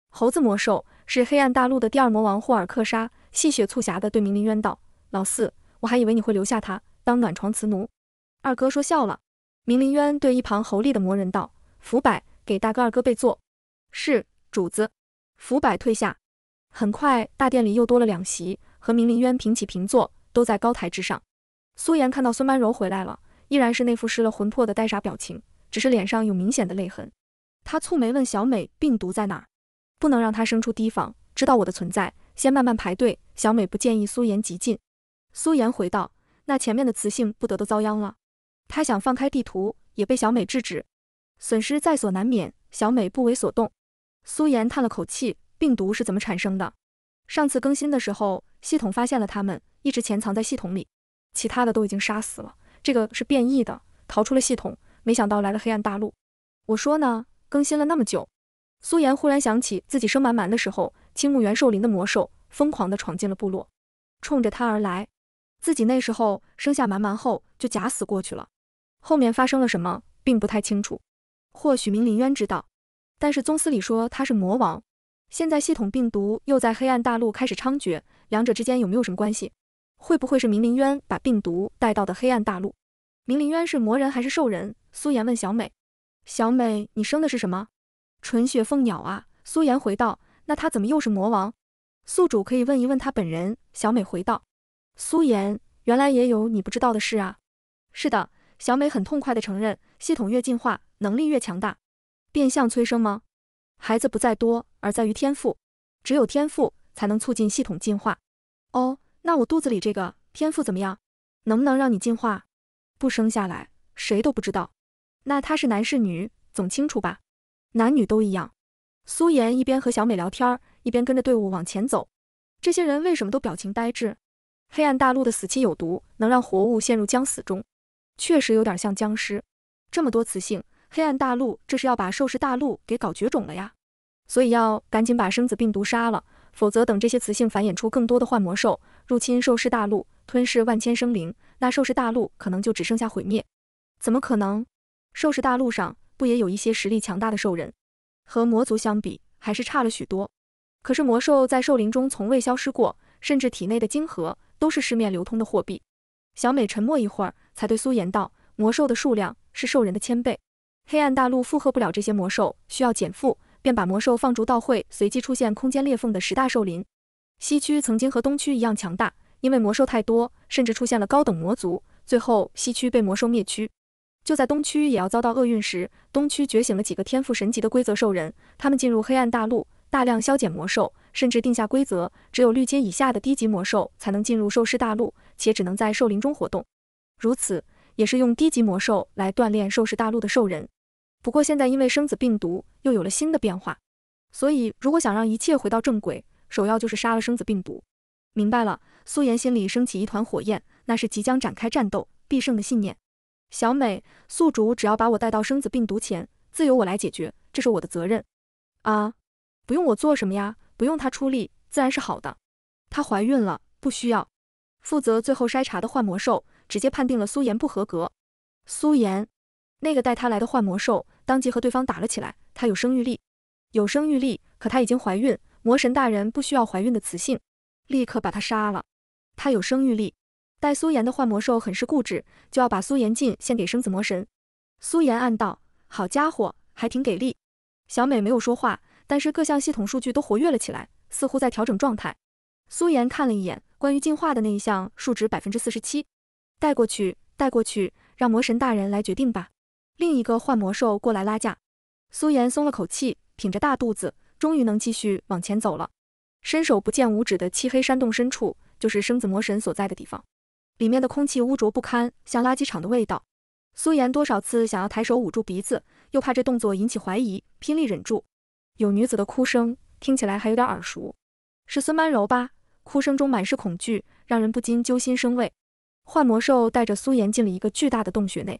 猴子魔兽是黑暗大陆的第二魔王霍尔克沙，戏谑促狭地对明灵渊道：“老四，我还以为你会留下他当暖床慈奴。”二哥说笑了。明灵渊对一旁猴立的魔人道：“福柏，给大哥二哥备座。”是主子。福柏退下，很快大殿里又多了两席，和明林渊平起平坐，都在高台之上。苏颜看到孙曼柔回来了，依然是那副失了魂魄的呆傻表情，只是脸上有明显的泪痕。他蹙眉问小美：“病毒在哪？不能让她生出提防，知道我的存在，先慢慢排队。”小美不建议苏颜急进。苏颜回道：“那前面的雌性不得都遭殃了？”他想放开地图，也被小美制止。损失在所难免，小美不为所动。苏妍叹了口气：“病毒是怎么产生的？上次更新的时候，系统发现了他们，一直潜藏在系统里，其他的都已经杀死了。这个是变异的，逃出了系统，没想到来了黑暗大陆。我说呢，更新了那么久。”苏妍忽然想起自己生蛮蛮的时候，青木原兽林的魔兽疯狂地闯进了部落，冲着他而来。自己那时候生下蛮蛮后，就假死过去了。后面发生了什么，并不太清楚。或许明林渊知道。但是宗司里说他是魔王，现在系统病毒又在黑暗大陆开始猖獗，两者之间有没有什么关系？会不会是明灵渊把病毒带到的黑暗大陆？明灵渊是魔人还是兽人？苏颜问小美。小美，你生的是什么？纯血凤鸟啊。苏颜回道。那他怎么又是魔王？宿主可以问一问他本人。小美回道。苏颜原来也有你不知道的事啊。是的，小美很痛快地承认。系统越进化，能力越强大。变相催生吗？孩子不在多，而在于天赋，只有天赋才能促进系统进化。哦，那我肚子里这个天赋怎么样？能不能让你进化？不生下来谁都不知道。那他是男是女，总清楚吧？男女都一样。苏妍一边和小美聊天，一边跟着队伍往前走。这些人为什么都表情呆滞？黑暗大陆的死气有毒，能让活物陷入僵死中，确实有点像僵尸。这么多雌性。黑暗大陆，这是要把兽世大陆给搞绝种了呀！所以要赶紧把生子病毒杀了，否则等这些雌性繁衍出更多的幻魔兽，入侵兽世大陆，吞噬万千生灵，那兽世大陆可能就只剩下毁灭。怎么可能？兽世大陆上不也有一些实力强大的兽人，和魔族相比，还是差了许多。可是魔兽在兽灵中从未消失过，甚至体内的晶核都是市面流通的货币。小美沉默一会儿，才对苏言道：“魔兽的数量是兽人的千倍。”黑暗大陆负荷不了这些魔兽，需要减负，便把魔兽放逐到会随机出现空间裂缝的十大兽林。西区曾经和东区一样强大，因为魔兽太多，甚至出现了高等魔族。最后，西区被魔兽灭区。就在东区也要遭到厄运时，东区觉醒了几个天赋神级的规则兽人，他们进入黑暗大陆，大量削减魔兽，甚至定下规则：只有绿阶以下的低级魔兽才能进入兽师大陆，且只能在兽林中活动。如此。也是用低级魔兽来锻炼兽世大陆的兽人，不过现在因为生子病毒又有了新的变化，所以如果想让一切回到正轨，首要就是杀了生子病毒。明白了，苏妍心里升起一团火焰，那是即将展开战斗必胜的信念。小美宿主只要把我带到生子病毒前，自由我来解决，这是我的责任。啊，不用我做什么呀？不用他出力，自然是好的。她怀孕了，不需要。负责最后筛查的幻魔兽。直接判定了苏颜不合格。苏颜，那个带她来的幻魔兽当即和对方打了起来。她有生育力，有生育力，可她已经怀孕。魔神大人不需要怀孕的雌性，立刻把她杀了。她有生育力。带苏颜的幻魔兽很是固执，就要把苏颜进献给生子魔神。苏颜暗道：好家伙，还挺给力。小美没有说话，但是各项系统数据都活跃了起来，似乎在调整状态。苏颜看了一眼关于进化的那一项数值，百分之四十七。带过去，带过去，让魔神大人来决定吧。另一个幻魔兽过来拉架。苏妍松了口气，挺着大肚子，终于能继续往前走了。伸手不见五指的漆黑山洞深处，就是生子魔神所在的地方。里面的空气污浊不堪，像垃圾场的味道。苏妍多少次想要抬手捂住鼻子，又怕这动作引起怀疑，拼力忍住。有女子的哭声，听起来还有点耳熟，是孙曼柔吧？哭声中满是恐惧，让人不禁揪心生畏。幻魔兽带着苏颜进了一个巨大的洞穴内，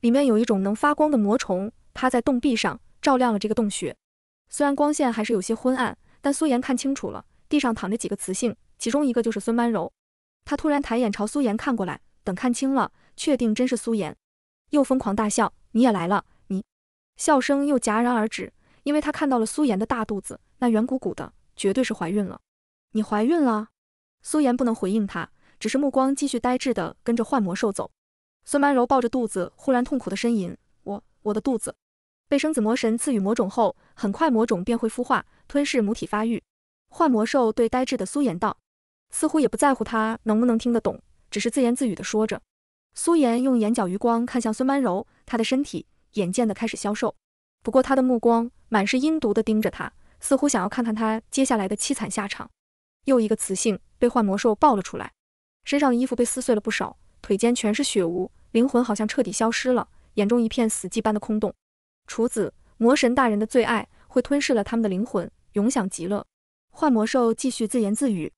里面有一种能发光的魔虫趴在洞壁上，照亮了这个洞穴。虽然光线还是有些昏暗，但苏颜看清楚了，地上躺着几个雌性，其中一个就是孙曼柔。她突然抬眼朝苏颜看过来，等看清了，确定真是苏颜，又疯狂大笑：“你也来了！”你笑声又戛然而止，因为他看到了苏颜的大肚子，那圆鼓鼓的，绝对是怀孕了。你怀孕了？苏颜不能回应他。只是目光继续呆滞的跟着幻魔兽走，孙曼柔抱着肚子，忽然痛苦的呻吟：“我我的肚子被生子魔神赐予魔种后，很快魔种便会孵化，吞噬母体发育。”幻魔兽对呆滞的苏颜道，似乎也不在乎他能不能听得懂，只是自言自语的说着。苏颜用眼角余光看向孙曼柔，她的身体眼见的开始消瘦，不过她的目光满是阴毒的盯着他，似乎想要看看他接下来的凄惨下场。又一个雌性被幻魔兽抱了出来。身上的衣服被撕碎了不少，腿间全是血污，灵魂好像彻底消失了，眼中一片死寂般的空洞。厨子，魔神大人的最爱，会吞噬了他们的灵魂，永享极乐。幻魔兽继续自言自语。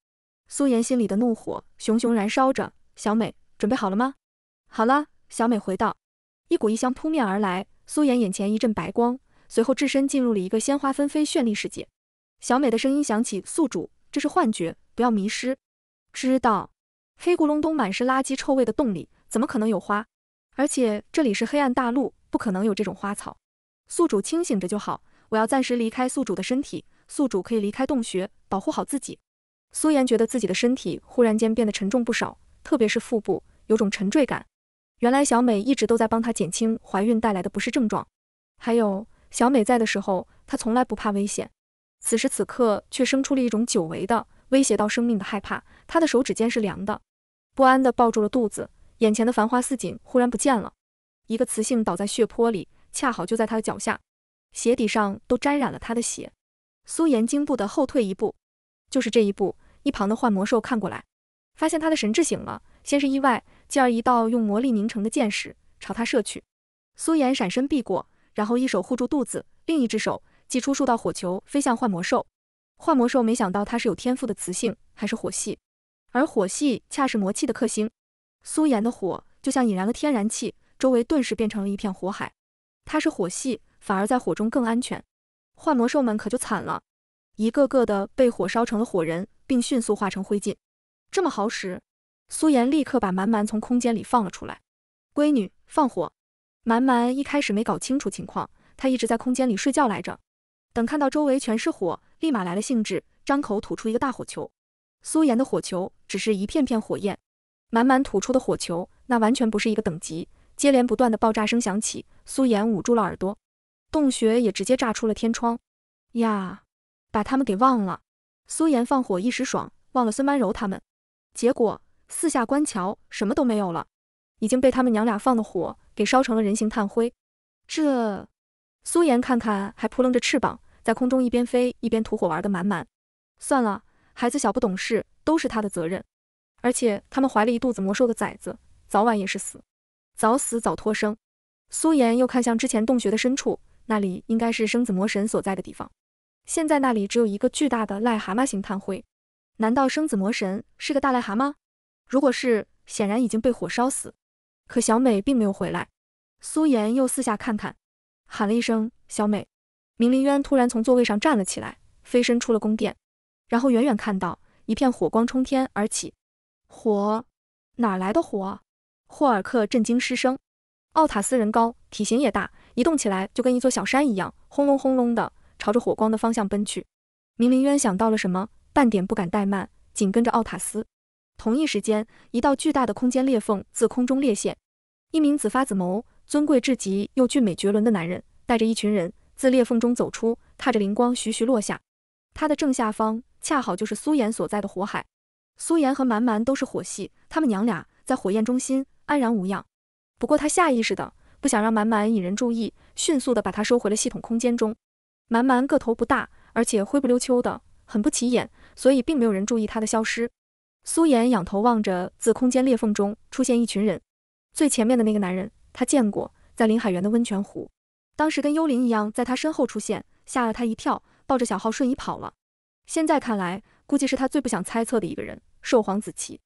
苏妍心里的怒火熊熊燃烧着。小美，准备好了吗？好了。小美回道。一股异香扑面而来，苏妍眼前一阵白光，随后置身进入了一个鲜花纷飞、绚丽世界。小美的声音响起：“宿主，这是幻觉，不要迷失。”知道。黑咕隆咚、满是垃圾、臭味的洞里，怎么可能有花？而且这里是黑暗大陆，不可能有这种花草。宿主清醒着就好，我要暂时离开宿主的身体，宿主可以离开洞穴，保护好自己。苏妍觉得自己的身体忽然间变得沉重不少，特别是腹部，有种沉坠感。原来小美一直都在帮她减轻怀孕带来的不适症状。还有小美在的时候，她从来不怕危险，此时此刻却生出了一种久违的威胁到生命的害怕。他的手指尖是凉的，不安地抱住了肚子。眼前的繁花似锦忽然不见了，一个雌性倒在血泊里，恰好就在他的脚下，鞋底上都沾染了他的血。苏颜惊怖地后退一步，就是这一步。一旁的幻魔兽看过来，发现他的神智醒了，先是意外，继而一道用魔力凝成的箭矢朝他射去。苏颜闪身避过，然后一手护住肚子，另一只手祭出数道火球飞向幻魔兽。幻魔兽没想到他是有天赋的雌性，还是火系。而火系恰是魔气的克星，苏岩的火就像引燃了天然气，周围顿时变成了一片火海。他是火系，反而在火中更安全。幻魔兽们可就惨了，一个个的被火烧成了火人，并迅速化成灰烬。这么好使，苏妍立刻把蛮蛮从空间里放了出来。闺女，放火！蛮蛮一开始没搞清楚情况，他一直在空间里睡觉来着。等看到周围全是火，立马来了兴致，张口吐出一个大火球。苏岩的火球只是一片片火焰，满满吐出的火球，那完全不是一个等级。接连不断的爆炸声响起，苏岩捂住了耳朵，洞穴也直接炸出了天窗。呀，把他们给忘了！苏岩放火一时爽，忘了孙曼柔他们。结果四下观瞧，什么都没有了，已经被他们娘俩放的火给烧成了人形炭灰。这，苏岩看看还扑棱着翅膀在空中一边飞一边吐火玩的满满，算了。孩子小不懂事，都是他的责任。而且他们怀了一肚子魔兽的崽子，早晚也是死，早死早脱生。苏妍又看向之前洞穴的深处，那里应该是生子魔神所在的地方。现在那里只有一个巨大的癞蛤蟆形炭灰，难道生子魔神是个大癞蛤蟆？如果是，显然已经被火烧死。可小美并没有回来。苏妍又四下看看，喊了一声：“小美！”明林渊突然从座位上站了起来，飞身出了宫殿。然后远远看到一片火光冲天而起，火哪来的火？霍尔克震惊失声。奥塔斯人高，体型也大，移动起来就跟一座小山一样，轰隆轰隆的朝着火光的方向奔去。明灵渊想到了什么，半点不敢怠慢，紧跟着奥塔斯。同一时间，一道巨大的空间裂缝自空中裂现，一名紫发紫眸、尊贵至极又俊美绝伦的男人带着一群人自裂缝中走出，踏着灵光徐徐落下，他的正下方。恰好就是苏妍所在的火海，苏妍和蛮蛮都是火系，他们娘俩在火焰中心安然无恙。不过他下意识的不想让蛮蛮引人注意，迅速的把他收回了系统空间中。蛮蛮个头不大，而且灰不溜秋的，很不起眼，所以并没有人注意他的消失。苏妍仰头望着自空间裂缝中出现一群人，最前面的那个男人，他见过，在林海源的温泉湖，当时跟幽灵一样在他身后出现，吓了他一跳，抱着小号瞬移跑了。现在看来，估计是他最不想猜测的一个人，寿皇子琪。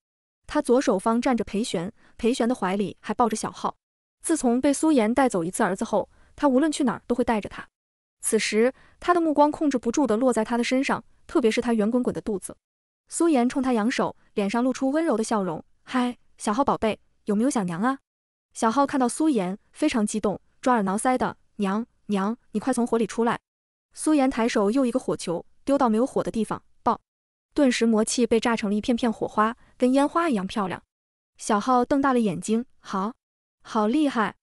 他左手方站着裴玄，裴玄的怀里还抱着小浩。自从被苏颜带走一次儿子后，他无论去哪儿都会带着他。此时，他的目光控制不住地落在他的身上，特别是他圆滚滚的肚子。苏颜冲他扬手，脸上露出温柔的笑容。嗨，小浩宝贝，有没有想娘啊？小浩看到苏颜非常激动，抓耳挠腮的。娘娘，你快从火里出来。苏颜抬手又一个火球。丢到没有火的地方，爆！顿时魔气被炸成了一片片火花，跟烟花一样漂亮。小浩瞪大了眼睛，好好厉害！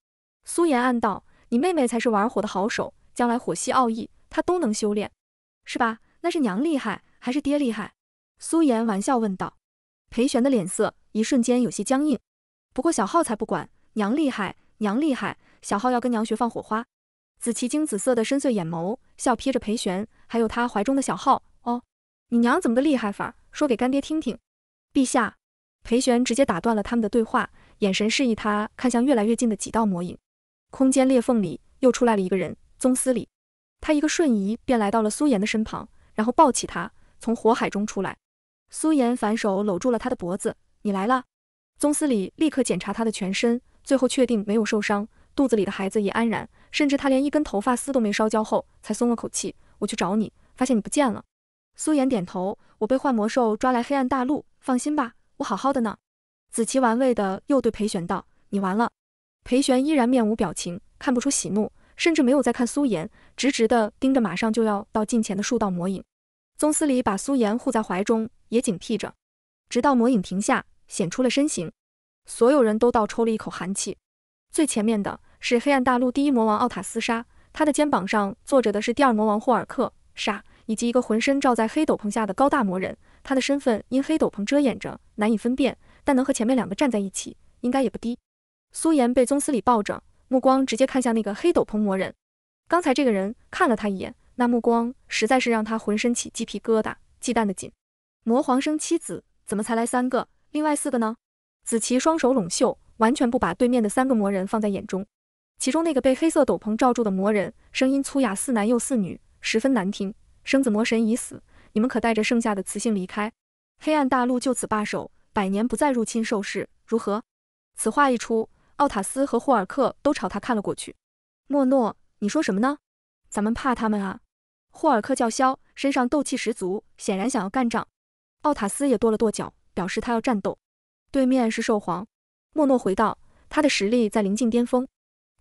苏颜暗道，你妹妹才是玩火的好手，将来火系奥义她都能修炼，是吧？那是娘厉害还是爹厉害？苏颜玩笑问道。裴玄的脸色一瞬间有些僵硬，不过小浩才不管，娘厉害，娘厉害，小浩要跟娘学放火花。紫琪晶紫色的深邃眼眸。笑瞥着裴玄，还有他怀中的小号。哦，你娘怎么个厉害法？说给干爹听听。陛下，裴玄直接打断了他们的对话，眼神示意他看向越来越近的几道魔影。空间裂缝里又出来了一个人，宗司礼。他一个瞬移便来到了苏妍的身旁，然后抱起他从火海中出来。苏妍反手搂住了他的脖子，你来了。宗司礼立刻检查他的全身，最后确定没有受伤，肚子里的孩子也安然。甚至他连一根头发丝都没烧焦后，才松了口气。我去找你，发现你不见了。苏颜点头，我被幻魔兽抓来黑暗大陆。放心吧，我好好的呢。子琪玩味的又对裴玄道：“你完了。”裴玄依然面无表情，看不出喜怒，甚至没有再看苏颜，直直的盯着马上就要到近前的数道魔影。宗司礼把苏颜护在怀中，也警惕着，直到魔影停下，显出了身形，所有人都倒抽了一口寒气。最前面的。是黑暗大陆第一魔王奥塔斯杀，他的肩膀上坐着的是第二魔王霍尔克杀，以及一个浑身罩在黑斗篷下的高大魔人。他的身份因黑斗篷遮掩着，难以分辨，但能和前面两个站在一起，应该也不低。苏颜被宗司里抱着，目光直接看向那个黑斗篷魔人。刚才这个人看了他一眼，那目光实在是让他浑身起鸡皮疙瘩，忌惮的紧。魔皇生妻子，怎么才来三个？另外四个呢？子琪双手拢袖，完全不把对面的三个魔人放在眼中。其中那个被黑色斗篷罩住的魔人，声音粗哑似男又似女，十分难听。生子魔神已死，你们可带着剩下的雌性离开黑暗大陆，就此罢手，百年不再入侵兽世，如何？此话一出，奥塔斯和霍尔克都朝他看了过去。莫诺，你说什么呢？咱们怕他们啊！霍尔克叫嚣，身上斗气十足，显然想要干仗。奥塔斯也跺了跺脚，表示他要战斗。对面是兽皇，莫诺回道，他的实力在临近巅峰。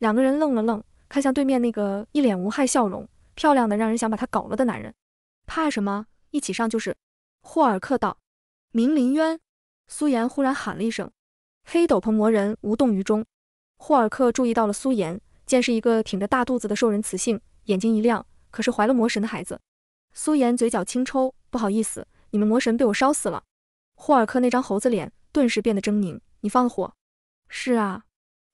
两个人愣了愣，看向对面那个一脸无害笑容、漂亮的让人想把他搞了的男人。怕什么？一起上就是。霍尔克道。明林渊，苏妍忽然喊了一声。黑斗篷魔人无动于衷。霍尔克注意到了苏妍，见是一个挺着大肚子的兽人雌性，眼睛一亮。可是怀了魔神的孩子。苏妍嘴角轻抽，不好意思，你们魔神被我烧死了。霍尔克那张猴子脸顿时变得狰狞。你放了火？是啊，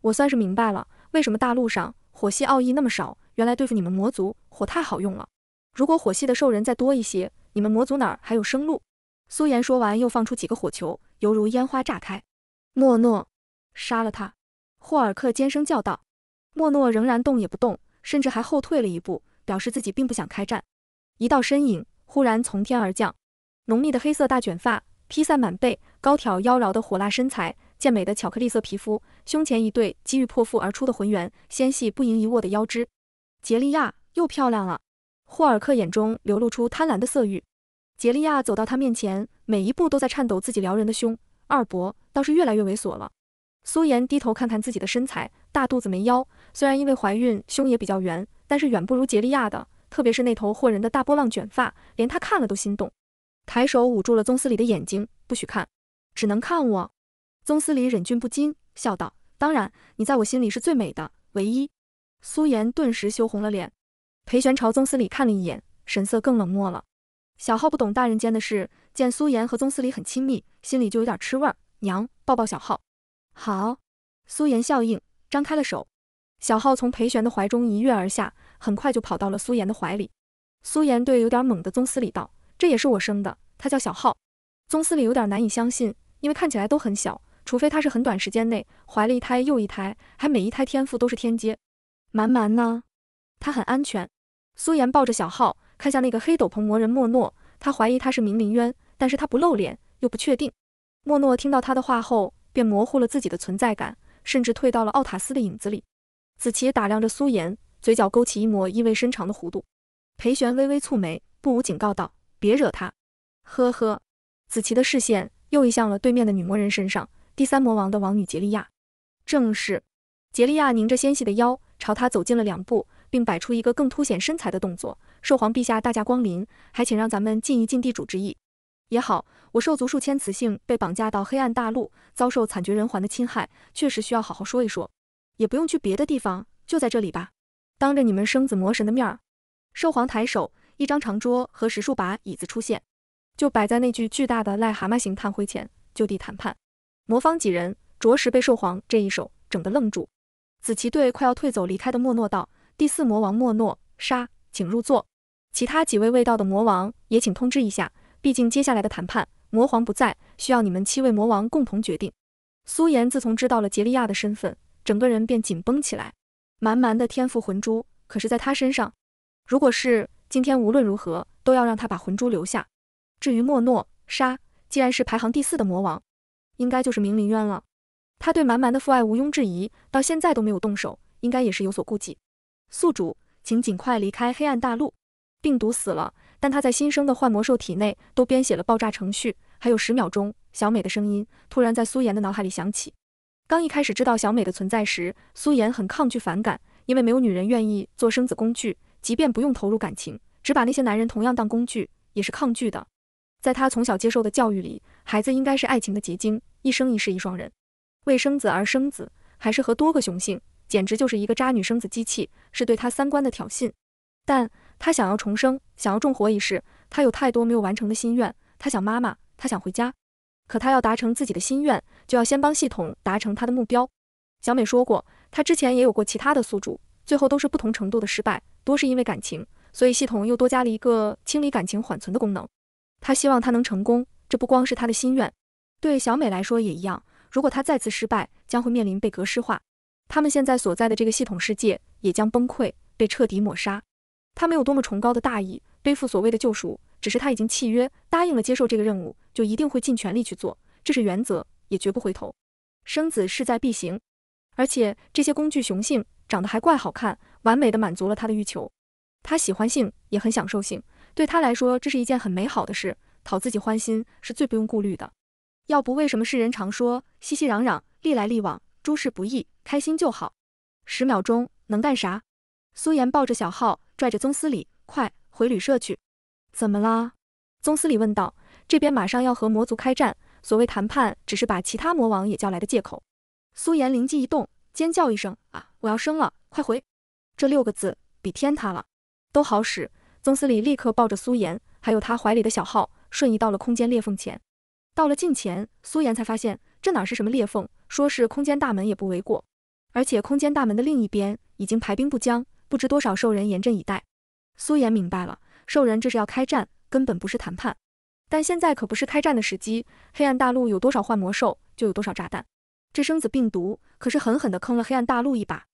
我算是明白了。为什么大陆上火系奥义那么少？原来对付你们魔族火太好用了。如果火系的兽人再多一些，你们魔族哪儿还有生路？苏岩说完，又放出几个火球，犹如烟花炸开。莫诺，杀了他！霍尔克尖声叫道。莫诺仍然动也不动，甚至还后退了一步，表示自己并不想开战。一道身影忽然从天而降，浓密的黑色大卷发披散满背，高挑妖娆的火辣身材。健美的巧克力色皮肤，胸前一对机遇破腹而出的浑圆，纤细不盈一握的腰肢，杰利亚又漂亮了。霍尔克眼中流露出贪婪的色欲。杰利亚走到他面前，每一步都在颤抖自己撩人的胸。二伯倒是越来越猥琐了。苏颜低头看看自己的身材，大肚子没腰，虽然因为怀孕胸也比较圆，但是远不如杰利亚的。特别是那头惑人的大波浪卷发，连他看了都心动。抬手捂住了宗斯里的眼睛，不许看，只能看我。宗司礼忍俊不禁，笑道：“当然，你在我心里是最美的，唯一。”苏颜顿时羞红了脸。裴玄朝宗司礼看了一眼，神色更冷漠了。小浩不懂大人间的事，见苏颜和宗司礼很亲密，心里就有点吃味儿。娘，抱抱小浩。好。苏颜笑应，张开了手。小浩从裴玄的怀中一跃而下，很快就跑到了苏颜的怀里。苏颜对有点猛的宗司礼道：“这也是我生的，他叫小浩。”宗司礼有点难以相信，因为看起来都很小。除非他是很短时间内怀了一胎又一胎，还每一胎天赋都是天阶。蛮蛮呢？他很安全。苏妍抱着小号看向那个黑斗篷魔人莫诺，他怀疑他是明灵渊，但是他不露脸，又不确定。莫诺听到他的话后，便模糊了自己的存在感，甚至退到了奥塔斯的影子里。子琪打量着苏妍，嘴角勾起一抹意味深长的弧度。裴玄微微蹙眉，不无警告道：“别惹他。”呵呵。子琪的视线又移向了对面的女魔人身上。第三魔王的王女杰利亚，正是。杰利亚拧着纤细的腰，朝他走近了两步，并摆出一个更凸显身材的动作。兽皇陛下大驾光临，还请让咱们尽一尽地主之谊。也好，我兽族数千雌性被绑架到黑暗大陆，遭受惨绝人寰的侵害，确实需要好好说一说。也不用去别的地方，就在这里吧。当着你们生子魔神的面儿，兽皇抬手，一张长桌和十数把椅子出现，就摆在那具巨大的癞蛤蟆形炭灰前，就地谈判。魔方几人着实被兽皇这一手整得愣住。紫旗队快要退走离开的莫诺道：“第四魔王莫诺沙，请入座。其他几位未到的魔王也请通知一下，毕竟接下来的谈判魔皇不在，需要你们七位魔王共同决定。”苏颜自从知道了杰利亚的身份，整个人便紧绷起来。满满的天赋魂珠，可是在他身上。如果是今天无论如何都要让他把魂珠留下。至于莫诺沙，既然是排行第四的魔王。应该就是明林渊了。他对蛮蛮的父爱毋庸置疑，到现在都没有动手，应该也是有所顾忌。宿主，请尽快离开黑暗大陆。病毒死了，但他在新生的幻魔兽体内都编写了爆炸程序。还有十秒钟，小美的声音突然在苏妍的脑海里响起。刚一开始知道小美的存在时，苏妍很抗拒、反感，因为没有女人愿意做生子工具，即便不用投入感情，只把那些男人同样当工具，也是抗拒的。在她从小接受的教育里，孩子应该是爱情的结晶。一生一世一双人，为生子而生子，还是和多个雄性，简直就是一个渣女生子机器，是对他三观的挑衅。但他想要重生，想要重活一世，他有太多没有完成的心愿。他想妈妈，他想回家，可他要达成自己的心愿，就要先帮系统达成他的目标。小美说过，她之前也有过其他的宿主，最后都是不同程度的失败，多是因为感情，所以系统又多加了一个清理感情缓存的功能。他希望他能成功，这不光是他的心愿。对小美来说也一样，如果她再次失败，将会面临被格式化。他们现在所在的这个系统世界也将崩溃，被彻底抹杀。他没有多么崇高的大义，背负所谓的救赎，只是他已经契约答应了接受这个任务，就一定会尽全力去做，这是原则，也绝不回头。生子势在必行，而且这些工具雄性长得还怪好看，完美的满足了他的欲求。他喜欢性，也很享受性，对他来说这是一件很美好的事，讨自己欢心是最不用顾虑的。要不为什么世人常说熙熙攘攘，历来历往，诸事不易，开心就好。十秒钟能干啥？苏颜抱着小号，拽着宗司礼，快回旅社去。怎么啦？宗司礼问道。这边马上要和魔族开战，所谓谈判，只是把其他魔王也叫来的借口。苏颜灵机一动，尖叫一声啊，我要生了，快回！这六个字比天塌了都好使。宗司礼立刻抱着苏颜，还有他怀里的小号，瞬移到了空间裂缝前。到了近前，苏妍才发现这哪是什么裂缝，说是空间大门也不为过。而且空间大门的另一边已经排兵布将，不知多少兽人严阵以待。苏妍明白了，兽人这是要开战，根本不是谈判。但现在可不是开战的时机。黑暗大陆有多少幻魔兽，就有多少炸弹。这生子病毒可是狠狠地坑了黑暗大陆一把。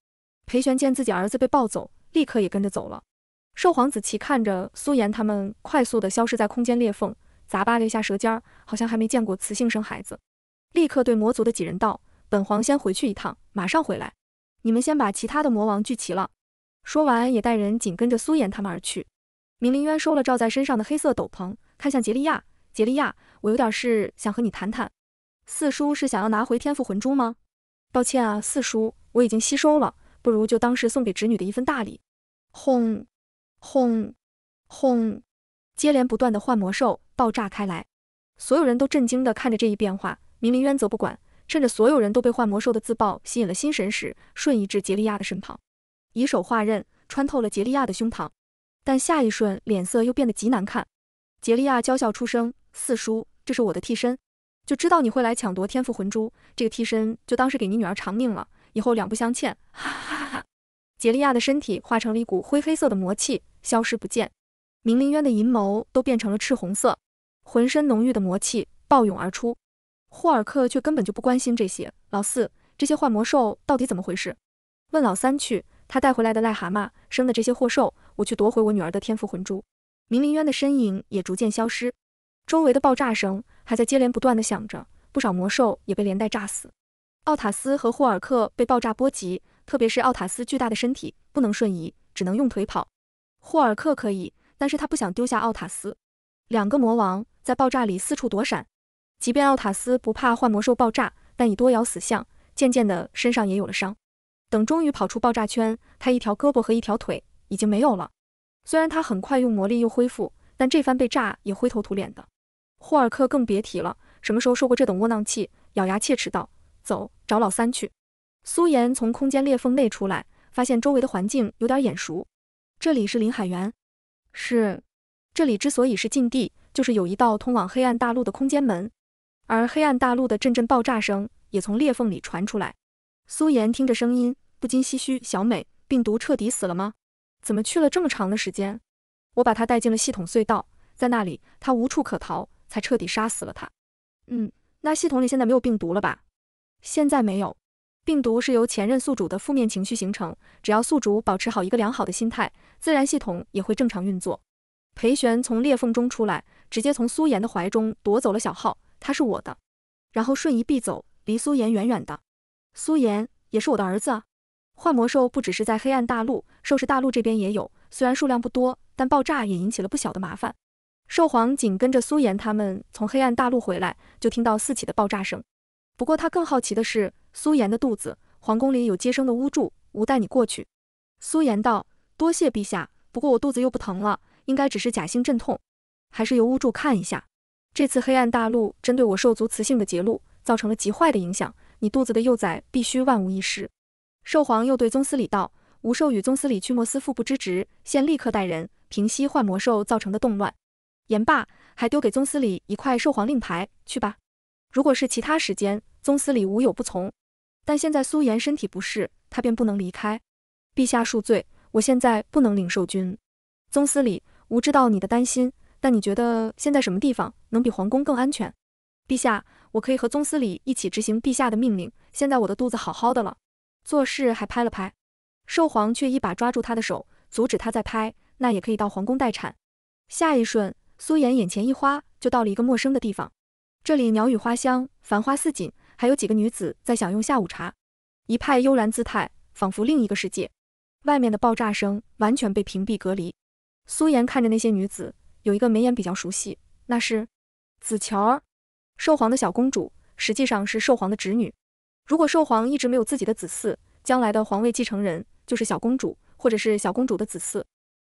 裴玄见自己儿子被抱走，立刻也跟着走了。兽皇子奇看着苏妍，他们快速地消失在空间裂缝。砸巴了一下舌尖儿，好像还没见过雌性生孩子，立刻对魔族的几人道：“本皇先回去一趟，马上回来，你们先把其他的魔王聚齐了。”说完也带人紧跟着苏妍他们而去。明灵渊收了罩在身上的黑色斗篷，看向杰利亚：“杰利亚，我有点事想和你谈谈。四叔是想要拿回天赋魂珠吗？抱歉啊，四叔，我已经吸收了，不如就当是送给侄女的一份大礼。”轰轰轰。接连不断的幻魔兽爆炸开来，所有人都震惊的看着这一变化。明明渊则不管，趁着所有人都被幻魔兽的自爆吸引了心神时，瞬移至杰利亚的身旁，以手化刃穿透了杰利亚的胸膛。但下一瞬，脸色又变得极难看。杰利亚娇笑出声：“四叔，这是我的替身，就知道你会来抢夺天赋魂珠。这个替身就当是给你女儿偿命了，以后两不相欠。”哈哈哈！杰利亚的身体化成了一股灰黑色的魔气，消失不见。明灵渊的银眸都变成了赤红色，浑身浓郁的魔气暴涌而出。霍尔克却根本就不关心这些。老四，这些幻魔兽到底怎么回事？问老三去。他带回来的癞蛤蟆生的这些祸兽，我去夺回我女儿的天赋魂珠。明灵渊的身影也逐渐消失，周围的爆炸声还在接连不断的响着，不少魔兽也被连带炸死。奥塔斯和霍尔克被爆炸波及，特别是奥塔斯巨大的身体不能瞬移，只能用腿跑。霍尔克可以。但是他不想丢下奥塔斯，两个魔王在爆炸里四处躲闪。即便奥塔斯不怕幻魔兽爆炸，但以多咬死象，渐渐的身上也有了伤。等终于跑出爆炸圈，他一条胳膊和一条腿已经没有了。虽然他很快用魔力又恢复，但这番被炸也灰头土脸的。霍尔克更别提了，什么时候受过这等窝囊气？咬牙切齿道：“走，找老三去。”苏妍从空间裂缝内出来，发现周围的环境有点眼熟，这里是林海源，是，这里之所以是禁地，就是有一道通往黑暗大陆的空间门，而黑暗大陆的阵阵爆炸声也从裂缝里传出来。苏妍听着声音，不禁唏嘘：“小美，病毒彻底死了吗？怎么去了这么长的时间？我把他带进了系统隧道，在那里他无处可逃，才彻底杀死了他。”嗯，那系统里现在没有病毒了吧？现在没有。病毒是由前任宿主的负面情绪形成，只要宿主保持好一个良好的心态，自然系统也会正常运作。裴玄从裂缝中出来，直接从苏妍的怀中夺走了小号，他是我的。然后瞬移必走，离苏妍远远的。苏妍也是我的儿子啊！幻魔兽不只是在黑暗大陆，兽世大陆这边也有，虽然数量不多，但爆炸也引起了不小的麻烦。兽皇紧跟着苏妍他们从黑暗大陆回来，就听到四起的爆炸声。不过他更好奇的是。苏颜的肚子，皇宫里有接生的巫祝，吾带你过去。苏颜道：“多谢陛下，不过我肚子又不疼了，应该只是假性阵痛，还是由巫祝看一下。”这次黑暗大陆针对我兽族雌性的结露，造成了极坏的影响，你肚子的幼崽必须万无一失。兽皇又对宗司礼道：“吾授予宗司礼驱魔司副部之职，现立刻带人平息幻魔兽造成的动乱。”言罢，还丢给宗司礼一块兽皇令牌：“去吧。”如果是其他时间，宗司礼无有不从。但现在苏颜身体不适，她便不能离开。陛下恕罪，我现在不能领受君。宗司礼，吾知道你的担心，但你觉得现在什么地方能比皇宫更安全？陛下，我可以和宗司礼一起执行陛下的命令。现在我的肚子好好的了，做事还拍了拍。寿皇却一把抓住他的手，阻止他再拍。那也可以到皇宫待产。下一瞬，苏颜眼前一花，就到了一个陌生的地方。这里鸟语花香，繁花似锦。还有几个女子在享用下午茶，一派悠然姿态，仿佛另一个世界。外面的爆炸声完全被屏蔽隔离。苏妍看着那些女子，有一个眉眼比较熟悉，那是子乔儿，寿皇的小公主，实际上是寿皇的侄女。如果寿皇一直没有自己的子嗣，将来的皇位继承人就是小公主，或者是小公主的子嗣。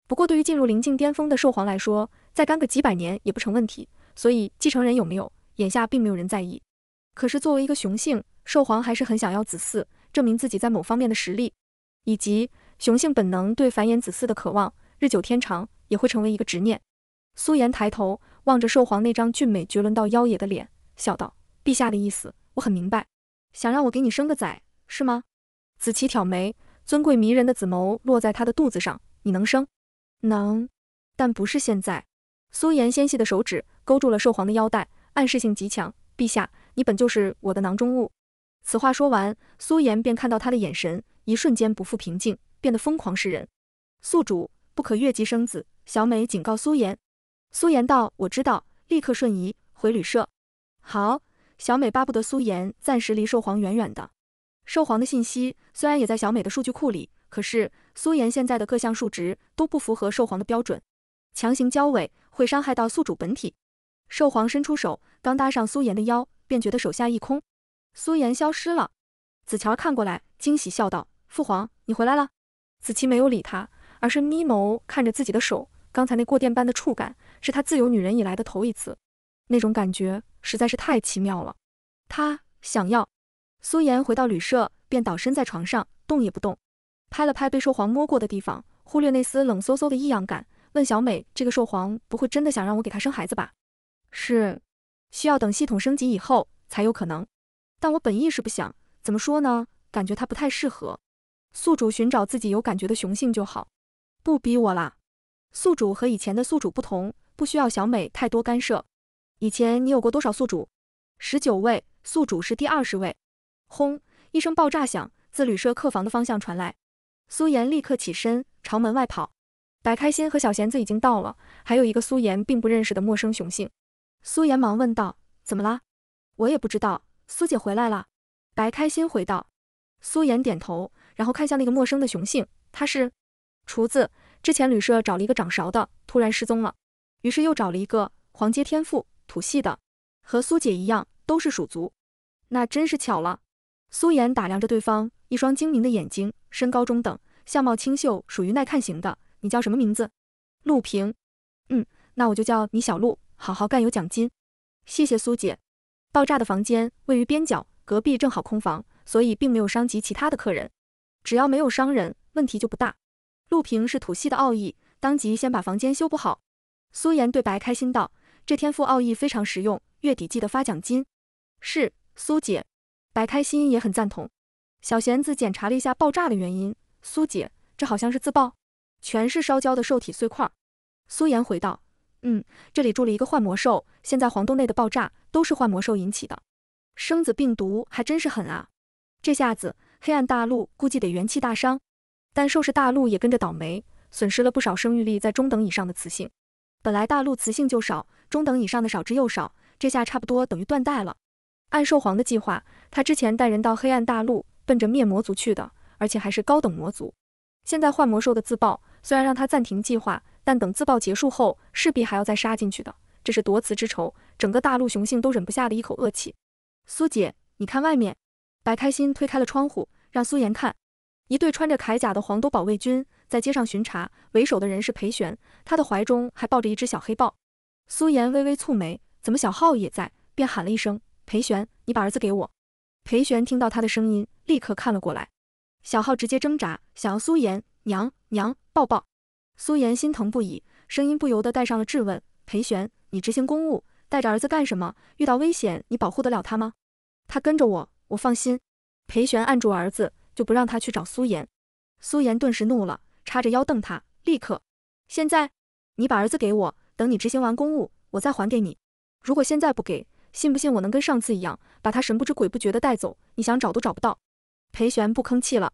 不过对于进入临近巅峰的寿皇来说，再干个几百年也不成问题，所以继承人有没有，眼下并没有人在意。可是作为一个雄性兽皇，还是很想要子嗣，证明自己在某方面的实力，以及雄性本能对繁衍子嗣的渴望，日久天长也会成为一个执念。苏颜抬头望着兽皇那张俊美绝伦到妖冶的脸，笑道：“陛下的意思我很明白，想让我给你生个崽是吗？”子琪挑眉，尊贵迷人的紫眸落在他的肚子上：“你能生？能，但不是现在。”苏颜纤细的手指勾住了兽皇的腰带，暗示性极强。陛下。你本就是我的囊中物。此话说完，苏妍便看到他的眼神，一瞬间不复平静，变得疯狂世人。宿主不可越级生子。小美警告苏妍。苏妍道：“我知道，立刻瞬移回旅社。”好。小美巴不得苏妍暂时离兽皇远远的。兽皇的信息虽然也在小美的数据库里，可是苏妍现在的各项数值都不符合兽皇的标准，强行交尾会伤害到宿主本体。兽皇伸出手，刚搭上苏妍的腰。便觉得手下一空，苏颜消失了。子乔看过来，惊喜笑道：“父皇，你回来了。”子期没有理他，而是眯眸看着自己的手，刚才那过电般的触感是他自由女人以来的头一次，那种感觉实在是太奇妙了。他想要。苏颜回到旅社，便倒身在床上，动也不动，拍了拍被兽皇摸过的地方，忽略那丝冷飕飕的异样感，问小美：“这个兽皇不会真的想让我给他生孩子吧？”是。需要等系统升级以后才有可能，但我本意是不想。怎么说呢？感觉它不太适合。宿主寻找自己有感觉的雄性就好，不逼我啦。宿主和以前的宿主不同，不需要小美太多干涉。以前你有过多少宿主？十九位，宿主是第二十位。轰！一声爆炸响自旅社客房的方向传来，苏妍立刻起身朝门外跑。白开心和小贤子已经到了，还有一个苏妍并不认识的陌生雄性。苏颜忙问道：“怎么了？我也不知道。”苏姐回来了。白开心回道。苏颜点头，然后看向那个陌生的雄性，他是厨子。之前旅社找了一个掌勺的，突然失踪了，于是又找了一个黄阶天赋土系的，和苏姐一样，都是鼠族。那真是巧了。苏颜打量着对方，一双精明的眼睛，身高中等，相貌清秀，属于耐看型的。你叫什么名字？陆平。嗯，那我就叫你小陆。好好干有奖金，谢谢苏姐。爆炸的房间位于边角，隔壁正好空房，所以并没有伤及其他的客人。只要没有伤人，问题就不大。陆平是土系的奥义，当即先把房间修补好。苏颜对白开心道：“这天赋奥义非常实用，月底记得发奖金。”是苏姐，白开心也很赞同。小贤子检查了一下爆炸的原因，苏姐，这好像是自爆，全是烧焦的受体碎块。苏颜回道。嗯，这里住了一个幻魔兽，现在黄洞内的爆炸都是幻魔兽引起的，生子病毒还真是狠啊！这下子黑暗大陆估计得元气大伤，但兽是大陆也跟着倒霉，损失了不少生育力在中等以上的雌性。本来大陆雌性就少，中等以上的少之又少，这下差不多等于断代了。暗兽皇的计划，他之前带人到黑暗大陆，奔着灭魔族去的，而且还是高等魔族。现在幻魔兽的自爆，虽然让他暂停计划。但等自爆结束后，势必还要再杀进去的，这是夺雌之仇，整个大陆雄性都忍不下的一口恶气。苏姐，你看外面。白开心推开了窗户，让苏妍看，一对穿着铠甲的皇都保卫军在街上巡查，为首的人是裴玄，他的怀中还抱着一只小黑豹。苏妍微微蹙眉，怎么小浩也在？便喊了一声：“裴玄，你把儿子给我。”裴玄听到他的声音，立刻看了过来。小浩直接挣扎，想要苏妍娘娘抱抱。苏妍心疼不已，声音不由得带上了质问：“裴玄，你执行公务带着儿子干什么？遇到危险你保护得了他吗？他跟着我，我放心。”裴玄按住儿子，就不让他去找苏妍。苏妍顿时怒了，叉着腰瞪他：“立刻！现在你把儿子给我，等你执行完公务，我再还给你。如果现在不给，信不信我能跟上次一样，把他神不知鬼不觉的带走？你想找都找不到。”裴玄不吭气了，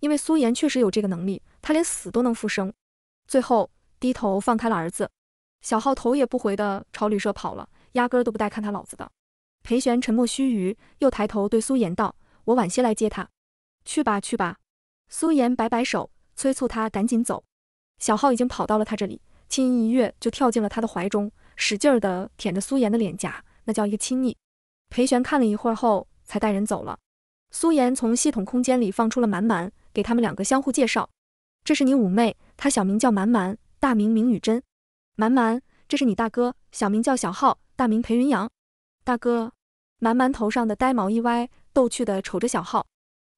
因为苏妍确实有这个能力，他连死都能复生。最后低头放开了儿子，小浩头也不回的朝旅社跑了，压根都不带看他老子的。裴玄沉默须臾，又抬头对苏妍道：“我晚些来接他，去吧去吧。”苏妍摆摆手，催促他赶紧走。小浩已经跑到了他这里，轻盈一跃就跳进了他的怀中，使劲儿的舔着苏妍的脸颊，那叫一个亲昵。裴玄看了一会儿后，才带人走了。苏妍从系统空间里放出了满满，给他们两个相互介绍：“这是你五妹。”他小名叫蛮蛮，大名明宇真。蛮蛮，这是你大哥，小名叫小浩，大名裴云阳。大哥，蛮蛮头上的呆毛一歪，逗趣的瞅着小浩。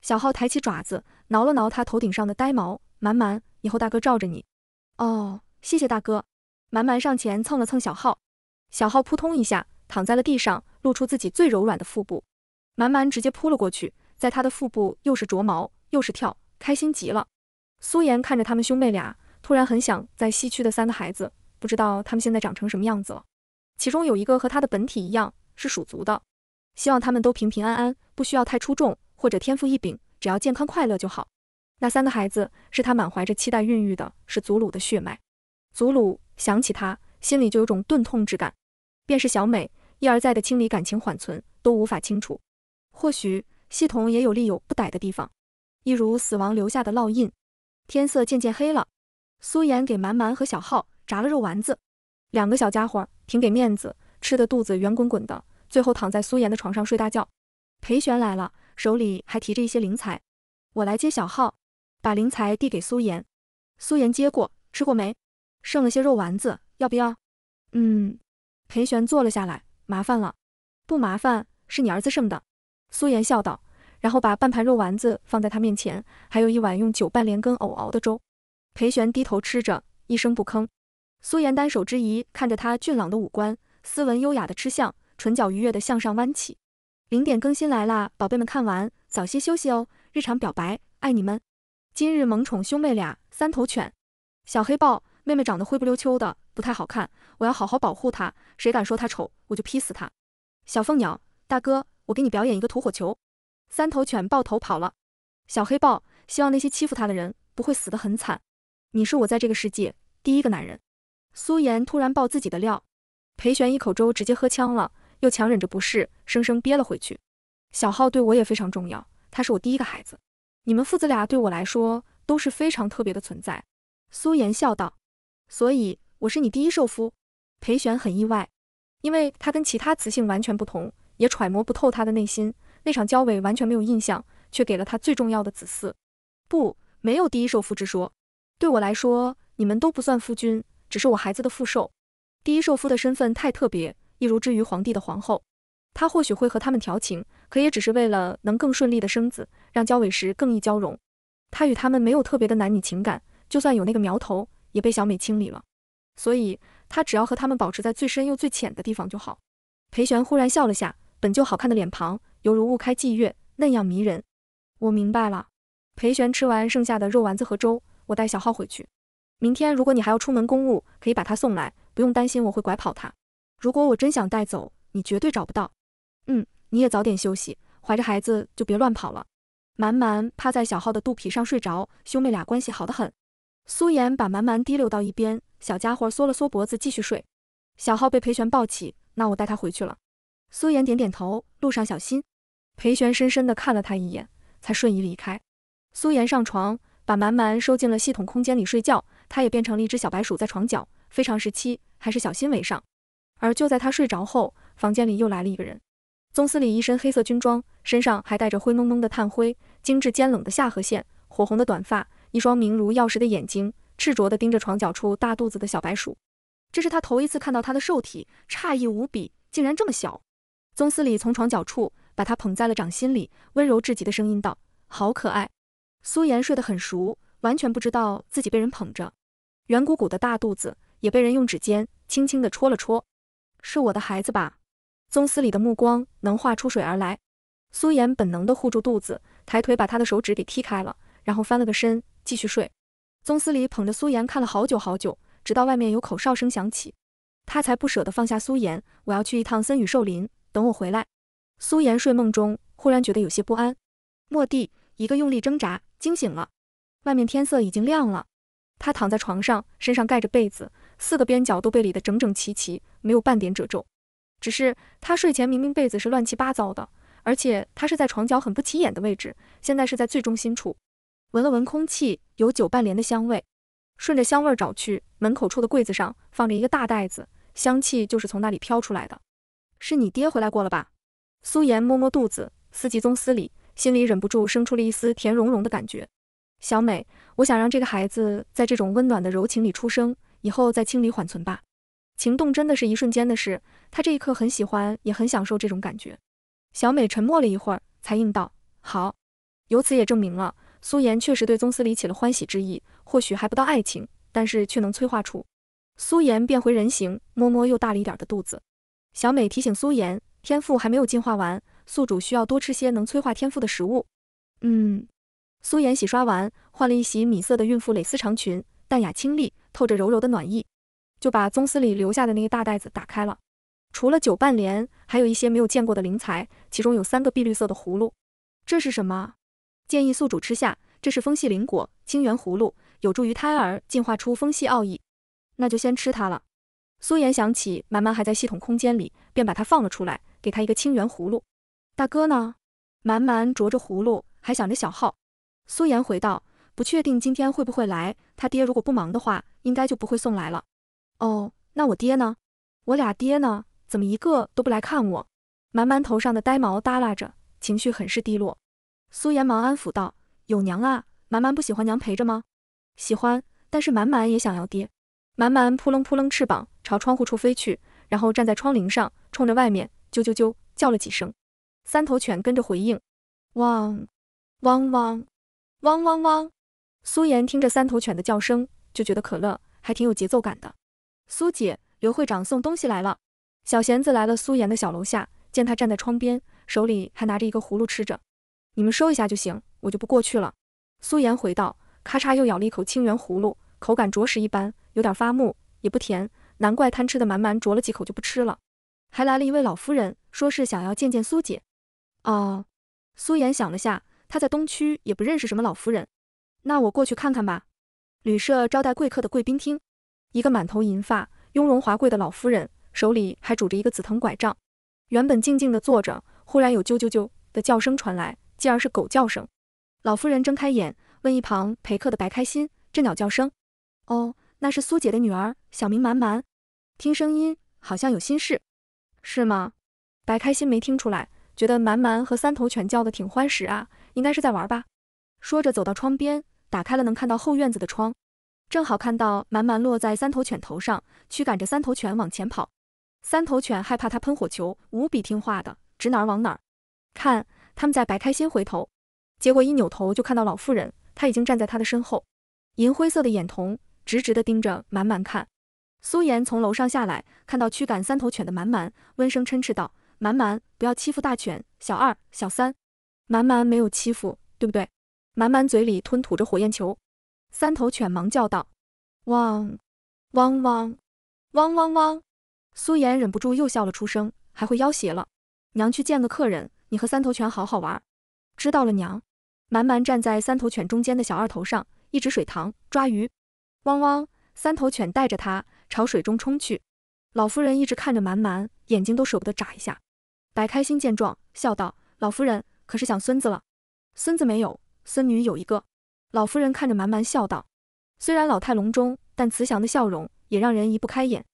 小浩抬起爪子，挠了挠他头顶上的呆毛。满满，以后大哥罩着你。哦，谢谢大哥。蛮蛮上前蹭了蹭小浩，小浩扑通一下躺在了地上，露出自己最柔软的腹部。蛮蛮直接扑了过去，在他的腹部又是啄毛又是跳，开心极了。苏妍看着他们兄妹俩，突然很想在西区的三个孩子，不知道他们现在长成什么样子了。其中有一个和他的本体一样，是属族的。希望他们都平平安安，不需要太出众或者天赋异禀，只要健康快乐就好。那三个孩子是他满怀着期待孕育的，是祖鲁的血脉。祖鲁想起他，心里就有种钝痛之感。便是小美，一而再的清理感情缓存，都无法清除。或许系统也有利有不逮的地方，一如死亡留下的烙印。天色渐渐黑了，苏妍给蛮蛮和小浩炸了肉丸子，两个小家伙挺给面子，吃的肚子圆滚滚的，最后躺在苏妍的床上睡大觉。裴玄来了，手里还提着一些灵材，我来接小浩，把灵材递给苏妍，苏妍接过，吃过没？剩了些肉丸子，要不要？嗯。裴玄坐了下来，麻烦了。不麻烦，是你儿子剩的。苏妍笑道。然后把半盘肉丸子放在他面前，还有一碗用酒拌莲根藕熬的粥。裴玄低头吃着，一声不吭。苏颜单手之颐，看着他俊朗的五官，斯文优雅的吃相，唇角愉悦的向上弯起。零点更新来啦，宝贝们看完早些休息哦。日常表白，爱你们。今日萌宠兄妹俩，三头犬小黑豹妹妹长得灰不溜秋的，不太好看，我要好好保护她，谁敢说她丑，我就劈死他。小凤鸟大哥，我给你表演一个吐火球。三头犬抱头跑了，小黑豹希望那些欺负他的人不会死得很惨。你是我在这个世界第一个男人。苏妍突然爆自己的料，裴玄一口粥直接喝呛了，又强忍着不适，生生憋了回去。小号对我也非常重要，他是我第一个孩子。你们父子俩对我来说都是非常特别的存在。苏妍笑道。所以我是你第一寿夫。裴玄很意外，因为他跟其他雌性完全不同，也揣摩不透他的内心。那场交尾完全没有印象，却给了他最重要的子嗣。不，没有第一寿夫之说。对我来说，你们都不算夫君，只是我孩子的父寿。第一寿夫的身份太特别，一如之于皇帝的皇后。他或许会和他们调情，可也只是为了能更顺利的生子，让交尾时更易交融。他与他们没有特别的男女情感，就算有那个苗头，也被小美清理了。所以，他只要和他们保持在最深又最浅的地方就好。裴玄忽然笑了下。本就好看的脸庞，犹如雾开霁月，嫩样迷人。我明白了。裴玄吃完剩下的肉丸子和粥，我带小浩回去。明天如果你还要出门公务，可以把他送来，不用担心我会拐跑他。如果我真想带走，你绝对找不到。嗯，你也早点休息，怀着孩子就别乱跑了。蛮蛮趴在小浩的肚皮上睡着，兄妹俩关系好得很。苏妍把蛮蛮提溜到一边，小家伙缩了缩脖子继续睡。小浩被裴玄抱起，那我带他回去了。苏妍点点头，路上小心。裴玄深深地看了他一眼，才瞬移离开。苏妍上床，把蛮蛮收进了系统空间里睡觉，他也变成了一只小白鼠，在床角。非常时期，还是小心为上。而就在他睡着后，房间里又来了一个人，棕丝里一身黑色军装，身上还带着灰蒙蒙的炭灰，精致尖冷的下颌线，火红的短发，一双明如曜石的眼睛，赤灼地盯着床角处大肚子的小白鼠。这是他头一次看到他的兽体，诧异无比，竟然这么小。宗司礼从床脚处把他捧在了掌心里，温柔至极的声音道：“好可爱。”苏颜睡得很熟，完全不知道自己被人捧着，圆鼓鼓的大肚子也被人用指尖轻轻的戳了戳。“是我的孩子吧？”宗司礼的目光能化出水而来。苏颜本能的护住肚子，抬腿把他的手指给踢开了，然后翻了个身继续睡。宗司礼捧着苏颜看了好久好久，直到外面有口哨声响起，他才不舍得放下苏颜：“我要去一趟森羽兽林。”等我回来，苏颜睡梦中忽然觉得有些不安，蓦地一个用力挣扎，惊醒了。外面天色已经亮了，她躺在床上，身上盖着被子，四个边角都被理得整整齐齐，没有半点褶皱。只是她睡前明明被子是乱七八糟的，而且她是在床角很不起眼的位置，现在是在最中心处。闻了闻空气，有酒半莲的香味，顺着香味找去，门口处的柜子上放着一个大袋子，香气就是从那里飘出来的。是你爹回来过了吧？苏颜摸摸肚子，思及宗司礼，心里忍不住生出了一丝甜融融的感觉。小美，我想让这个孩子在这种温暖的柔情里出生，以后再清理缓存吧。情动真的是一瞬间的事，他这一刻很喜欢，也很享受这种感觉。小美沉默了一会儿，才应道：“好。”由此也证明了苏颜确实对宗司礼起了欢喜之意，或许还不到爱情，但是却能催化出。苏颜变回人形，摸摸又大了一点的肚子。小美提醒苏颜，天赋还没有进化完，宿主需要多吃些能催化天赋的食物。嗯，苏颜洗刷完，换了一袭米色的孕妇蕾丝长裙，淡雅清丽，透着柔柔的暖意，就把宗司里留下的那个大袋子打开了。除了九瓣莲，还有一些没有见过的灵材，其中有三个碧绿色的葫芦，这是什么？建议宿主吃下，这是风系灵果清元葫芦，有助于胎儿进化出风系奥义。那就先吃它了。苏岩想起满满还在系统空间里，便把他放了出来，给他一个清源葫芦。大哥呢？满满啄着葫芦，还想着小号。苏岩回道：不确定今天会不会来。他爹如果不忙的话，应该就不会送来了。哦，那我爹呢？我俩爹呢？怎么一个都不来看我？满满头上的呆毛耷拉着，情绪很是低落。苏岩忙安抚道：有娘啊，满满不喜欢娘陪着吗？喜欢，但是满满也想要爹。满满扑棱扑棱翅膀。朝窗户处飞去，然后站在窗棂上，冲着外面啾啾啾叫了几声。三头犬跟着回应，汪，汪汪，汪汪汪。苏妍听着三头犬的叫声，就觉得可乐还挺有节奏感的。苏姐，刘会长送东西来了。小贤子来了，苏妍的小楼下，见他站在窗边，手里还拿着一个葫芦吃着。你们收一下就行，我就不过去了。苏妍回道，咔嚓又咬了一口清源葫芦，口感着实一般，有点发木，也不甜。难怪贪吃的满满啄了几口就不吃了，还来了一位老夫人，说是想要见见苏姐。哦，苏颜想了下，她在东区也不认识什么老夫人，那我过去看看吧。旅社招待贵客的贵宾厅，一个满头银发、雍容华贵的老夫人，手里还拄着一个紫藤拐杖，原本静静的坐着，忽然有啾啾啾的叫声传来，继而是狗叫声。老夫人睁开眼，问一旁陪客的白开心：“这鸟叫声？哦，那是苏姐的女儿，小名满满。”听声音好像有心事，是吗？白开心没听出来，觉得蛮蛮和三头犬叫的挺欢实啊，应该是在玩吧。说着走到窗边，打开了能看到后院子的窗，正好看到蛮蛮落在三头犬头上，驱赶着三头犬往前跑。三头犬害怕它喷火球，无比听话的指哪儿往哪。儿。看他们在白开心回头，结果一扭头就看到老妇人，她已经站在他的身后，银灰色的眼瞳直直的盯着蛮蛮看。苏颜从楼上下来，看到驱赶三头犬的满满，温声嗔斥道：“满满，不要欺负大犬。小二、小三，满满没有欺负，对不对？”满满嘴里吞吐着火焰球。三头犬忙叫道：“汪，汪汪，汪汪汪！”苏颜忍不住又笑了出声，还会要挟了。娘去见个客人，你和三头犬好好玩。知道了，娘。满满站在三头犬中间的小二头上，一指水塘抓鱼。汪汪，三头犬带着他。朝水中冲去，老夫人一直看着蛮蛮，眼睛都舍不得眨一下。白开心见状，笑道：“老夫人可是想孙子了？孙子没有，孙女有一个。”老夫人看着蛮蛮，笑道：“虽然老态龙钟，但慈祥的笑容也让人移不开眼。”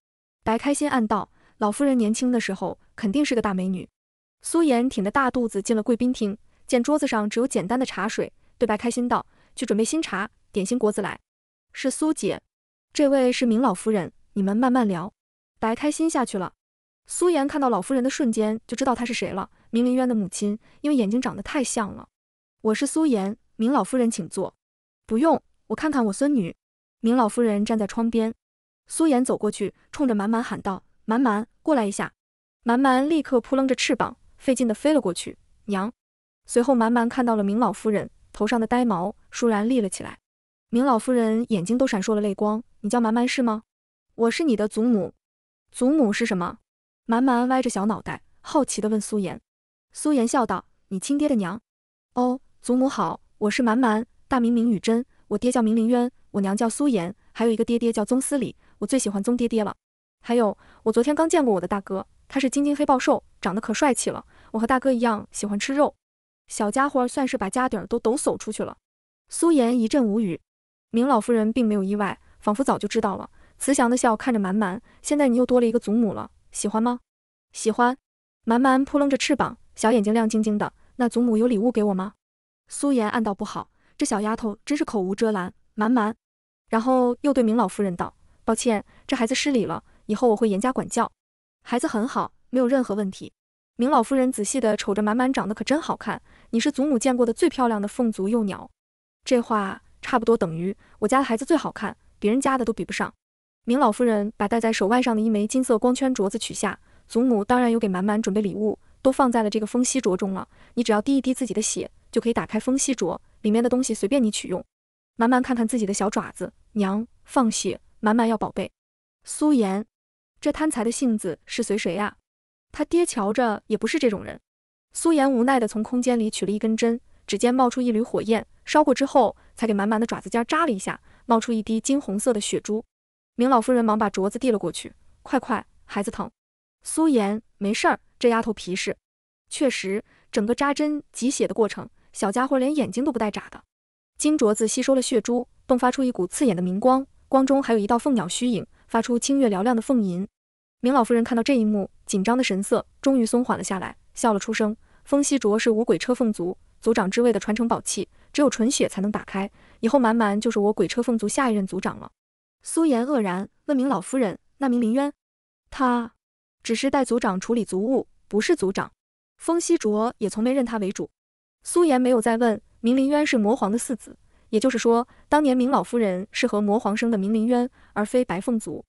白开心暗道：“老夫人年轻的时候肯定是个大美女。”苏颜挺着大肚子进了贵宾厅，见桌子上只有简单的茶水，对白开心道：“去准备新茶、点心、果子来。”是苏姐，这位是明老夫人。你们慢慢聊，白开心下去了。苏颜看到老夫人的瞬间就知道她是谁了，明林渊的母亲，因为眼睛长得太像了。我是苏颜，明老夫人请坐。不用，我看看我孙女。明老夫人站在窗边，苏颜走过去，冲着满满喊道：“满满，过来一下。”满满立刻扑棱着翅膀，费劲地飞了过去。娘。随后满满看到了明老夫人头上的呆毛，倏然立了起来。明老夫人眼睛都闪烁了泪光。你叫满满是吗？我是你的祖母，祖母是什么？蛮蛮歪着小脑袋，好奇地问苏颜。苏颜笑道：“你亲爹的娘。”哦，祖母好，我是蛮蛮，大名明宇真，我爹叫明林渊，我娘叫苏颜，还有一个爹爹叫宗司礼，我最喜欢宗爹爹了。还有，我昨天刚见过我的大哥，他是金金黑豹兽，长得可帅气了。我和大哥一样喜欢吃肉。小家伙算是把家底儿都抖擞出去了。苏颜一阵无语。明老夫人并没有意外，仿佛早就知道了。慈祥的笑看着满满，现在你又多了一个祖母了，喜欢吗？喜欢。满满扑棱着翅膀，小眼睛亮晶晶的。那祖母有礼物给我吗？苏颜暗道不好，这小丫头真是口无遮拦。满满，然后又对明老夫人道：抱歉，这孩子失礼了，以后我会严加管教。孩子很好，没有任何问题。明老夫人仔细地瞅着满满，长得可真好看。你是祖母见过的最漂亮的凤族幼鸟。这话差不多等于我家的孩子最好看，别人家的都比不上。明老夫人把戴在手腕上的一枚金色光圈镯子取下，祖母当然有给满满准备礼物，都放在了这个封息镯中了。你只要滴一滴自己的血，就可以打开封息镯，里面的东西随便你取用。满满看看自己的小爪子，娘放血，满满要宝贝。苏岩，这贪财的性子是随谁呀？他爹瞧着也不是这种人。苏岩无奈地从空间里取了一根针，指尖冒出一缕火焰，烧过之后才给满满的爪子尖扎了一下，冒出一滴金红色的血珠。明老夫人忙把镯子递了过去，快快，孩子疼。苏颜没事儿，这丫头皮实。确实，整个扎针挤血的过程，小家伙连眼睛都不带眨的。金镯子吸收了血珠，迸发出一股刺眼的明光，光中还有一道凤鸟虚影，发出清月嘹亮的凤吟。明老夫人看到这一幕，紧张的神色终于松缓了下来，笑了出声。风息镯是五鬼车凤族族长之位的传承宝器，只有纯血才能打开。以后满满就是我鬼车凤族下一任族长了。苏颜愕然问明老夫人：“那名林渊，他只是代族长处理族务，不是族长。风希卓也从没认他为主。”苏颜没有再问明林渊是魔皇的四子，也就是说，当年明老夫人是和魔皇生的明林渊，而非白凤族。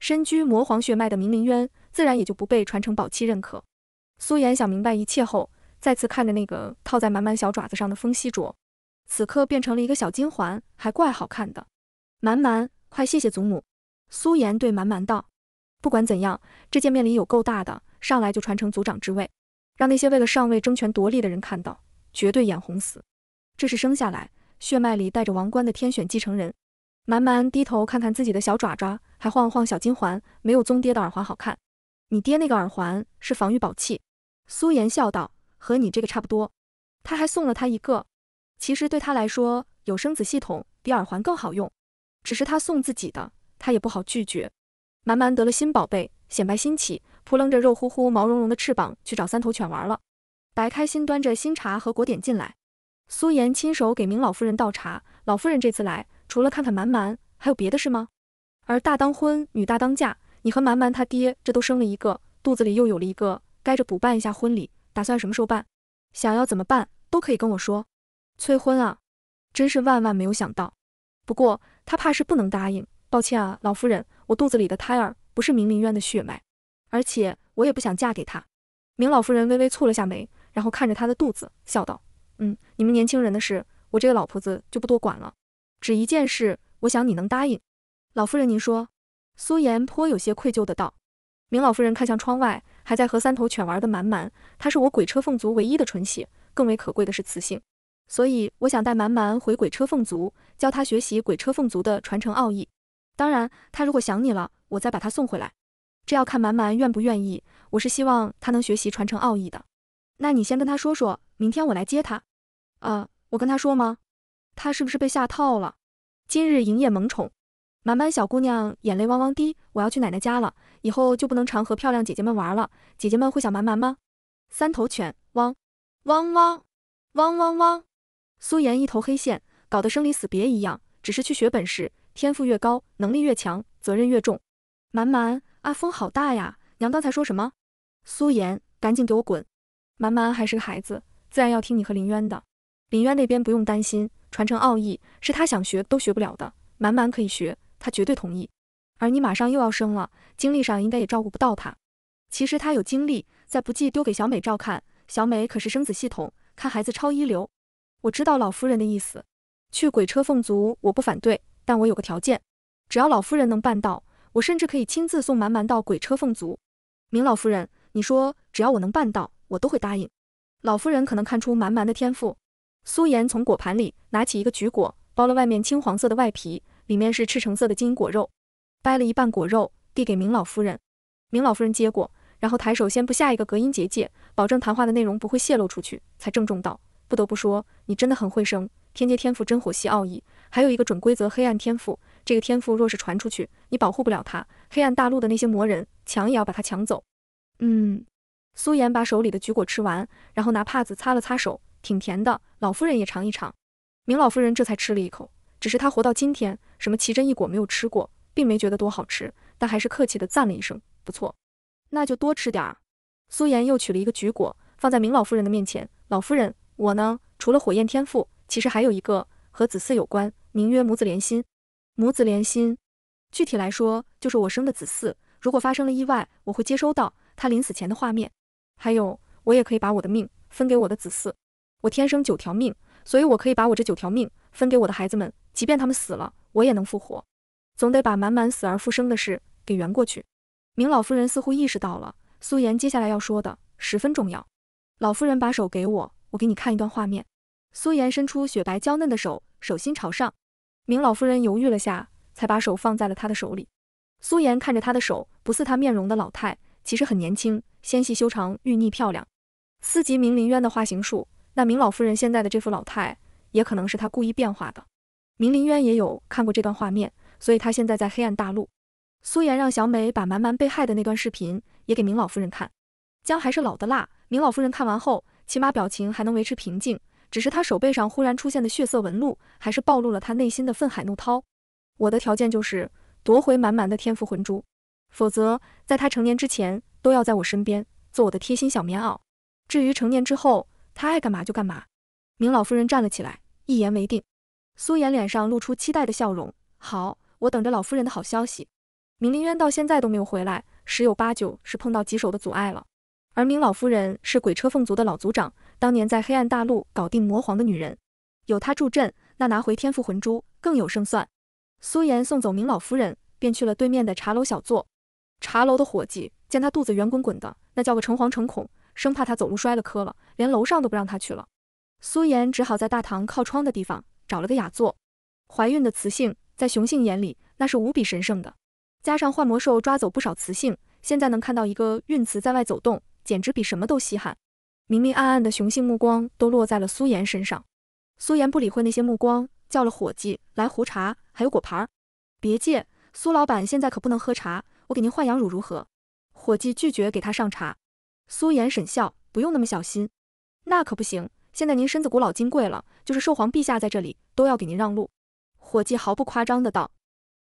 身居魔皇血脉的明林渊，自然也就不被传承宝器认可。苏颜想明白一切后，再次看着那个套在满满小爪子上的风希卓，此刻变成了一个小金环，还怪好看的。满满。快谢谢祖母，苏颜对蛮蛮道：“不管怎样，这见面礼有够大的，上来就传承族长之位，让那些为了上位争权夺利的人看到，绝对眼红死。这是生下来血脉里带着王冠的天选继承人。”蛮蛮低头看看自己的小爪爪，还晃了晃小金环，没有宗爹的耳环好看。你爹那个耳环是防御宝器，苏颜笑道：“和你这个差不多，他还送了他一个。其实对他来说，有生子系统比耳环更好用。”只是他送自己的，他也不好拒绝。蛮蛮得了新宝贝，显摆心起，扑棱着肉乎乎、毛茸茸的翅膀去找三头犬玩了。白开心端着新茶和果点进来，苏颜亲手给明老夫人倒茶。老夫人这次来，除了看看蛮蛮，还有别的事吗？而大当婚，女大当嫁，你和蛮蛮他爹这都生了一个，肚子里又有了一个，该着补办一下婚礼，打算什么时候办？想要怎么办都可以跟我说。催婚啊，真是万万没有想到。不过。他怕是不能答应，抱歉啊，老夫人，我肚子里的胎儿不是明明渊的血脉，而且我也不想嫁给他。明老夫人微微蹙了下眉，然后看着她的肚子，笑道：“嗯，你们年轻人的事，我这个老婆子就不多管了。只一件事，我想你能答应。老夫人，您说。”苏颜颇有些愧疚的道。明老夫人看向窗外，还在和三头犬玩的满满。他是我鬼车凤族唯一的纯血，更为可贵的是雌性。所以我想带蛮蛮回鬼车凤族，教他学习鬼车凤族的传承奥义。当然，他如果想你了，我再把他送回来。这要看蛮蛮愿不愿意。我是希望他能学习传承奥义的。那你先跟他说说，明天我来接他。啊，我跟他说吗？他是不是被下套了？今日营业萌宠，蛮蛮小姑娘眼泪汪汪滴，我要去奶奶家了，以后就不能常和漂亮姐姐们玩了。姐姐们会想蛮蛮吗？三头犬汪汪汪汪汪汪。苏妍一头黑线，搞得生离死别一样。只是去学本事，天赋越高，能力越强，责任越重。满满，阿风好大呀！娘刚才说什么？苏妍赶紧给我滚！满满还是个孩子，自然要听你和林渊的。林渊那边不用担心，传承奥义是他想学都学不了的。满满可以学，他绝对同意。而你马上又要生了，精力上应该也照顾不到他。其实他有精力，再不济丢给小美照看，小美可是生子系统，看孩子超一流。我知道老夫人的意思，去鬼车凤族我不反对，但我有个条件，只要老夫人能办到，我甚至可以亲自送蛮蛮到鬼车凤族。明老夫人，你说只要我能办到，我都会答应。老夫人可能看出蛮蛮的天赋。苏妍从果盘里拿起一个橘果，剥了外面青黄色的外皮，里面是赤橙色的金果肉，掰了一半果肉递给明老夫人。明老夫人接过，然后抬手先布下一个隔音结界，保证谈话的内容不会泄露出去，才郑重道。不得不说，你真的很会生。天阶天赋真火系奥义，还有一个准规则黑暗天赋。这个天赋若是传出去，你保护不了他。黑暗大陆的那些魔人抢也要把他抢走。嗯。苏颜把手里的橘果吃完，然后拿帕子擦了擦手，挺甜的。老夫人也尝一尝。明老夫人这才吃了一口，只是她活到今天，什么奇珍异果没有吃过，并没觉得多好吃，但还是客气的赞了一声，不错。那就多吃点儿。苏颜又取了一个橘果，放在明老夫人的面前，老夫人。我呢，除了火焰天赋，其实还有一个和子嗣有关，名曰母子连心。母子连心，具体来说就是我生的子嗣，如果发生了意外，我会接收到他临死前的画面。还有，我也可以把我的命分给我的子嗣。我天生九条命，所以我可以把我这九条命分给我的孩子们，即便他们死了，我也能复活。总得把满满死而复生的事给圆过去。明老夫人似乎意识到了，苏颜接下来要说的十分重要。老夫人把手给我。我给你看一段画面。苏颜伸出雪白娇嫩的手，手心朝上。明老夫人犹豫了下，才把手放在了他的手里。苏颜看着她的手，不似她面容的老态，其实很年轻，纤细修长，玉腻漂亮。司及明林渊的化形术，那明老夫人现在的这副老态，也可能是他故意变化的。明林渊也有看过这段画面，所以他现在在黑暗大陆。苏颜让小美把蛮蛮被害的那段视频也给明老夫人看。姜还是老的辣，明老夫人看完后。起码表情还能维持平静，只是他手背上忽然出现的血色纹路，还是暴露了他内心的愤海怒涛。我的条件就是夺回满满的天赋魂珠，否则在他成年之前都要在我身边做我的贴心小棉袄。至于成年之后，他爱干嘛就干嘛。明老夫人站了起来，一言为定。苏颜脸上露出期待的笑容。好，我等着老夫人的好消息。明凌渊到现在都没有回来，十有八九是碰到棘手的阻碍了。而明老夫人是鬼车凤族的老族长，当年在黑暗大陆搞定魔皇的女人，有她助阵，那拿回天赋魂珠更有胜算。苏颜送走明老夫人，便去了对面的茶楼小坐。茶楼的伙计见他肚子圆滚滚的，那叫个诚惶诚恐，生怕他走路摔了磕了，连楼上都不让他去了。苏颜只好在大堂靠窗的地方找了个雅座。怀孕的雌性在雄性眼里那是无比神圣的，加上幻魔兽抓走不少雌性，现在能看到一个孕雌在外走动。简直比什么都稀罕，明明暗暗的雄性目光都落在了苏颜身上。苏颜不理会那些目光，叫了伙计来壶茶，还有果盘儿。别介，苏老板现在可不能喝茶，我给您换羊乳如何？伙计拒绝给他上茶。苏颜沈笑，不用那么小心。那可不行，现在您身子古老金贵了，就是寿皇陛下在这里都要给您让路。伙计毫不夸张的道。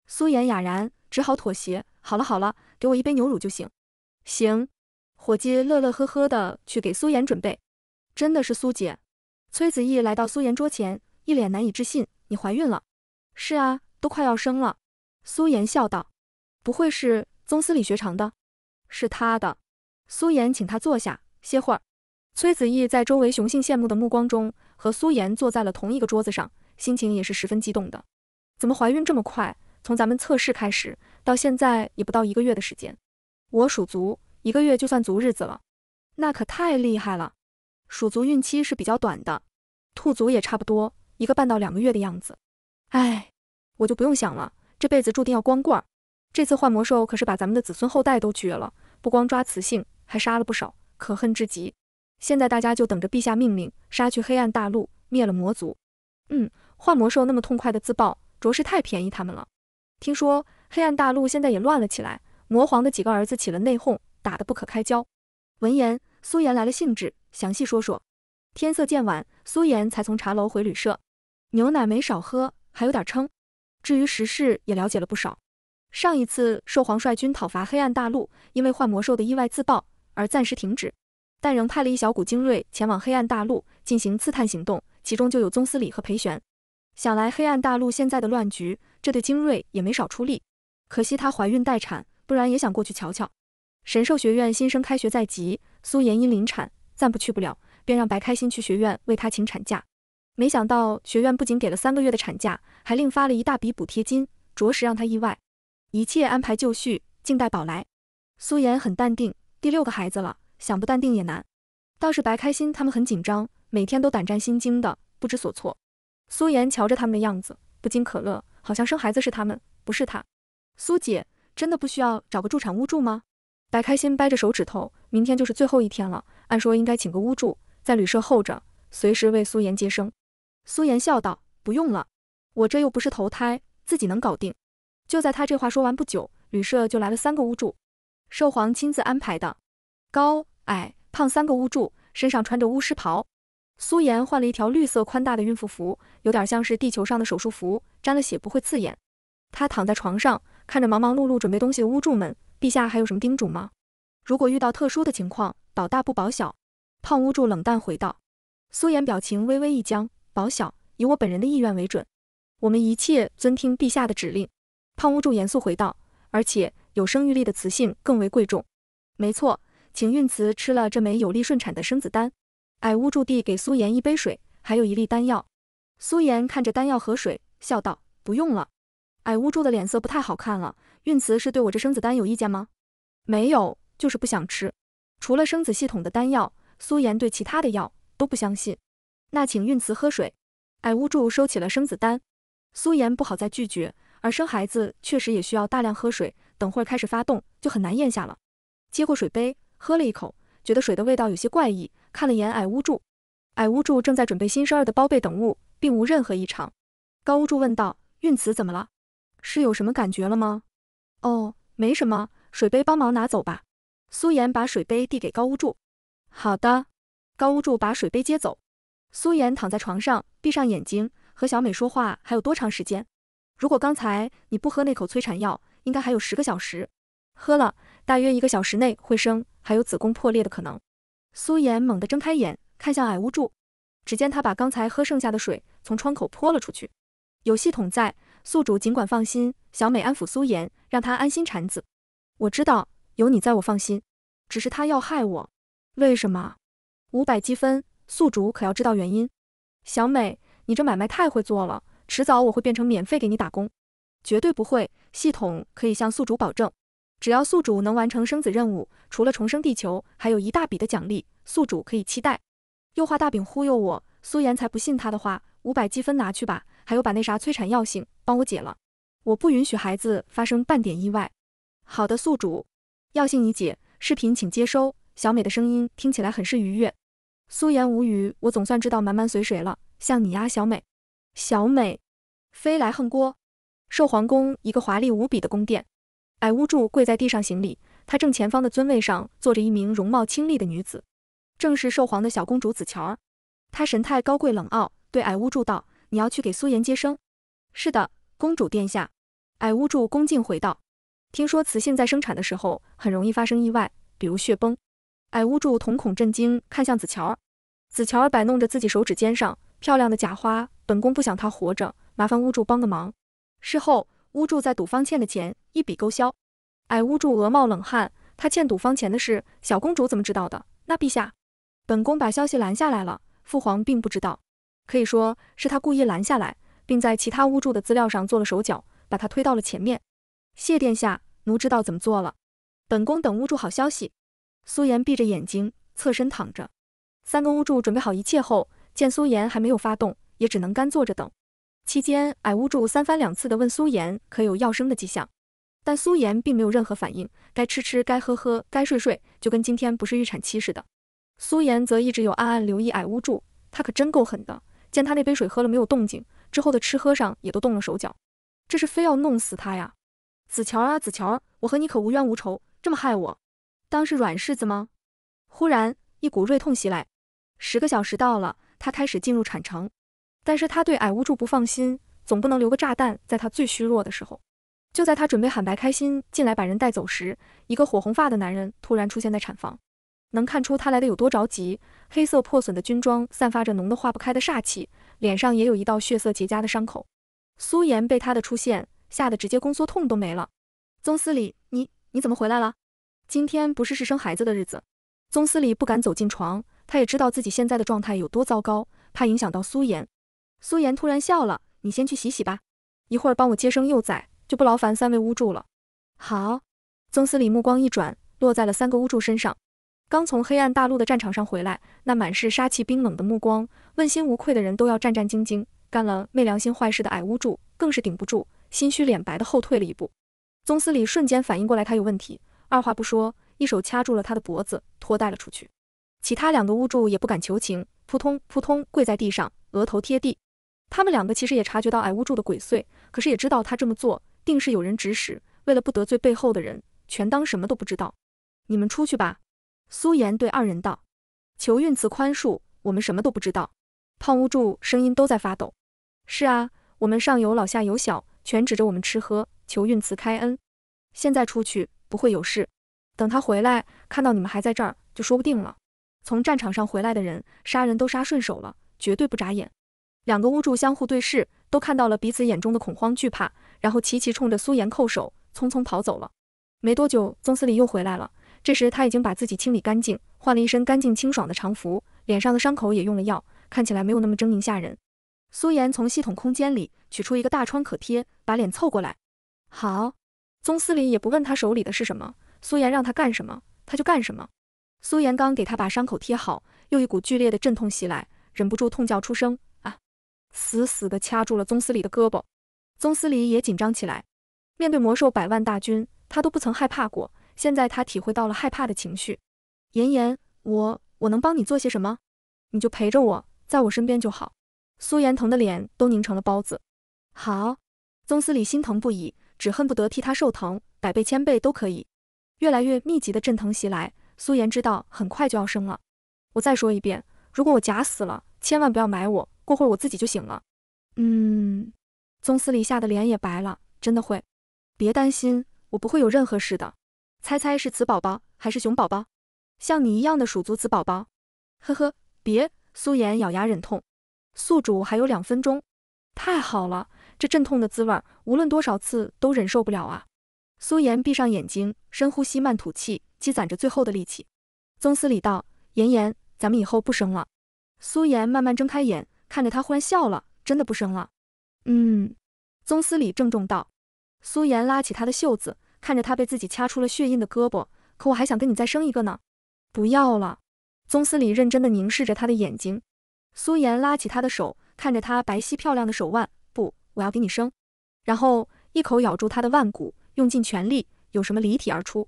苏颜哑然，只好妥协。好了好了，给我一杯牛乳就行。行。伙计乐乐呵呵的去给苏妍准备。真的是苏姐。崔子毅来到苏妍桌前，一脸难以置信：“你怀孕了？”“是啊，都快要生了。”苏妍笑道。“不会是宗司李学长的？”“是他的。”苏妍请他坐下歇会儿。崔子毅在周围雄性羡慕的目光中，和苏妍坐在了同一个桌子上，心情也是十分激动的。怎么怀孕这么快？从咱们测试开始到现在也不到一个月的时间。我属足。一个月就算足日子了，那可太厉害了。鼠族孕期是比较短的，兔族也差不多一个半到两个月的样子。哎，我就不用想了，这辈子注定要光棍。这次幻魔兽可是把咱们的子孙后代都绝了，不光抓雌性，还杀了不少，可恨至极。现在大家就等着陛下命令，杀去黑暗大陆，灭了魔族。嗯，幻魔兽那么痛快的自爆，着实太便宜他们了。听说黑暗大陆现在也乱了起来，魔皇的几个儿子起了内讧。打得不可开交。闻言，苏妍来了兴致，详细说说。天色渐晚，苏妍才从茶楼回旅社，牛奶没少喝，还有点撑。至于时事，也了解了不少。上一次受皇率军讨伐黑暗大陆，因为幻魔兽的意外自爆而暂时停止，但仍派了一小股精锐前往黑暗大陆进行刺探行动，其中就有宗司礼和裴玄。想来黑暗大陆现在的乱局，这对精锐也没少出力。可惜她怀孕待产，不然也想过去瞧瞧。神兽学院新生开学在即，苏妍因临产暂不去不了，便让白开心去学院为她请产假。没想到学院不仅给了三个月的产假，还另发了一大笔补贴金，着实让她意外。一切安排就绪，静待宝来。苏妍很淡定，第六个孩子了，想不淡定也难。倒是白开心他们很紧张，每天都胆战心惊的，不知所措。苏妍瞧着他们的样子，不禁可乐，好像生孩子是他们，不是她。苏姐真的不需要找个助产屋住吗？白开心掰着手指头，明天就是最后一天了。按说应该请个巫祝在旅社候着，随时为苏妍接生。苏妍笑道：“不用了，我这又不是投胎，自己能搞定。”就在他这话说完不久，旅社就来了三个巫祝，兽皇亲自安排的，高矮胖三个巫祝身上穿着巫师袍。苏妍换了一条绿色宽大的孕妇服，有点像是地球上的手术服，沾了血不会刺眼。她躺在床上，看着忙忙碌碌准备东西的巫祝们。陛下还有什么叮嘱吗？如果遇到特殊的情况，保大不保小。胖巫祝冷淡回道。苏颜表情微微一僵，保小，以我本人的意愿为准。我们一切遵听陛下的指令。胖巫祝严肃回道。而且有生育力的雌性更为贵重。没错，请孕雌吃了这枚有利顺产的生子丹。矮巫祝递给苏颜一杯水，还有一粒丹药。苏颜看着丹药和水，笑道：“不用了。”矮屋柱的脸色不太好看了，孕慈是对我这生子丹有意见吗？没有，就是不想吃。除了生子系统的丹药，苏颜对其他的药都不相信。那请孕慈喝水。矮屋柱收起了生子丹，苏颜不好再拒绝，而生孩子确实也需要大量喝水，等会儿开始发动就很难咽下了。接过水杯，喝了一口，觉得水的味道有些怪异，看了眼矮屋柱，矮屋柱正在准备新生儿的包被等物，并无任何异常。高屋柱问道：孕慈怎么了？是有什么感觉了吗？哦，没什么。水杯帮忙拿走吧。苏妍把水杯递给高屋柱。好的。高屋柱把水杯接走。苏妍躺在床上，闭上眼睛，和小美说话。还有多长时间？如果刚才你不喝那口催产药，应该还有十个小时。喝了，大约一个小时内会生，还有子宫破裂的可能。苏妍猛地睁开眼，看向矮屋柱，只见他把刚才喝剩下的水从窗口泼了出去。有系统在。宿主尽管放心，小美安抚苏颜，让她安心产子。我知道有你在我放心，只是他要害我，为什么？五百积分，宿主可要知道原因。小美，你这买卖太会做了，迟早我会变成免费给你打工。绝对不会，系统可以向宿主保证，只要宿主能完成生子任务，除了重生地球，还有一大笔的奖励，宿主可以期待。又画大饼忽悠我，苏颜才不信他的话。五百积分拿去吧。还有把那啥催产药性帮我解了，我不允许孩子发生半点意外。好的，宿主，药性你解，视频请接收。小美的声音听起来很是愉悦。苏颜无语，我总算知道满满随谁了，像你呀，小美。小美，飞来横锅。寿皇宫一个华丽无比的宫殿，矮屋柱跪在地上行礼，他正前方的尊位上坐着一名容貌清丽的女子，正是寿皇的小公主紫乔儿。她神态高贵冷傲，对矮屋柱道。你要去给苏颜接生？是的，公主殿下。矮巫祝恭敬回道。听说雌性在生产的时候很容易发生意外，比如血崩。矮巫祝瞳孔震惊，看向子乔儿。子乔儿摆弄着自己手指尖上漂亮的假花，本宫不想她活着，麻烦巫祝帮个忙。事后，巫祝在赌方欠的钱一笔勾销。矮巫祝额冒冷汗，他欠赌方钱的事，小公主怎么知道的？那陛下，本宫把消息拦下来了，父皇并不知道。可以说是他故意拦下来，并在其他巫祝的资料上做了手脚，把他推到了前面。谢殿下，奴知道怎么做了。本宫等巫祝好消息。苏颜闭着眼睛侧身躺着。三个巫祝准备好一切后，见苏颜还没有发动，也只能干坐着等。期间，矮巫祝三番两次地问苏颜可有要生的迹象，但苏颜并没有任何反应，该吃吃，该喝喝，该睡睡，就跟今天不是预产期似的。苏颜则一直有暗暗留意矮巫祝，他可真够狠的。见他那杯水喝了没有动静，之后的吃喝上也都动了手脚，这是非要弄死他呀！子乔啊子乔，我和你可无冤无仇，这么害我，当是软柿子吗？忽然一股锐痛袭来，十个小时到了，他开始进入产程，但是他对矮屋住不放心，总不能留个炸弹在他最虚弱的时候。就在他准备喊白开心进来把人带走时，一个火红发的男人突然出现在产房。能看出他来的有多着急，黑色破损的军装散发着浓的化不开的煞气，脸上也有一道血色结痂的伤口。苏颜被他的出现吓得直接宫缩痛都没了。宗司礼，你你怎么回来了？今天不是是生孩子的日子。宗司礼不敢走进床，他也知道自己现在的状态有多糟糕，怕影响到苏颜。苏颜突然笑了，你先去洗洗吧，一会儿帮我接生幼崽，就不劳烦三位巫祝了。好。宗司礼目光一转，落在了三个巫祝身上。刚从黑暗大陆的战场上回来，那满是杀气冰冷的目光，问心无愧的人都要战战兢兢。干了昧良心坏事的矮屋柱更是顶不住，心虚脸白的后退了一步。宗司礼瞬间反应过来他有问题，二话不说，一手掐住了他的脖子，拖带了出去。其他两个屋柱也不敢求情，扑通扑通跪在地上，额头贴地。他们两个其实也察觉到矮屋柱的鬼祟，可是也知道他这么做定是有人指使，为了不得罪背后的人，全当什么都不知道。你们出去吧。苏妍对二人道：“求运慈宽恕，我们什么都不知道。”胖屋柱声音都在发抖：“是啊，我们上有老下有小，全指着我们吃喝，求运慈开恩。现在出去不会有事，等他回来，看到你们还在这儿，就说不定了。从战场上回来的人，杀人都杀顺手了，绝对不眨眼。”两个屋柱相互对视，都看到了彼此眼中的恐慌惧怕，然后齐齐冲着苏妍叩首，匆匆跑走了。没多久，宗司礼又回来了。这时他已经把自己清理干净，换了一身干净清爽的长服，脸上的伤口也用了药，看起来没有那么狰狞吓人。苏颜从系统空间里取出一个大创可贴，把脸凑过来。好，宗司礼也不问他手里的是什么，苏颜让他干什么，他就干什么。苏颜刚给他把伤口贴好，又一股剧烈的阵痛袭来，忍不住痛叫出声啊！死死地掐住了宗司礼的胳膊，宗司礼也紧张起来。面对魔兽百万大军，他都不曾害怕过。现在他体会到了害怕的情绪，妍妍，我我能帮你做些什么？你就陪着我，在我身边就好。苏妍疼的脸都拧成了包子。好，宗司礼心疼不已，只恨不得替她受疼，百倍千倍都可以。越来越密集的阵疼袭来，苏妍知道很快就要生了。我再说一遍，如果我假死了，千万不要埋我，过会儿我自己就醒了。
嗯，
宗司礼吓得脸也白了，真的会？别担心，我不会有任何事的。猜猜是雌宝宝还是雄宝宝？像你一样的鼠族子宝宝？呵呵，别！苏颜咬牙忍痛，宿主还有两分钟。太好了，这阵痛的滋味，无论多少次都忍受不了啊！苏颜闭上眼睛，深呼吸，慢吐气，积攒着最后的力气。宗司礼道：“颜颜，咱们以后不生了。”苏颜慢慢睁开眼，看着他，忽然笑了：“真的不生了？”嗯。宗司礼郑重道。苏颜拉起他的袖子。看着他被自己掐出了血印的胳膊，可我还想跟你再生一个呢。不要了。宗司礼认真的凝视着他的眼睛。苏妍拉起他的手，看着他白皙漂亮的手腕，不，我要给你生。然后一口咬住他的腕骨，用尽全力，有什么离体而出。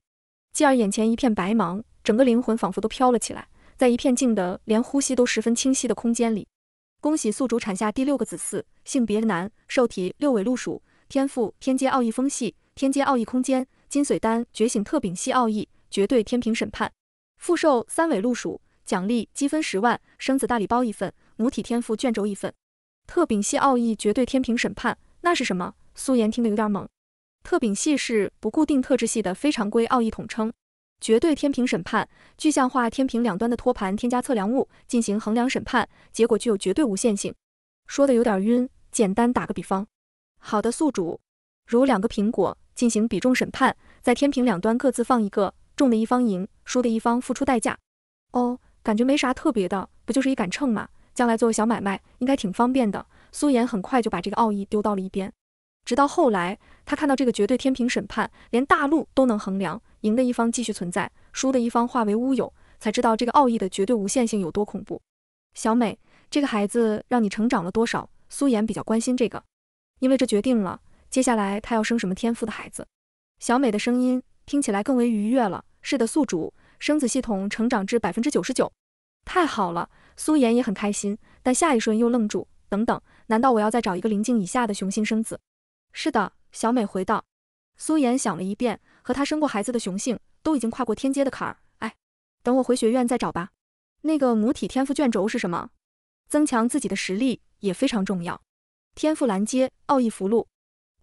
继而眼前一片白茫，整个灵魂仿佛都飘了起来，在一片静的连呼吸都十分清晰的空间里。恭喜宿主产下第六个子嗣，性别男，受体六尾鹿属，天赋天阶奥义风系。天阶奥义空间，金髓丹觉醒特丙系奥义，绝对天平审判，复授三尾鹿属，奖励积分十万，生子大礼包一份，母体天赋卷轴一份。特丙系奥义，绝对天平审判，那是什么？苏妍听得有点懵。特丙系是不固定特质系的非常规奥义统称。绝对天平审判，具象化天平两端的托盘添加测量物进行衡量审判，结果具有绝对无限性。说的有点晕，简单打个比方。好的，宿主，如两个苹果。进行比重审判，在天平两端各自放一个重的一方赢，输的一方付出代价。哦，感觉没啥特别的，不就是一杆秤吗？将来做小买卖应该挺方便的。苏妍很快就把这个奥义丢到了一边。直到后来，他看到这个绝对天平审判连大陆都能衡量，赢的一方继续存在，输的一方化为乌有，才知道这个奥义的绝对无限性有多恐怖。小美，这个孩子让你成长了多少？苏妍比较关心这个，因为这决定了。接下来他要生什么天赋的孩子？小美的声音听起来更为愉悦了。是的，宿主，生子系统成长至百分之九十九，太好了。苏妍也很开心，但下一瞬又愣住。等等，难道我要再找一个灵境以下的雄性生子？是的，小美回道。苏妍想了一遍，和她生过孩子的雄性都已经跨过天阶的坎儿。哎，等我回学院再找吧。那个母体天赋卷轴是什么？增强自己的实力也非常重要。天赋栏接奥义符箓。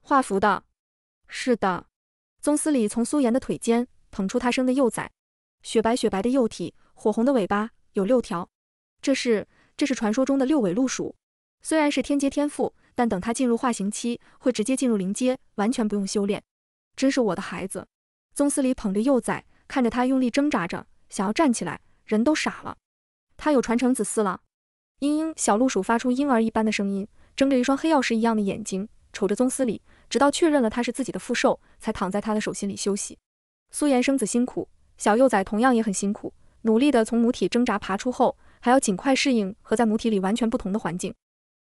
画符的，是的，宗司礼从苏妍的腿间捧出他生的幼崽，雪白雪白的幼体，火红的尾巴有六条，这是这是传说中的六尾鹿鼠。虽然是天阶天赋，但等他进入化形期，会直接进入灵阶，完全不用修炼。真是我的孩子，宗司礼捧着幼崽，看着他用力挣扎着，想要站起来，人都傻了。他有传承子嗣了。嘤嘤，小鹿鼠发出婴儿一般的声音，睁着一双黑曜石一样的眼睛，瞅着宗司礼。直到确认了他是自己的副兽，才躺在他的手心里休息。苏妍生子辛苦，小幼崽同样也很辛苦，努力的从母体挣扎爬出后，还要尽快适应和在母体里完全不同的环境。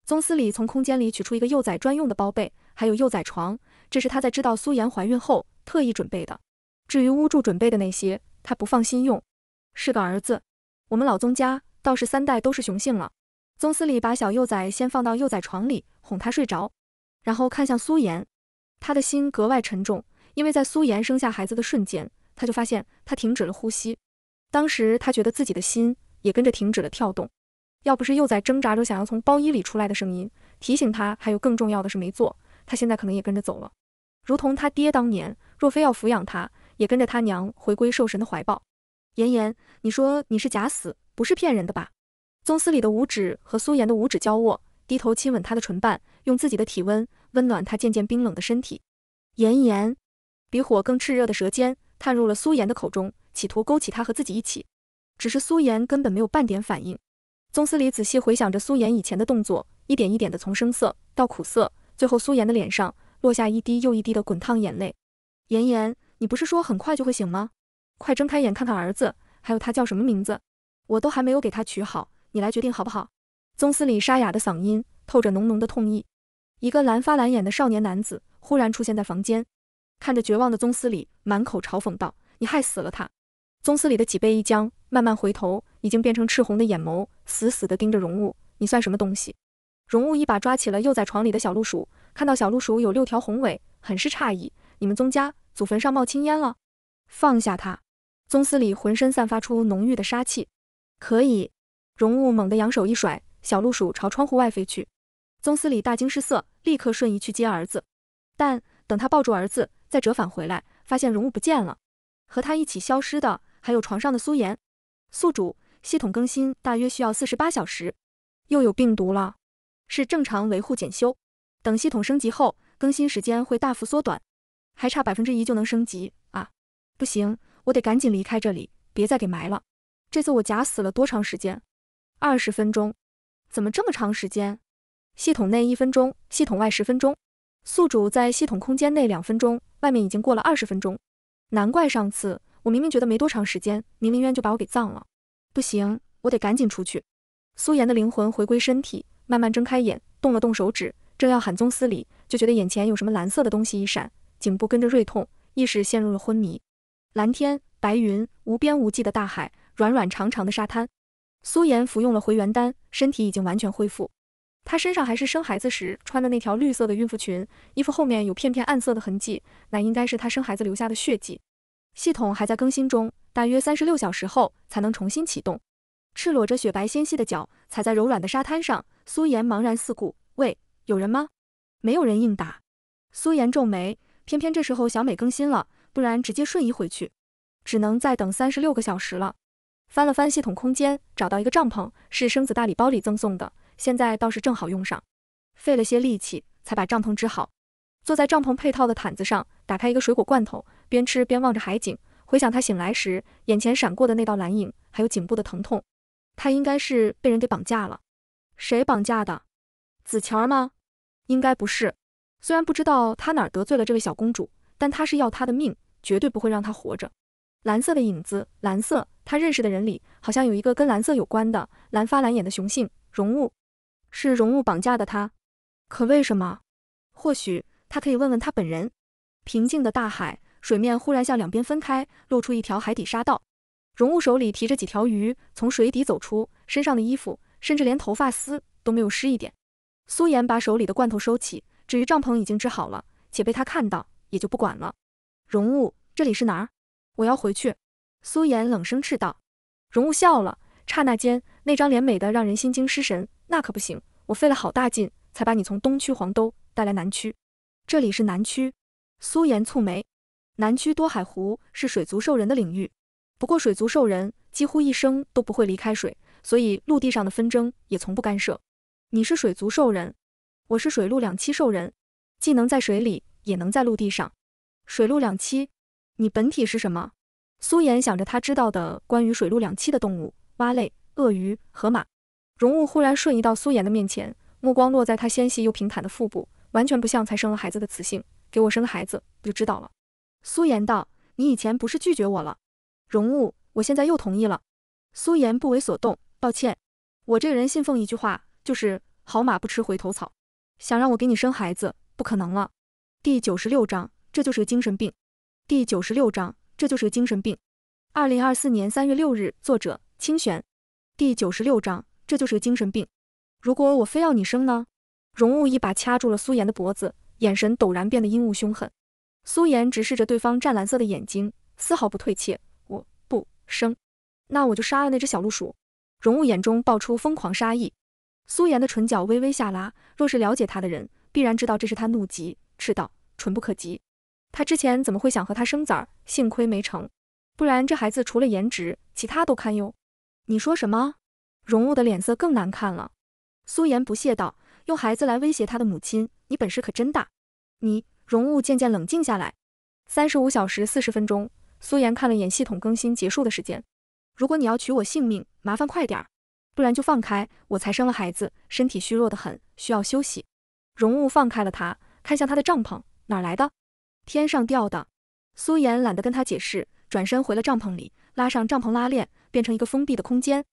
宗司礼从空间里取出一个幼崽专用的包被，还有幼崽床，这是他在知道苏妍怀孕后特意准备的。至于屋住准备的那些，他不放心用。是个儿子，我们老宗家倒是三代都是雄性了。宗司礼把小幼崽先放到幼崽床里，哄他睡着，然后看向苏妍，他的心格外沉重，因为在苏妍生下孩子的瞬间，他就发现他停止了呼吸。当时他觉得自己的心也跟着停止了跳动，要不是幼崽挣扎着想要从包衣里出来的声音提醒他还有更重要的事没做，他现在可能也跟着走了，如同他爹当年若非要抚养，他也跟着他娘回归兽神的怀抱。妍妍，你说你是假死，不是骗人的吧？宗司里的五指和苏妍的五指交握，低头亲吻她的唇瓣，用自己的体温。温暖他渐渐冰冷的身体，炎炎比火更炽热的舌尖探入了苏妍的口中，企图勾起他和自己一起。只是苏妍根本没有半点反应。宗司礼仔细回想着苏妍以前的动作，一点一点的从生涩到苦涩，最后苏妍的脸上落下一滴又一滴的滚烫眼泪。炎炎，你不是说很快就会醒吗？快睁开眼看看儿子，还有他叫什么名字？我都还没有给他取好，你来决定好不好？宗司礼沙哑的嗓音透着浓浓的痛意。一个蓝发蓝眼的少年男子忽然出现在房间，看着绝望的宗司礼，满口嘲讽道：“你害死了他。”宗司礼的脊背一僵，慢慢回头，已经变成赤红的眼眸，死死地盯着荣物。你算什么东西？”荣物一把抓起了幼崽床里的小鹿鼠，看到小鹿鼠有六条红尾，很是诧异：“你们宗家祖坟上冒青烟了？”放下他！宗司礼浑身散发出浓郁的杀气。可以。荣物猛地扬手一甩，小鹿鼠朝窗户外飞去。宗司礼大惊失色，立刻瞬移去接儿子，但等他抱住儿子再折返回来，发现容物不见了，和他一起消失的还有床上的苏颜。宿主，系统更新大约需要四十八小时。又有病毒了？是正常维护检修，等系统升级后，更新时间会大幅缩短。还差百分之一就能升级啊！不行，我得赶紧离开这里，别再给埋了。这次我假死了多长时间？二十分钟？怎么这么长时间？系统内一分钟，系统外十分钟，宿主在系统空间内两分钟，外面已经过了二十分钟。难怪上次我明明觉得没多长时间，明凌渊就把我给葬了。不行，我得赶紧出去。苏妍的灵魂回归身体，慢慢睁开眼，动了动手指，正要喊宗祠礼，就觉得眼前有什么蓝色的东西一闪，颈部跟着锐痛，意识陷入了昏迷。蓝天白云，无边无际的大海，软软长长的沙滩。苏妍服用了回元丹，身体已经完全恢复。她身上还是生孩子时穿的那条绿色的孕妇裙，衣服后面有片片暗色的痕迹，那应该是她生孩子留下的血迹。系统还在更新中，大约三十六小时后才能重新启动。赤裸着雪白纤细的脚，踩在柔软的沙滩上，苏妍茫然四顾。喂，有人吗？没有人应答。苏妍皱眉，偏偏这时候小美更新了，不然直接瞬移回去，只能再等三十六个小时了。翻了翻系统空间，找到一个帐篷，是生子大礼包里赠送的。现在倒是正好用上，费了些力气才把帐篷支好。坐在帐篷配套的毯子上，打开一个水果罐头，边吃边望着海景，回想他醒来时眼前闪过的那道蓝影，还有颈部的疼痛。他应该是被人给绑架了。谁绑架的？子乔儿吗？应该不是。虽然不知道他哪儿得罪了这位小公主，但他是要他的命，绝对不会让他活着。蓝色的影子，蓝色。他认识的人里好像有一个跟蓝色有关的，蓝发蓝眼的雄性容物是荣物绑架的他，可为什么？或许他可以问问他本人。平静的大海，水面忽然向两边分开，露出一条海底沙道。荣物手里提着几条鱼，从水底走出，身上的衣服，甚至连头发丝都没有湿一点。苏妍把手里的罐头收起，至于帐篷已经织好了，且被他看到，也就不管了。荣物，这里是哪儿？我要回去。苏妍冷声斥道。荣物笑了，刹那间。那张脸美的让人心惊失神，那可不行，我费了好大劲才把你从东区黄兜带来南区。这里是南区，苏颜蹙眉。南区多海湖是水族兽人的领域，不过水族兽人几乎一生都不会离开水，所以陆地上的纷争也从不干涉。你是水族兽人，我是水陆两栖兽人，既能在水里也能在陆地上。水陆两栖？你本体是什么？苏颜想着他知道的关于水陆两栖的动物，蛙类。鳄鱼、河马，荣物忽然瞬移到苏颜的面前，目光落在她纤细又平坦的腹部，完全不像才生了孩子的雌性。给我生个孩子，不就知道了？苏颜道：“你以前不是拒绝我了，荣物，我现在又同意了。”苏颜不为所动。抱歉，我这个人信奉一句话，就是好马不吃回头草。想让我给你生孩子，不可能了。第九十六章，这就是个精神病。第九十六章，这就是个精神病。二零二四年三月六日，作者清玄。第九十六章，这就是个精神病。如果我非要你生呢？荣物一把掐住了苏颜的脖子，眼神陡然变得阴雾凶狠。苏颜直视着对方湛蓝色的眼睛，丝毫不退怯。我不生，那我就杀了那只小鹿鼠。荣物眼中爆出疯狂杀意。苏颜的唇角微微下拉，若是了解他的人，必然知道这是他怒极，斥道：蠢不可及。他之前怎么会想和他生崽？幸亏没成，不然这孩子除了颜值，其他都堪忧。你说什么？荣雾的脸色更难看了。苏颜不屑道：“用孩子来威胁他的母亲，你本事可真大。”你荣雾渐渐冷静下来。三十五小时四十分钟，苏颜看了眼系统更新结束的时间。如果你要取我性命，麻烦快点儿，不然就放开。我才生了孩子，身体虚弱的很，需要休息。荣雾放开了他，看向他的帐篷，哪来的？天上掉的。苏颜懒得跟他解释，转身回了帐篷里，拉上帐篷拉链。变成一个封闭的空间。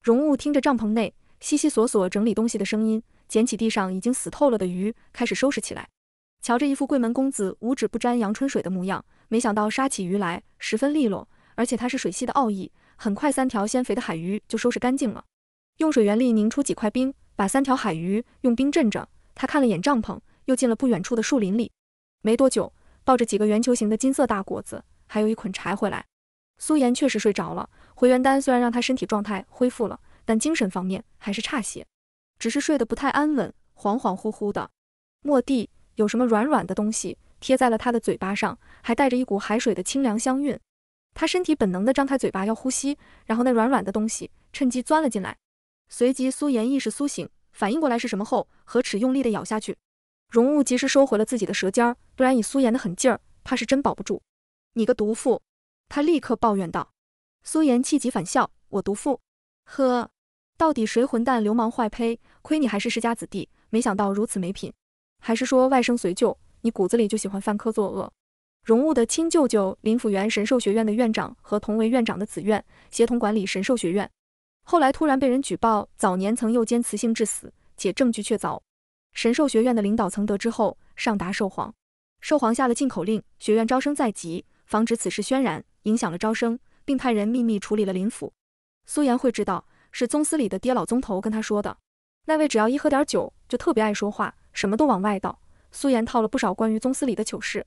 荣物听着帐篷内悉悉索索整理东西的声音，捡起地上已经死透了的鱼，开始收拾起来。瞧着一副贵门公子五指不沾阳春水的模样，没想到杀起鱼来十分利落，而且他是水系的奥义，很快三条鲜肥的海鱼就收拾干净了。用水原力凝出几块冰，把三条海鱼用冰镇着。他看了眼帐篷，又进了不远处的树林里。没多久，抱着几个圆球形的金色大果子，还有一捆柴回来。苏妍确实睡着了。回元丹虽然让他身体状态恢复了，但精神方面还是差些，只是睡得不太安稳，恍恍惚惚的。莫地，有什么软软的东西贴在了他的嘴巴上，还带着一股海水的清凉香韵。他身体本能的张开嘴巴要呼吸，然后那软软的东西趁机钻了进来。随即，苏颜意识苏醒，反应过来是什么后，何齿用力的咬下去。容物及时收回了自己的舌尖，不然以苏颜的狠劲儿，怕是真保不住。你个毒妇！他立刻抱怨道。苏颜气急反笑：“我毒妇，呵，到底谁混蛋、流氓、坏胚？亏你还是世家子弟，没想到如此没品。还是说外甥随舅，你骨子里就喜欢犯科作恶？”荣务的亲舅舅林府元神兽学院的院长和同为院长的子苑协同管理神兽学院，后来突然被人举报，早年曾诱奸雌性致死，且证据确凿。神兽学院的领导曾得知后，上达兽皇，兽皇下了禁口令，学院招生在即，防止此事渲染，影响了招生。并派人秘密处理了林府。苏颜会知道是宗司里的爹老宗头跟他说的。那位只要一喝点酒，就特别爱说话，什么都往外倒。苏颜套了不少关于宗司里的糗事，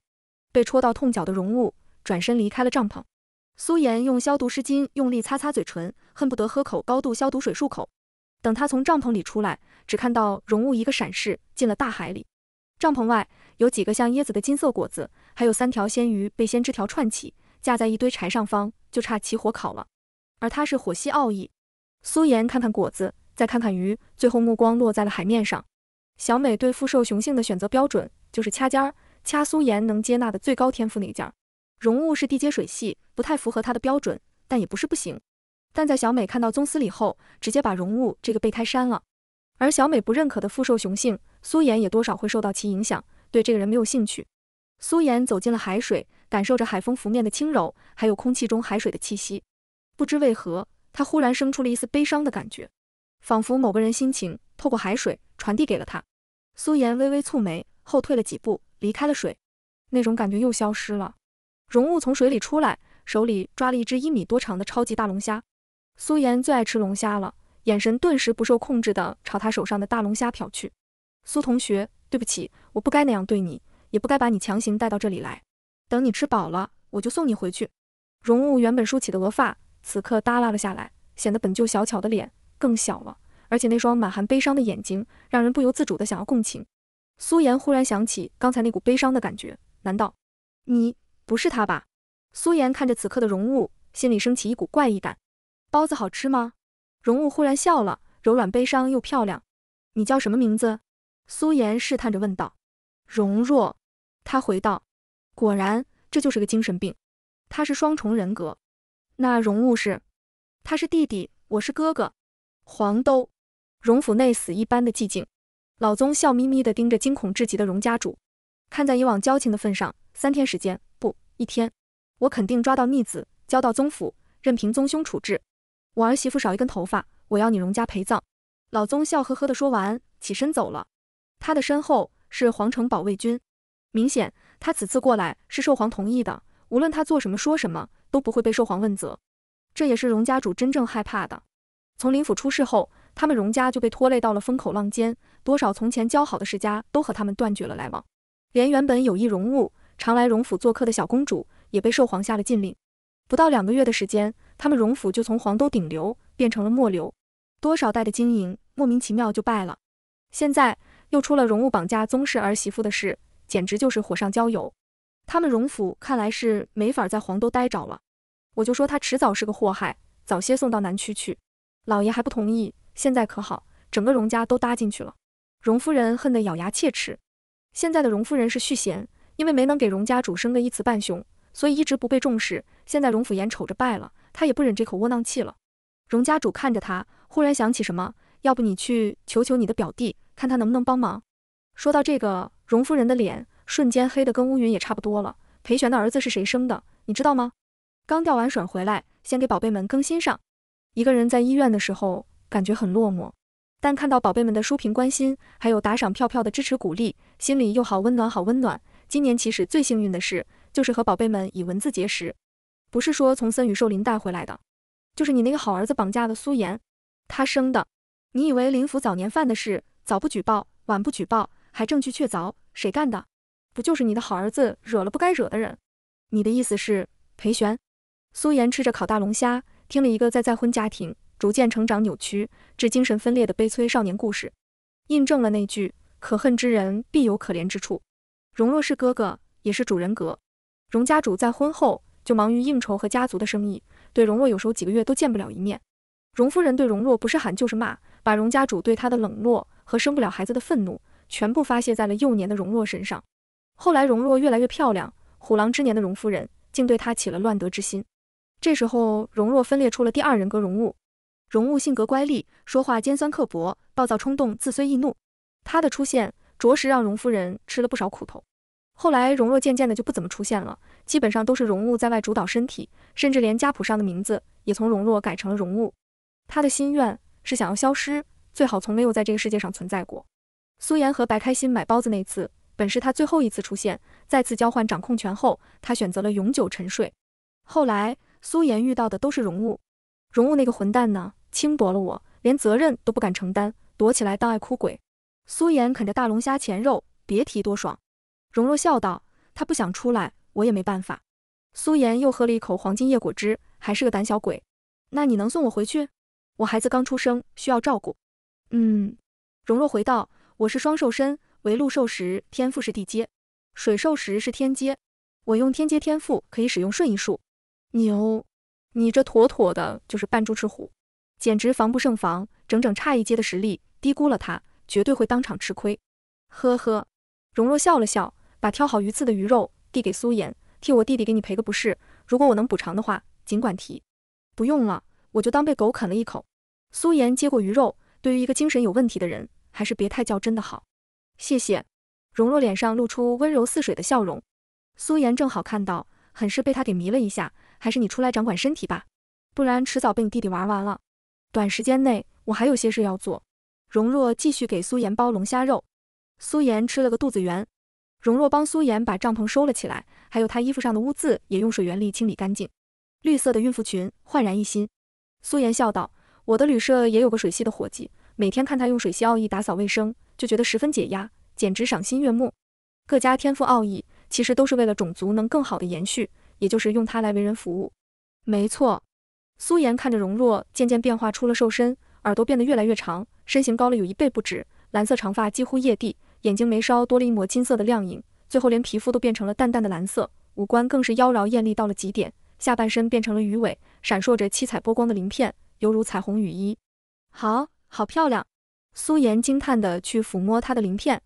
被戳到痛脚的容物转身离开了帐篷。苏颜用消毒湿巾用力擦擦嘴唇，恨不得喝口高度消毒水漱口。等他从帐篷里出来，只看到容物一个闪势进了大海里。帐篷外有几个像椰子的金色果子，还有三条鲜鱼被鲜枝条串起。架在一堆柴上方，就差起火烤了。而他是火系奥义。苏颜看看果子，再看看鱼，最后目光落在了海面上。小美对复兽雄性的选择标准就是掐尖儿，掐苏颜能接纳的最高天赋那件儿。荣物是地阶水系，不太符合她的标准，但也不是不行。但在小美看到宗司里后，直接把荣物这个备胎删了。而小美不认可的复兽雄性，苏岩也多少会受到其影响，对这个人没有兴趣。苏颜走进了海水。感受着海风拂面的轻柔，还有空气中海水的气息，不知为何，他忽然生出了一丝悲伤的感觉，仿佛某个人心情透过海水传递给了他。苏妍微微蹙眉，后退了几步，离开了水，那种感觉又消失了。荣雾从水里出来，手里抓了一只一米多长的超级大龙虾。苏妍最爱吃龙虾了，眼神顿时不受控制的朝他手上的大龙虾瞟去。苏同学，对不起，我不该那样对你，也不该把你强行带到这里来。等你吃饱了，我就送你回去。荣雾原本竖起的额发，此刻耷拉了下来，显得本就小巧的脸更小了。而且那双满含悲伤的眼睛，让人不由自主的想要共情。苏颜忽然想起刚才那股悲伤的感觉，难道你不是他吧？苏颜看着此刻的荣雾，心里升起一股怪异感。包子好吃吗？荣雾忽然笑了，柔软、悲伤又漂亮。你叫什么名字？苏颜试探着问道。荣若，她回道。果然，这就是个精神病。他是双重人格。那荣物是，他是弟弟，我是哥哥。黄都荣府内死一般的寂静。老宗笑眯眯地盯着惊恐至极的荣家主，看在以往交情的份上，三天时间不一天，我肯定抓到逆子，交到宗府，任凭宗兄处置。我儿媳妇少一根头发，我要你荣家陪葬。老宗笑呵呵地说完，起身走了。他的身后是皇城保卫军，明显。他此次过来是受皇同意的，无论他做什么说什么，都不会被受皇问责。这也是荣家主真正害怕的。从林府出事后，他们荣家就被拖累到了风口浪尖，多少从前交好的世家都和他们断绝了来往，连原本有意容物、常来荣府做客的小公主也被受皇下了禁令。不到两个月的时间，他们荣府就从皇都顶流变成了末流，多少代的经营莫名其妙就败了。现在又出了荣物绑架宗室儿媳妇的事。简直就是火上浇油，他们荣府看来是没法在黄都待着了。我就说他迟早是个祸害，早些送到南区去。老爷还不同意，现在可好，整个荣家都搭进去了。荣夫人恨得咬牙切齿。现在的荣夫人是续弦，因为没能给荣家主生个一子半雄，所以一直不被重视。现在荣府颜瞅着败了，她也不忍这口窝囊气了。荣家主看着他，忽然想起什么，要不你去求求你的表弟，看他能不能帮忙。说到这个，荣夫人的脸瞬间黑的跟乌云也差不多了。裴玄的儿子是谁生的？你知道吗？刚吊完水回来，先给宝贝们更新上。一个人在医院的时候，感觉很落寞，但看到宝贝们的书评关心，还有打赏票票的支持鼓励，心里又好温暖，好温暖。今年其实最幸运的事，就是和宝贝们以文字结识。不是说从森宇兽林带回来的，就是你那个好儿子绑架了苏妍。他生的。你以为林府早年犯的事，早不举报，晚不举报？还证据确凿，谁干的？不就是你的好儿子惹了不该惹的人？你的意思是裴玄？苏妍吃着烤大龙虾，听了一个在再婚家庭逐渐成长扭曲至精神分裂的悲催少年故事，印证了那句“可恨之人必有可怜之处”。荣若是哥哥，也是主人格。荣家主在婚后就忙于应酬和家族的生意，对荣若有时候几个月都见不了一面。荣夫人对荣若不是喊就是骂，把荣家主对她的冷落和生不了孩子的愤怒。全部发泄在了幼年的荣若身上。后来，荣若越来越漂亮，虎狼之年的荣夫人竟对她起了乱德之心。这时候，荣若分裂出了第二人格荣物。荣物性格乖戾，说话尖酸刻薄，暴躁冲动，自虽易怒。他的出现着实让荣夫人吃了不少苦头。后来，荣若渐渐的就不怎么出现了，基本上都是荣雾在外主导身体，甚至连家谱上的名字也从荣若改成了荣雾。他的心愿是想要消失，最好从没有在这个世界上存在过。苏妍和白开心买包子那次，本是他最后一次出现。再次交换掌控权后，他选择了永久沉睡。后来苏妍遇到的都是荣物，荣物那个混蛋呢？轻薄了我，连责任都不敢承担，躲起来当爱哭鬼。苏妍啃着大龙虾前肉，别提多爽。荣若笑道：“他不想出来，我也没办法。”苏妍又喝了一口黄金叶果汁，还是个胆小鬼。那你能送我回去？我孩子刚出生，需要照顾。嗯，荣若回道。我是双兽身，为陆兽时天赋是地阶，水兽时是天阶。我用天阶天赋可以使用瞬移术。牛，你这妥妥的就是扮猪吃虎，简直防不胜防。整整差一阶的实力，低估了他，绝对会当场吃亏。呵呵，荣若笑了笑，把挑好鱼刺的鱼肉递给苏妍，替我弟弟给你赔个不是。如果我能补偿的话，尽管提。不用了，我就当被狗啃了一口。苏妍接过鱼肉，对于一个精神有问题的人。还是别太较真的好。谢谢，荣若脸上露出温柔似水的笑容。苏颜正好看到，很是被她给迷了一下。还是你出来掌管身体吧，不然迟早被你弟弟玩完了。短时间内我还有些事要做。荣若继续给苏颜包龙虾肉，苏颜吃了个肚子圆。荣若帮苏颜把帐篷收了起来，还有她衣服上的污渍也用水源力清理干净，绿色的孕妇裙焕然一新。苏颜笑道：“我的旅社也有个水系的伙计。”每天看他用水系奥义打扫卫生，就觉得十分解压，简直赏心悦目。各家天赋奥义其实都是为了种族能更好的延续，也就是用它来为人服务。没错，苏颜看着荣若渐渐变化出了瘦身，耳朵变得越来越长，身形高了有一倍不止，蓝色长发几乎曳地，眼睛眉梢多了一抹金色的亮影，最后连皮肤都变成了淡淡的蓝色，五官更是妖娆艳丽到了极点，下半身变成了鱼尾，闪烁着七彩波光的鳞片，犹如彩虹雨衣。好。好漂亮，苏妍惊叹地去抚摸她的鳞片。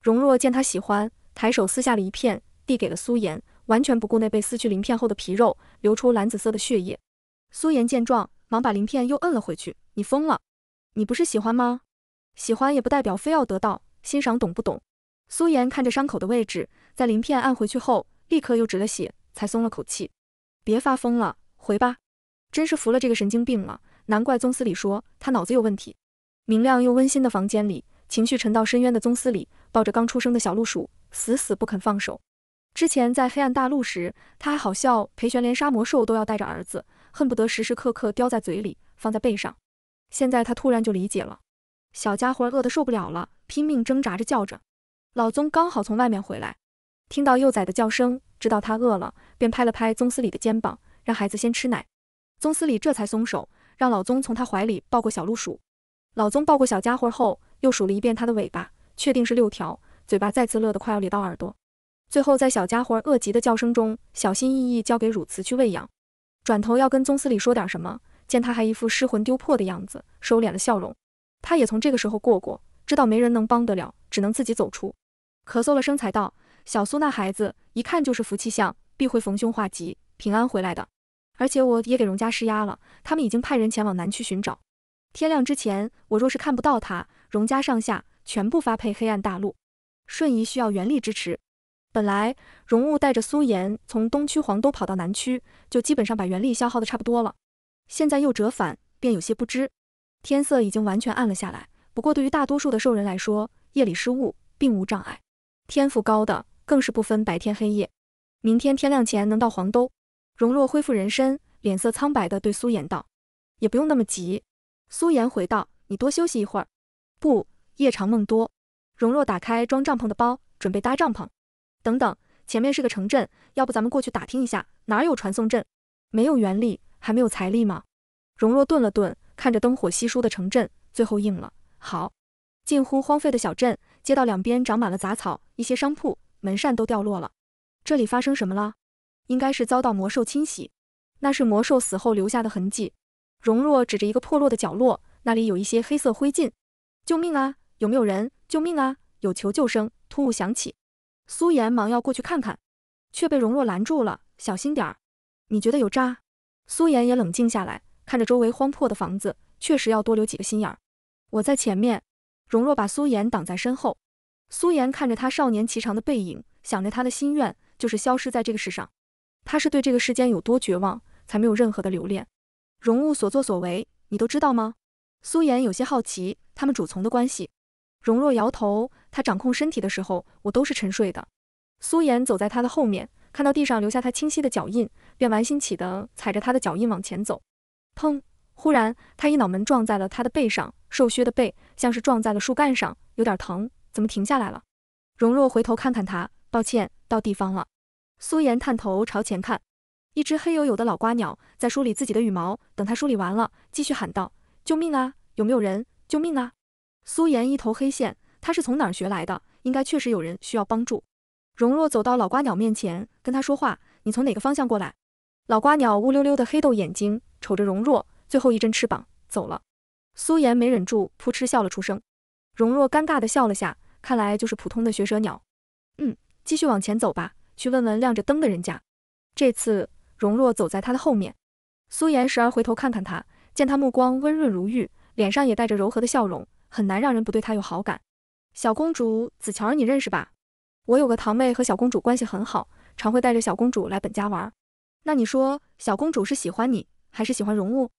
荣若见他喜欢，抬手撕下了一片，递给了苏妍，完全不顾那被撕去鳞片后的皮肉流出蓝紫色的血液。苏妍见状，忙把鳞片又摁了回去：“你疯了？你不是喜欢吗？喜欢也不代表非要得到，欣赏，懂不懂？”苏妍看着伤口的位置，在鳞片按回去后，立刻又止了血，才松了口气：“别发疯了，回吧。真是服了这个神经病了，难怪宗司里说他脑子有问题。”明亮又温馨的房间里，情绪沉到深渊的宗司里抱着刚出生的小鹿鼠，死死不肯放手。之前在黑暗大陆时，他还好笑，裴玄连杀魔兽都要带着儿子，恨不得时时刻刻叼在嘴里，放在背上。现在他突然就理解了，小家伙饿得受不了了，拼命挣扎着叫着。老宗刚好从外面回来，听到幼崽的叫声，知道他饿了，便拍了拍宗司里的肩膀，让孩子先吃奶。宗司里这才松手，让老宗从他怀里抱过小鹿鼠。老宗抱过小家伙后，又数了一遍他的尾巴，确定是六条，嘴巴再次乐得快要咧到耳朵。最后，在小家伙饿极的叫声中，小心翼翼交给汝慈去喂养。转头要跟宗司礼说点什么，见他还一副失魂丢魄的样子，收敛了笑容。他也从这个时候过过，知道没人能帮得了，只能自己走出。咳嗽了声，才道：“小苏那孩子，一看就是福气相，必会逢凶化吉，平安回来的。而且我也给荣家施压了，他们已经派人前往南区寻找。”天亮之前，我若是看不到他，荣家上下全部发配黑暗大陆。瞬移需要元力支持。本来荣物带着苏颜从东区黄都跑到南区，就基本上把元力消耗的差不多了。现在又折返，便有些不知。天色已经完全暗了下来，不过对于大多数的兽人来说，夜里失误并无障碍。天赋高的更是不分白天黑夜。明天天亮前能到黄都。荣若恢复人身，脸色苍白的对苏颜道：“也不用那么急。”苏颜回道：“你多休息一会儿，不夜长梦多。”荣若打开装帐篷的包，准备搭帐篷。等等，前面是个城镇，要不咱们过去打听一下，哪儿有传送阵？没有原力，还没有财力吗？荣若顿了顿，看着灯火稀疏的城镇，最后应了：“好。”近乎荒废的小镇，街道两边长满了杂草，一些商铺门扇都掉落了。这里发生什么了？应该是遭到魔兽侵袭，那是魔兽死后留下的痕迹。荣若指着一个破落的角落，那里有一些黑色灰烬。救命啊！有没有人？救命啊！有求救声突兀响起，苏妍忙要过去看看，却被荣若拦住了。小心点儿！你觉得有诈？苏妍也冷静下来，看着周围荒破的房子，确实要多留几个心眼儿。我在前面。荣若把苏妍挡在身后。苏妍看着他少年颀长的背影，想着他的心愿就是消失在这个世上。他是对这个世间有多绝望，才没有任何的留恋。荣物所作所为，你都知道吗？苏颜有些好奇他们主从的关系。荣若摇头，他掌控身体的时候，我都是沉睡的。苏颜走在他的后面，看到地上留下他清晰的脚印，便玩心起的踩着他的脚印往前走。砰！忽然，他一脑门撞在了他的背上，瘦削的背像是撞在了树干上，有点疼。怎么停下来了？荣若回头看看他，抱歉，到地方了。苏颜探头朝前看。一只黑黝黝的老瓜鸟在梳理自己的羽毛，等它梳理完了，继续喊道：“救命啊！有没有人？救命啊！”苏颜一头黑线，他是从哪儿学来的？应该确实有人需要帮助。荣若走到老瓜鸟面前，跟他说话：“你从哪个方向过来？”老瓜鸟乌溜溜的黑豆眼睛瞅着荣若，最后一阵翅膀走了。苏颜没忍住，扑哧笑了出声。荣若尴尬的笑了下，看来就是普通的学舌鸟。嗯，继续往前走吧，去问问亮着灯的人家。这次。荣若走在他的后面，苏颜时而回头看看他，见他目光温润如玉，脸上也带着柔和的笑容，很难让人不对他有好感。小公主紫乔儿，你认识吧？我有个堂妹和小公主关系很好，常会带着小公主来本家玩。那你说，小公主是喜欢你，还是喜欢荣物？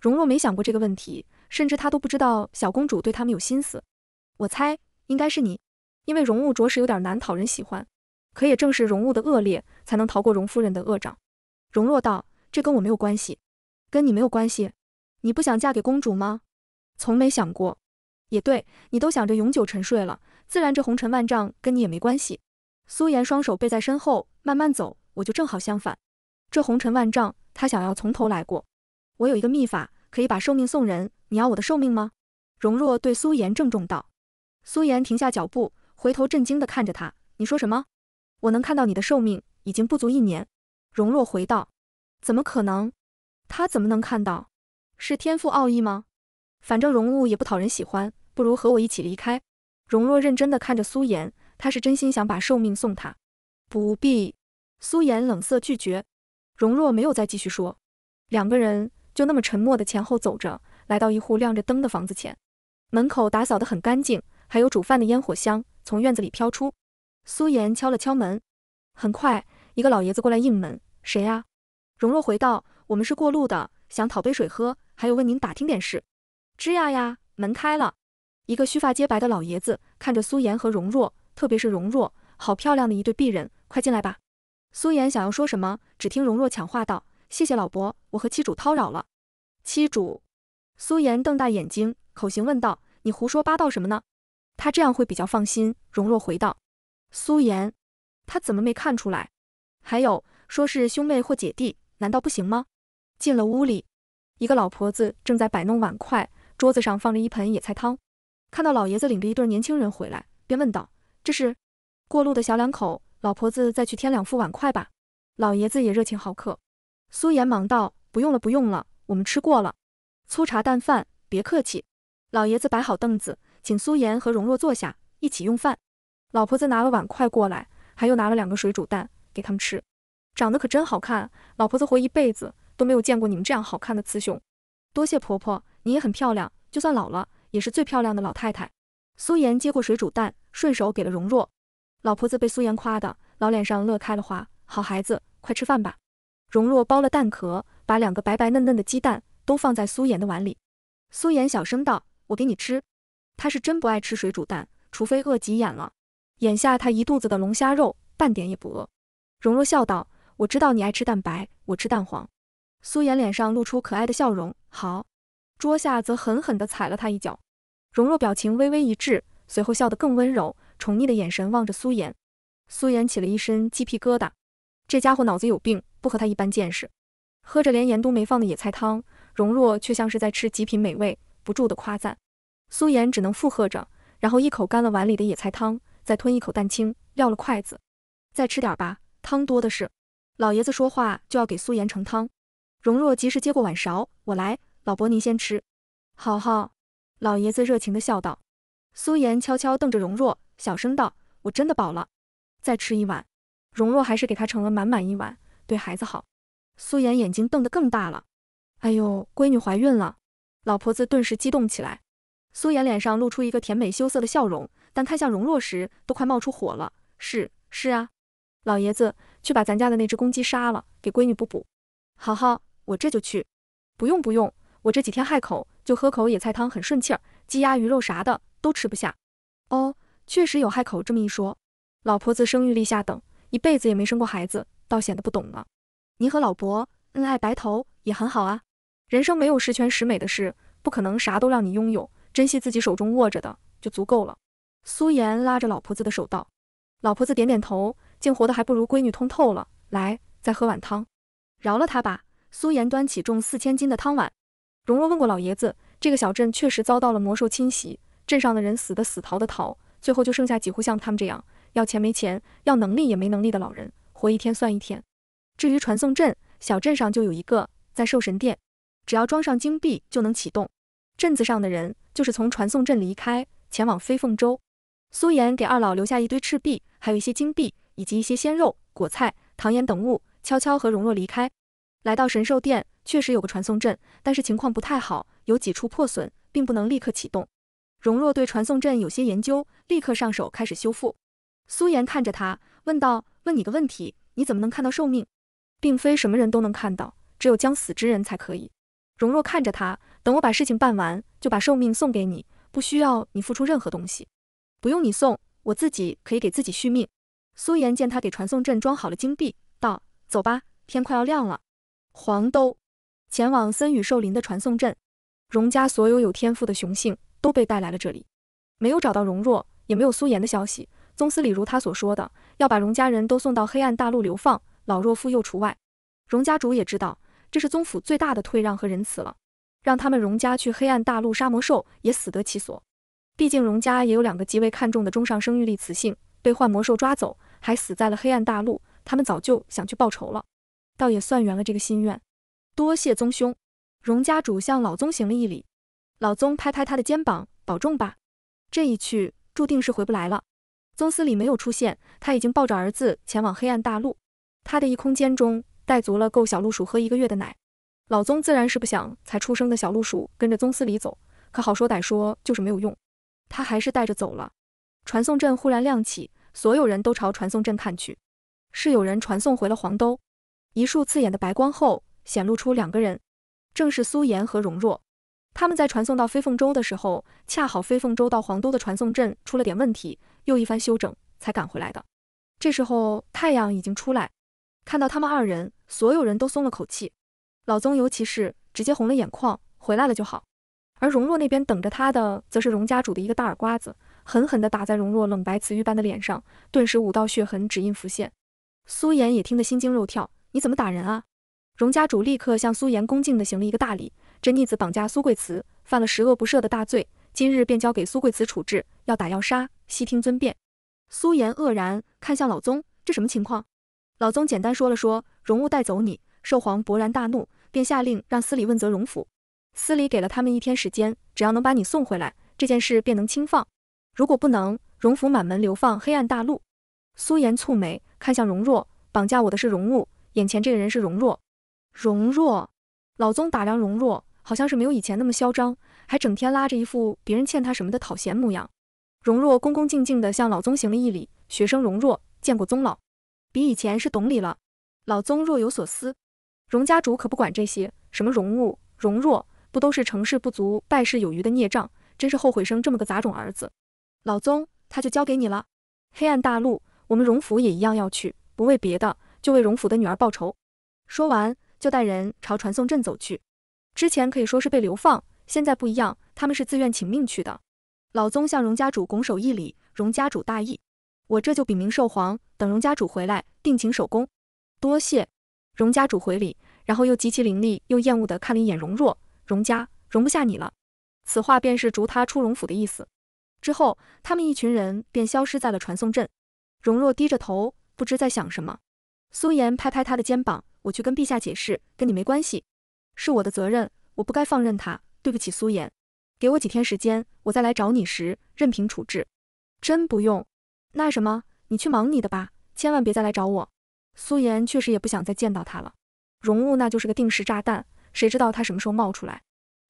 荣若没想过这个问题，甚至她都不知道小公主对他们有心思。我猜应该是你，因为荣物着实有点难讨人喜欢。可也正是荣物的恶劣，才能逃过荣夫人的恶掌。荣若道：“这跟我没有关系，跟你没有关系。你不想嫁给公主吗？从没想过。也对，你都想着永久沉睡了，自然这红尘万丈跟你也没关系。”苏颜双手背在身后，慢慢走。我就正好相反，这红尘万丈，她想要从头来过。我有一个秘法，可以把寿命送人。你要我的寿命吗？荣若对苏颜郑重道。苏颜停下脚步，回头震惊地看着他：“你说什么？我能看到你的寿命已经不足一年。”荣若回道：“怎么可能？他怎么能看到？是天赋奥义吗？反正荣物也不讨人喜欢，不如和我一起离开。”荣若认真地看着苏颜，他是真心想把寿命送他。不必。苏颜冷色拒绝。荣若没有再继续说，两个人就那么沉默的前后走着，来到一户亮着灯的房子前，门口打扫得很干净，还有煮饭的烟火香从院子里飘出。苏颜敲了敲门，很快一个老爷子过来应门。谁呀？荣若回道：“我们是过路的，想讨杯水喝，还有问您打听点事。”吱呀呀，门开了，一个须发皆白的老爷子看着苏颜和荣若，特别是荣若，好漂亮的一对璧人，快进来吧。苏颜想要说什么，只听荣若抢话道：“谢谢老伯，我和妻主叨扰了。”妻主，苏颜瞪大眼睛，口型问道：“你胡说八道什么呢？”他这样会比较放心。荣若回道：“苏颜，他怎么没看出来？还有。”说是兄妹或姐弟，难道不行吗？进了屋里，一个老婆子正在摆弄碗筷，桌子上放着一盆野菜汤。看到老爷子领着一对年轻人回来，便问道：“这是过路的小两口？”老婆子再去添两副碗筷吧。老爷子也热情好客。苏颜忙道：“不用了，不用了，我们吃过了。粗茶淡饭，别客气。”老爷子摆好凳子，请苏颜和容若坐下，一起用饭。老婆子拿了碗筷过来，还又拿了两个水煮蛋给他们吃。长得可真好看，老婆子活一辈子都没有见过你们这样好看的雌雄。多谢婆婆，你也很漂亮，就算老了也是最漂亮的老太太。苏颜接过水煮蛋，顺手给了荣若。老婆子被苏颜夸的，老脸上乐开了花。好孩子，快吃饭吧。荣若剥了蛋壳，把两个白白嫩嫩的鸡蛋都放在苏颜的碗里。苏颜小声道：“我给你吃。”她是真不爱吃水煮蛋，除非饿急眼了。眼下她一肚子的龙虾肉，半点也不饿。荣若笑道。我知道你爱吃蛋白，我吃蛋黄。苏妍脸上露出可爱的笑容。好，桌下则狠狠地踩了他一脚。荣若表情微微一滞，随后笑得更温柔，宠溺的眼神望着苏妍。苏妍起了一身鸡皮疙瘩，这家伙脑子有病，不和他一般见识。喝着连盐都没放的野菜汤，荣若却像是在吃极品美味，不住的夸赞。苏妍只能附和着，然后一口干了碗里的野菜汤，再吞一口蛋清，撂了筷子。再吃点吧，汤多的是。老爷子说话就要给苏颜盛汤，荣若及时接过碗勺，我来，老伯您先吃。好好，老爷子热情的笑道。苏颜悄悄瞪着荣若，小声道：“我真的饱了，再吃一碗。”荣若还是给她盛了满满一碗，对孩子好。苏颜眼睛瞪得更大了。哎呦，闺女怀孕了！老婆子顿时激动起来。苏颜脸上露出一个甜美羞涩的笑容，但看向荣若时都快冒出火了。是是啊，老爷子。去把咱家的那只公鸡杀了，给闺女补补。好好，我这就去。不用不用，我这几天害口，就喝口野菜汤很顺气儿，鸡鸭鱼肉啥的都吃不下。哦，确实有害口，这么一说，老婆子生育力下等，一辈子也没生过孩子，倒显得不懂了。您和老伯恩爱白头也很好啊，人生没有十全十美的事，不可能啥都让你拥有，珍惜自己手中握着的就足够了。苏妍拉着老婆子的手道，老婆子点点头。竟活得还不如闺女通透了，来，再喝碗汤，饶了他吧。苏妍端起重四千斤的汤碗。荣若问过老爷子，这个小镇确实遭到了魔兽侵袭，镇上的人死的死，逃的逃，最后就剩下几乎像他们这样，要钱没钱，要能力也没能力的老人，活一天算一天。至于传送阵，小镇上就有一个，在兽神殿，只要装上金币就能启动。镇子上的人就是从传送阵离开，前往飞凤州。苏妍给二老留下一堆赤壁，还有一些金币。以及一些鲜肉、果菜、糖盐等物，悄悄和荣若离开，来到神兽殿，确实有个传送阵，但是情况不太好，有几处破损，并不能立刻启动。荣若对传送阵有些研究，立刻上手开始修复。苏妍看着他，问道：“问你个问题，你怎么能看到寿命？并非什么人都能看到，只有将死之人才可以。”荣若看着他，等我把事情办完，就把寿命送给你，不需要你付出任何东西。不用你送，我自己可以给自己续命。苏颜见他给传送阵装好了金币，道：“走吧，天快要亮了。”黄兜，前往森雨兽林的传送阵。荣家所有有天赋的雄性都被带来了这里，没有找到荣若，也没有苏颜的消息。宗司礼如他所说的，要把荣家人都送到黑暗大陆流放，老弱妇幼除外。荣家主也知道这是宗府最大的退让和仁慈了，让他们荣家去黑暗大陆杀魔兽，也死得其所。毕竟荣家也有两个极为看重的中上生育力雌性被幻魔兽抓走。还死在了黑暗大陆，他们早就想去报仇了，倒也算圆了这个心愿。多谢宗兄，荣家主向老宗行了一礼。老宗拍拍他的肩膀：“保重吧，这一去注定是回不来了。”宗司礼没有出现，他已经抱着儿子前往黑暗大陆。他的一空间中带足了够小鹿鼠喝一个月的奶。老宗自然是不想才出生的小鹿鼠跟着宗司礼走，可好说歹说就是没有用，他还是带着走了。传送阵忽然亮起。所有人都朝传送阵看去，是有人传送回了黄都。一束刺眼的白光后，显露出两个人，正是苏颜和荣若。他们在传送到飞凤州的时候，恰好飞凤州到黄都的传送阵出了点问题，又一番修整才赶回来的。这时候太阳已经出来，看到他们二人，所有人都松了口气。老宗尤其是直接红了眼眶，回来了就好。而荣若那边等着他的，则是荣家主的一个大耳瓜子。狠狠地打在容若冷白瓷玉般的脸上，顿时五道血痕指印浮现。苏颜也听得心惊肉跳，你怎么打人啊？荣家主立刻向苏颜恭敬地行了一个大礼，这逆子绑架苏贵慈，犯了十恶不赦的大罪，今日便交给苏贵慈处置，要打要杀，悉听尊便。苏颜愕然看向老宗，这什么情况？老宗简单说了说，荣物带走你。寿皇勃然大怒，便下令让司礼问责荣府，司礼给了他们一天时间，只要能把你送回来，这件事便能轻放。如果不能，荣府满门流放黑暗大陆。苏颜蹙眉看向荣若，绑架我的是荣物，眼前这个人是荣若。荣若，老宗打量荣若，好像是没有以前那么嚣张，还整天拉着一副别人欠他什么的讨嫌模样。荣若恭恭敬敬的向老宗行了一礼，学生荣若见过宗老，比以前是懂礼了。老宗若有所思，荣家主可不管这些，什么荣物、荣若，不都是成事不足败事有余的孽障，真是后悔生这么个杂种儿子。老宗，他就交给你了。黑暗大陆，我们荣府也一样要去，不为别的，就为荣府的女儿报仇。说完，就带人朝传送阵走去。之前可以说是被流放，现在不一样，他们是自愿请命去的。老宗向荣家主拱手一礼，荣家主大义，我这就禀明兽皇，等荣家主回来，定请守宫。多谢。荣家主回礼，然后又极其凌厉又厌恶的看了一眼荣若，荣家容不下你了。此话便是逐他出荣府的意思。之后，他们一群人便消失在了传送阵。荣若低着头，不知在想什么。苏颜拍拍他的肩膀：“我去跟陛下解释，跟你没关系，是我的责任，我不该放任他。对不起，苏颜。给我几天时间，我再来找你时，任凭处置。”“真不用，那什么，你去忙你的吧，千万别再来找我。”苏颜确实也不想再见到他了。荣雾那就是个定时炸弹，谁知道他什么时候冒出来？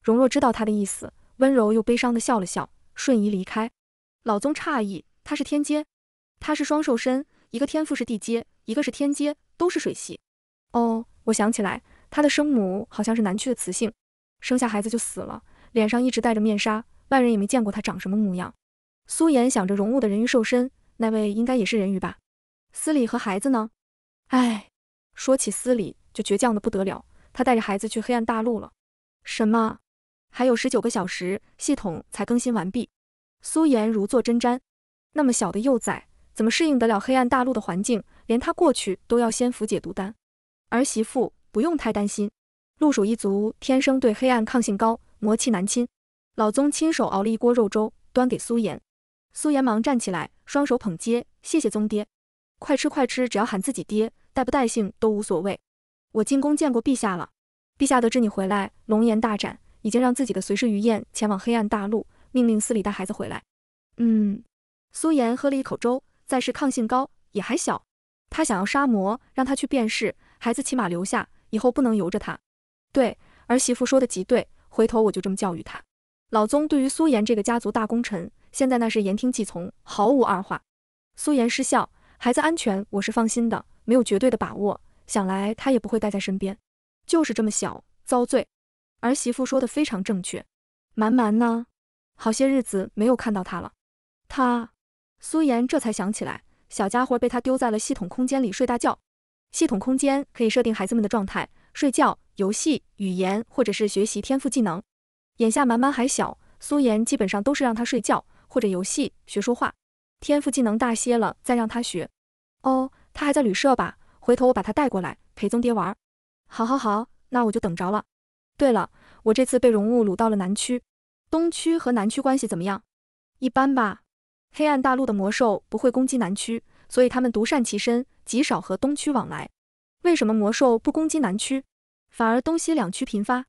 荣若知道他的意思，温柔又悲伤地笑了笑。瞬移离开，老宗诧异，他是天阶，他是双兽身，一个天赋是地阶，一个是天阶，都是水系。哦，我想起来，他的生母好像是南区的雌性，生下孩子就死了，脸上一直戴着面纱，外人也没见过他长什么模样。苏颜想着荣物的人鱼兽身，那位应该也是人鱼吧？司礼和孩子呢？哎，说起司礼就倔强的不得了，他带着孩子去黑暗大陆了。什么？还有十九个小时，系统才更新完毕。苏颜如坐针毡，那么小的幼崽怎么适应得了黑暗大陆的环境？连他过去都要先服解毒丹。儿媳妇不用太担心，陆鼠一族天生对黑暗抗性高，魔气难侵。老宗亲手熬了一锅肉粥，端给苏颜。苏颜忙站起来，双手捧接，谢谢宗爹。快吃快吃，只要喊自己爹，带不带姓都无所谓。我进宫见过陛下了，陛下得知你回来，龙颜大展。已经让自己的随侍于燕前往黑暗大陆，命令司礼带孩子回来。嗯，苏妍喝了一口粥，再是抗性高，也还小。他想要杀魔，让他去便是。孩子起码留下，以后不能由着他。对儿媳妇说的极对，回头我就这么教育他。老宗对于苏妍这个家族大功臣，现在那是言听计从，毫无二话。苏妍失笑，孩子安全我是放心的，没有绝对的把握，想来他也不会带在身边，就是这么小，遭罪。儿媳妇说的非常正确。蛮蛮呢？好些日子没有看到他了。他，苏妍这才想起来，小家伙被他丢在了系统空间里睡大觉。系统空间可以设定孩子们的状态：睡觉、游戏、语言或者是学习天赋技能。眼下蛮蛮还小，苏妍基本上都是让他睡觉或者游戏学说话，天赋技能大些了再让他学。哦，他还在旅社吧？回头我把他带过来陪宗爹玩。好，好，好，那我就等着了。对了，我这次被荣物掳到了南区。东区和南区关系怎么样？一般吧。黑暗大陆的魔兽不会攻击南区，所以他们独善其身，极少和东区往来。为什么魔兽不攻击南区，反而东西两区频发？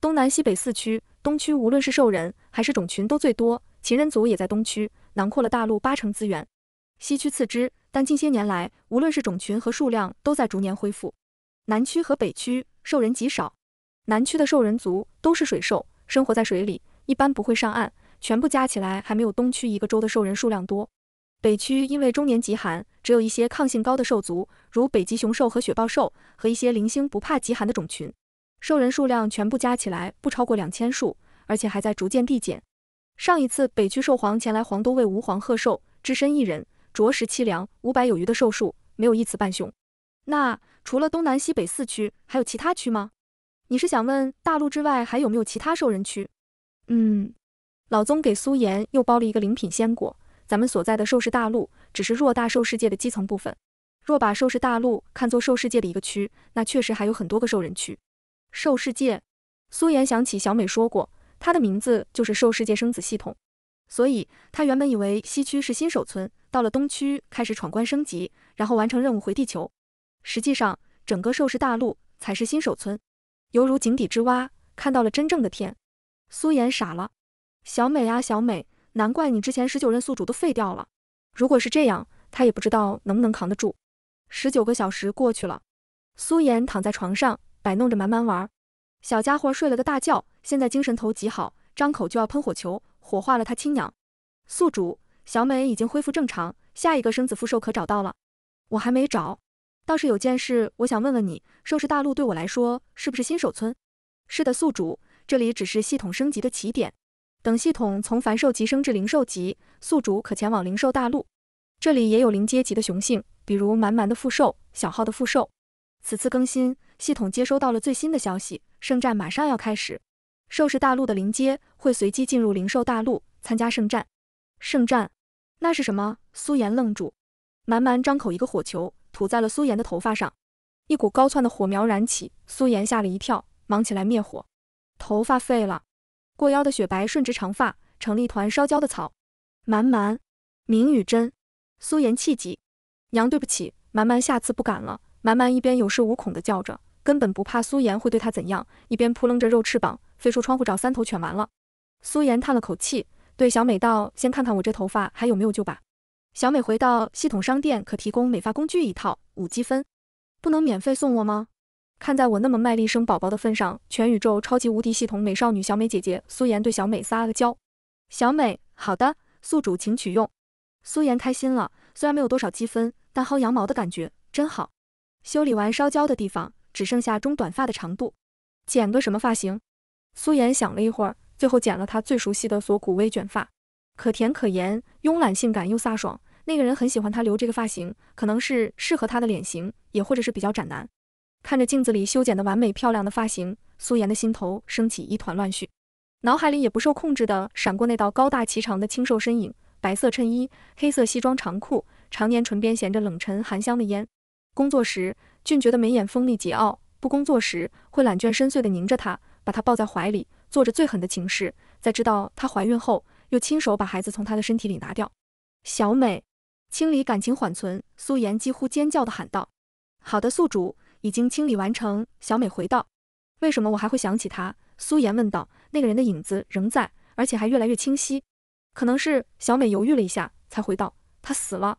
东南西北四区，东区无论是兽人还是种群都最多，秦人族也在东区，囊括了大陆八成资源。西区次之，但近些年来无论是种群和数量都在逐年恢复。南区和北区兽人极少。南区的兽人族都是水兽，生活在水里，一般不会上岸，全部加起来还没有东区一个州的兽人数量多。北区因为终年极寒，只有一些抗性高的兽族，如北极熊兽和雪豹兽，和一些零星不怕极寒的种群，兽人数量全部加起来不超过两千数，而且还在逐渐递减。上一次北区兽皇前来皇都为吾皇贺寿，只身一人，着实凄凉。五百有余的兽数，没有一雌半雄。那除了东南西北四区，还有其他区吗？你是想问大陆之外还有没有其他兽人区？嗯，老宗给苏妍又包了一个灵品仙果。咱们所在的兽世大陆只是偌大兽世界的基层部分。若把兽世大陆看作兽世界的一个区，那确实还有很多个兽人区。兽世界，苏妍想起小美说过，她的名字就是兽世界生子系统。所以她原本以为西区是新手村，到了东区开始闯关升级，然后完成任务回地球。实际上，整个兽世大陆才是新手村。犹如井底之蛙看到了真正的天，苏岩傻了。小美啊，小美，难怪你之前十九任宿主都废掉了。如果是这样，他也不知道能不能扛得住。十九个小时过去了，苏妍躺在床上摆弄着慢慢玩，小家伙睡了个大觉，现在精神头极好，张口就要喷火球，火化了他亲娘。宿主，小美已经恢复正常，下一个生子复兽可找到了。我还没找。倒是有件事，我想问问你，兽世大陆对我来说是不是新手村？是的，宿主，这里只是系统升级的起点。等系统从凡兽级升至灵兽级，宿主可前往灵兽大陆。这里也有灵阶级的雄性，比如蛮蛮的复兽，小号的复兽。此次更新，系统接收到了最新的消息，圣战马上要开始。兽世大陆的灵阶会随机进入灵兽大陆参加圣战。圣战？那是什么？苏颜愣住。蛮蛮张口一个火球。吐在了苏颜的头发上，一股高窜的火苗燃起，苏颜吓了一跳，忙起来灭火，头发废了，过腰的雪白顺直长发成了一团烧焦的草。蛮蛮，明宇真，苏颜气急，娘对不起，蛮蛮下次不敢了。蛮蛮一边有恃无恐的叫着，根本不怕苏颜会对他怎样，一边扑棱着肉翅膀飞出窗户找三头犬玩了。苏颜叹了口气，对小美道：“先看看我这头发还有没有救吧。”小美回到系统商店，可提供美发工具一套，五积分，不能免费送我吗？看在我那么卖力生宝宝的份上，全宇宙超级无敌系统美少女小美姐姐苏颜对小美撒了个娇。小美，好的，宿主请取用。苏颜开心了，虽然没有多少积分，但薅羊毛的感觉真好。修理完烧焦的地方，只剩下中短发的长度。剪个什么发型？苏颜想了一会儿，最后剪了她最熟悉的锁骨微卷发。可甜可盐，慵懒性感又飒爽。那个人很喜欢他留这个发型，可能是适合他的脸型，也或者是比较斩男。看着镜子里修剪的完美漂亮的发型，苏妍的心头升起一团乱絮，脑海里也不受控制的闪过那道高大颀长的清瘦身影，白色衬衣，黑色西装长裤，常年唇边衔着冷沉含香的烟。工作时俊觉得眉眼锋利桀骜，不工作时会懒倦深邃的凝着她，把她抱在怀里，做着最狠的情事。在知道她怀孕后。又亲手把孩子从他的身体里拿掉，小美清理感情缓存。苏妍几乎尖叫地喊道：“好的，宿主已经清理完成。”小美回道：“为什么我还会想起他？”苏妍问道：“那个人的影子仍在，而且还越来越清晰。可能是……”小美犹豫了一下，才回道：“他死了。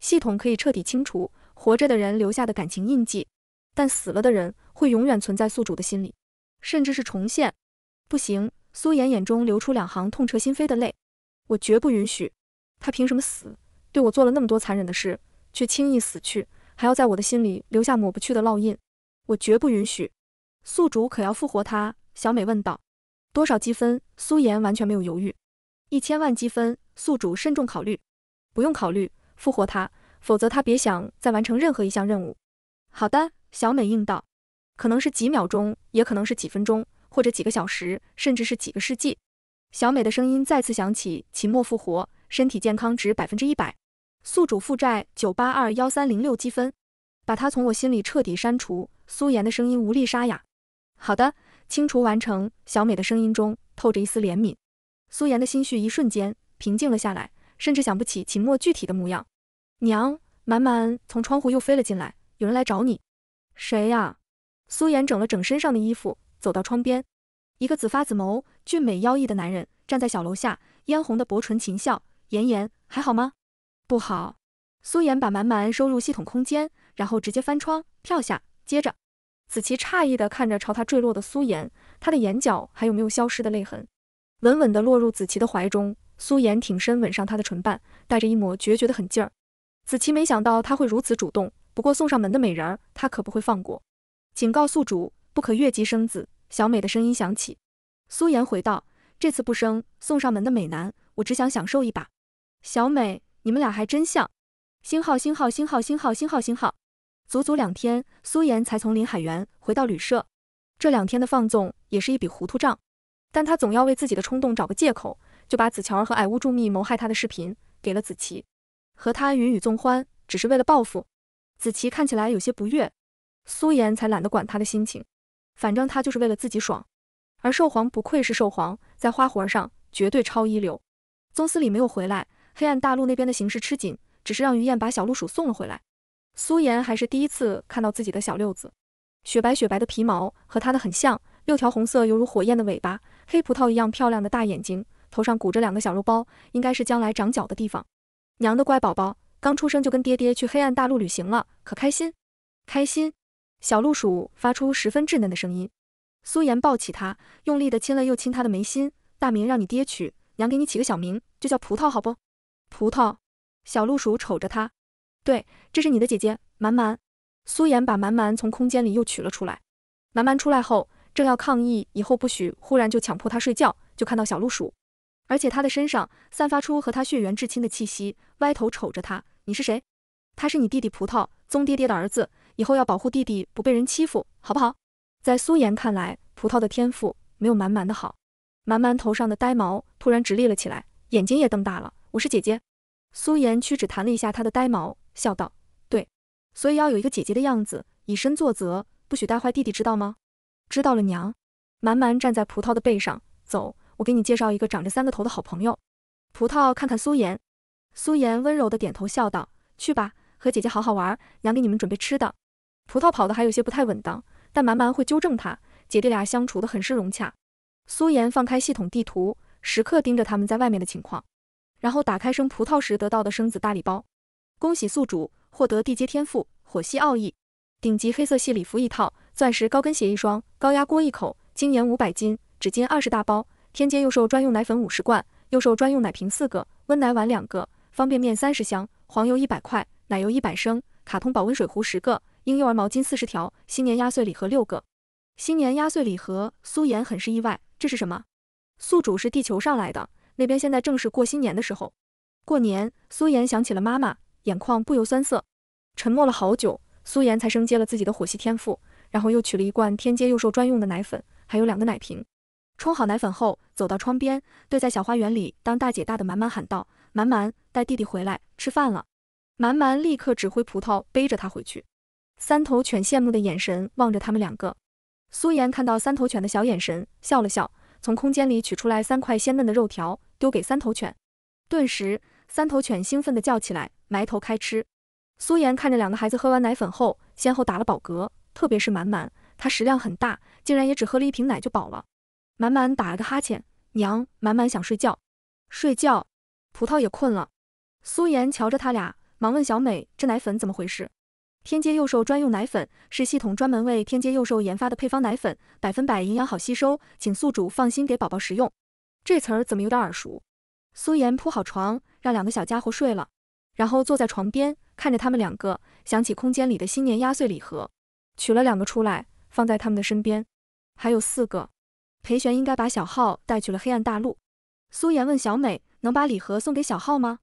系统可以彻底清除活着的人留下的感情印记，但死了的人会永远存在宿主的心里，甚至是重现。不行。”苏妍眼中流出两行痛彻心扉的泪，我绝不允许！他凭什么死？对我做了那么多残忍的事，却轻易死去，还要在我的心里留下抹不去的烙印，我绝不允许！宿主可要复活他？小美问道。多少积分？苏妍完全没有犹豫，一千万积分，宿主慎重考虑。不用考虑，复活他，否则他别想再完成任何一项任务。好的，小美应道。可能是几秒钟，也可能是几分钟。或者几个小时，甚至是几个世纪。小美的声音再次响起：“秦墨复活，身体健康值百分之一百，宿主负债九八二幺三零六积分，把他从我心里彻底删除。”苏妍的声音无力沙哑。好的，清除完成。小美的声音中透着一丝怜悯。苏妍的心绪一瞬间平静了下来，甚至想不起秦墨具体的模样。娘，满满从窗户又飞了进来，有人来找你。谁呀？苏妍整了整身上的衣服。走到窗边，一个紫发紫眸、俊美妖异的男人站在小楼下，嫣红的薄唇噙笑。妍妍还好吗？不好。苏妍把蛮蛮收入系统空间，然后直接翻窗跳下。接着，子琪诧异地看着朝他坠落的苏妍，她的眼角还有没有消失的泪痕？稳稳地落入子琪的怀中，苏妍挺身吻上他的唇瓣，带着一抹决绝的狠劲儿。子琪没想到他会如此主动，不过送上门的美人儿，他可不会放过。警告宿主，不可越级生子。小美的声音响起，苏颜回道：“这次不生送上门的美男，我只想享受一把。”小美，你们俩还真像。星号星号星号星号星号星号，足足两天，苏颜才从林海园回到旅社。这两天的放纵也是一笔糊涂账，但他总要为自己的冲动找个借口，就把子乔儿和矮屋助密谋害他的视频给了子琪，和他云雨纵欢，只是为了报复。子琪看起来有些不悦，苏颜才懒得管他的心情。反正他就是为了自己爽，而兽皇不愧是兽皇，在花活上绝对超一流。宗司里没有回来，黑暗大陆那边的形势吃紧，只是让于燕把小鹿鼠送了回来。苏颜还是第一次看到自己的小六子，雪白雪白的皮毛和他的很像，六条红色犹如火焰的尾巴，黑葡萄一样漂亮的大眼睛，头上鼓着两个小肉包，应该是将来长脚的地方。娘的乖宝宝，刚出生就跟爹爹去黑暗大陆旅行了，可开心，开心。小鹿鼠发出十分稚嫩的声音，苏颜抱起他，用力地亲了又亲他的眉心。大名让你爹取，娘给你起个小名，就叫葡萄好不？葡萄。小鹿鼠瞅着他，对，这是你的姐姐，蛮蛮。苏颜把蛮蛮从空间里又取了出来。蛮蛮出来后正要抗议，以后不许，忽然就强迫他睡觉，就看到小鹿鼠，而且他的身上散发出和他血缘至亲的气息，歪头瞅着他，你是谁？他是你弟弟葡萄宗爹爹的儿子。以后要保护弟弟不被人欺负，好不好？在苏妍看来，葡萄的天赋没有蛮蛮的好。蛮蛮头上的呆毛突然直立了起来，眼睛也瞪大了。我是姐姐。苏妍屈指弹了一下他的呆毛，笑道：“对，所以要有一个姐姐的样子，以身作则，不许带坏弟弟，知道吗？”知道了，娘。蛮蛮站在葡萄的背上，走，我给你介绍一个长着三个头的好朋友。葡萄看看苏妍，苏妍温柔的点头，笑道：“去吧，和姐姐好好玩，娘给你们准备吃的。”葡萄跑的还有些不太稳当，但蛮蛮会纠正他。姐弟俩相处的很是融洽。苏妍放开系统地图，时刻盯着他们在外面的情况，然后打开生葡萄时得到的生子大礼包。恭喜宿主获得地阶天赋火系奥义，顶级黑色系礼服一套，钻石高跟鞋一双，高压锅一口，精盐五百斤，纸巾二十大包，天阶幼兽专用奶粉五十罐，幼兽专用奶瓶四个，温奶碗两个，方便面三十箱，黄油一百块，奶油一百升，卡通保温水壶十个。婴幼儿毛巾四十条，新年压岁礼盒六个。新年压岁礼盒，苏妍很是意外，这是什么？宿主是地球上来的，那边现在正是过新年的时候。过年，苏妍想起了妈妈，眼眶不由酸涩。沉默了好久，苏妍才升阶了自己的火系天赋，然后又取了一罐天阶幼兽专用的奶粉，还有两个奶瓶。冲好奶粉后，走到窗边，对在小花园里当大姐大的满满喊道：“满满，带弟弟回来吃饭了。”满满立刻指挥葡萄背着他回去。三头犬羡慕的眼神望着他们两个，苏妍看到三头犬的小眼神，笑了笑，从空间里取出来三块鲜嫩的肉条，丢给三头犬。顿时，三头犬兴奋地叫起来，埋头开吃。苏妍看着两个孩子喝完奶粉后，先后打了饱嗝，特别是满满，他食量很大，竟然也只喝了一瓶奶就饱了。满满打了个哈欠，娘，满满想睡觉，睡觉。葡萄也困了。苏妍瞧着他俩，忙问小美：“这奶粉怎么回事？”天阶幼兽专用奶粉是系统专门为天阶幼兽研发的配方奶粉，百分百营养好吸收，请宿主放心给宝宝食用。这词儿怎么有点耳熟？苏妍铺好床，让两个小家伙睡了，然后坐在床边看着他们两个，想起空间里的新年压岁礼盒，取了两个出来放在他们的身边，还有四个。裴玄应该把小号带去了黑暗大陆。苏妍问小美：“能把礼盒送给小号吗？”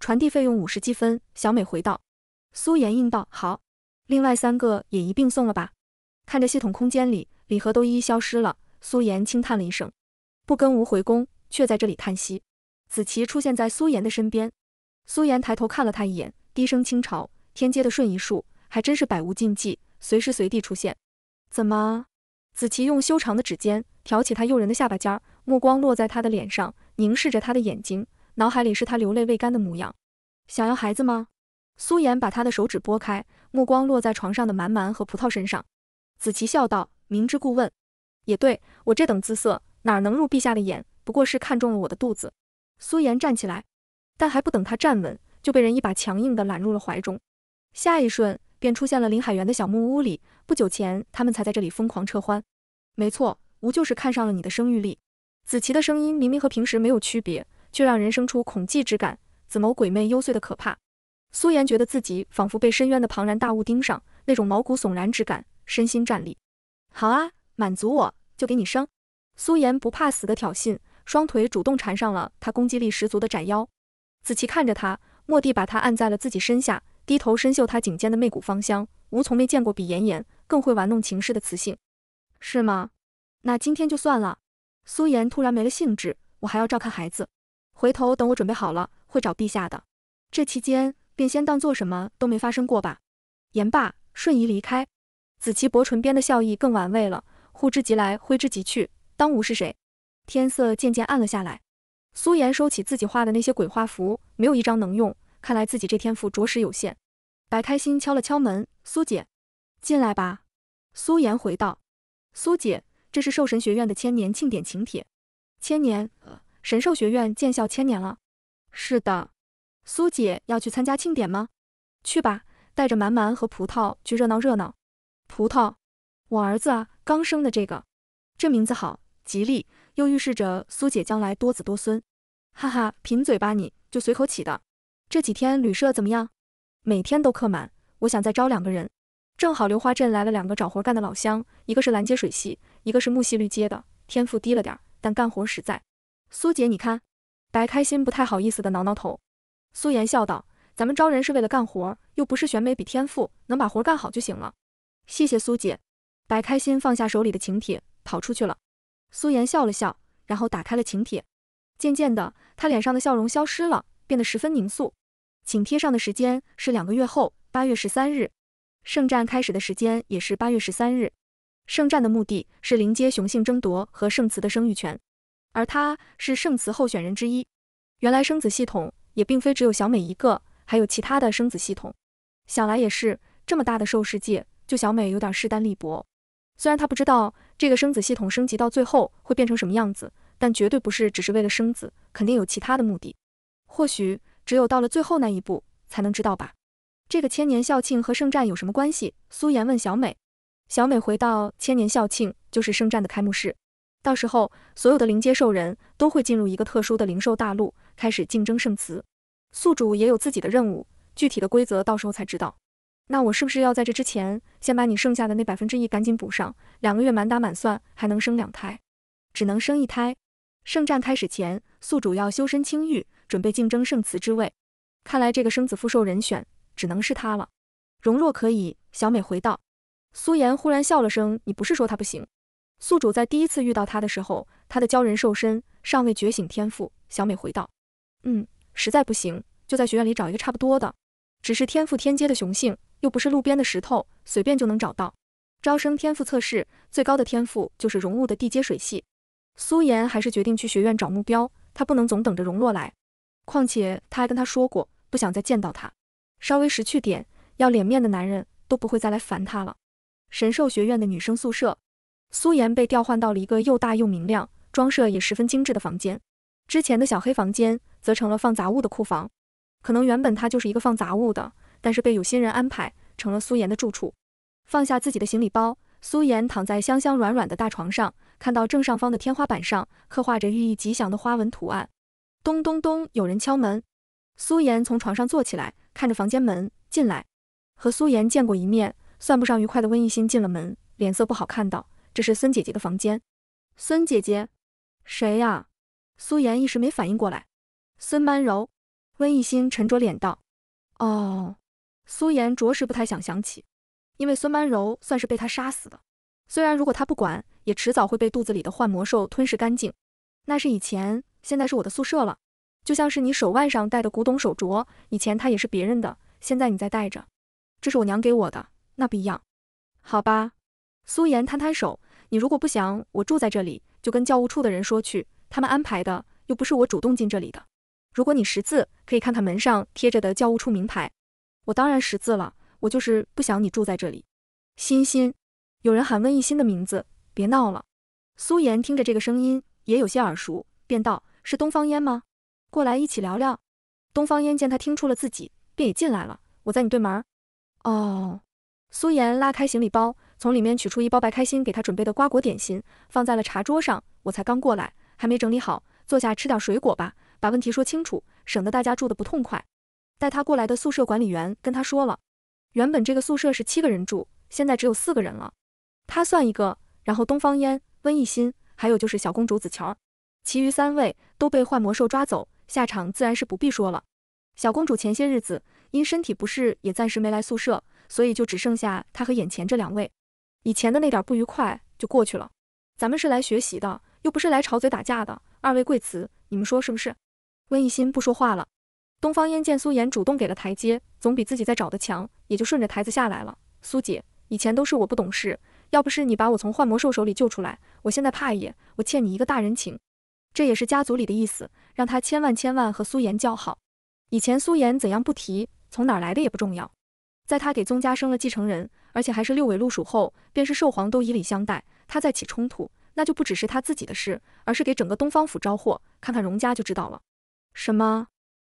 传递费用五十积分。小美回道。苏颜应道：“好，另外三个也一并送了吧。”看着系统空间里礼盒都一一消失了，苏颜轻叹了一声，不跟吴回宫，却在这里叹息。子琪出现在苏颜的身边，苏颜抬头看了他一眼，低声轻嘲：“天阶的瞬移术还真是百无禁忌，随时随地出现。”怎么？子琪用修长的指尖挑起他诱人的下巴尖儿，目光落在他的脸上，凝视着他的眼睛，脑海里是他流泪未干的模样。想要孩子吗？苏颜把他的手指拨开，目光落在床上的蛮蛮和葡萄身上。子琪笑道：“明知故问，也对我这等姿色哪能入陛下的眼？不过是看中了我的肚子。”苏颜站起来，但还不等他站稳，就被人一把强硬的揽入了怀中。下一瞬，便出现了林海源的小木屋里。不久前，他们才在这里疯狂撤欢。没错，吾就是看上了你的生育力。子琪的声音明明和平时没有区别，却让人生出恐惧之感，紫眸鬼魅幽邃的可怕。苏颜觉得自己仿佛被深渊的庞然大物盯上，那种毛骨悚然之感，身心战栗。好啊，满足我就给你生。苏颜不怕死的挑衅，双腿主动缠上了他，攻击力十足的窄腰。子琪看着他，蓦地把他按在了自己身下，低头深嗅他颈间的媚骨芳香。吾从没见过比妍妍更会玩弄情势的雌性，是吗？那今天就算了。苏颜突然没了兴致，我还要照看孩子，回头等我准备好了会找陛下的。这期间。便先当做什么都没发生过吧。言罢，瞬移离开。紫琪薄唇边的笑意更玩味了，呼之即来，挥之即去，当无是谁？天色渐渐暗了下来，苏颜收起自己画的那些鬼画符，没有一张能用，看来自己这天赋着实有限。白开心敲了敲门，苏姐，进来吧。苏颜回道：苏姐，这是兽神学院的千年庆典请帖。千年，神兽学院建校千年了。是的。苏姐要去参加庆典吗？去吧，带着蛮蛮和葡萄去热闹热闹。葡萄，我儿子啊，刚生的这个，这名字好吉利，又预示着苏姐将来多子多孙。哈哈，贫嘴吧你，就随口起的。这几天旅社怎么样？每天都客满，我想再招两个人。正好流花镇来了两个找活干的老乡，一个是蓝街水系，一个是木系绿街的，天赋低了点，但干活实在。苏姐，你看。白开心不太好意思的挠挠头。苏颜笑道：“咱们招人是为了干活，又不是选美比天赋，能把活干好就行了。”谢谢苏姐。白开心放下手里的请帖，跑出去了。苏颜笑了笑，然后打开了请帖。渐渐的，她脸上的笑容消失了，变得十分凝肃。请帖上的时间是两个月后，八月十三日。圣战开始的时间也是八月十三日。圣战的目的是迎接雄性争夺和圣祠的生育权，而他是圣祠候选人之一。原来生子系统。也并非只有小美一个，还有其他的生子系统。想来也是，这么大的兽世界，就小美有点势单力薄。虽然她不知道这个生子系统升级到最后会变成什么样子，但绝对不是只是为了生子，肯定有其他的目的。或许只有到了最后那一步才能知道吧。这个千年校庆和圣战有什么关系？苏妍问小美。小美回到千年校庆就是圣战的开幕式，到时候所有的灵接兽人都会进入一个特殊的灵兽大陆，开始竞争圣祠。宿主也有自己的任务，具体的规则到时候才知道。那我是不是要在这之前，先把你剩下的那百分之一赶紧补上？两个月满打满算还能生两胎，只能生一胎。圣战开始前，宿主要修身清誉，准备竞争圣慈之位。看来这个生子复寿人选只能是他了。荣若可以，小美回道。苏颜忽然笑了声，你不是说他不行？宿主在第一次遇到他的时候，他的鲛人瘦身尚未觉醒天赋。小美回道，嗯。实在不行，就在学院里找一个差不多的，只是天赋天阶的雄性，又不是路边的石头，随便就能找到。招生天赋测试，最高的天赋就是融入的地阶水系。苏妍还是决定去学院找目标，她不能总等着荣落来。况且他还跟他说过，不想再见到他。稍微识趣点、要脸面的男人都不会再来烦他了。神兽学院的女生宿舍，苏妍被调换到了一个又大又明亮、装设也十分精致的房间，之前的小黑房间。则成了放杂物的库房，可能原本它就是一个放杂物的，但是被有心人安排成了苏妍的住处。放下自己的行李包，苏妍躺在香香软软的大床上，看到正上方的天花板上刻画着寓意吉祥的花纹图案。咚咚咚，有人敲门。苏妍从床上坐起来，看着房间门进来，和苏妍见过一面，算不上愉快的温意兴进了门，脸色不好，看到这是孙姐姐的房间。孙姐姐，谁呀？苏妍一时没反应过来。孙曼柔，温一星沉着脸道：“哦，苏颜着实不太想想起，因为孙曼柔算是被他杀死的。虽然如果他不管，也迟早会被肚子里的幻魔兽吞噬干净。那是以前，现在是我的宿舍了。就像是你手腕上戴的古董手镯，以前它也是别人的，现在你在戴着，这是我娘给我的，那不一样。好吧。”苏颜摊摊手：“你如果不想我住在这里，就跟教务处的人说去，他们安排的，又不是我主动进这里的。”如果你识字，可以看看门上贴着的教务处名牌。我当然识字了，我就是不想你住在这里。欣欣，有人喊温一欣的名字，别闹了。苏颜听着这个声音也有些耳熟，便道：“是东方烟吗？过来一起聊聊。”东方烟见他听出了自己，便也进来了。我在你对门。哦。苏颜拉开行李包，从里面取出一包白开心给他准备的瓜果点心，放在了茶桌上。我才刚过来，还没整理好，坐下吃点水果吧。把问题说清楚，省得大家住的不痛快。带他过来的宿舍管理员跟他说了，原本这个宿舍是七个人住，现在只有四个人了。他算一个，然后东方烟、温逸新，还有就是小公主子乔儿，其余三位都被幻魔兽抓走，下场自然是不必说了。小公主前些日子因身体不适也暂时没来宿舍，所以就只剩下他和眼前这两位。以前的那点不愉快就过去了。咱们是来学习的，又不是来吵嘴打架的，二位贵辞，你们说是不是？温一心不说话了。东方烟见苏颜主动给了台阶，总比自己在找的强，也就顺着台子下来了。苏姐，以前都是我不懂事，要不是你把我从幻魔兽手里救出来，我现在怕也我欠你一个大人情。这也是家族里的意思，让他千万千万和苏颜交好。以前苏颜怎样不提，从哪儿来的也不重要。在他给宗家生了继承人，而且还是六尾鹿鼠后，便是兽皇都以礼相待。他再起冲突，那就不只是他自己的事，而是给整个东方府招祸。看看荣家就知道了。什么？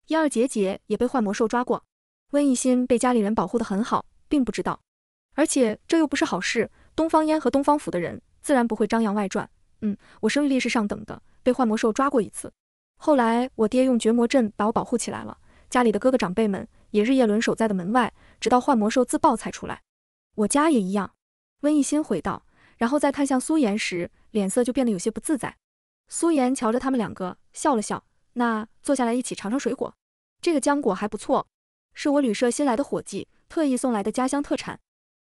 燕儿姐姐也被幻魔兽抓过？温一心被家里人保护的很好，并不知道。而且这又不是好事，东方烟和东方府的人自然不会张扬外传。嗯，我生育力是上等的，被幻魔兽抓过一次，后来我爹用绝魔阵把我保护起来了，家里的哥哥长辈们也日夜轮守在的门外，直到幻魔兽自爆才出来。我家也一样。温一心回道，然后再看向苏妍时，脸色就变得有些不自在。苏妍瞧着他们两个笑了笑。那坐下来一起尝尝水果，这个浆果还不错，是我旅社新来的伙计特意送来的家乡特产。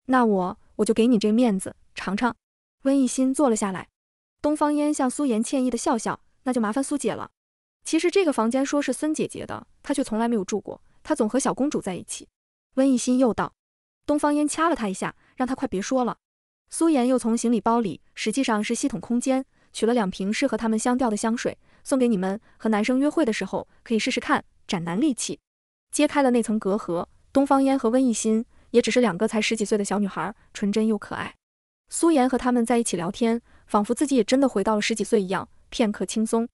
那我我就给你这个面子尝尝。温一心坐了下来，东方烟向苏妍歉意的笑笑，那就麻烦苏姐了。其实这个房间说是孙姐姐的，她却从来没有住过，她总和小公主在一起。温一心又道，东方烟掐了他一下，让他快别说了。苏妍又从行李包里，实际上是系统空间，取了两瓶适合他们香调的香水。送给你们和男生约会的时候可以试试看，斩男利器。揭开了那层隔阂，东方烟和温逸心也只是两个才十几岁的小女孩，纯真又可爱。苏妍和他们在一起聊天，仿佛自己也真的回到了十几岁一样，片刻轻松。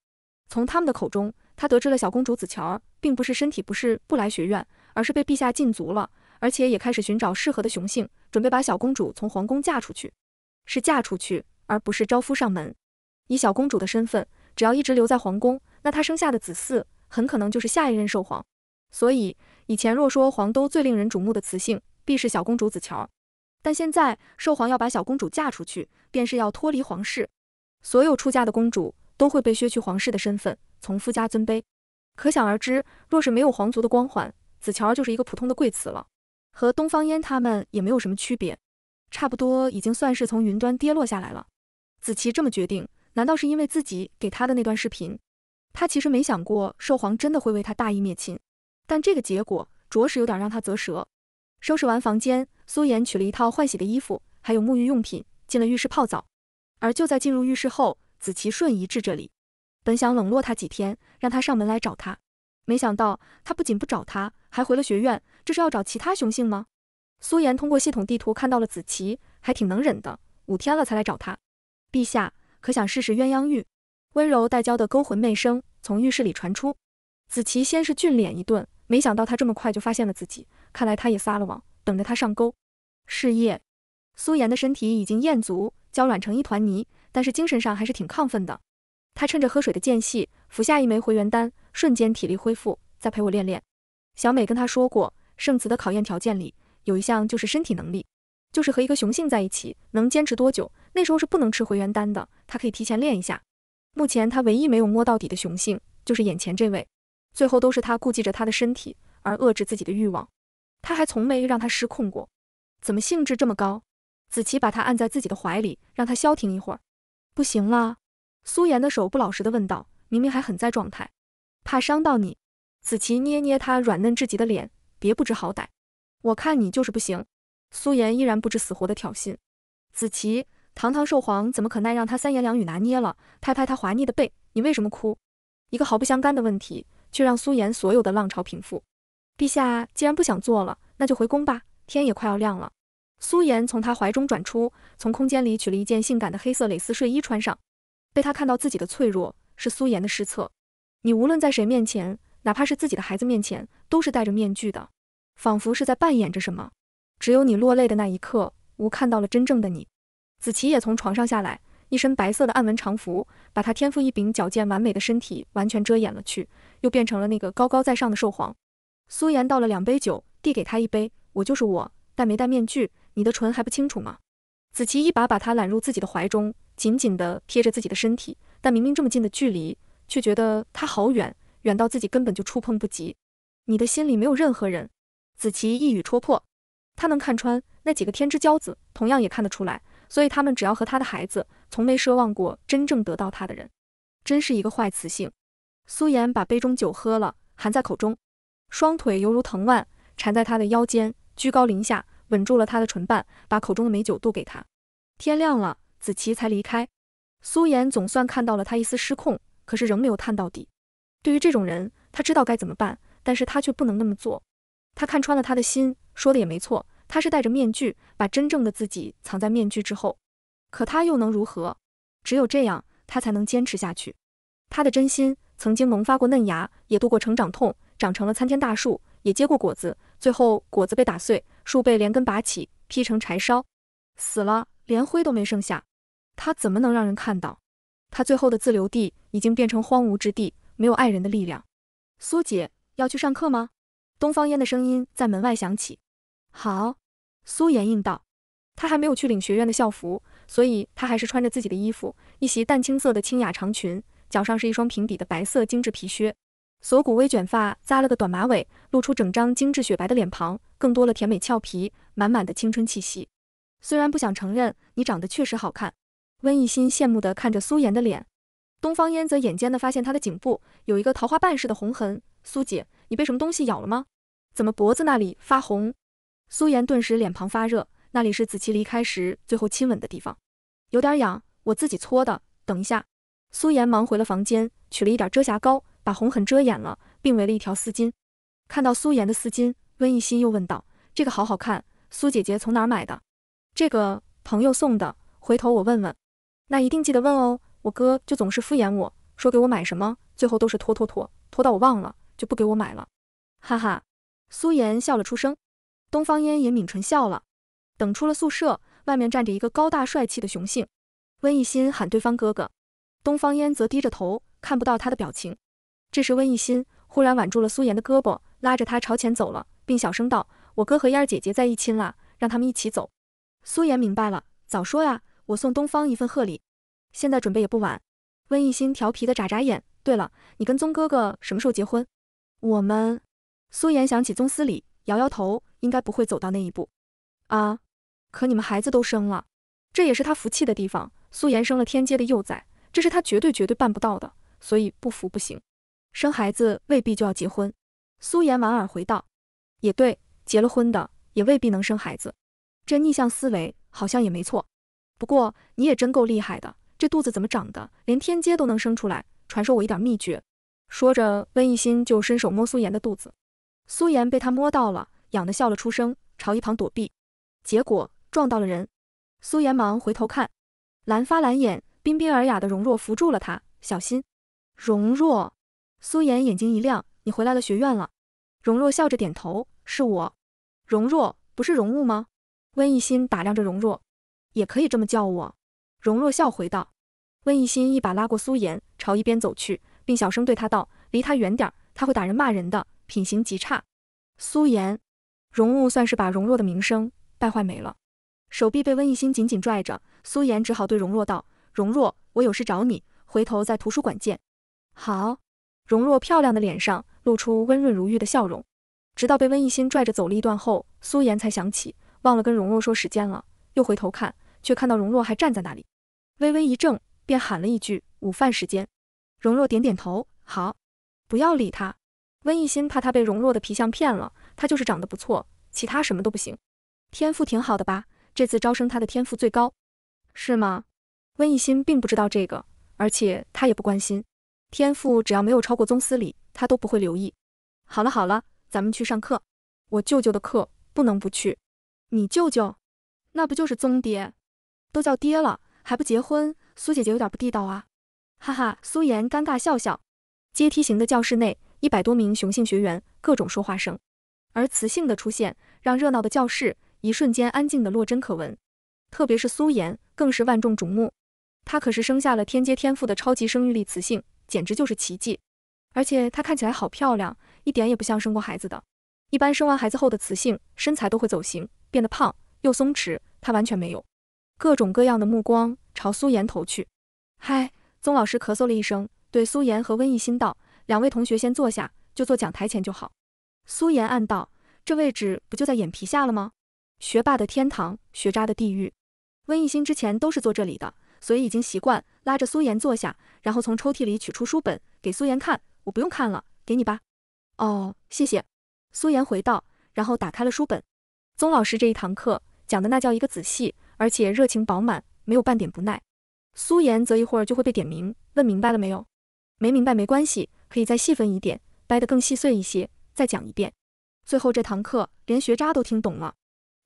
从他们的口中，她得知了小公主紫乔儿并不是身体不适不来学院，而是被陛下禁足了，而且也开始寻找适合的雄性，准备把小公主从皇宫嫁出去，是嫁出去而不是招夫上门。以小公主的身份。只要一直留在皇宫，那她生下的子嗣很可能就是下一任寿皇。所以以前若说皇都最令人瞩目的雌性，必是小公主子乔。但现在寿皇要把小公主嫁出去，便是要脱离皇室。所有出嫁的公主都会被削去皇室的身份，从夫家尊卑。可想而知，若是没有皇族的光环，子乔就是一个普通的贵雌了，和东方烟他们也没有什么区别，差不多已经算是从云端跌落下来了。子琪这么决定。难道是因为自己给他的那段视频？他其实没想过兽皇真的会为他大义灭亲，但这个结果着实有点让他啧舌。收拾完房间，苏妍取了一套换洗的衣服，还有沐浴用品，进了浴室泡澡。而就在进入浴室后，子琪瞬移至这里，本想冷落他几天，让他上门来找他，没想到他不仅不找他，还回了学院，这是要找其他雄性吗？苏妍通过系统地图看到了子琪，还挺能忍的，五天了才来找他。陛下。可想试试鸳鸯浴，温柔带娇的勾魂媚声从浴室里传出。子琪先是俊脸一顿，没想到他这么快就发现了自己，看来他也撒了网，等着他上钩。是夜，苏妍的身体已经厌足，娇软成一团泥，但是精神上还是挺亢奋的。他趁着喝水的间隙，服下一枚回元丹，瞬间体力恢复。再陪我练练。小美跟他说过，圣祠的考验条件里有一项就是身体能力。就是和一个雄性在一起能坚持多久？那时候是不能吃回元丹的，他可以提前练一下。目前他唯一没有摸到底的雄性就是眼前这位，最后都是他顾忌着他的身体而遏制自己的欲望，他还从没让他失控过。怎么兴致这么高？子琪把他按在自己的怀里，让他消停一会儿。不行了，苏妍的手不老实的问道：“明明还很在状态，怕伤到你。”子琪捏捏他软嫩至极的脸，别不知好歹，我看你就是不行。苏颜依然不知死活的挑衅，子琪，堂堂兽皇怎么可耐让他三言两语拿捏了？拍拍他滑腻的背，你为什么哭？一个毫不相干的问题，却让苏颜所有的浪潮平复。陛下既然不想做了，那就回宫吧，天也快要亮了。苏颜从他怀中转出，从空间里取了一件性感的黑色蕾丝睡衣穿上。被他看到自己的脆弱，是苏颜的失策。你无论在谁面前，哪怕是自己的孩子面前，都是戴着面具的，仿佛是在扮演着什么。只有你落泪的那一刻，吾看到了真正的你。子琪也从床上下来，一身白色的暗纹长服，把他天赋异禀、矫健完美的身体完全遮掩了去，又变成了那个高高在上的兽皇。苏颜倒了两杯酒，递给他一杯。我就是我，戴没戴面具？你的唇还不清楚吗？子琪一把把他揽入自己的怀中，紧紧地贴着自己的身体，但明明这么近的距离，却觉得他好远，远到自己根本就触碰不及。你的心里没有任何人。子琪一语戳破。他能看穿那几个天之骄子，同样也看得出来，所以他们只要和他的孩子，从没奢望过真正得到他的人，真是一个坏雌性。苏颜把杯中酒喝了，含在口中，双腿犹如藤蔓缠在他的腰间，居高临下吻住了他的唇瓣，把口中的美酒渡给他。天亮了，子琪才离开。苏颜总算看到了他一丝失控，可是仍没有探到底。对于这种人，他知道该怎么办，但是他却不能那么做。他看穿了他的心，说的也没错。他是戴着面具，把真正的自己藏在面具之后，可他又能如何？只有这样，他才能坚持下去。他的真心曾经萌发过嫩芽，也度过成长痛，长成了参天大树，也结过果子，最后果子被打碎，树被连根拔起，劈成柴烧，死了，连灰都没剩下。他怎么能让人看到？他最后的自留地已经变成荒芜之地，没有爱人的力量。苏姐要去上课吗？东方烟的声音在门外响起。好。苏妍应道，她还没有去领学院的校服，所以她还是穿着自己的衣服，一袭淡青色的清雅长裙，脚上是一双平底的白色精致皮靴，锁骨微卷发扎了个短马尾，露出整张精致雪白的脸庞，更多了甜美俏皮，满满的青春气息。虽然不想承认，你长得确实好看。温一心羡慕地看着苏妍的脸，东方烟则眼尖地发现她的颈部有一个桃花瓣似的红痕，苏姐，你被什么东西咬了吗？怎么脖子那里发红？苏颜顿时脸庞发热，那里是子琪离开时最后亲吻的地方，有点痒，我自己搓的。等一下，苏颜忙回了房间，取了一点遮瑕膏，把红痕遮掩了，并围了一条丝巾。看到苏颜的丝巾，温以心又问道：“这个好好看，苏姐姐从哪买的？”“这个朋友送的，回头我问问。”“那一定记得问哦，我哥就总是敷衍我，说给我买什么，最后都是拖拖拖，拖到我忘了，就不给我买了。”哈哈，苏颜笑了出声。东方烟也抿唇笑了。等出了宿舍，外面站着一个高大帅气的雄性，温一心喊对方哥哥，东方烟则低着头，看不到他的表情。这时温一心忽然挽住了苏妍的胳膊，拉着她朝前走了，并小声道：“我哥和燕儿姐姐在一亲啦，让他们一起走。”苏妍明白了，早说呀，我送东方一份贺礼，现在准备也不晚。温一心调皮的眨眨眼，对了，你跟宗哥哥什么时候结婚？我们？苏妍想起宗思礼。摇摇头，应该不会走到那一步。啊，可你们孩子都生了，这也是他服气的地方。苏颜生了天阶的幼崽，这是他绝对绝对办不到的，所以不服不行。生孩子未必就要结婚。苏颜莞尔回道：“也对，结了婚的也未必能生孩子。这逆向思维好像也没错。不过你也真够厉害的，这肚子怎么长的，连天阶都能生出来？传授我一点秘诀。”说着，温一心就伸手摸苏颜的肚子。苏颜被他摸到了，痒的笑了出声，朝一旁躲避，结果撞到了人。苏颜忙回头看，蓝发蓝眼、彬彬尔雅的荣若扶住了他，小心。荣若，苏颜眼睛一亮，你回来了，学院了。荣若笑着点头，是我。荣若不是荣物吗？温一心打量着荣若，也可以这么叫我。荣若笑回道。温一心一把拉过苏颜，朝一边走去，并小声对他道，离他远点，他会打人骂人的。品行极差，苏颜、荣物算是把荣若的名声败坏没了。手臂被温亦心紧紧拽着，苏颜只好对荣若道：“荣若，我有事找你，回头在图书馆见。”好。荣若漂亮的脸上露出温润如玉的笑容。直到被温亦心拽着走了一段后，苏颜才想起忘了跟荣若说时间了，又回头看，却看到荣若还站在那里，微微一怔，便喊了一句：“午饭时间。”荣若点点头：“好，不要理他。”温一心怕他被荣若的皮相骗了，他就是长得不错，其他什么都不行。天赋挺好的吧？这次招生他的天赋最高，是吗？温一心并不知道这个，而且他也不关心。天赋只要没有超过宗司礼，他都不会留意。好了好了，咱们去上课。我舅舅的课不能不去。你舅舅？那不就是宗爹？都叫爹了还不结婚？苏姐姐有点不地道啊！哈哈，苏妍尴尬笑笑。阶梯型的教室内。一百多名雄性学员各种说话声，而雌性的出现让热闹的教室一瞬间安静的落针可闻。特别是苏妍更是万众瞩目。她可是生下了天阶天赋的超级生育力雌性，简直就是奇迹。而且她看起来好漂亮，一点也不像生过孩子的。一般生完孩子后的雌性身材都会走形，变得胖又松弛，她完全没有。各种各样的目光朝苏妍投去。嗨，宗老师咳嗽了一声，对苏妍和温逸心道。两位同学先坐下，就坐讲台前就好。苏妍暗道，这位置不就在眼皮下了吗？学霸的天堂，学渣的地狱。温艺心之前都是坐这里的，所以已经习惯，拉着苏妍坐下，然后从抽屉里取出书本给苏妍看。我不用看了，给你吧。哦，谢谢。苏妍回道，然后打开了书本。宗老师这一堂课讲的那叫一个仔细，而且热情饱满，没有半点不耐。苏妍则一会儿就会被点名，问明白了没有？没明白没关系。可以再细分一点，掰得更细碎一些，再讲一遍。最后这堂课连学渣都听懂了，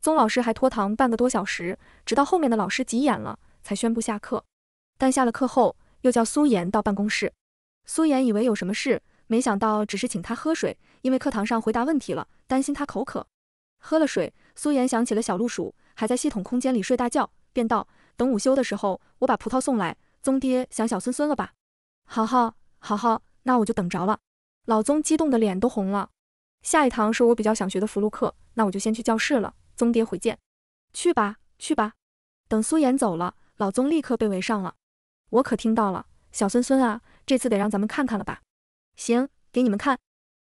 宗老师还拖堂半个多小时，直到后面的老师急眼了才宣布下课。但下了课后又叫苏妍到办公室，苏妍以为有什么事，没想到只是请他喝水，因为课堂上回答问题了，担心他口渴，喝了水，苏妍想起了小鹿鼠还在系统空间里睡大觉，便道：“等午休的时候我把葡萄送来。”宗爹想小孙孙了吧？好好好好。那我就等着了。老宗激动的脸都红了。下一堂是我比较想学的福禄克，那我就先去教室了。宗爹回见。去吧，去吧。等苏妍走了，老宗立刻被围上了。我可听到了，小孙孙啊，这次得让咱们看看了吧？行，给你们看。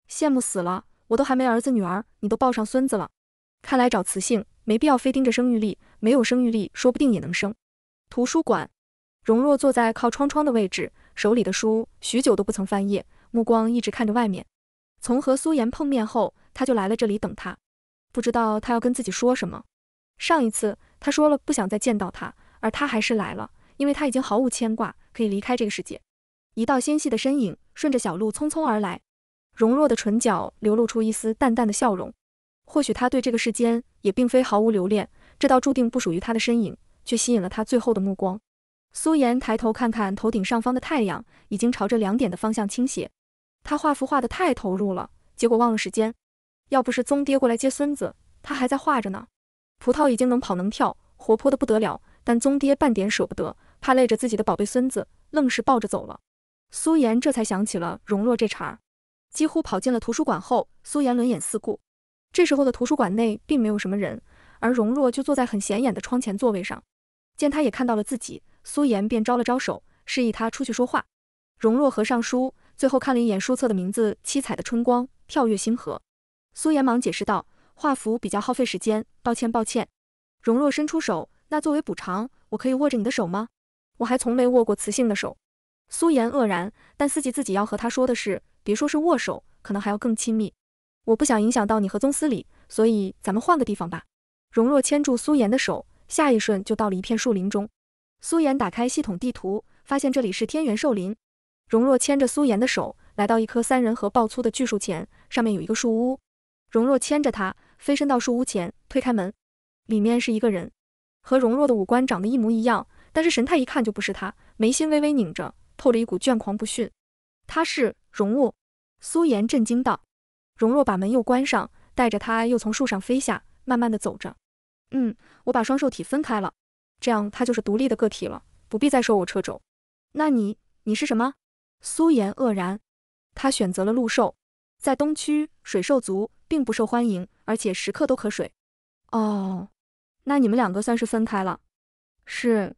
羡慕死了，我都还没儿子女儿，你都抱上孙子了。看来找雌性没必要非盯着生育力，没有生育力说不定也能生。图书馆，荣若坐在靠窗窗的位置。手里的书许久都不曾翻页，目光一直看着外面。从和苏妍碰面后，他就来了这里等他，不知道他要跟自己说什么。上一次他说了不想再见到他，而他还是来了，因为他已经毫无牵挂，可以离开这个世界。一道纤细的身影顺着小路匆匆而来，容若的唇角流露出一丝淡淡的笑容。或许他对这个世间也并非毫无留恋，这道注定不属于他的身影，却吸引了他最后的目光。苏妍抬头看看头顶上方的太阳，已经朝着两点的方向倾斜。他画幅画的太投入了，结果忘了时间。要不是宗爹过来接孙子，他还在画着呢。葡萄已经能跑能跳，活泼的不得了，但宗爹半点舍不得，怕累着自己的宝贝孙子，愣是抱着走了。苏妍这才想起了荣若这茬儿。几乎跑进了图书馆后，苏妍轮眼四顾，这时候的图书馆内并没有什么人，而荣若就坐在很显眼的窗前座位上，见他也看到了自己。苏颜便招了招手，示意他出去说话。荣若合上书，最后看了一眼书册的名字《七彩的春光》，跳跃星河。苏颜忙解释道：“画符比较耗费时间，抱歉，抱歉。”荣若伸出手，那作为补偿，我可以握着你的手吗？我还从没握过雌性的手。苏颜愕然，但思及自己要和他说的事，别说是握手，可能还要更亲密。我不想影响到你和宗司礼，所以咱们换个地方吧。荣若牵住苏颜的手，下一瞬就到了一片树林中。苏妍打开系统地图，发现这里是天元兽林。荣若牵着苏妍的手，来到一棵三人合抱粗的巨树前，上面有一个树屋。荣若牵着他飞身到树屋前，推开门，里面是一个人，和荣若的五官长得一模一样，但是神态一看就不是他。眉心微微拧着，透着一股倦狂不驯。他是荣若。苏妍震惊道。荣若把门又关上，带着他又从树上飞下，慢慢的走着。嗯，我把双兽体分开了。这样，他就是独立的个体了，不必再受我掣肘。那你，你是什么？苏颜愕然，他选择了陆兽，在东区水兽族并不受欢迎，而且时刻都渴水。哦，那你们两个算是分开了。是。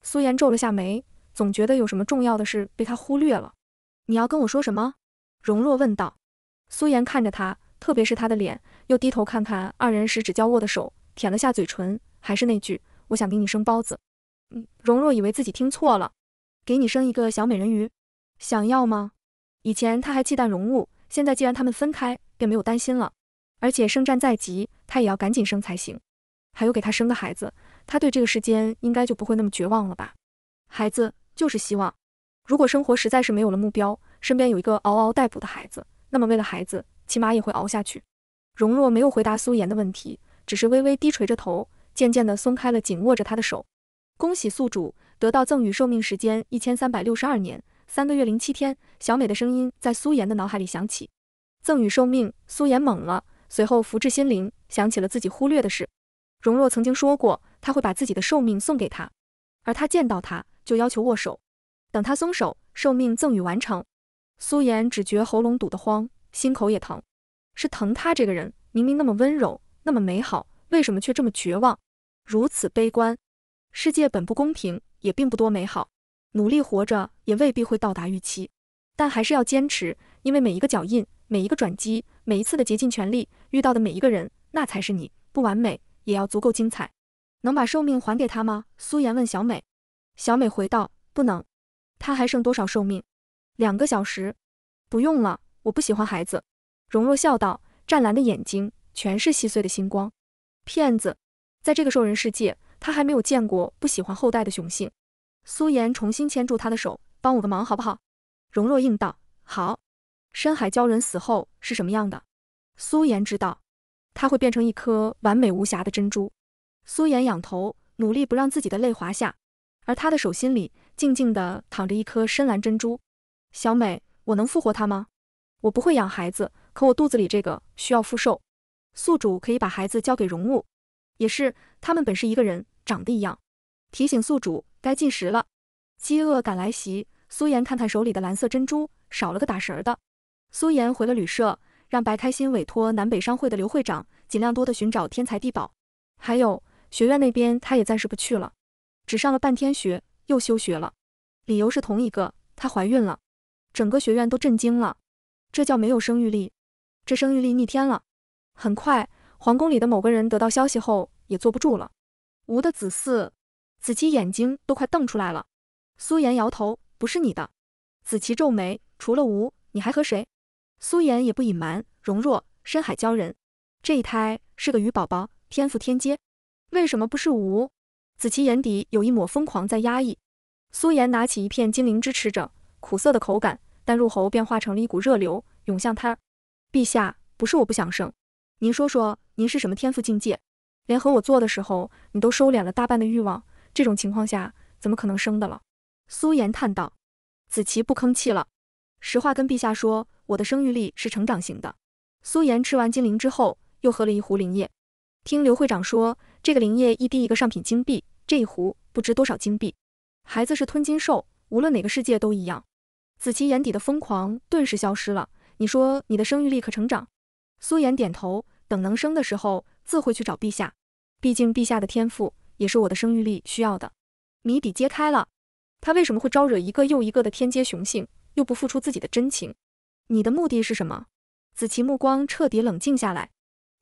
苏颜皱了下眉，总觉得有什么重要的事被他忽略了。你要跟我说什么？荣若问道。苏颜看着他，特别是他的脸，又低头看看二人十指交握的手，舔了下嘴唇，还是那句。我想给你生包子，嗯，荣若以为自己听错了，给你生一个小美人鱼，想要吗？以前他还忌惮荣物，现在既然他们分开，便没有担心了。而且圣战在即，他也要赶紧生才行。还有给他生个孩子，他对这个世间应该就不会那么绝望了吧？孩子就是希望，如果生活实在是没有了目标，身边有一个嗷嗷待哺的孩子，那么为了孩子，起码也会熬下去。荣若没有回答苏妍的问题，只是微微低垂着头。渐渐地松开了紧握着他的手。恭喜宿主得到赠予寿命时间一千三百六十二年三个月零七天。小美的声音在苏妍的脑海里响起。赠予寿命，苏妍懵了，随后福至心灵，想起了自己忽略的事。荣若曾经说过，他会把自己的寿命送给他，而他见到他就要求握手，等他松手，寿命赠予完成。苏妍只觉喉咙堵得慌，心口也疼，是疼他这个人，明明那么温柔，那么美好，为什么却这么绝望？如此悲观，世界本不公平，也并不多美好。努力活着，也未必会到达预期，但还是要坚持，因为每一个脚印，每一个转机，每一次的竭尽全力，遇到的每一个人，那才是你不完美也要足够精彩。能把寿命还给他吗？苏妍问小美。小美回道：不能。他还剩多少寿命？两个小时。不用了，我不喜欢孩子。荣若笑道，湛蓝的眼睛全是细碎的星光。骗子。在这个兽人世界，他还没有见过不喜欢后代的雄性。苏妍重新牵住他的手，帮我个忙好不好？荣若应道：好。深海鲛人死后是什么样的？苏妍知道，他会变成一颗完美无瑕的珍珠。苏妍仰头，努力不让自己的泪滑下，而他的手心里静静地躺着一颗深蓝珍珠。小美，我能复活他吗？我不会养孩子，可我肚子里这个需要复兽。宿主可以把孩子交给荣物。也是，他们本是一个人，长得一样。提醒宿主该进食了，饥饿感来袭。苏妍看看手里的蓝色珍珠，少了个打绳的。苏妍回了旅社，让白开心委托南北商会的刘会长，尽量多的寻找天才地宝。还有学院那边，他也暂时不去了，只上了半天学，又休学了，理由是同一个，她怀孕了。整个学院都震惊了，这叫没有生育力，这生育力逆天了。很快。皇宫里的某个人得到消息后也坐不住了。吴的子嗣，子琪眼睛都快瞪出来了。苏颜摇头，不是你的。子琪皱眉，除了吴，你还和谁？苏颜也不隐瞒，容若，深海鲛人。这一胎是个鱼宝宝，天赋天阶。为什么不是吴？子琪眼底有一抹疯狂在压抑。苏颜拿起一片精灵芝吃着苦涩的口感，但入喉便化成了一股热流，涌向他。陛下，不是我不想生，您说说。您是什么天赋境界？连和我做的时候，你都收敛了大半的欲望，这种情况下怎么可能生的了？苏妍叹道。子琪不吭气了。实话跟陛下说，我的生育力是成长型的。苏妍吃完金灵之后，又喝了一壶灵液。听刘会长说，这个灵液一滴一个上品金币，这一壶不知多少金币。孩子是吞金兽，无论哪个世界都一样。子琪眼底的疯狂顿时消失了。你说你的生育力可成长？苏妍点头。等能生的时候，自会去找陛下。毕竟陛下的天赋也是我的生育力需要的。谜底揭开了，他为什么会招惹一个又一个的天阶雄性，又不付出自己的真情？你的目的是什么？紫琪目光彻底冷静下来，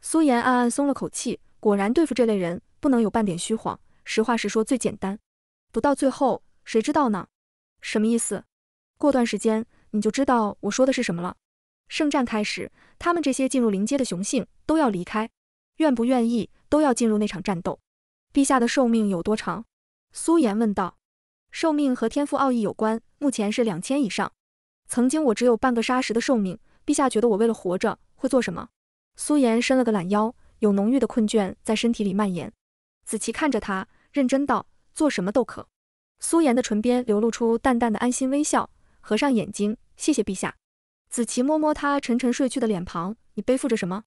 苏妍暗暗松了口气。果然，对付这类人不能有半点虚晃，实话实说最简单。不到最后，谁知道呢？什么意思？过段时间你就知道我说的是什么了。圣战开始，他们这些进入灵阶的雄性都要离开，愿不愿意都要进入那场战斗。陛下的寿命有多长？苏颜问道。寿命和天赋奥义有关，目前是两千以上。曾经我只有半个沙石的寿命。陛下觉得我为了活着会做什么？苏颜伸了个懒腰，有浓郁的困倦在身体里蔓延。子琪看着他，认真道：“做什么都可。”苏颜的唇边流露出淡淡的安心微笑，合上眼睛，谢谢陛下。紫琪摸摸他沉沉睡去的脸庞，你背负着什么？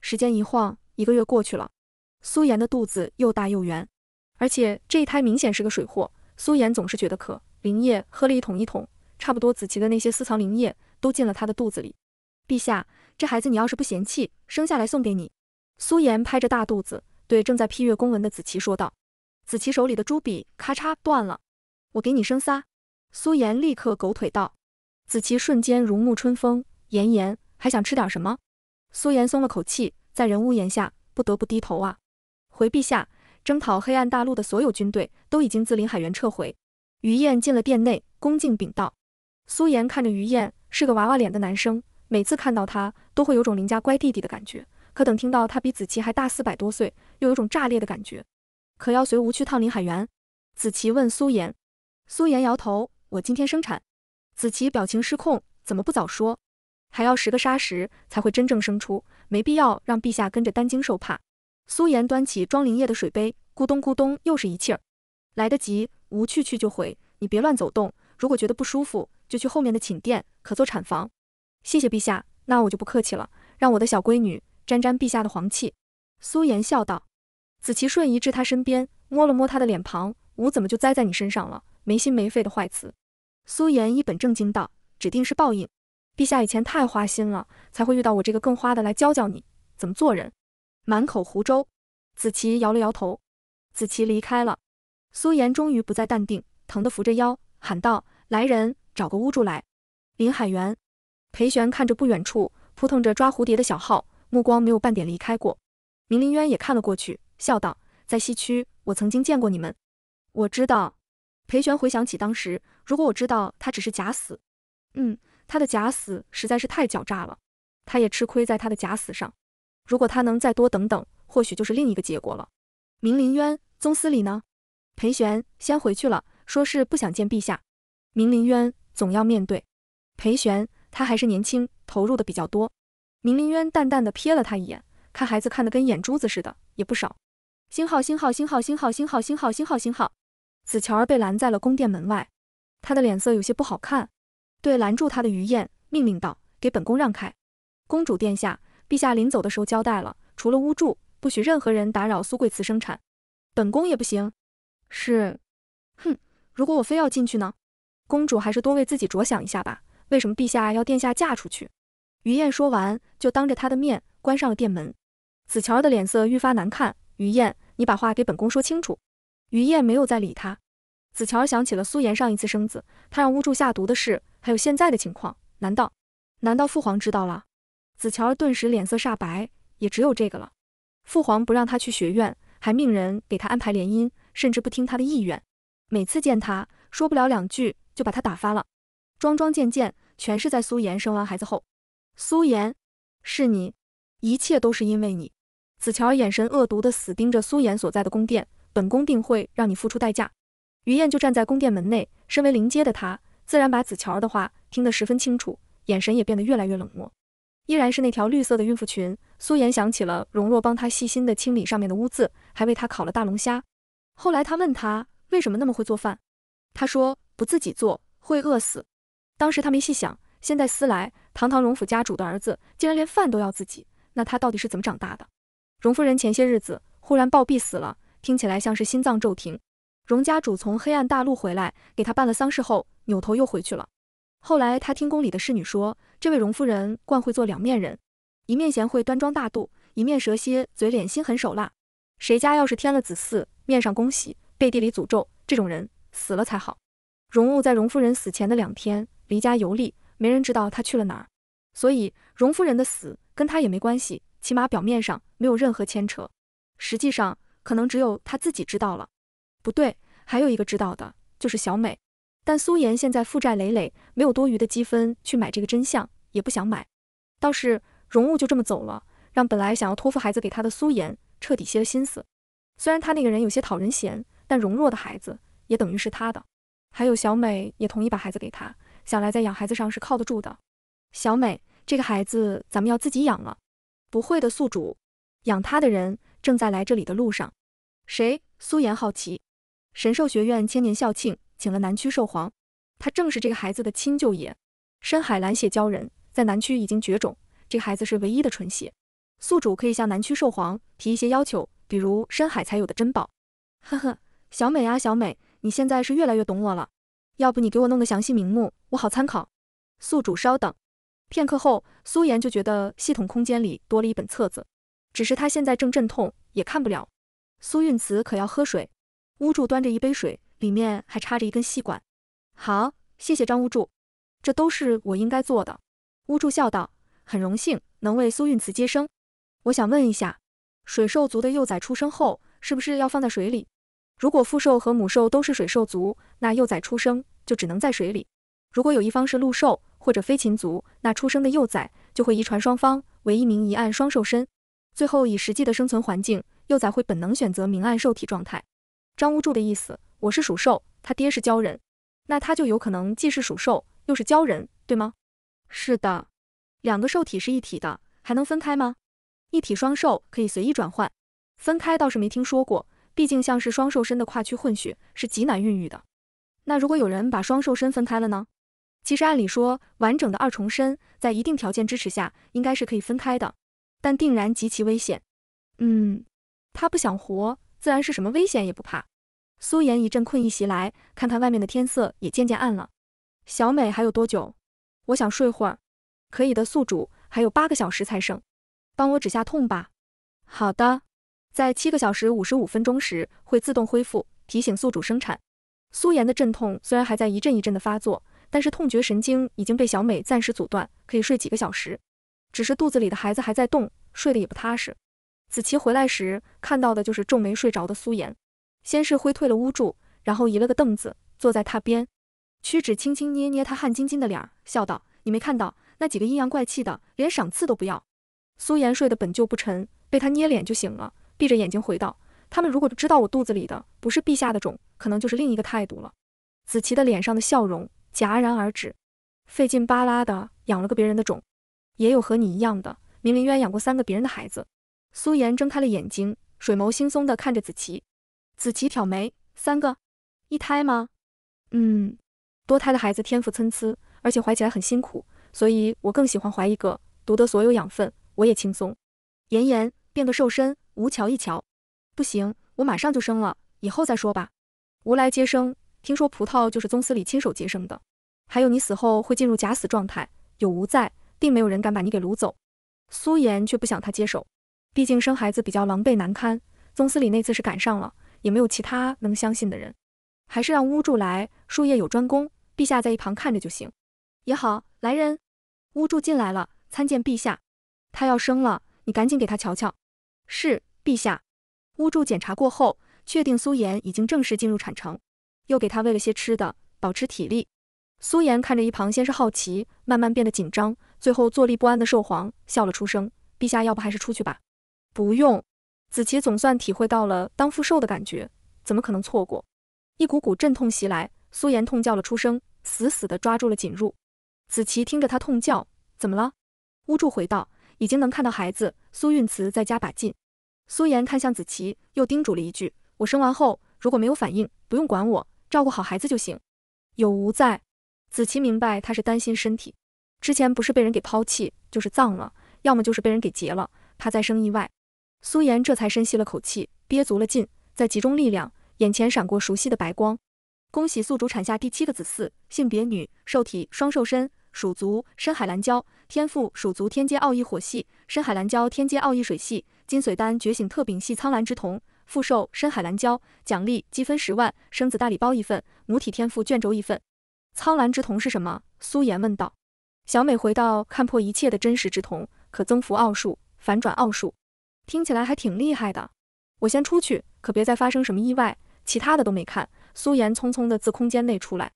时间一晃，一个月过去了，苏妍的肚子又大又圆，而且这一胎明显是个水货。苏妍总是觉得渴，林烨喝了一桶一桶，差不多紫琪的那些私藏灵液都进了她的肚子里。陛下，这孩子你要是不嫌弃，生下来送给你。苏妍拍着大肚子，对正在批阅公文的紫琪说道。紫琪手里的朱笔咔嚓断了，我给你生仨。苏妍立刻狗腿道。子琪瞬间如沐春风。妍妍，还想吃点什么？苏妍松了口气，在人屋檐下不得不低头啊。回陛下，征讨黑暗大陆的所有军队都已经自林海园撤回。于燕进了殿内，恭敬禀道。苏妍看着于燕，是个娃娃脸的男生，每次看到他都会有种邻家乖弟弟的感觉。可等听到他比子琪还大四百多岁，又有种炸裂的感觉。可要随吾去趟林海源？子琪问苏妍。苏妍摇头，我今天生产。子琪表情失控，怎么不早说？还要十个砂石才会真正生出，没必要让陛下跟着担惊受怕。苏颜端起装灵液的水杯，咕咚咕咚又是一气儿。来得及，吾去去就回，你别乱走动。如果觉得不舒服，就去后面的寝殿，可做产房。谢谢陛下，那我就不客气了，让我的小闺女沾沾陛下的皇气。苏颜笑道。子琪瞬移至他身边，摸了摸他的脸庞，吾怎么就栽在你身上了？没心没肺的坏词。苏颜一本正经道：“指定是报应，陛下以前太花心了，才会遇到我这个更花的来教教你怎么做人。”满口胡诌。子琪摇了摇头，子琪离开了。苏颜终于不再淡定，疼得扶着腰喊道：“来人，找个屋住来。”林海源、裴玄看着不远处扑腾着抓蝴蝶的小号，目光没有半点离开过。明灵渊也看了过去，笑道：“在西区，我曾经见过你们，我知道。”裴玄回想起当时，如果我知道他只是假死，嗯，他的假死实在是太狡诈了，他也吃亏在他的假死上。如果他能再多等等，或许就是另一个结果了。明林渊，宗司礼呢？裴玄先回去了，说是不想见陛下。明林渊总要面对。裴玄，他还是年轻，投入的比较多。明林渊淡淡的瞥了他一眼，看孩子看得跟眼珠子似的，也不少。星号星号星号星号星号星号星号星号。子乔儿被拦在了宫殿门外，她的脸色有些不好看，对拦住她的于燕命令道：“给本宫让开！”公主殿下，陛下临走的时候交代了，除了巫祝，不许任何人打扰苏贵慈生产，本宫也不行。是，哼，如果我非要进去呢？公主还是多为自己着想一下吧。为什么陛下要殿下嫁出去？于燕说完，就当着他的面关上了殿门。子乔儿的脸色愈发难看。于燕，你把话给本宫说清楚。于燕没有再理他。子乔想起了苏颜上一次生子，他让巫祝下毒的事，还有现在的情况，难道，难道父皇知道了？子乔顿时脸色煞白，也只有这个了。父皇不让他去学院，还命人给他安排联姻，甚至不听他的意愿，每次见他说不了两句就把他打发了，桩桩件件全是在苏颜生完孩子后。苏颜，是你，一切都是因为你。子乔眼神恶毒的死盯着苏颜所在的宫殿，本宫定会让你付出代价。于晏就站在宫殿门内，身为灵阶的他，自然把子乔儿的话听得十分清楚，眼神也变得越来越冷漠。依然是那条绿色的孕妇裙，苏颜想起了荣若帮她细心地清理上面的污渍，还为她烤了大龙虾。后来他问他为什么那么会做饭，他说不自己做会饿死。当时他没细想，现在思来，堂堂荣府家主的儿子，竟然连饭都要自己，那他到底是怎么长大的？荣夫人前些日子忽然暴毙死了，听起来像是心脏骤停。荣家主从黑暗大陆回来，给他办了丧事后，扭头又回去了。后来他听宫里的侍女说，这位荣夫人惯会做两面人，一面贤惠端庄大度，一面蛇蝎嘴脸心狠手辣。谁家要是添了子嗣，面上恭喜，背地里诅咒，这种人死了才好。荣务在荣夫人死前的两天离家游历，没人知道他去了哪儿，所以荣夫人的死跟他也没关系，起码表面上没有任何牵扯。实际上，可能只有他自己知道了。不对，还有一个知道的就是小美，但苏妍现在负债累累，没有多余的积分去买这个真相，也不想买。倒是荣物就这么走了，让本来想要托付孩子给他的苏妍彻底歇了心思。虽然他那个人有些讨人嫌，但荣若的孩子也等于是他的。还有小美也同意把孩子给他，想来在养孩子上是靠得住的。小美，这个孩子咱们要自己养了。不会的，宿主，养他的人正在来这里的路上。谁？苏妍好奇。神兽学院千年校庆，请了南区兽皇，他正是这个孩子的亲舅爷。深海蓝血鲛人，在南区已经绝种，这孩子是唯一的纯血。宿主可以向南区兽皇提一些要求，比如深海才有的珍宝。呵呵，小美啊小美，你现在是越来越懂我了。要不你给我弄个详细名目，我好参考。宿主稍等，片刻后，苏颜就觉得系统空间里多了一本册子，只是她现在正阵痛，也看不了。苏韵慈可要喝水？巫祝端着一杯水，里面还插着一根细管。好，谢谢张巫祝，这都是我应该做的。巫祝笑道：“很荣幸能为苏韵慈接生。我想问一下，水兽族的幼崽出生后是不是要放在水里？如果父兽和母兽都是水兽族，那幼崽出生就只能在水里；如果有一方是陆兽或者飞禽族，那出生的幼崽就会遗传双方为一明一暗双兽身，最后以实际的生存环境，幼崽会本能选择明暗受体状态。”张无柱的意思，我是属兽，他爹是鲛人，那他就有可能既是属兽，又是鲛人，对吗？是的，两个兽体是一体的，还能分开吗？一体双兽可以随意转换，分开倒是没听说过。毕竟像是双兽身的跨区混血是极难孕育的。那如果有人把双兽身分开了呢？其实按理说，完整的二重身在一定条件支持下，应该是可以分开的，但定然极其危险。嗯，他不想活。自然是什么危险也不怕。苏颜一阵困意袭来，看看外面的天色也渐渐暗了。小美还有多久？我想睡会儿。可以的，宿主还有八个小时才剩。帮我止下痛吧。好的，在七个小时五十五分钟时会自动恢复，提醒宿主生产。苏颜的阵痛虽然还在一阵一阵的发作，但是痛觉神经已经被小美暂时阻断，可以睡几个小时。只是肚子里的孩子还在动，睡得也不踏实。子琪回来时看到的就是皱眉睡着的苏颜，先是挥退了屋柱，然后移了个凳子坐在榻边，屈指轻轻捏捏他汗津津的脸，笑道：“你没看到那几个阴阳怪气的，连赏赐都不要。”苏颜睡得本就不沉，被他捏脸就醒了，闭着眼睛回道：“他们如果知道我肚子里的不是陛下的种，可能就是另一个态度了。”子琪的脸上的笑容戛然而止，费劲巴拉的养了个别人的种，也有和你一样的明明渊养过三个别人的孩子。苏颜睁开了眼睛，水眸惺忪地看着子琪。子琪挑眉，三个一胎吗？嗯，多胎的孩子天赋参差，而且怀起来很辛苦，所以我更喜欢怀一个，独得所有养分，我也轻松。妍妍，变个瘦身，吴瞧一瞧。不行，我马上就生了，以后再说吧。无来接生，听说葡萄就是宗司里亲手接生的。还有你死后会进入假死状态，有无在，并没有人敢把你给掳走。苏颜却不想他接手。毕竟生孩子比较狼狈难堪，宗司礼那次是赶上了，也没有其他能相信的人，还是让巫祝来，术业有专攻，陛下在一旁看着就行。也好，来人，巫祝进来了，参见陛下。她要生了，你赶紧给她瞧瞧。是，陛下。巫祝检查过后，确定苏颜已经正式进入产程，又给她喂了些吃的，保持体力。苏颜看着一旁先是好奇，慢慢变得紧张，最后坐立不安的兽皇笑了出声。陛下，要不还是出去吧。不用，子琪总算体会到了当腹受的感觉，怎么可能错过？一股股阵痛袭来，苏妍痛叫了出声，死死的抓住了锦入。子琪听着她痛叫，怎么了？巫祝回道，已经能看到孩子。苏韵慈再加把劲。苏妍看向子琪，又叮嘱了一句：我生完后如果没有反应，不用管我，照顾好孩子就行。有无在？子琪明白他是担心身体，之前不是被人给抛弃，就是葬了，要么就是被人给劫了，怕再生意外。苏妍这才深吸了口气，憋足了劲，再集中力量，眼前闪过熟悉的白光。恭喜宿主产下第七个子嗣，性别女，受体双兽身，属族深海蓝蛟，天赋属族天阶奥义火系，深海蓝蛟天阶奥义水系，金髓丹觉醒特禀系苍蓝之瞳，复兽深海蓝蛟，奖励积分十万，生子大礼包一份，母体天赋卷轴一份。苍蓝之瞳是什么？苏妍问道。小美回到看破一切的真实之瞳，可增幅奥数，反转奥数。听起来还挺厉害的，我先出去，可别再发生什么意外。其他的都没看。苏颜匆匆的自空间内出来，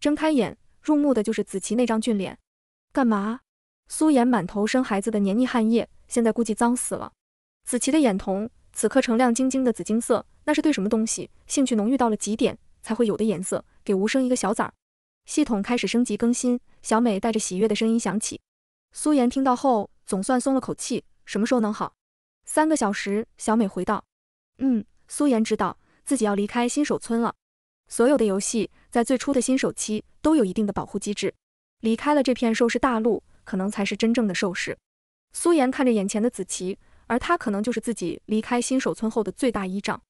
睁开眼，入目的就是子琪那张俊脸。干嘛？苏颜满头生孩子的黏腻汗液，现在估计脏死了。子琪的眼瞳此刻呈亮晶晶的紫金色，那是对什么东西兴趣浓郁到了极点才会有的颜色。给无声一个小崽儿，系统开始升级更新。小美带着喜悦的声音响起。苏颜听到后，总算松了口气。什么时候能好？三个小时，小美回道：“嗯，苏妍知道自己要离开新手村了。所有的游戏在最初的新手期都有一定的保护机制，离开了这片兽世大陆，可能才是真正的兽世。”苏妍看着眼前的紫琪，而她可能就是自己离开新手村后的最大依仗。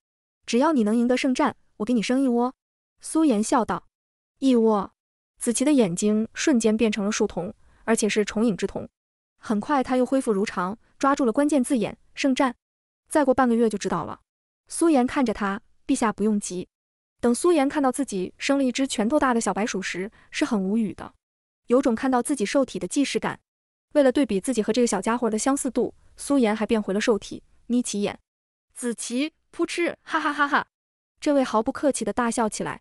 只要你能赢得圣战，我给你生一窝。”苏妍笑道。一窝，紫琪的眼睛瞬间变成了树瞳，而且是重影之瞳。很快，他又恢复如常，抓住了关键字眼。圣战，再过半个月就知道了。苏颜看着他，陛下不用急。等苏颜看到自己生了一只拳头大的小白鼠时，是很无语的，有种看到自己受体的既视感。为了对比自己和这个小家伙的相似度，苏颜还变回了受体，眯起眼。紫棋扑哧，哈哈哈哈！这位毫不客气的大笑起来。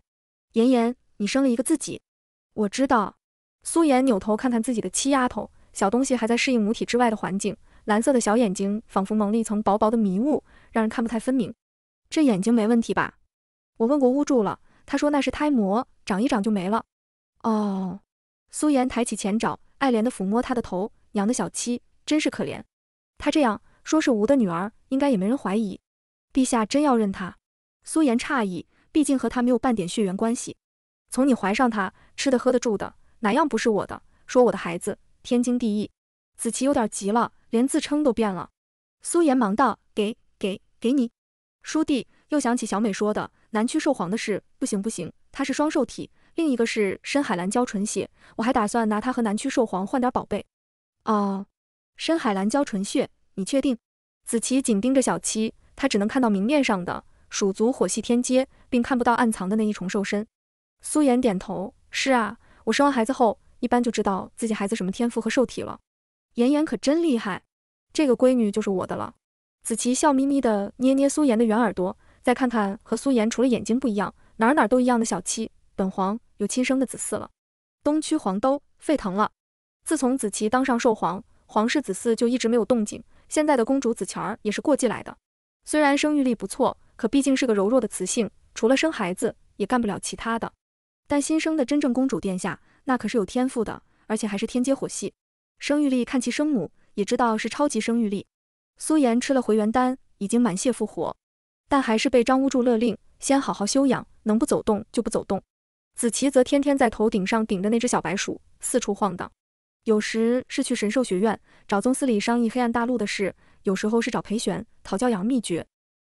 妍妍，你生了一个自己。我知道。苏颜扭头看看自己的七丫头，小东西还在适应母体之外的环境。蓝色的小眼睛仿佛蒙了一层薄薄的迷雾，让人看不太分明。这眼睛没问题吧？我问过巫祝了，他说那是胎膜，长一长就没了。哦，苏颜抬起前爪，爱怜地抚摸他的头。娘的小七真是可怜。他这样说是吴的女儿，应该也没人怀疑。陛下真要认他？苏颜诧异，毕竟和他没有半点血缘关系。从你怀上他，吃的喝的住的哪样不是我的？说我的孩子，天经地义。紫琪有点急了，连自称都变了。苏妍忙道：“给给给你，叔弟。”又想起小美说的南区兽皇的事，不行不行，他是双兽体，另一个是深海蓝蛟纯血，我还打算拿他和南区兽皇换点宝贝。啊，深海蓝蛟纯血，你确定？紫琪紧盯着小七，她只能看到明面上的蜀族火系天阶，并看不到暗藏的那一重兽身。苏妍点头：“是啊，我生完孩子后，一般就知道自己孩子什么天赋和兽体了。”妍妍可真厉害，这个闺女就是我的了。子琪笑眯眯的捏捏苏妍的圆耳朵，再看看和苏妍除了眼睛不一样，哪哪都一样的小七，本皇有亲生的子嗣了。东区皇都沸腾了，自从子琪当上寿皇，皇室子嗣就一直没有动静。现在的公主子乔儿也是过继来的，虽然生育力不错，可毕竟是个柔弱的雌性，除了生孩子也干不了其他的。但新生的真正公主殿下，那可是有天赋的，而且还是天阶火系。生育力看其生母，也知道是超级生育力。苏颜吃了回元丹，已经满血复活，但还是被张无柱勒令先好好休养，能不走动就不走动。子琪则天天在头顶上顶着那只小白鼠四处晃荡，有时是去神兽学院找宗司里商议黑暗大陆的事，有时候是找裴玄讨教养秘诀。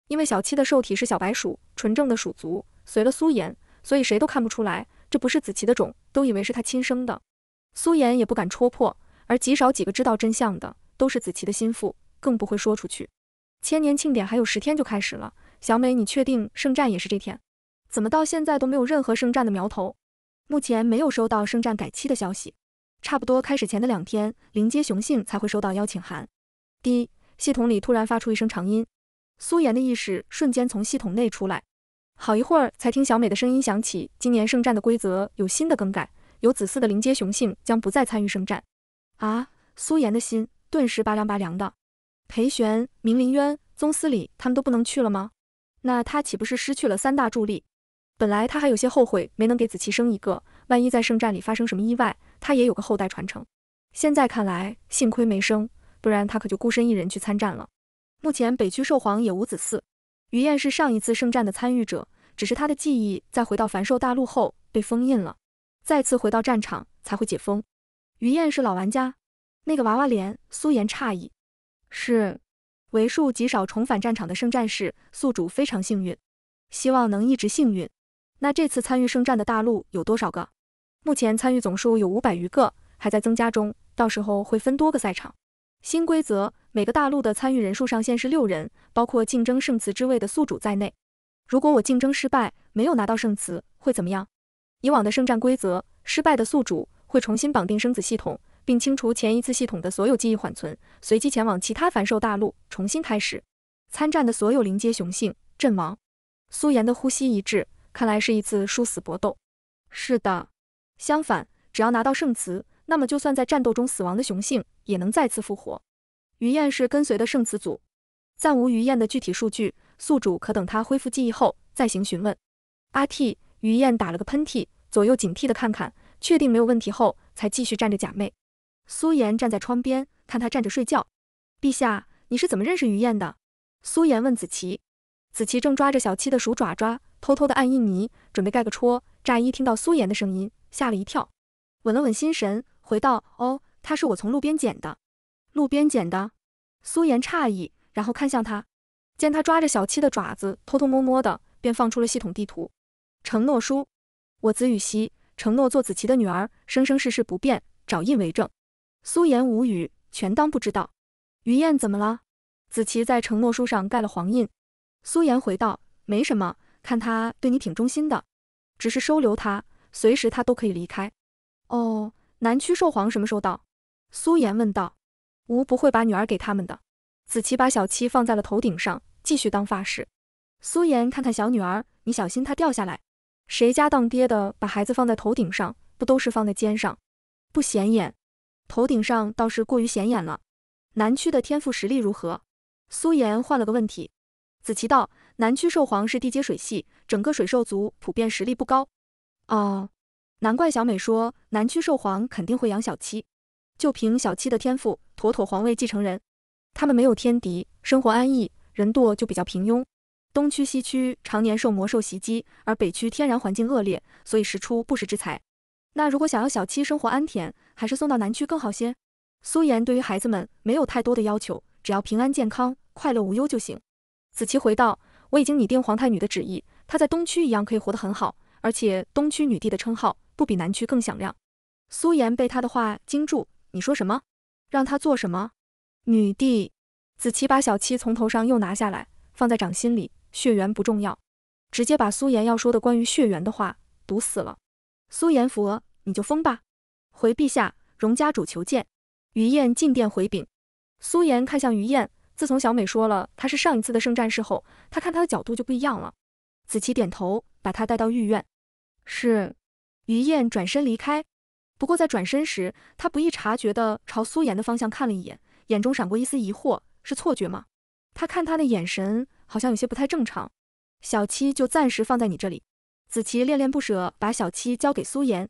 因为小七的兽体是小白鼠，纯正的鼠族，随了苏颜，所以谁都看不出来这不是子琪的种，都以为是他亲生的。苏颜也不敢戳破。而极少几个知道真相的，都是子琪的心腹，更不会说出去。千年庆典还有十天就开始了，小美，你确定圣战也是这天？怎么到现在都没有任何圣战的苗头？目前没有收到圣战改期的消息，差不多开始前的两天，灵阶雄性才会收到邀请函。滴，系统里突然发出一声长音，苏妍的意识瞬间从系统内出来，好一会儿才听小美的声音响起：今年圣战的规则有新的更改，有子嗣的灵阶雄性将不再参与圣战。啊！苏妍的心顿时拔凉拔凉的。裴玄、明林渊、宗司礼，他们都不能去了吗？那他岂不是失去了三大助力？本来他还有些后悔没能给子琪生一个，万一在圣战里发生什么意外，他也有个后代传承。现在看来，幸亏没生，不然他可就孤身一人去参战了。目前北区兽皇也无子嗣，于晏是上一次圣战的参与者，只是他的记忆在回到凡兽大陆后被封印了，再次回到战场才会解封。于晏是老玩家，那个娃娃脸，苏颜诧异，是为数极少重返战场的圣战士，宿主非常幸运，希望能一直幸运。那这次参与圣战的大陆有多少个？目前参与总数有五百余个，还在增加中，到时候会分多个赛场。新规则，每个大陆的参与人数上限是六人，包括竞争圣词之位的宿主在内。如果我竞争失败，没有拿到圣词，会怎么样？以往的圣战规则，失败的宿主。会重新绑定生子系统，并清除前一次系统的所有记忆缓存，随机前往其他繁兽大陆重新开始。参战的所有灵阶雄性阵亡。苏颜的呼吸一致，看来是一次殊死搏斗。是的，相反，只要拿到圣词，那么就算在战斗中死亡的雄性也能再次复活。于燕是跟随的圣词组，暂无于燕的具体数据，宿主可等他恢复记忆后再行询问。阿 T，于燕打了个喷嚏，左右警惕的看看。确定没有问题后，才继续站着假寐。苏妍站在窗边看他站着睡觉。陛下，你是怎么认识于燕的？苏妍问子琪。子琪正抓着小七的鼠爪爪，偷偷的按印泥，准备盖个戳。乍一听到苏妍的声音，吓了一跳，稳了稳心神，回道：“哦，他是我从路边捡的。”路边捡的？苏妍诧异，然后看向他，见他抓着小七的爪子，偷偷摸摸的，便放出了系统地图。承诺书，我子雨熙。承诺做子琪的女儿，生生世世不变，找印为证。苏颜无语，全当不知道。于燕怎么了？子琪在承诺书上盖了黄印。苏颜回道：没什么，看他对你挺忠心的，只是收留他，随时他都可以离开。哦，南区兽皇什么时候到？苏颜问道。吾不会把女儿给他们的。子琪把小七放在了头顶上，继续当发饰。苏颜看看小女儿，你小心她掉下来。谁家当爹的把孩子放在头顶上，不都是放在肩上？不显眼，头顶上倒是过于显眼了。南区的天赋实力如何？苏妍换了个问题。子琪道：“南区兽皇是地阶水系，整个水兽族普遍实力不高。哦，难怪小美说南区兽皇肯定会养小七，就凭小七的天赋，妥妥皇位继承人。他们没有天敌，生活安逸，人多就比较平庸。”东区、西区常年受魔兽袭击，而北区天然环境恶劣，所以时出不时之才。那如果想要小七生活安恬，还是送到南区更好些？苏妍对于孩子们没有太多的要求，只要平安健康、快乐无忧就行。子琪回道：“我已经拟定皇太女的旨意，她在东区一样可以活得很好，而且东区女帝的称号不比南区更响亮。”苏妍被他的话惊住：“你说什么？让她做什么？女帝？”子琪把小七从头上又拿下来，放在掌心里。血缘不重要，直接把苏颜要说的关于血缘的话堵死了。苏颜佛，你就疯吧！回陛下，荣家主求见。于燕进殿回禀。苏颜看向于燕，自从小美说了她是上一次的圣战士后，他看她的角度就不一样了。子琪点头，把她带到御院。是。于燕转身离开，不过在转身时，她不易察觉的朝苏颜的方向看了一眼，眼中闪过一丝疑惑，是错觉吗？他看他的眼神好像有些不太正常，小七就暂时放在你这里。子琪恋恋不舍，把小七交给苏颜。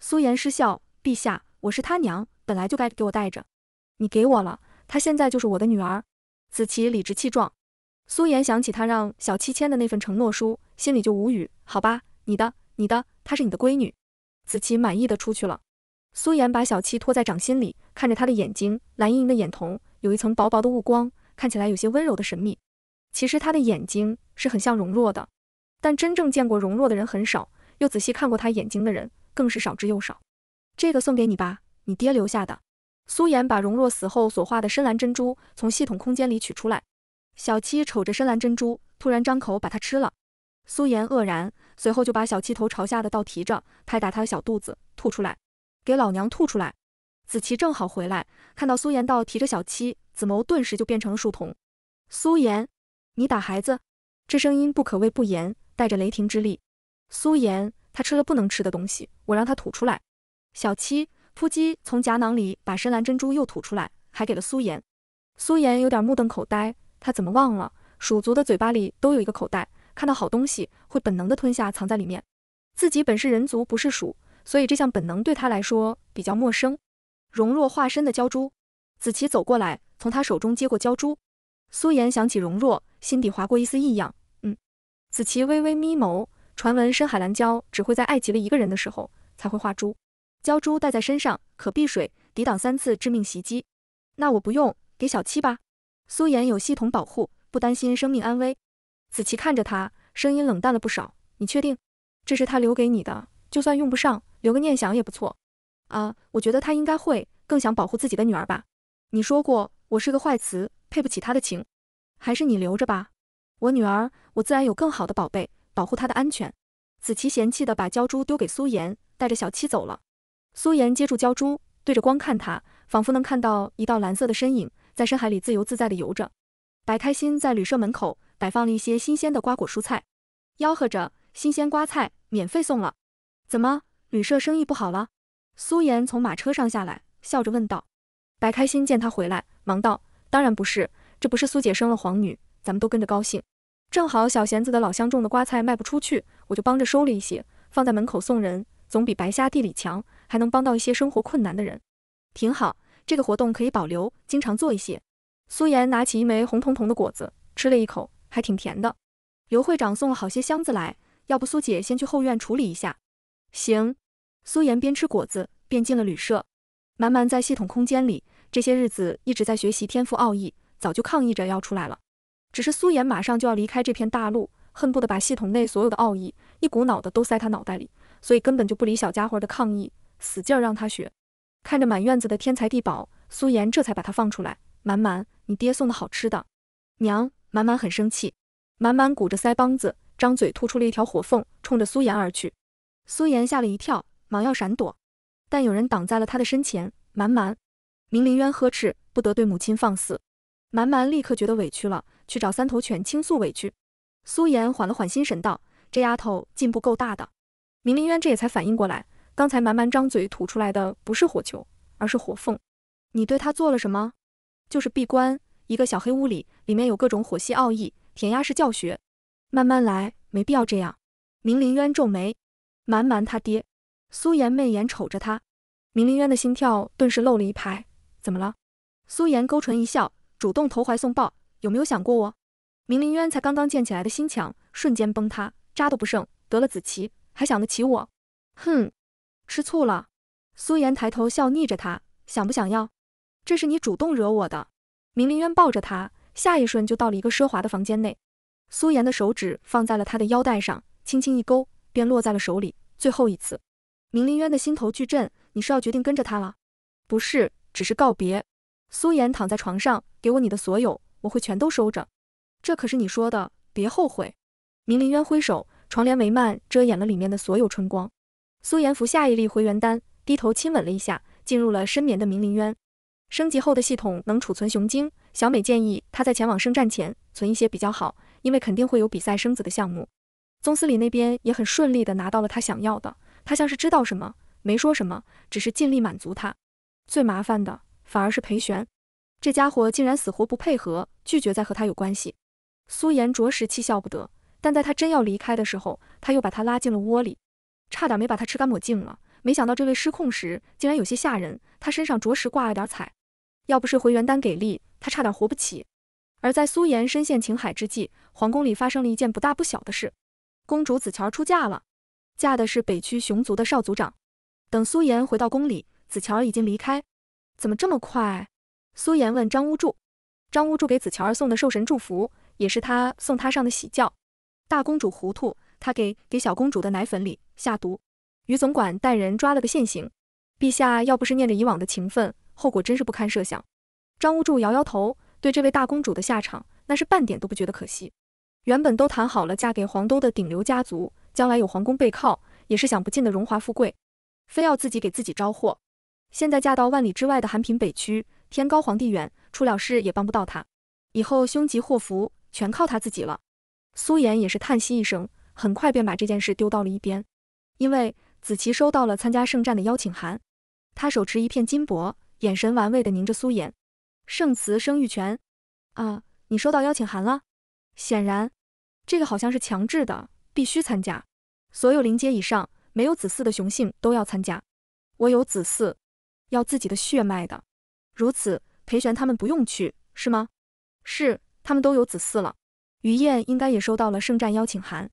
苏颜失笑，陛下，我是他娘，本来就该给我带着，你给我了，她现在就是我的女儿。子琪理直气壮。苏颜想起他让小七签的那份承诺书，心里就无语。好吧，你的，你的，她是你的闺女。子琪满意的出去了。苏颜把小七托在掌心里，看着他的眼睛，蓝莹莹的眼瞳，有一层薄薄的雾光。看起来有些温柔的神秘，其实他的眼睛是很像荣若的，但真正见过荣若的人很少，又仔细看过他眼睛的人更是少之又少。这个送给你吧，你爹留下的。苏颜把荣若死后所化的深蓝珍珠从系统空间里取出来，小七瞅着深蓝珍珠，突然张口把它吃了。苏颜愕然，随后就把小七头朝下的倒提着，拍打他的小肚子，吐出来，给老娘吐出来。子琪正好回来，看到苏妍道提着小七，子谋顿时就变成了树童。苏妍，你打孩子？这声音不可谓不严，带着雷霆之力。苏妍，他吃了不能吃的东西，我让他吐出来。小七，扑叽从夹囊里把深蓝珍珠又吐出来，还给了苏妍。苏妍有点目瞪口呆，他怎么忘了，鼠族的嘴巴里都有一个口袋，看到好东西会本能的吞下藏在里面。自己本是人族，不是鼠，所以这项本能对他来说比较陌生。荣若化身的鲛珠，紫琪走过来，从他手中接过鲛珠。苏颜想起荣若，心底划过一丝异样。嗯。紫琪微微眯眸，传闻深海蓝鲛只会在爱极了一个人的时候才会化珠。鲛珠戴在身上，可避水，抵挡三次致命袭击。那我不用，给小七吧。苏颜有系统保护，不担心生命安危。紫琪看着他，声音冷淡了不少。你确定？这是他留给你的，就算用不上，留个念想也不错。啊，我觉得他应该会更想保护自己的女儿吧。你说过我是个坏词，配不起他的情，还是你留着吧。我女儿，我自然有更好的宝贝保护她的安全。子琪嫌弃的把鲛珠丢给苏妍，带着小七走了。苏妍接住鲛珠，对着光看她，仿佛能看到一道蓝色的身影在深海里自由自在的游着。白开心在旅社门口摆放了一些新鲜的瓜果蔬菜，吆喝着新鲜瓜菜免费送了。怎么旅社生意不好了？苏颜从马车上下来，笑着问道：“白开心见他回来，忙道：当然不是，这不是苏姐生了皇女，咱们都跟着高兴。正好小贤子的老乡种的瓜菜卖不出去，我就帮着收了一些，放在门口送人，总比白瞎地里强，还能帮到一些生活困难的人，挺好。这个活动可以保留，经常做一些。”苏颜拿起一枚红彤彤的果子，吃了一口，还挺甜的。刘会长送了好些箱子来，要不苏姐先去后院处理一下？行。苏妍边吃果子边进了旅社。满满在系统空间里，这些日子一直在学习天赋奥义，早就抗议着要出来了。只是苏妍马上就要离开这片大陆，恨不得把系统内所有的奥义一股脑的都塞他脑袋里，所以根本就不理小家伙的抗议，死劲儿让他学。看着满院子的天才地宝，苏妍这才把他放出来。满满，你爹送的好吃的。娘，满满很生气，满满鼓着腮帮子，张嘴吐出了一条火凤，冲着苏妍而去。苏妍吓了一跳。忙要闪躲，但有人挡在了他的身前。蛮蛮，明凌渊呵斥，不得对母亲放肆。蛮蛮立刻觉得委屈了，去找三头犬倾诉委屈。苏颜缓了缓心神道：“这丫头进步够大的。”明凌渊这也才反应过来，刚才蛮蛮张嘴吐出来的不是火球，而是火凤。你对她做了什么？就是闭关，一个小黑屋里，里面有各种火系奥义，填鸭式教学，慢慢来，没必要这样。明凌渊皱眉，蛮蛮他爹。苏妍媚眼瞅着他，明凌渊的心跳顿时漏了一拍。怎么了？苏妍勾唇一笑，主动投怀送抱。有没有想过我？明凌渊才刚刚建起来的心墙瞬间崩塌，渣都不剩。得了子棋，还想得起我？哼，吃醋了。苏妍抬头笑睨着他，想不想要？这是你主动惹我的。明凌渊抱着他，下一瞬就到了一个奢华的房间内。苏妍的手指放在了他的腰带上，轻轻一勾，便落在了手里。最后一次。明林渊的心头巨震，你是要决定跟着他了？不是，只是告别。苏颜躺在床上，给我你的所有，我会全都收着。这可是你说的，别后悔。明林渊挥手，床帘帷幔遮掩了里面的所有春光。苏颜服下一粒回元丹，低头亲吻了一下，进入了深眠的明林渊。升级后的系统能储存雄精，小美建议她在前往圣战前存一些比较好，因为肯定会有比赛生子的项目。宗司礼那边也很顺利的拿到了他想要的。他像是知道什么，没说什么，只是尽力满足他。最麻烦的反而是裴玄，这家伙竟然死活不配合，拒绝再和他有关系。苏颜着实气笑不得，但在他真要离开的时候，他又把他拉进了窝里，差点没把他吃干抹净了。没想到这位失控时竟然有些吓人，他身上着实挂了点彩。要不是回元丹给力，他差点活不起。而在苏颜深陷情海之际，皇宫里发生了一件不大不小的事：公主紫乔出嫁了。嫁的是北区熊族的少族长。等苏妍回到宫里，子乔儿已经离开。怎么这么快？苏妍问张乌柱。张乌柱给子乔儿送的寿神祝福，也是他送她上的喜轿。大公主糊涂，她给给小公主的奶粉里下毒，于总管带人抓了个现行。陛下要不是念着以往的情分，后果真是不堪设想。张乌柱摇摇头，对这位大公主的下场，那是半点都不觉得可惜。原本都谈好了嫁给黄都的顶流家族。将来有皇宫背靠，也是享不尽的荣华富贵，非要自己给自己招祸。现在嫁到万里之外的寒平北区，天高皇帝远，出了事也帮不到他。以后凶吉祸福全靠他自己了。苏颜也是叹息一声，很快便把这件事丢到了一边。因为子琪收到了参加圣战的邀请函，他手持一片金箔，眼神玩味的凝着苏颜。圣祠生育权？啊，你收到邀请函了？显然，这个好像是强制的。必须参加，所有灵阶以上没有子嗣的雄性都要参加。我有子嗣，要自己的血脉的。如此，裴玄他们不用去，是吗？是，他们都有子嗣了。于燕应该也收到了圣战邀请函。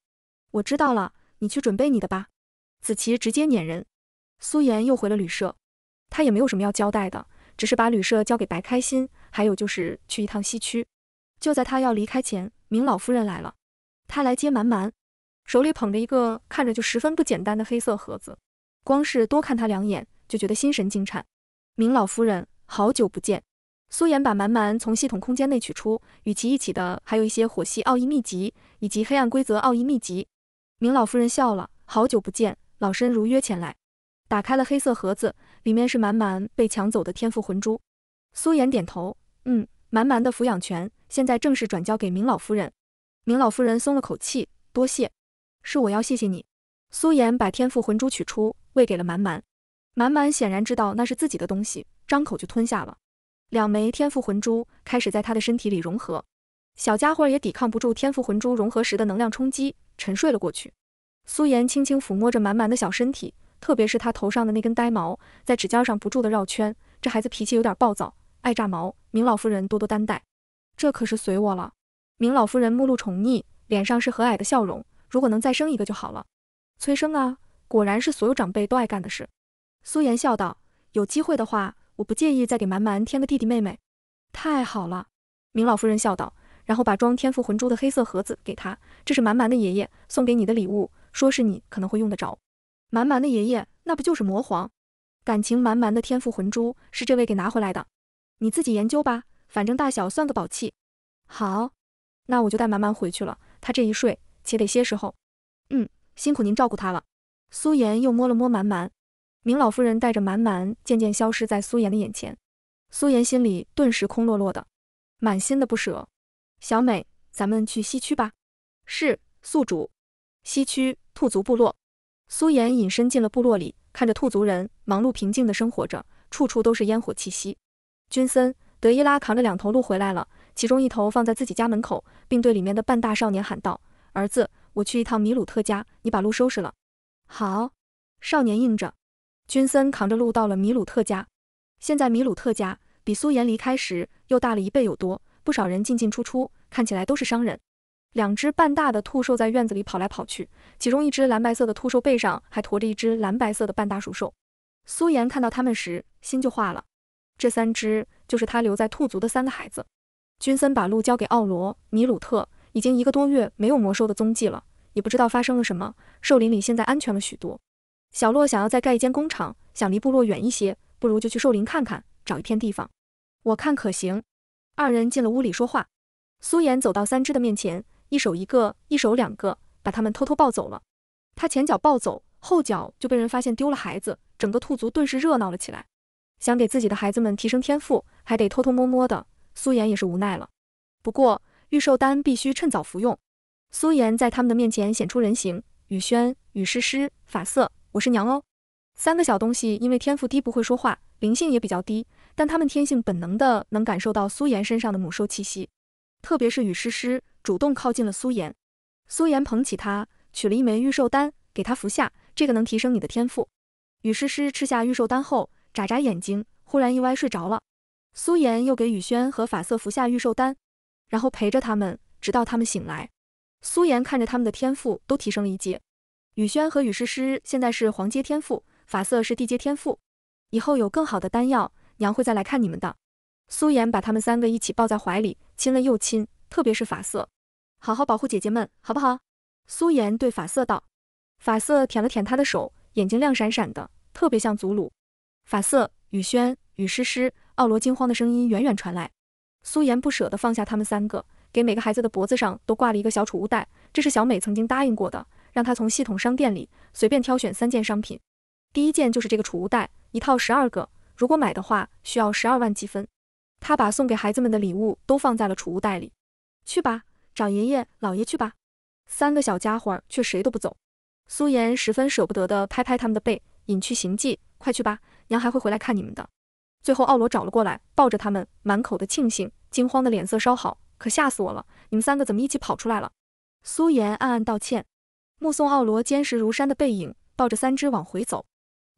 我知道了，你去准备你的吧。子琪直接撵人。苏颜又回了旅社，她也没有什么要交代的，只是把旅社交给白开心，还有就是去一趟西区。就在她要离开前，明老夫人来了，她来接蛮蛮。手里捧着一个看着就十分不简单的黑色盒子，光是多看他两眼就觉得心神惊颤。明老夫人，好久不见。苏妍把蛮蛮从系统空间内取出，与其一起的还有一些火系奥义秘籍以及黑暗规则奥义秘籍。明老夫人笑了，好久不见，老身如约前来。打开了黑色盒子，里面是蛮蛮被抢走的天赋魂珠。苏妍点头，嗯，蛮蛮的抚养权现在正式转交给明老夫人。明老夫人松了口气，多谢。是我要谢谢你，苏妍把天赋魂珠取出，喂给了满满。满满显然知道那是自己的东西，张口就吞下了。两枚天赋魂珠开始在他的身体里融合，小家伙也抵抗不住天赋魂珠融合时的能量冲击，沉睡了过去。苏妍轻轻抚摸着满满的小身体，特别是他头上的那根呆毛，在指尖上不住的绕圈。这孩子脾气有点暴躁，爱炸毛，明老夫人多多担待。这可是随我了。明老夫人目露宠溺，脸上是和蔼的笑容。如果能再生一个就好了，催生啊，果然是所有长辈都爱干的事。苏颜笑道：“有机会的话，我不介意再给蛮蛮添个弟弟妹妹。”太好了，明老夫人笑道，然后把装天赋魂珠的黑色盒子给他：“这是蛮蛮的爷爷送给你的礼物，说是你可能会用得着。”蛮蛮的爷爷，那不就是魔皇？感情蛮蛮的天赋魂珠是这位给拿回来的，你自己研究吧，反正大小算个宝器。好，那我就带蛮蛮回去了，他这一睡。且得些时候，嗯，辛苦您照顾他了。苏妍又摸了摸蛮蛮，明老夫人带着蛮蛮渐渐消失在苏妍的眼前，苏妍心里顿时空落落的，满心的不舍。小美，咱们去西区吧。是宿主。西区兔族部落，苏妍隐身进了部落里，看着兔族人忙碌平静的生活着，处处都是烟火气息。君森德伊拉扛着两头鹿回来了，其中一头放在自己家门口，并对里面的半大少年喊道。儿子，我去一趟米鲁特家，你把鹿收拾了。好，少年应着。君森扛着鹿到了米鲁特家，现在米鲁特家比苏颜离开时又大了一倍有多，不少人进进出出，看起来都是商人。两只半大的兔兽在院子里跑来跑去，其中一只蓝白色的兔兽背上还驮着一只蓝白色的半大鼠兽。苏颜看到他们时，心就化了。这三只就是他留在兔族的三个孩子。君森把鹿交给奥罗米鲁特。已经一个多月没有魔兽的踪迹了，也不知道发生了什么。兽林里现在安全了许多。小洛想要再盖一间工厂，想离部落远一些，不如就去兽林看看，找一片地方。我看可行。二人进了屋里说话。苏颜走到三只的面前，一手一个，一手两个，把他们偷偷抱走了。他前脚抱走，后脚就被人发现丢了孩子，整个兔族顿时热闹了起来。想给自己的孩子们提升天赋，还得偷偷摸摸的，苏颜也是无奈了。不过。预售丹必须趁早服用。苏颜在他们的面前显出人形。雨轩、雨诗诗、法瑟，我是娘哦。三个小东西因为天赋低不会说话，灵性也比较低，但他们天性本能的能感受到苏颜身上的母兽气息。特别是雨诗诗主动靠近了苏颜，苏颜捧起她，取了一枚预售丹给她服下，这个能提升你的天赋。雨诗诗吃下预售丹后，眨眨眼睛，忽然一歪睡着了。苏颜又给雨轩和法瑟服下预售丹。然后陪着他们，直到他们醒来。苏妍看着他们的天赋都提升了一阶，雨轩和雨诗诗现在是黄阶天赋，法瑟是地阶天赋。以后有更好的丹药，娘会再来看你们的。苏妍把他们三个一起抱在怀里，亲了又亲，特别是法瑟，好好保护姐姐们，好不好？苏妍对法瑟道。法瑟舔了舔他的手，眼睛亮闪闪的，特别像祖鲁。法瑟、雨轩、雨诗诗、奥罗惊慌的声音远远传来。苏颜不舍得放下他们三个，给每个孩子的脖子上都挂了一个小储物袋。这是小美曾经答应过的，让她从系统商店里随便挑选三件商品。第一件就是这个储物袋，一套十二个，如果买的话需要十二万积分。她把送给孩子们的礼物都放在了储物袋里。去吧，长爷爷、老爷去吧。三个小家伙却谁都不走。苏颜十分舍不得地拍拍他们的背，隐去行迹，快去吧，娘还会回来看你们的。最后，奥罗找了过来，抱着他们，满口的庆幸，惊慌的脸色稍好，可吓死我了！你们三个怎么一起跑出来了？苏颜暗暗道歉，目送奥罗坚实如山的背影，抱着三只往回走。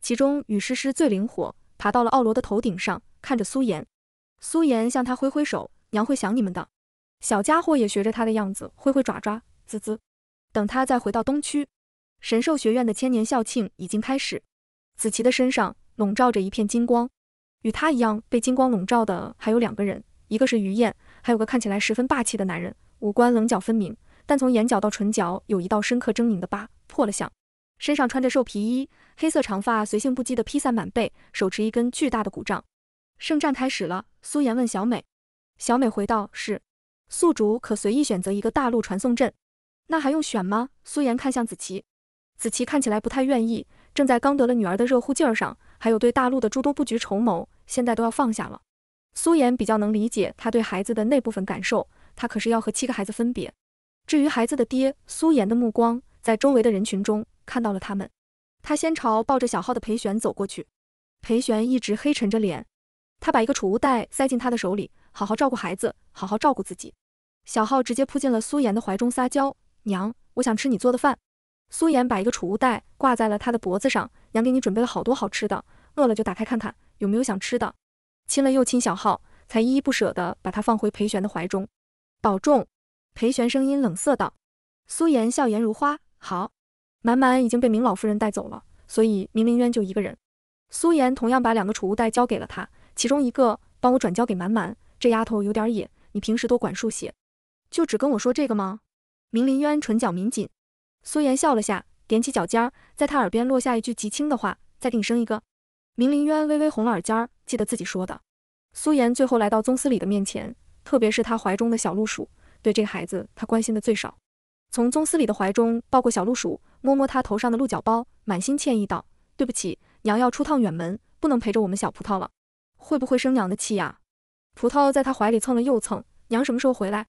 其中雨诗诗最灵活，爬到了奥罗的头顶上，看着苏颜。苏颜向他挥挥手，娘会想你们的。小家伙也学着他的样子挥挥爪爪，滋滋。等他再回到东区，神兽学院的千年校庆已经开始。子琪的身上笼罩着一片金光。与他一样被金光笼罩的还有两个人，一个是于燕，还有个看起来十分霸气的男人，五官棱角分明，但从眼角到唇角有一道深刻狰狞的疤，破了相，身上穿着兽皮衣，黑色长发随性不羁的披散满背，手持一根巨大的骨杖。圣战开始了，苏颜问小美，小美回道是，宿主可随意选择一个大陆传送阵，那还用选吗？苏颜看向子琪，子琪看起来不太愿意，正在刚得了女儿的热乎劲儿上。还有对大陆的诸多布局筹谋，现在都要放下了。苏妍比较能理解他对孩子的那部分感受，他可是要和七个孩子分别。至于孩子的爹，苏妍的目光在周围的人群中看到了他们。他先朝抱着小浩的裴玄走过去，裴玄一直黑沉着脸，他把一个储物袋塞进他的手里，好好照顾孩子，好好照顾自己。小浩直接扑进了苏妍的怀中撒娇：“娘，我想吃你做的饭。”苏妍把一个储物袋挂在了他的脖子上，娘给你准备了好多好吃的。饿了就打开看看有没有想吃的，亲了又亲小号，才依依不舍地把他放回裴玄的怀中。保重。裴玄声音冷色道。苏颜笑颜如花。好。满满已经被明老夫人带走了，所以明凌渊就一个人。苏颜同样把两个储物袋交给了他，其中一个帮我转交给满满。这丫头有点野，你平时多管束些。就只跟我说这个吗？明凌渊唇角抿紧。苏颜笑了下，踮起脚尖，在他耳边落下一句极轻的话：再给你生一个。明凌渊微微红了耳尖儿，记得自己说的。苏颜最后来到宗司礼的面前，特别是他怀中的小鹿鼠，对这个孩子他关心的最少。从宗司礼的怀中抱过小鹿鼠，摸摸他头上的鹿角包，满心歉意道：“对不起，娘要出趟远门，不能陪着我们小葡萄了。会不会生娘的气呀？”葡萄在他怀里蹭了又蹭，娘什么时候回来？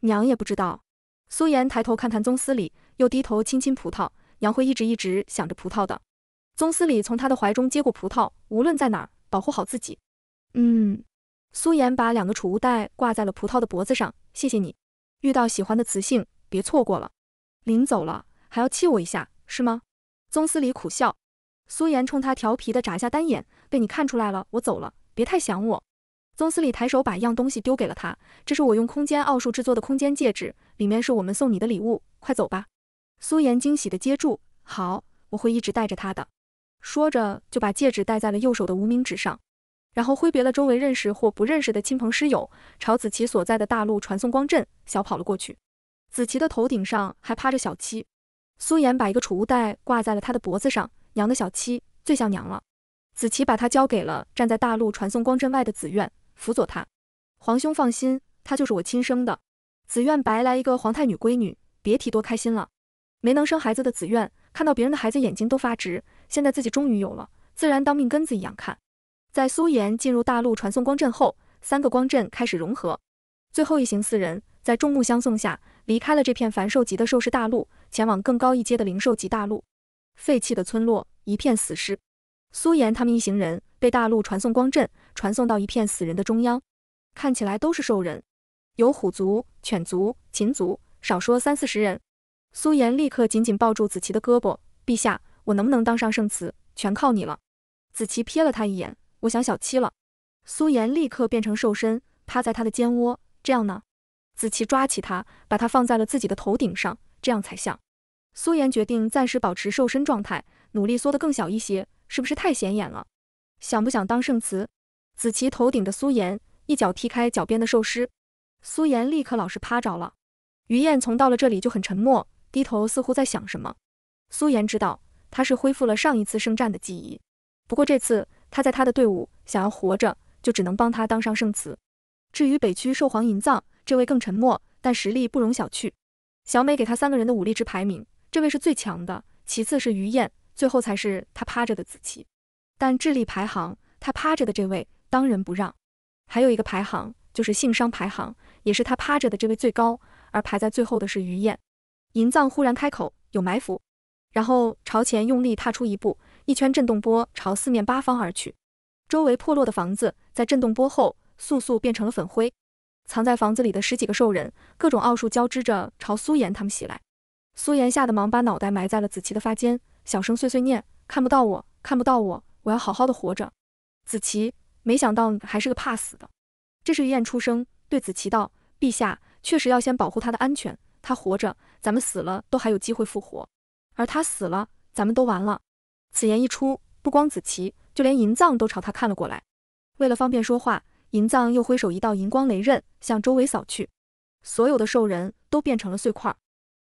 娘也不知道。苏颜抬头看看宗司礼，又低头亲亲葡萄，娘会一直一直想着葡萄的。宗司礼从他的怀中接过葡萄，无论在哪，保护好自己。嗯。苏颜把两个储物袋挂在了葡萄的脖子上，谢谢你。遇到喜欢的雌性，别错过了。临走了还要气我一下，是吗？宗司礼苦笑。苏颜冲他调皮的眨下单眼，被你看出来了。我走了，别太想我。宗司礼抬手把一样东西丢给了他，这是我用空间奥数制作的空间戒指，里面是我们送你的礼物。快走吧。苏颜惊喜的接住，好，我会一直带着它的。说着，就把戒指戴在了右手的无名指上，然后挥别了周围认识或不认识的亲朋师友，朝子琪所在的大陆传送光阵小跑了过去。子琪的头顶上还趴着小七，苏妍把一个储物袋挂在了他的脖子上。娘的小七最像娘了。子琪把他交给了站在大陆传送光阵外的紫苑，辅佐他。皇兄放心，他就是我亲生的。紫苑白来一个皇太女闺女，别提多开心了。没能生孩子的紫苑看到别人的孩子，眼睛都发直。现在自己终于有了，自然当命根子一样看。在苏岩进入大陆传送光阵后，三个光阵开始融合。最后一行四人在众目相送下离开了这片凡兽级的兽世大陆，前往更高一阶的灵兽级大陆。废弃的村落，一片死尸。苏岩他们一行人被大陆传送光阵传送到一片死人的中央，看起来都是兽人，有虎族、犬族、禽族，少说三四十人。苏岩立刻紧紧抱住子琪的胳膊，陛下。我能不能当上圣慈，全靠你了。子琪瞥了他一眼，我想小七了。苏颜立刻变成瘦身，趴在他的肩窝。这样呢？子琪抓起他，把他放在了自己的头顶上，这样才像。苏颜决定暂时保持瘦身状态，努力缩得更小一些，是不是太显眼了？想不想当圣慈？子琪头顶着苏颜，一脚踢开脚边的兽尸。苏颜立刻老实趴着了。于燕从到了这里就很沉默，低头似乎在想什么。苏颜知道。他是恢复了上一次圣战的记忆，不过这次他在他的队伍想要活着，就只能帮他当上圣词。至于北区兽皇银藏，这位更沉默，但实力不容小觑。小美给他三个人的武力值排名，这位是最强的，其次是于燕，最后才是他趴着的子琪。但智力排行，他趴着的这位当仁不让。还有一个排行就是性商排行，也是他趴着的这位最高，而排在最后的是于燕。银藏忽然开口：“有埋伏。”然后朝前用力踏出一步，一圈震动波朝四面八方而去，周围破落的房子在震动波后速速变成了粉灰。藏在房子里的十几个兽人，各种奥术交织着朝苏妍他们袭来。苏妍吓得忙把脑袋埋在了子琪的发间，小声碎碎念：“看不到我，看不到我，我要好好的活着。”子琪，没想到你还是个怕死的。这时于燕出声对子琪道：“陛下确实要先保护他的安全，他活着，咱们死了都还有机会复活。”而他死了，咱们都完了。此言一出，不光子琪，就连银藏都朝他看了过来。为了方便说话，银藏又挥手一道银光雷刃向周围扫去，所有的兽人都变成了碎块。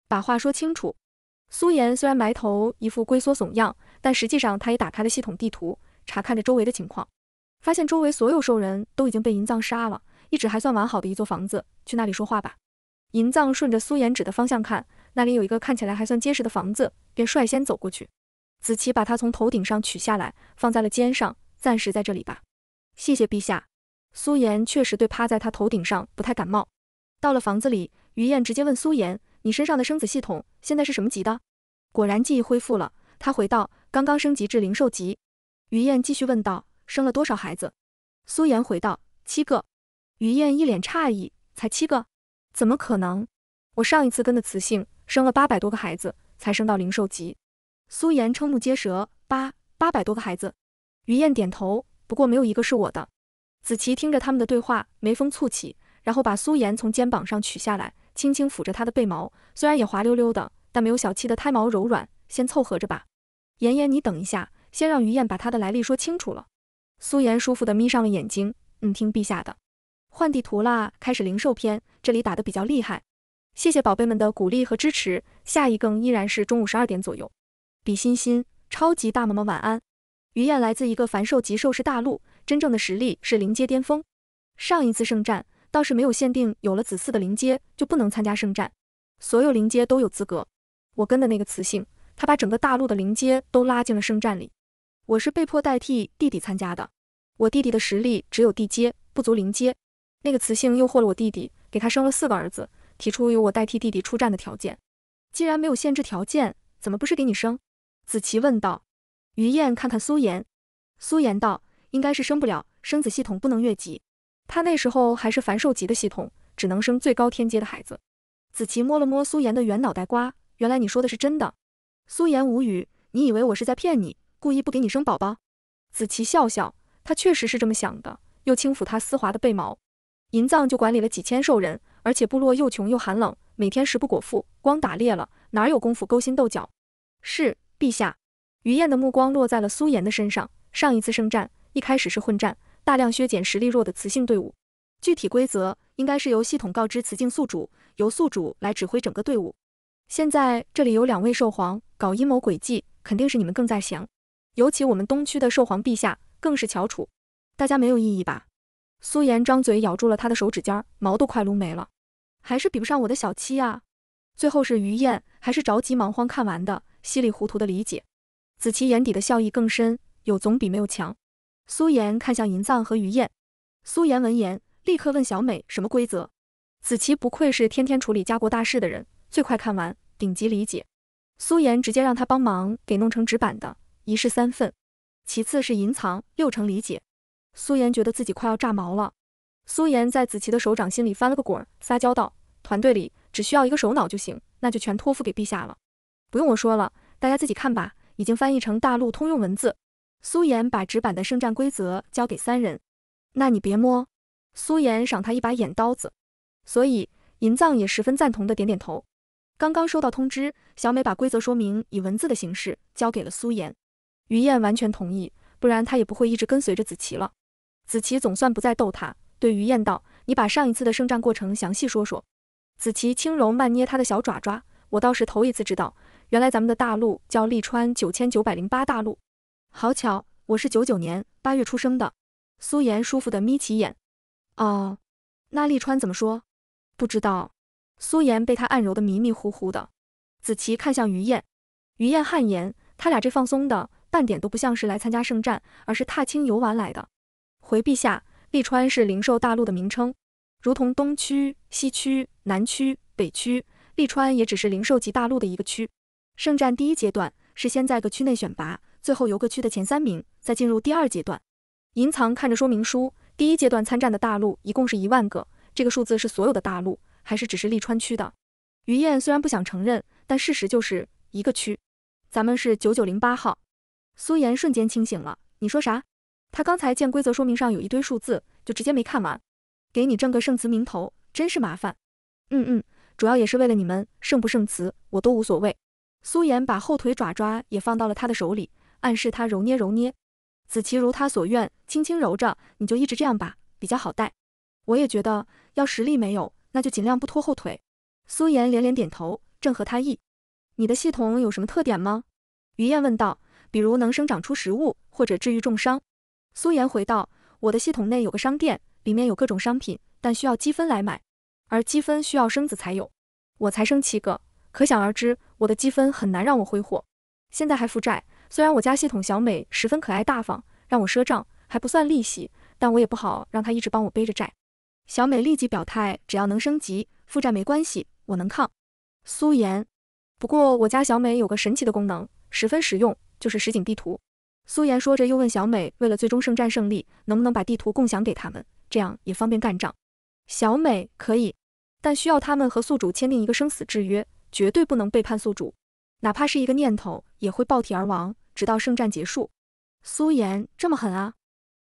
把话说清楚。苏颜虽然埋头一副龟缩怂样，但实际上他也打开了系统地图，查看着周围的情况，发现周围所有兽人都已经被银藏杀了。一直还算完好的一座房子，去那里说话吧。银藏顺着苏颜指的方向看。那里有一个看起来还算结实的房子，便率先走过去。子琪把它从头顶上取下来，放在了肩上，暂时在这里吧。谢谢陛下。苏妍确实对趴在他头顶上不太感冒。到了房子里，于燕直接问苏妍：「你身上的生子系统现在是什么级的？”果然记忆恢复了，他回道：“刚刚升级至灵兽级。”于燕继续问道：“生了多少孩子？”苏妍回道：“七个。”于燕一脸诧异：“才七个？怎么可能？我上一次跟的雌性……”生了八百多个孩子才升到灵兽级，苏妍瞠目结舌，八八百多个孩子，于燕点头，不过没有一个是我的。子琪听着他们的对话，眉峰蹙起，然后把苏妍从肩膀上取下来，轻轻抚着她的背毛，虽然也滑溜溜的，但没有小七的胎毛柔软，先凑合着吧。妍妍，你等一下，先让于燕把她的来历说清楚了。苏妍舒服的眯上了眼睛，嗯，听陛下的。换地图啦，开始灵兽篇，这里打的比较厉害。谢谢宝贝们的鼓励和支持，下一更依然是中午十二点左右。比心心，超级大么么，晚安。于燕来自一个繁兽极兽世大陆，真正的实力是灵阶巅峰。上一次圣战倒是没有限定，有了子嗣的灵阶就不能参加圣战，所有灵阶都有资格。我跟的那个雌性，她把整个大陆的灵阶都拉进了圣战里，我是被迫代替弟弟参加的。我弟弟的实力只有地阶，不足灵阶。那个雌性诱惑了我弟弟，给他生了四个儿子。提出由我代替弟弟出战的条件，既然没有限制条件，怎么不是给你生？子琪问道。于燕看看苏颜，苏颜道：“应该是生不了，生子系统不能越级，他那时候还是凡兽级的系统，只能生最高天阶的孩子。”子琪摸了摸苏颜的圆脑袋瓜，原来你说的是真的。苏颜无语，你以为我是在骗你，故意不给你生宝宝？子琪笑笑，她确实是这么想的，又轻抚他丝滑的背毛。银藏就管理了几千兽人，而且部落又穷又寒冷，每天食不果腹，光打猎了，哪有功夫勾心斗角？是陛下。于晏的目光落在了苏颜的身上。上一次圣战，一开始是混战，大量削减实力弱的雌性队伍。具体规则应该是由系统告知雌性宿主，由宿主来指挥整个队伍。现在这里有两位兽皇搞阴谋诡计，肯定是你们更在行。尤其我们东区的兽皇陛下更是翘楚，大家没有异议吧？苏颜张嘴咬住了他的手指尖，毛都快撸没了，还是比不上我的小七呀。最后是于燕，还是着急忙慌看完的，稀里糊涂的理解。子琪眼底的笑意更深，有总比没有强。苏颜看向银藏和于燕，苏颜闻言立刻问小美什么规则。子琪不愧是天天处理家国大事的人，最快看完，顶级理解。苏颜直接让他帮忙给弄成纸板的，一式三份。其次是银藏，六成理解。苏妍觉得自己快要炸毛了。苏妍在子琪的手掌心里翻了个滚，撒娇道：“团队里只需要一个首脑就行，那就全托付给陛下了。不用我说了，大家自己看吧，已经翻译成大陆通用文字。”苏妍把纸板的圣战规则交给三人。那你别摸，苏妍赏他一把眼刀子。所以银藏也十分赞同的点点头。刚刚收到通知，小美把规则说明以文字的形式交给了苏妍，于燕完全同意，不然他也不会一直跟随着子琪了。紫琪总算不再逗他，对于晏道：“你把上一次的圣战过程详细说说。”紫琪轻柔慢捏他的小爪爪，我倒是头一次知道，原来咱们的大陆叫利川九千九百零八大陆。好巧，我是九九年八月出生的。苏颜舒服的眯起眼，哦，那利川怎么说？不知道。苏颜被他按揉的迷迷糊糊的。紫琪看向于燕，于燕汗颜，他俩这放松的，半点都不像是来参加圣战，而是踏青游玩来的。回陛下，利川是灵兽大陆的名称，如同东区、西区、南区、北区，利川也只是灵兽级大陆的一个区。圣战第一阶段是先在各区内选拔，最后由各区的前三名再进入第二阶段。银藏看着说明书，第一阶段参战的大陆一共是一万个，这个数字是所有的大陆，还是只是利川区的？于燕虽然不想承认，但事实就是一个区。咱们是九九零八号。苏妍瞬间清醒了，你说啥？他刚才见规则说明上有一堆数字，就直接没看完。给你挣个圣词名头，真是麻烦。嗯嗯，主要也是为了你们，圣不圣词我都无所谓。苏妍把后腿爪爪也放到了他的手里，暗示他揉捏揉捏。子琪如他所愿，轻轻揉着。你就一直这样吧，比较好带。我也觉得，要实力没有，那就尽量不拖后腿。苏妍连连点头，正合他意。你的系统有什么特点吗？于燕问道，比如能生长出食物，或者治愈重伤。苏妍回道：“我的系统内有个商店，里面有各种商品，但需要积分来买，而积分需要生子才有。我才生七个，可想而知，我的积分很难让我挥霍。现在还负债，虽然我家系统小美十分可爱大方，让我赊账还不算利息，但我也不好让她一直帮我背着债。”小美立即表态：“只要能升级，负债没关系，我能抗。”苏妍，不过我家小美有个神奇的功能，十分实用，就是实景地图。苏颜说着，又问小美：“为了最终圣战胜利，能不能把地图共享给他们？这样也方便干仗。”小美可以，但需要他们和宿主签订一个生死制约，绝对不能背叛宿主，哪怕是一个念头也会爆体而亡，直到圣战结束。苏颜这么狠啊！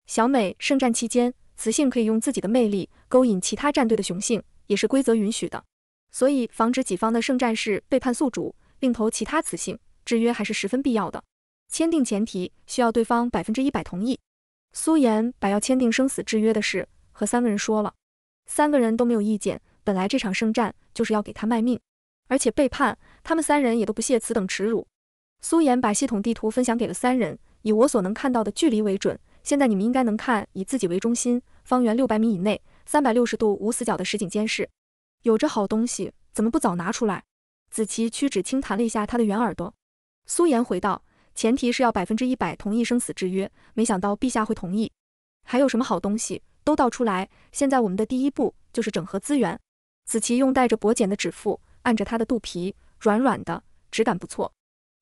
小美，圣战期间，雌性可以用自己的魅力勾引其他战队的雄性，也是规则允许的。所以，防止己方的圣战士背叛宿主，另投其他雌性制约还是十分必要的。签订前提需要对方百分之一百同意。苏妍把要签订生死之约的事和三个人说了，三个人都没有意见。本来这场圣战就是要给他卖命，而且背叛他们三人也都不屑此等耻辱。苏妍把系统地图分享给了三人，以我所能看到的距离为准。现在你们应该能看以自己为中心，方圆六百米以内，三百六十度无死角的实景监视。有着好东西怎么不早拿出来？子琪屈指轻弹了一下他的圆耳朵。苏妍回道。前提是要百分之一百同意生死之约，没想到陛下会同意。还有什么好东西都倒出来。现在我们的第一步就是整合资源。子琪用带着薄茧的指腹按着他的肚皮，软软的，质感不错。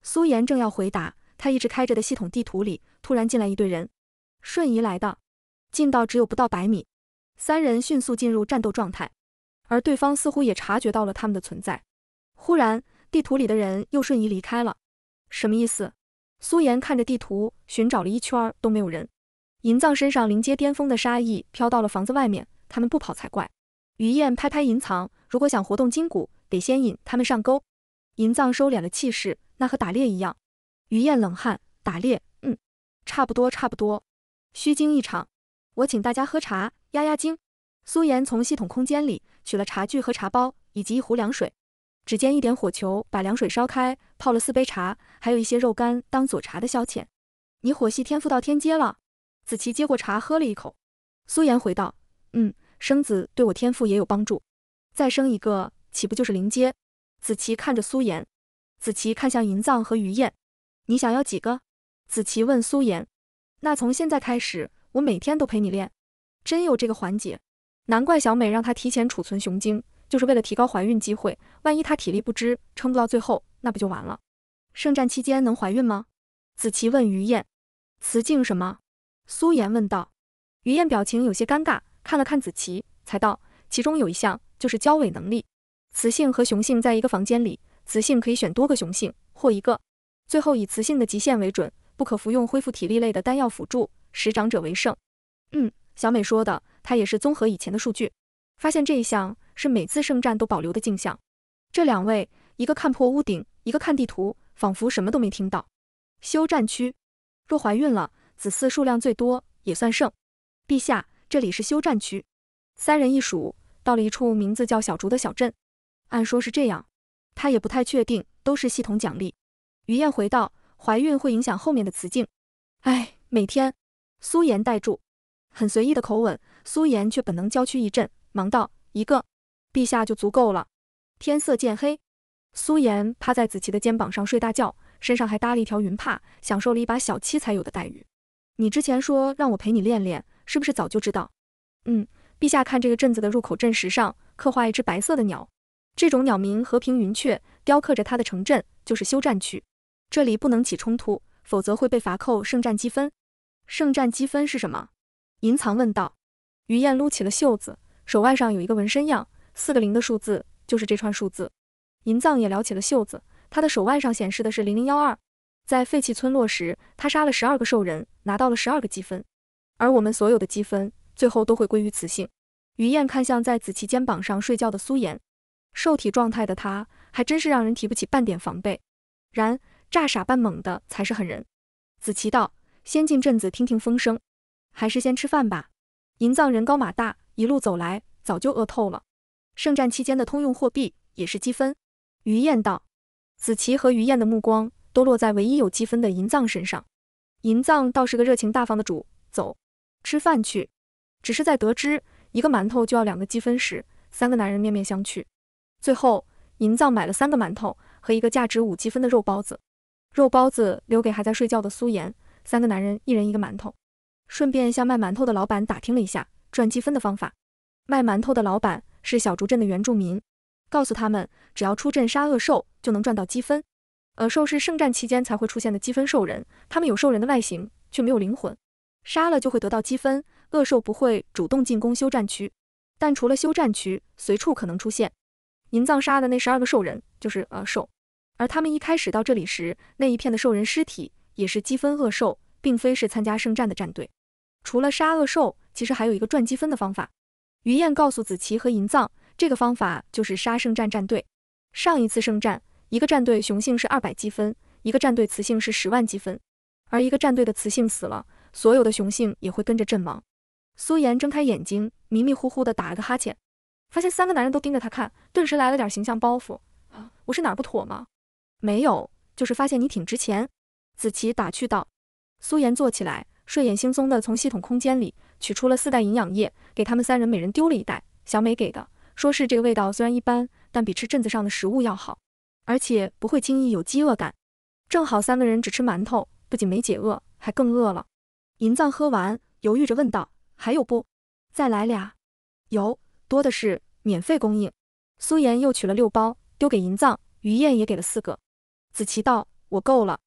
苏颜正要回答，他一直开着的系统地图里突然进来一队人，瞬移来的，近到只有不到百米。三人迅速进入战斗状态，而对方似乎也察觉到了他们的存在。忽然，地图里的人又瞬移离开了，什么意思？苏妍看着地图，寻找了一圈都没有人。银藏身上临接巅峰的杀意飘到了房子外面，他们不跑才怪。于燕拍拍银藏，如果想活动筋骨，得先引他们上钩。银藏收敛了气势，那和打猎一样。于燕冷汗，打猎，嗯，差不多，差不多。虚惊一场，我请大家喝茶压压惊。苏妍从系统空间里取了茶具和茶包，以及一壶凉水。只见一点火球把凉水烧开。泡了四杯茶，还有一些肉干当佐茶的消遣。你火系天赋到天阶了。子琪接过茶喝了一口。苏颜回道：“嗯，生子对我天赋也有帮助，再生一个，岂不就是灵阶？”子琪看着苏颜，子琪看向银藏和余燕：“你想要几个？”子琪问苏颜：“那从现在开始，我每天都陪你练，真有这个环节？难怪小美让她提前储存雄精。”就是为了提高怀孕机会，万一她体力不支，撑不到最后，那不就完了？圣战期间能怀孕吗？子琪问于燕。雌竞什么？苏妍问道。于燕表情有些尴尬，看了看子琪，才道：其中有一项就是交尾能力，雌性和雄性在一个房间里，雌性可以选多个雄性或一个，最后以雌性的极限为准，不可服用恢复体力类的丹药辅助，使长者为胜。嗯，小美说的，她也是综合以前的数据，发现这一项。是每次圣战都保留的镜像，这两位，一个看破屋顶，一个看地图，仿佛什么都没听到。休战区，若怀孕了，子嗣数量最多也算胜。陛下，这里是休战区。三人一数，到了一处名字叫小竹的小镇。按说是这样，他也不太确定，都是系统奖励。于燕回道，怀孕会影响后面的雌竞。”哎，每天。苏颜带住，很随意的口吻，苏颜却本能娇躯一震，忙道，一个。陛下就足够了。天色渐黑，苏妍趴在子琪的肩膀上睡大觉，身上还搭了一条云帕，享受了一把小七才有的待遇。你之前说让我陪你练练，是不是早就知道？嗯，陛下看这个镇子的入口镇石上刻画一只白色的鸟，这种鸟名和平云雀，雕刻着它的城镇就是休战区，这里不能起冲突，否则会被罚扣圣战积分。圣战积分是什么？银藏问道。于燕撸起了袖子，手腕上有一个纹身样。四个零的数字就是这串数字。银藏也撩起了袖子，他的手腕上显示的是零零幺二。在废弃村落时，他杀了十二个兽人，拿到了十二个积分。而我们所有的积分，最后都会归于雌性。于燕看向在子琪肩膀上睡觉的苏颜，兽体状态的她还真是让人提不起半点防备。然，诈傻扮猛的才是狠人。子琪道：“先进镇子听听风声，还是先吃饭吧。”银藏人高马大，一路走来早就饿透了。圣战期间的通用货币也是积分。于燕道，子琪和于燕的目光都落在唯一有积分的银藏身上。银藏倒是个热情大方的主，走，吃饭去。只是在得知一个馒头就要两个积分时，三个男人面面相觑。最后，银藏买了三个馒头和一个价值五积分的肉包子，肉包子留给还在睡觉的苏颜，三个男人一人一个馒头，顺便向卖馒头的老板打听了一下赚积分的方法。卖馒头的老板。是小竹镇的原住民，告诉他们，只要出镇杀恶兽，就能赚到积分。恶兽是圣战期间才会出现的积分兽人，他们有兽人的外形，却没有灵魂，杀了就会得到积分。恶兽不会主动进攻休战区，但除了休战区，随处可能出现。银藏杀的那十二个兽人就是恶兽，而他们一开始到这里时，那一片的兽人尸体也是积分恶兽，并非是参加圣战的战队。除了杀恶兽，其实还有一个赚积分的方法。于燕告诉子琪和银藏，这个方法就是杀圣战战队。上一次圣战，一个战队雄性是二百积分，一个战队雌性是十万积分。而一个战队的雌性死了，所有的雄性也会跟着阵亡。苏妍睁开眼睛，迷迷糊糊的打了个哈欠，发现三个男人都盯着她看，顿时来了点形象包袱啊！我是哪儿不妥吗？没有，就是发现你挺值钱。子琪打趣道。苏妍坐起来，睡眼惺忪的从系统空间里。取出了四袋营养液，给他们三人每人丢了一袋。小美给的，说是这个味道虽然一般，但比吃镇子上的食物要好，而且不会轻易有饥饿感。正好三个人只吃馒头，不仅没解饿，还更饿了。银藏喝完，犹豫着问道：“还有不？再来俩？”“有多的是，免费供应。”苏妍又取了六包，丢给银藏。于燕也给了四个。子琪道：“我够了。”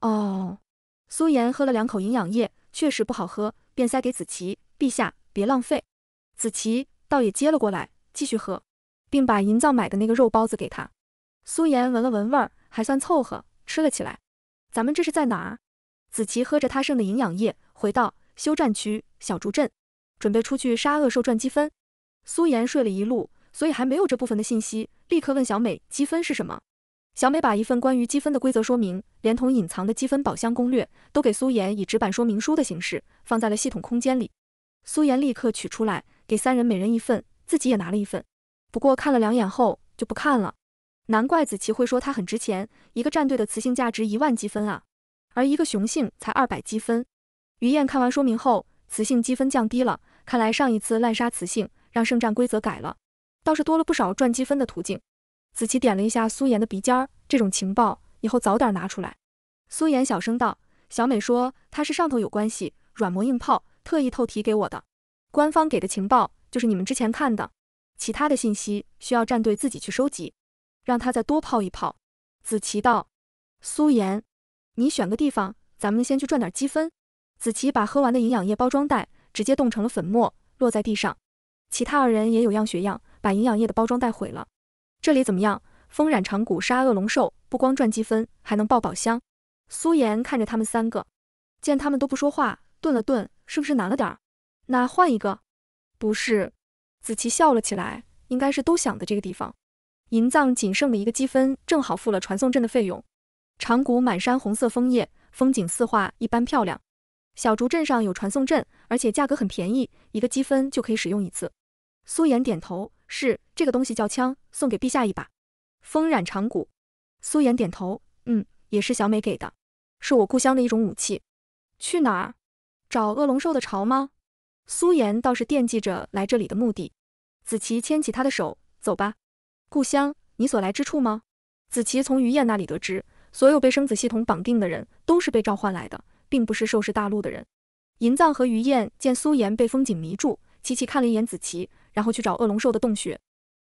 哦。苏妍喝了两口营养液，确实不好喝。便塞给子琪，陛下别浪费。子琪倒也接了过来，继续喝，并把银藏买的那个肉包子给他。苏妍闻了闻味儿，还算凑合，吃了起来。咱们这是在哪儿？子琪喝着他剩的营养液，回到休战区小竹镇，准备出去杀恶兽赚积分。苏妍睡了一路，所以还没有这部分的信息，立刻问小美：积分是什么？小美把一份关于积分的规则说明，连同隐藏的积分宝箱攻略，都给苏妍以纸板说明书的形式放在了系统空间里。苏妍立刻取出来，给三人每人一份，自己也拿了一份。不过看了两眼后就不看了。难怪子琪会说它很值钱，一个战队的雌性价值一万积分啊，而一个雄性才二百积分。于燕看完说明后，雌性积分降低了，看来上一次滥杀雌性让圣战规则改了，倒是多了不少赚积分的途径。子琪点了一下苏妍的鼻尖儿，这种情报以后早点拿出来。苏妍小声道：“小美说她是上头有关系，软磨硬泡，特意透题给我的。官方给的情报就是你们之前看的，其他的信息需要战队自己去收集，让他再多泡一泡。”子琪道：“苏妍，你选个地方，咱们先去赚点积分。”子琪把喝完的营养液包装袋直接冻成了粉末，落在地上。其他二人也有样学样，把营养液的包装袋毁了。这里怎么样？风染长谷杀恶龙兽，不光赚积分，还能爆宝箱。苏颜看着他们三个，见他们都不说话，顿了顿，是不是难了点儿？那换一个？不是。子琪笑了起来，应该是都想的这个地方。银藏仅剩的一个积分正好付了传送阵的费用。长谷满山红色枫叶，风景似画一般漂亮。小竹镇上有传送阵，而且价格很便宜，一个积分就可以使用一次。苏颜点头。是这个东西叫枪，送给陛下一把。风染长谷，苏颜点头，嗯，也是小美给的，是我故乡的一种武器。去哪儿？找恶龙兽的巢吗？苏颜倒是惦记着来这里的目的。子琪牵起他的手，走吧。故乡，你所来之处吗？子琪从于燕那里得知，所有被生子系统绑定的人都是被召唤来的，并不是兽世大陆的人。银藏和于燕见苏颜被风景迷住，齐齐看了一眼子琪，然后去找恶龙兽的洞穴，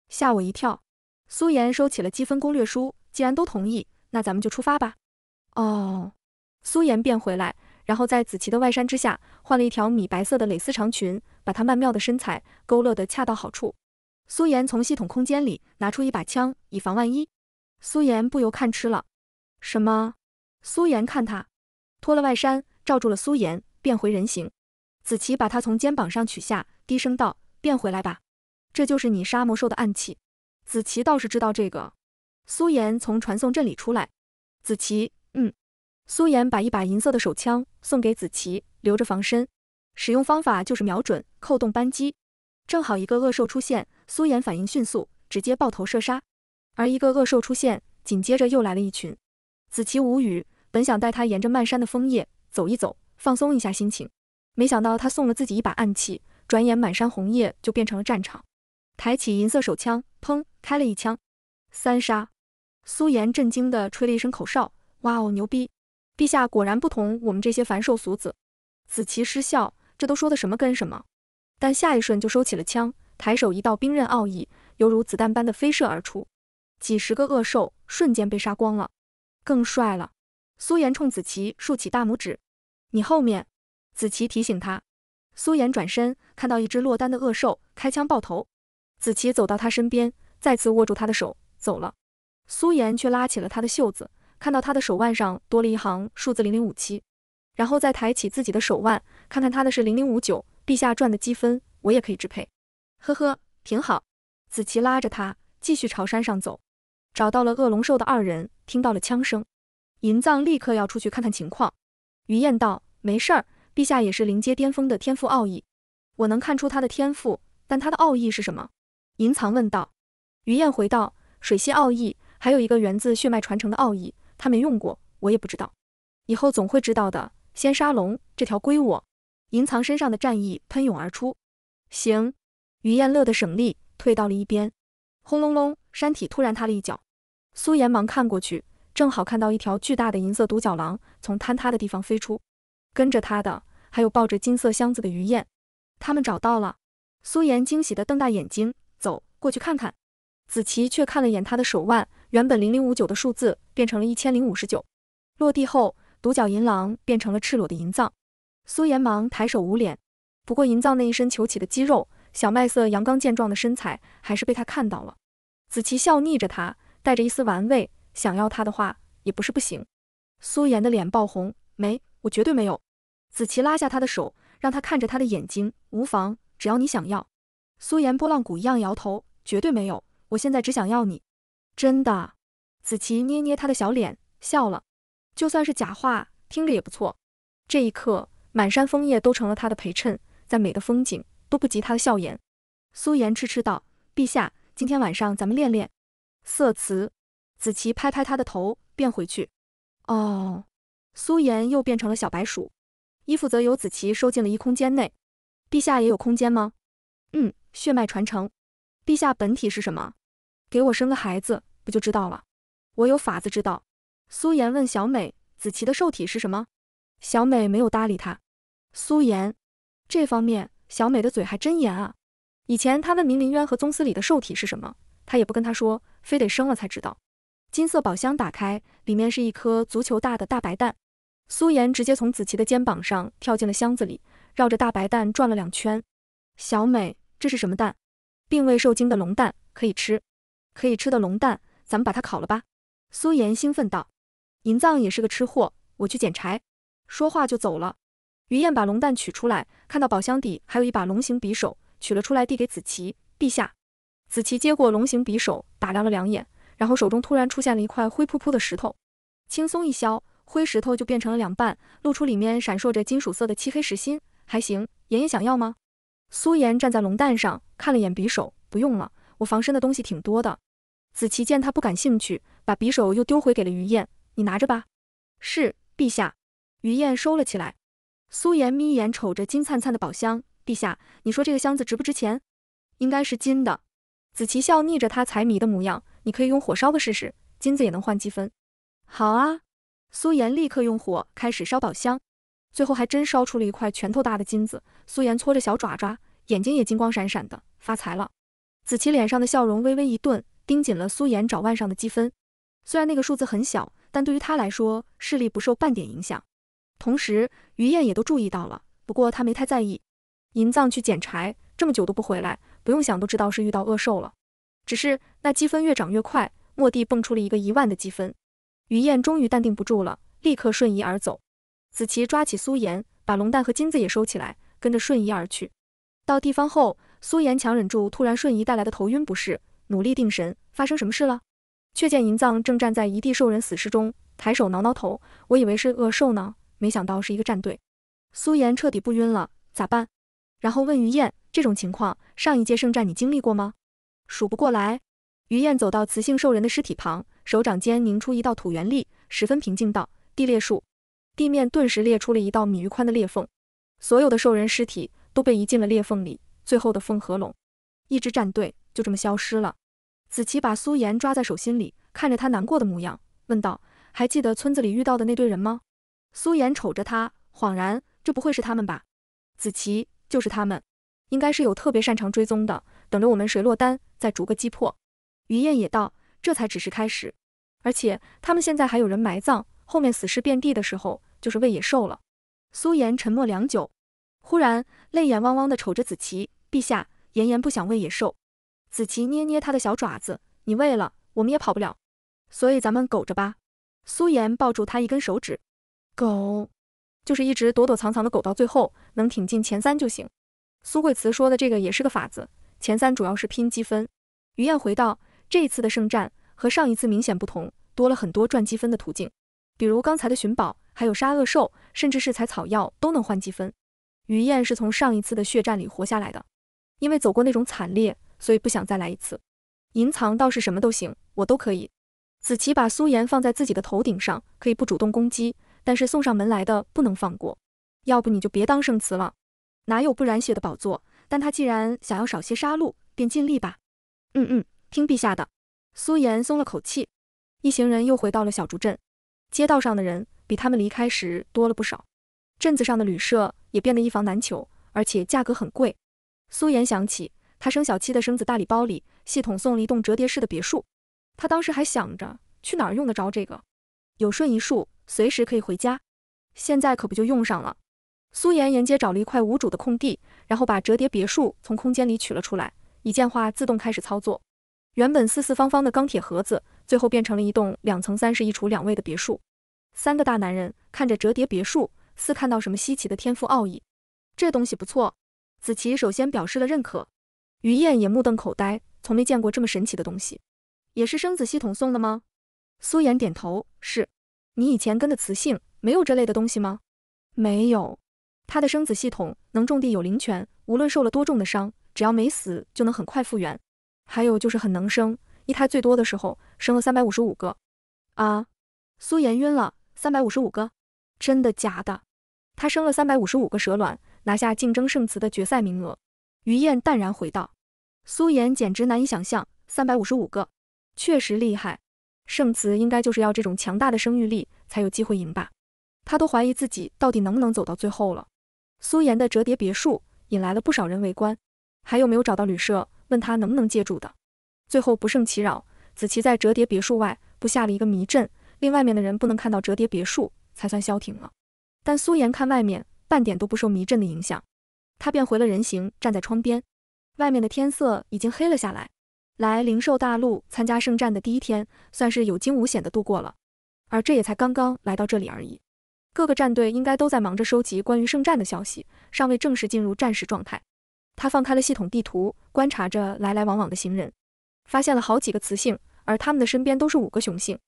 吓我一跳。苏妍收起了积分攻略书，既然都同意，那咱们就出发吧。哦，苏妍变回来，然后在紫琪的外衫之下换了一条米白色的蕾丝长裙，把她曼妙的身材勾勒得恰到好处。苏妍从系统空间里拿出一把枪，以防万一。苏妍不由看痴了。什么？苏妍看他脱了外衫，罩住了苏妍，变回人形。紫琪把他从肩膀上取下，低声道。变回来吧，这就是你杀魔兽的暗器。子琪倒是知道这个。苏妍从传送阵里出来，子琪，嗯。苏妍把一把银色的手枪送给子琪，留着防身。使用方法就是瞄准，扣动扳机。正好一个恶兽出现，苏妍反应迅速，直接爆头射杀。而一个恶兽出现，紧接着又来了一群。子琪无语，本想带他沿着漫山的枫叶走一走，放松一下心情，没想到他送了自己一把暗器。转眼，满山红叶就变成了战场。抬起银色手枪，砰，开了一枪，三杀。苏颜震惊地吹了一声口哨：“哇哦，牛逼！陛下果然不同我们这些凡兽俗子。”子琪失笑：“这都说的什么跟什么？”但下一瞬就收起了枪，抬手一道冰刃奥义，犹如子弹般的飞射而出，几十个恶兽瞬间被杀光了，更帅了。苏颜冲子琪竖起大拇指：“你后面。”子琪提醒他。苏颜转身，看到一只落单的恶兽，开枪爆头。子琪走到他身边，再次握住他的手，走了。苏颜却拉起了他的袖子，看到他的手腕上多了一行数字零零五七，然后再抬起自己的手腕，看看他的是零零五九。陛下赚的积分，我也可以支配。呵呵，挺好。子琪拉着他继续朝山上走。找到了恶龙兽的二人，听到了枪声，银藏立刻要出去看看情况。于燕道没事儿。陛下也是灵阶巅峰的天赋奥义，我能看出他的天赋，但他的奥义是什么？银藏问道。于燕回道：“水系奥义，还有一个源自血脉传承的奥义，他没用过，我也不知道，以后总会知道的。”先杀龙，这条归我。银藏身上的战意喷涌而出。行。于燕乐得省力，退到了一边。轰隆隆，山体突然塌了一脚。苏岩忙看过去，正好看到一条巨大的银色独角狼从坍塌的地方飞出。跟着他的还有抱着金色箱子的于燕，他们找到了。苏颜惊喜地瞪大眼睛，走过去看看。子琪却看了眼他的手腕，原本零零五九的数字变成了一千零五十九。落地后，独角银狼变成了赤裸的银藏。苏颜忙抬手捂脸，不过银藏那一身球起的肌肉，小麦色阳刚健壮的身材还是被他看到了。子琪笑睨着他，带着一丝玩味，想要他的话也不是不行。苏颜的脸爆红，没。我绝对没有。子琪拉下他的手，让他看着他的眼睛。无妨，只要你想要。苏颜波浪鼓一样摇头，绝对没有。我现在只想要你，真的。子琪捏捏他的小脸，笑了。就算是假话，听着也不错。这一刻，满山枫叶都成了他的陪衬，在美的风景都不及他的笑颜。苏颜痴痴道：“陛下，今天晚上咱们练练色词。”子琪拍拍他的头，便回去。哦。苏颜又变成了小白鼠，衣服则由紫棋收进了衣空间内。陛下也有空间吗？嗯，血脉传承。陛下本体是什么？给我生个孩子不就知道了？我有法子知道。苏颜问小美，紫棋的受体是什么？小美没有搭理他。苏颜，这方面小美的嘴还真严啊。以前他问明凌渊和宗司礼的受体是什么，他也不跟他说，非得生了才知道。金色宝箱打开，里面是一颗足球大的大白蛋。苏妍直接从子琪的肩膀上跳进了箱子里，绕着大白蛋转了两圈。小美，这是什么蛋？并未受精的龙蛋，可以吃。可以吃的龙蛋，咱们把它烤了吧。苏妍兴奋道。银藏也是个吃货，我去捡柴。说话就走了。于燕把龙蛋取出来，看到宝箱底还有一把龙形匕首，取了出来递给子琪：“陛下。子琪接过龙形匕首，打量了两眼，然后手中突然出现了一块灰扑扑的石头，轻松一削。灰石头就变成了两半，露出里面闪烁着金属色的漆黑石心，还行。妍妍想要吗？苏妍站在龙蛋上，看了眼匕首，不用了，我防身的东西挺多的。子琪见他不感兴趣，把匕首又丢回给了于燕，你拿着吧。是陛下。于燕收了起来。苏妍眯眼瞅着金灿灿的宝箱，陛下，你说这个箱子值不值钱？应该是金的。子琪笑逆着他财迷的模样，你可以用火烧个试试，金子也能换积分。好啊。苏妍立刻用火开始烧宝箱，最后还真烧出了一块拳头大的金子。苏妍搓着小爪爪，眼睛也金光闪闪的，发财了。子琪脸上的笑容微微一顿，盯紧了苏妍爪腕上的积分。虽然那个数字很小，但对于他来说，视力不受半点影响。同时，于晏也都注意到了，不过他没太在意。银藏去捡柴，这么久都不回来，不用想都知道是遇到恶兽了。只是那积分越涨越快，蓦地蹦出了一个一万的积分。于燕终于淡定不住了，立刻瞬移而走。子琪抓起苏岩，把龙蛋和金子也收起来，跟着瞬移而去。到地方后，苏岩强忍住突然瞬移带来的头晕不适，努力定神。发生什么事了？却见银藏正站在一地兽人死尸中，抬手挠挠头。我以为是恶兽呢，没想到是一个战队。苏岩彻底不晕了，咋办？然后问于燕，这种情况上一届圣战你经历过吗？数不过来。于燕走到雌性兽人的尸体旁。手掌间凝出一道土元力，十分平静道：“地裂术。”地面顿时裂出了一道米余宽的裂缝，所有的兽人尸体都被移进了裂缝里，最后的缝合拢，一支战队就这么消失了。子琪把苏颜抓在手心里，看着他难过的模样，问道：“还记得村子里遇到的那队人吗？”苏颜瞅着他，恍然：“这不会是他们吧？”子琪，就是他们，应该是有特别擅长追踪的，等着我们谁落单，再逐个击破。”于燕也道。这才只是开始，而且他们现在还有人埋葬，后面死尸遍地的时候就是喂野兽了。苏妍沉默良久，忽然泪眼汪汪的瞅着子琪，陛下，妍妍不想喂野兽。子琪捏捏他的小爪子，你喂了，我们也跑不了，所以咱们苟着吧。苏妍抱住他一根手指，苟就是一直躲躲藏藏的苟到最后能挺进前三就行。苏贵慈说的这个也是个法子，前三主要是拼积分。于燕回道。这一次的圣战和上一次明显不同，多了很多赚积分的途径，比如刚才的寻宝，还有杀恶兽，甚至是采草药都能换积分。于燕是从上一次的血战里活下来的，因为走过那种惨烈，所以不想再来一次。银藏倒是什么都行，我都可以。子琪把苏妍放在自己的头顶上，可以不主动攻击，但是送上门来的不能放过。要不你就别当圣慈了，哪有不染血的宝座？但他既然想要少些杀戮，便尽力吧。嗯嗯。听陛下的，苏妍松了口气，一行人又回到了小竹镇。街道上的人比他们离开时多了不少，镇子上的旅社也变得一房难求，而且价格很贵。苏妍想起他生小七的生子大礼包里，系统送了一栋折叠式的别墅。他当时还想着去哪儿用得着这个，有顺一术，随时可以回家。现在可不就用上了。苏妍沿街找了一块无主的空地，然后把折叠别墅从空间里取了出来，一键化自动开始操作。原本四四方方的钢铁盒子，最后变成了一栋两层三室一厨两卫的别墅。三个大男人看着折叠别墅，似看到什么稀奇的天赋奥义。这东西不错。子琪首先表示了认可。于燕也目瞪口呆，从没见过这么神奇的东西。也是生子系统送的吗？苏颜点头，是你以前跟的雌性没有这类的东西吗？没有。他的生子系统能种地，有灵泉，无论受了多重的伤，只要没死，就能很快复原。还有就是很能生，一胎最多的时候生了三百五十五个，啊！苏妍晕了，三百五十五个，真的假的？他生了三百五十五个蛇卵，拿下竞争圣慈的决赛名额。于燕淡然回道，苏妍简直难以想象，三百五十五个，确实厉害。圣慈应该就是要这种强大的生育力才有机会赢吧？他都怀疑自己到底能不能走到最后了。苏妍的折叠别墅引来了不少人围观。还有没有找到旅社？问他能不能借住的。最后不胜其扰，子琪在折叠别墅外布下了一个迷阵，令外面的人不能看到折叠别墅，才算消停了。但苏妍看外面半点都不受迷阵的影响，他便回了人形，站在窗边。外面的天色已经黑了下来。来灵兽大陆参加圣战的第一天，算是有惊无险的度过了。而这也才刚刚来到这里而已。各个战队应该都在忙着收集关于圣战的消息，尚未正式进入战时状态。他放开了系统地图，观察着来来往往的行人，发现了好几个雌性，而他们的身边都是五个雄性。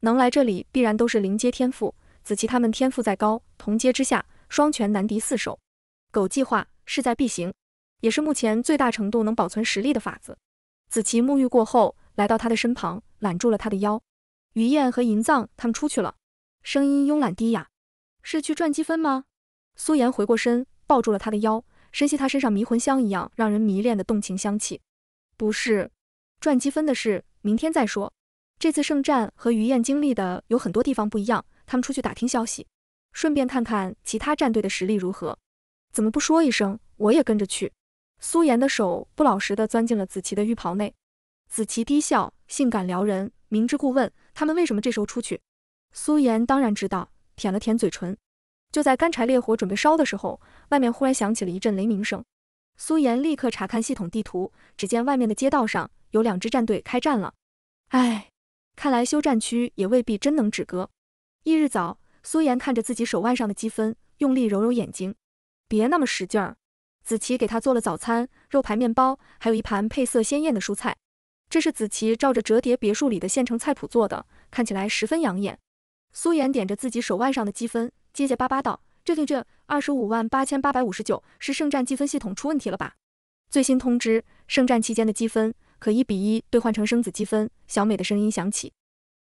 能来这里，必然都是灵阶天赋。子琪他们天赋再高，同阶之下，双拳难敌四手。狗计划势在必行，也是目前最大程度能保存实力的法子。子琪沐浴过后，来到他的身旁，揽住了他的腰。于燕和银藏他们出去了，声音慵懒低哑：“是去赚积分吗？”苏颜回过身，抱住了他的腰。深吸他身上迷魂香一样让人迷恋的动情香气，不是赚积分的事，明天再说。这次圣战和于燕经历的有很多地方不一样，他们出去打听消息，顺便看看其他战队的实力如何。怎么不说一声，我也跟着去？苏妍的手不老实的钻进了子琪的浴袍内，子琪低笑，性感撩人，明知故问，他们为什么这时候出去？苏妍当然知道，舔了舔嘴唇。就在干柴烈火准备烧的时候，外面忽然响起了一阵雷鸣声。苏妍立刻查看系统地图，只见外面的街道上有两支战队开战了。哎，看来休战区也未必真能止戈。翌日早，苏妍看着自己手腕上的积分，用力揉揉眼睛，别那么使劲儿。子琪给他做了早餐，肉排、面包，还有一盘配色鲜艳的蔬菜。这是子琪照着折叠别墅里的现成菜谱做的，看起来十分养眼。苏妍点着自己手腕上的积分。结结巴巴道：“这、这、这，二十五万八千八百五十九，是圣战积分系统出问题了吧？”最新通知，圣战期间的积分可一比一兑换成生子积分。小美的声音响起，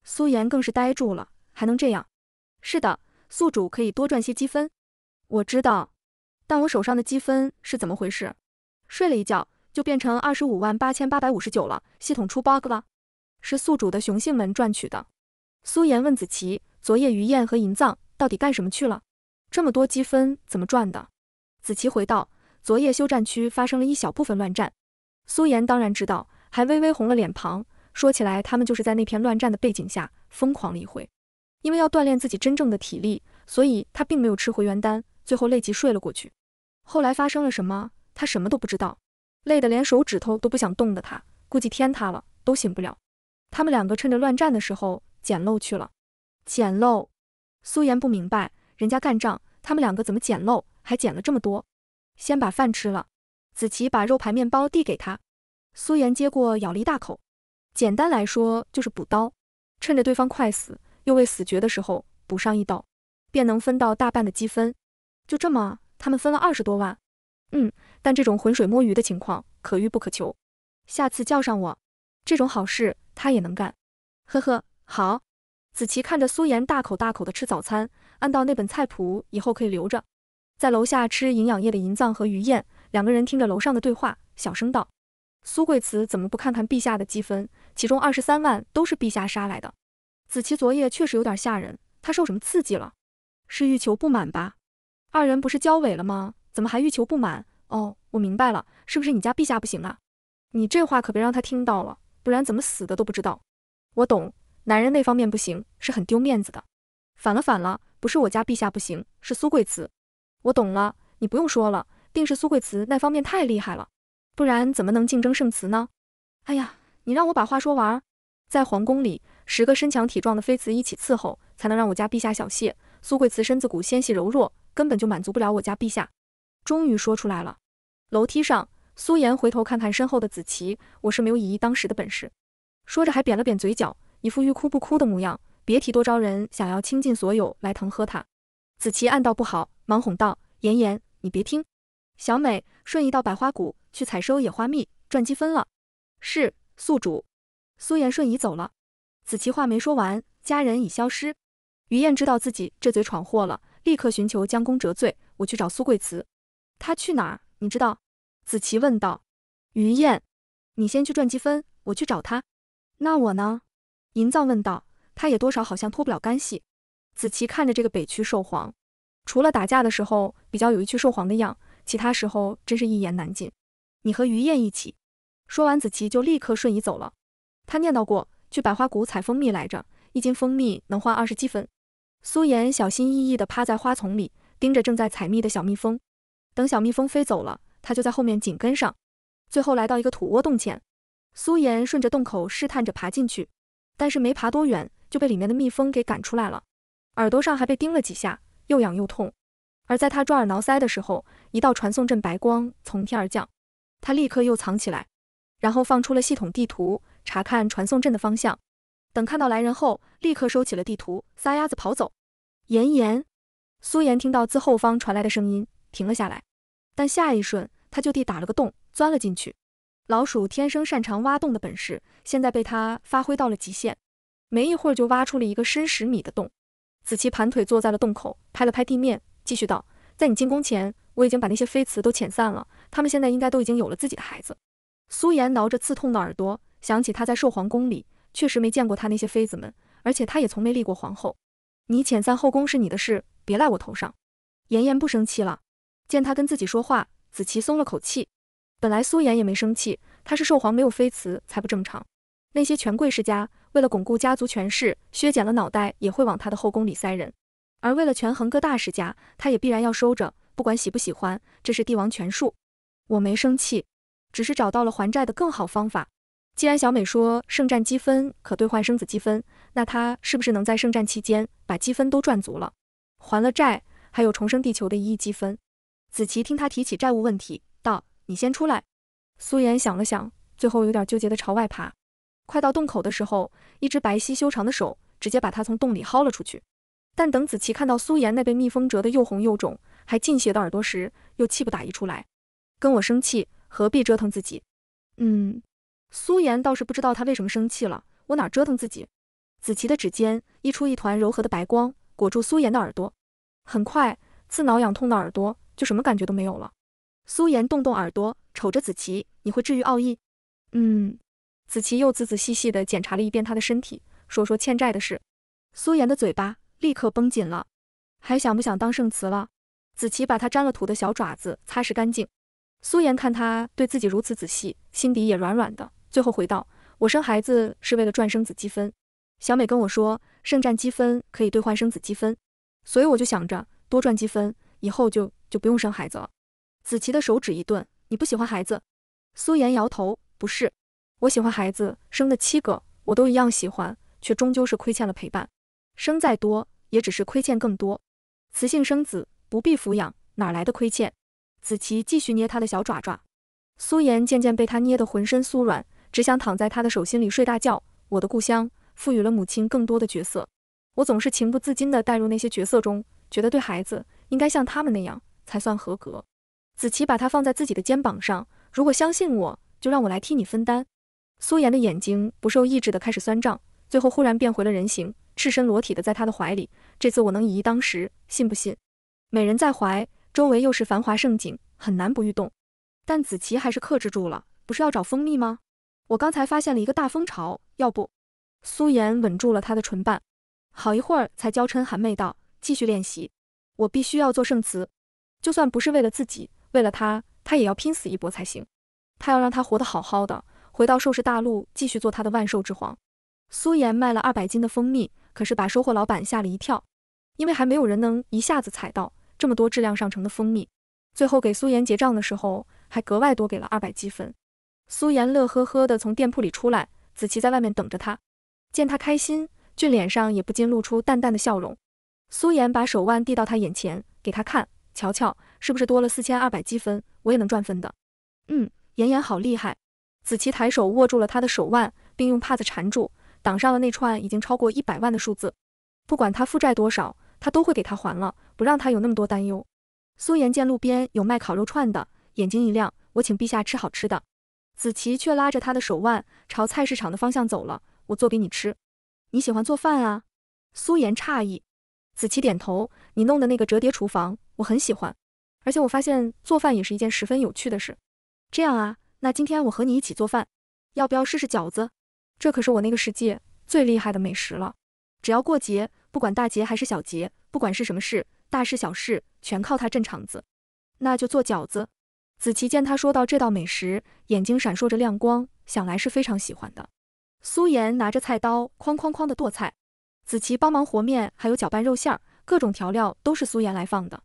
苏妍更是呆住了。还能这样？是的，宿主可以多赚些积分。我知道，但我手上的积分是怎么回事？睡了一觉就变成二十五万八千八百五十九了，系统出 bug 了？是宿主的雄性们赚取的。苏妍问子琪：“昨夜于燕和银藏？”到底干什么去了？这么多积分怎么赚的？子琪回道：昨夜休战区发生了一小部分乱战。苏妍当然知道，还微微红了脸庞。说起来，他们就是在那片乱战的背景下疯狂了一回。因为要锻炼自己真正的体力，所以他并没有吃回原丹，最后累极睡了过去。后来发生了什么，他什么都不知道。累得连手指头都不想动的他，估计天塌了都醒不了。他们两个趁着乱战的时候捡漏去了，捡漏。苏妍不明白，人家干仗，他们两个怎么捡漏，还捡了这么多？先把饭吃了。子琪把肉排面包递给他，苏妍接过，咬了一大口。简单来说，就是补刀，趁着对方快死又未死绝的时候补上一刀，便能分到大半的积分。就这么，他们分了二十多万。嗯，但这种浑水摸鱼的情况可遇不可求。下次叫上我，这种好事他也能干。呵呵，好。子琪看着苏妍大口大口的吃早餐，按照那本菜谱，以后可以留着。在楼下吃营养液的银藏和于燕两个人听着楼上的对话，小声道：“苏贵慈怎么不看看陛下的积分？其中二十三万都是陛下杀来的。”子琪昨夜确实有点吓人，他受什么刺激了？是欲求不满吧？二人不是交尾了吗？怎么还欲求不满？哦，我明白了，是不是你家陛下不行啊？你这话可别让他听到了，不然怎么死的都不知道。我懂。男人那方面不行，是很丢面子的。反了反了，不是我家陛下不行，是苏贵慈。我懂了，你不用说了，定是苏贵慈那方面太厉害了，不然怎么能竞争圣慈呢？哎呀，你让我把话说完。在皇宫里，十个身强体壮的妃子一起伺候，才能让我家陛下小谢。苏贵慈身子骨纤细柔弱，根本就满足不了我家陛下。终于说出来了。楼梯上，苏妍回头看看身后的子琪，我是没有以一当十的本事。说着还扁了扁嘴角。一副欲哭不哭的模样，别提多招人想要倾尽所有来疼喝他。子琪暗道不好，忙哄道：“妍妍，你别听。”小美瞬移到百花谷去采收野花蜜，赚积分了。是宿主。苏妍瞬移走了。子琪话没说完，家人已消失。于燕知道自己这嘴闯祸了，立刻寻求将功折罪。我去找苏贵慈。他去哪儿？你知道？子琪问道。于燕，你先去赚积分，我去找他。那我呢？银藏问道：“他也多少好像脱不了干系。”子琪看着这个北区兽皇，除了打架的时候比较有一区兽皇的样，其他时候真是一言难尽。你和于燕一起说完，子琪就立刻瞬移走了。他念叨过去百花谷采蜂蜜来着，一斤蜂蜜能换二十积分。苏妍小心翼翼的趴在花丛里，盯着正在采蜜的小蜜蜂。等小蜜蜂飞走了，他就在后面紧跟上。最后来到一个土窝洞前，苏妍顺着洞口试探着爬进去。但是没爬多远就被里面的蜜蜂给赶出来了，耳朵上还被叮了几下，又痒又痛。而在他抓耳挠腮的时候，一道传送阵白光从天而降，他立刻又藏起来，然后放出了系统地图，查看传送阵的方向。等看到来人后，立刻收起了地图，撒丫子跑走。炎炎，苏妍听到自后方传来的声音，停了下来，但下一瞬他就地打了个洞，钻了进去。老鼠天生擅长挖洞的本事，现在被它发挥到了极限，没一会儿就挖出了一个深十米的洞。子琪盘腿坐在了洞口，拍了拍地面，继续道：“在你进宫前，我已经把那些妃子都遣散了，他们现在应该都已经有了自己的孩子。”苏妍挠着刺痛的耳朵，想起她在寿皇宫里确实没见过她那些妃子们，而且她也从没立过皇后。你遣散后宫是你的事，别赖我头上。妍妍不生气了，见他跟自己说话，子琪松了口气。本来苏衍也没生气，他是兽皇没有妃辞才不正常。那些权贵世家为了巩固家族权势，削减了脑袋也会往他的后宫里塞人，而为了权衡各大世家，他也必然要收着，不管喜不喜欢，这是帝王权术。我没生气，只是找到了还债的更好方法。既然小美说圣战积分可兑换生子积分，那她是不是能在圣战期间把积分都赚足了，还了债？还有重生地球的一亿积分。子琪听他提起债务问题。你先出来。苏颜想了想，最后有点纠结的朝外爬。快到洞口的时候，一只白皙修长的手直接把她从洞里薅了出去。但等子琪看到苏颜那被蜜蜂蛰的又红又肿，还进血的耳朵时，又气不打一处来，跟我生气何必折腾自己？嗯，苏颜倒是不知道她为什么生气了，我哪折腾自己？子琪的指尖溢出一团柔和的白光，裹住苏颜的耳朵，很快，刺挠痒痛的耳朵就什么感觉都没有了。苏妍动动耳朵，瞅着子琪，你会治愈奥义？嗯。子琪又仔仔细细地检查了一遍他的身体，说说欠债的事。苏妍的嘴巴立刻绷紧了，还想不想当圣慈了？子琪把他沾了土的小爪子擦拭干净。苏妍看她对自己如此仔细，心底也软软的，最后回道：我生孩子是为了赚生子积分。小美跟我说，圣战积分可以兑换生子积分，所以我就想着多赚积分，以后就就不用生孩子了。子琪的手指一顿，你不喜欢孩子？苏妍摇头，不是，我喜欢孩子，生的七个，我都一样喜欢，却终究是亏欠了陪伴。生再多，也只是亏欠更多。雌性生子，不必抚养，哪来的亏欠？子琪继续捏他的小爪爪，苏妍渐渐被他捏得浑身酥软，只想躺在他的手心里睡大觉。我的故乡赋予了母亲更多的角色，我总是情不自禁地带入那些角色中，觉得对孩子应该像他们那样才算合格。子琪把她放在自己的肩膀上，如果相信我，就让我来替你分担。苏妍的眼睛不受抑制的开始酸胀，最后忽然变回了人形，赤身裸体的在他的怀里。这次我能以一当十，信不信？美人在怀，周围又是繁华盛景，很难不欲动。但子琪还是克制住了。不是要找蜂蜜吗？我刚才发现了一个大蜂巢，要不？苏妍吻住了他的唇瓣，好一会儿才娇嗔含媚道：“继续练习，我必须要做圣词，就算不是为了自己。”为了他，他也要拼死一搏才行。他要让他活得好好的，回到兽世大陆，继续做他的万兽之皇。苏岩卖了二百斤的蜂蜜，可是把收货老板吓了一跳，因为还没有人能一下子采到这么多质量上乘的蜂蜜。最后给苏岩结账的时候，还格外多给了二百积分。苏岩乐呵呵地从店铺里出来，子琪在外面等着他，见他开心，俊脸上也不禁露出淡淡的笑容。苏岩把手腕递到他眼前，给他看，瞧瞧。是不是多了四千二百积分，我也能赚分的？嗯，妍妍好厉害。子琪抬手握住了他的手腕，并用帕子缠住，挡上了那串已经超过一百万的数字。不管他负债多少，他都会给他还了，不让他有那么多担忧。苏妍见路边有卖烤肉串的，眼睛一亮，我请陛下吃好吃的。子琪却拉着他的手腕朝菜市场的方向走了，我做给你吃。你喜欢做饭啊？苏妍诧异。子琪点头，你弄的那个折叠厨房，我很喜欢。而且我发现做饭也是一件十分有趣的事。这样啊，那今天我和你一起做饭，要不要试试饺子？这可是我那个世界最厉害的美食了。只要过节，不管大节还是小节，不管是什么事，大事小事全靠它镇场子。那就做饺子。子琪见他说到这道美食，眼睛闪烁着亮光，想来是非常喜欢的。苏妍拿着菜刀哐哐哐的剁菜，子琪帮忙和面，还有搅拌肉馅儿，各种调料都是苏妍来放的。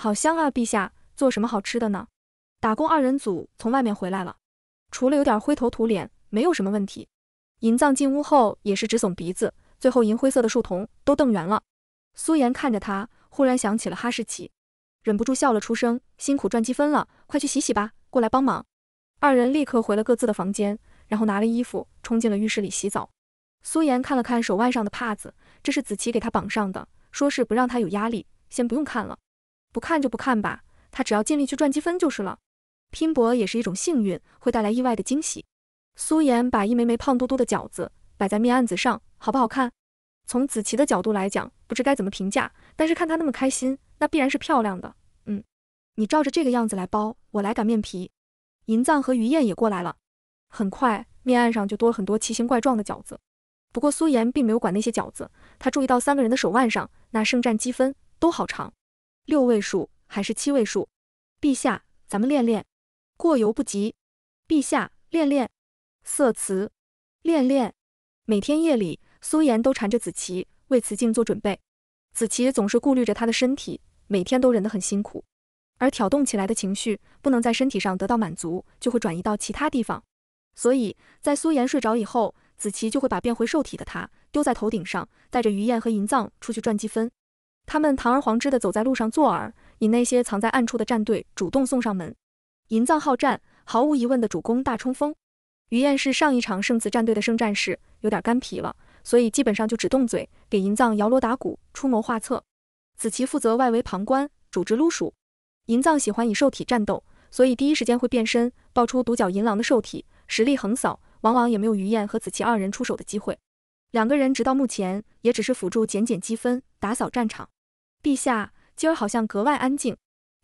好香啊，陛下！做什么好吃的呢？打工二人组从外面回来了，除了有点灰头土脸，没有什么问题。银藏进屋后也是直耸鼻子，最后银灰色的树瞳都瞪圆了。苏颜看着他，忽然想起了哈士奇，忍不住笑了出声。辛苦赚积分了，快去洗洗吧，过来帮忙。二人立刻回了各自的房间，然后拿了衣服冲进了浴室里洗澡。苏颜看了看手腕上的帕子，这是子琪给他绑上的，说是不让他有压力，先不用看了。不看就不看吧，他只要尽力去赚积分就是了。拼搏也是一种幸运，会带来意外的惊喜。苏妍把一枚枚胖嘟嘟的饺子摆在面案子上，好不好看？从子琪的角度来讲，不知该怎么评价，但是看他那么开心，那必然是漂亮的。嗯，你照着这个样子来包，我来擀面皮。银藏和于燕也过来了，很快面案上就多了很多奇形怪状的饺子。不过苏妍并没有管那些饺子，他注意到三个人的手腕上那圣战积分都好长。六位数还是七位数？陛下，咱们练练，过犹不及。陛下，练练色词，练练。每天夜里，苏妍都缠着子琪为慈静做准备，子琪总是顾虑着他的身体，每天都忍得很辛苦。而挑动起来的情绪不能在身体上得到满足，就会转移到其他地方。所以在苏妍睡着以后，子琪就会把变回兽体的他丢在头顶上，带着鱼燕和银藏出去赚积分。他们堂而皇之的走在路上坐饵，引那些藏在暗处的战队主动送上门。银藏好战，毫无疑问的主攻大冲锋。于燕是上一场圣慈战队的圣战士，有点干皮了，所以基本上就只动嘴，给银藏摇锣打鼓，出谋划策。子琪负责外围旁观，组织撸鼠。银藏喜欢以兽体战斗，所以第一时间会变身，爆出独角银狼的兽体，实力横扫，往往也没有于燕和子琪二人出手的机会。两个人直到目前也只是辅助捡捡积分，打扫战场。陛下今儿好像格外安静。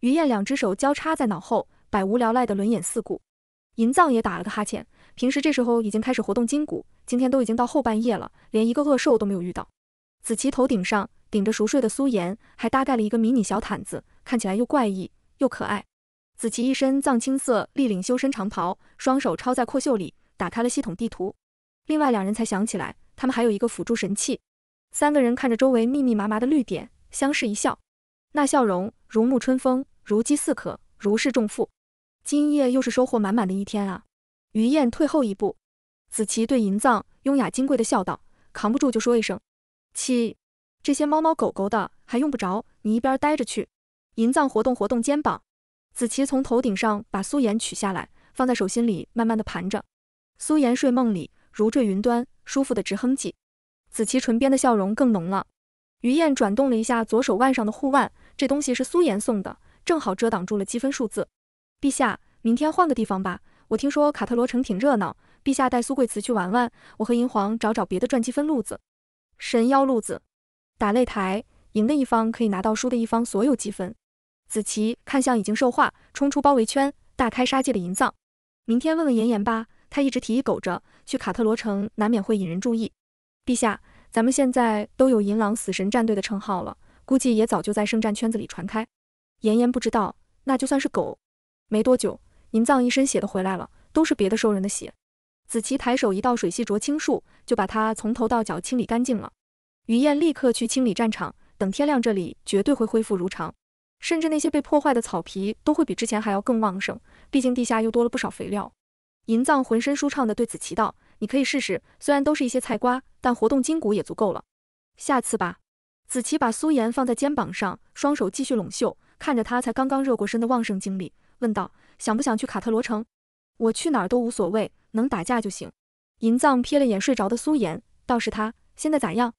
于燕两只手交叉在脑后，百无聊赖的轮眼四顾。银藏也打了个哈欠，平时这时候已经开始活动筋骨，今天都已经到后半夜了，连一个恶兽都没有遇到。紫琪头顶上顶着熟睡的苏颜，还搭盖了一个迷你小毯子，看起来又怪异又可爱。紫琪一身藏青色立领修身长袍，双手抄在阔袖里，打开了系统地图。另外两人才想起来，他们还有一个辅助神器。三个人看着周围密密麻麻的绿点。相视一笑，那笑容如沐春风，如饥似渴，如释重负。今夜又是收获满满的一天啊！于燕退后一步，子琪对银藏优雅金贵的笑道：“扛不住就说一声，七，这些猫猫狗狗的还用不着你一边待着去。”银藏活动活动肩膀，子琪从头顶上把苏颜取下来，放在手心里慢慢的盘着。苏颜睡梦里如坠云端，舒服的直哼唧。子琪唇边的笑容更浓了。于晏转动了一下左手腕上的护腕，这东西是苏颜送的，正好遮挡住了积分数字。陛下，明天换个地方吧，我听说卡特罗城挺热闹，陛下带苏贵慈去玩玩，我和银皇找找别的赚积分路子。神妖路子，打擂台，赢的一方可以拿到输的一方所有积分。子琪看向已经兽化、冲出包围圈、大开杀戒的银藏，明天问问妍妍吧，他一直提议苟着，去卡特罗城难免会引人注意。陛下。咱们现在都有银狼死神战队的称号了，估计也早就在圣战圈子里传开。妍妍不知道，那就算是狗。没多久，银藏一身血的回来了，都是别的兽人的血。子琪抬手一道水系濯清术，就把他从头到脚清理干净了。于燕立刻去清理战场，等天亮这里绝对会恢复如常，甚至那些被破坏的草皮都会比之前还要更旺盛，毕竟地下又多了不少肥料。银藏浑身舒畅的对子琪道。你可以试试，虽然都是一些菜瓜，但活动筋骨也足够了。下次吧。子琪把苏颜放在肩膀上，双手继续拢袖，看着她才刚刚热过身的旺盛精力，问道：“想不想去卡特罗城？”我去哪儿都无所谓，能打架就行。银藏瞥了眼睡着的苏颜，倒是他，现在咋样？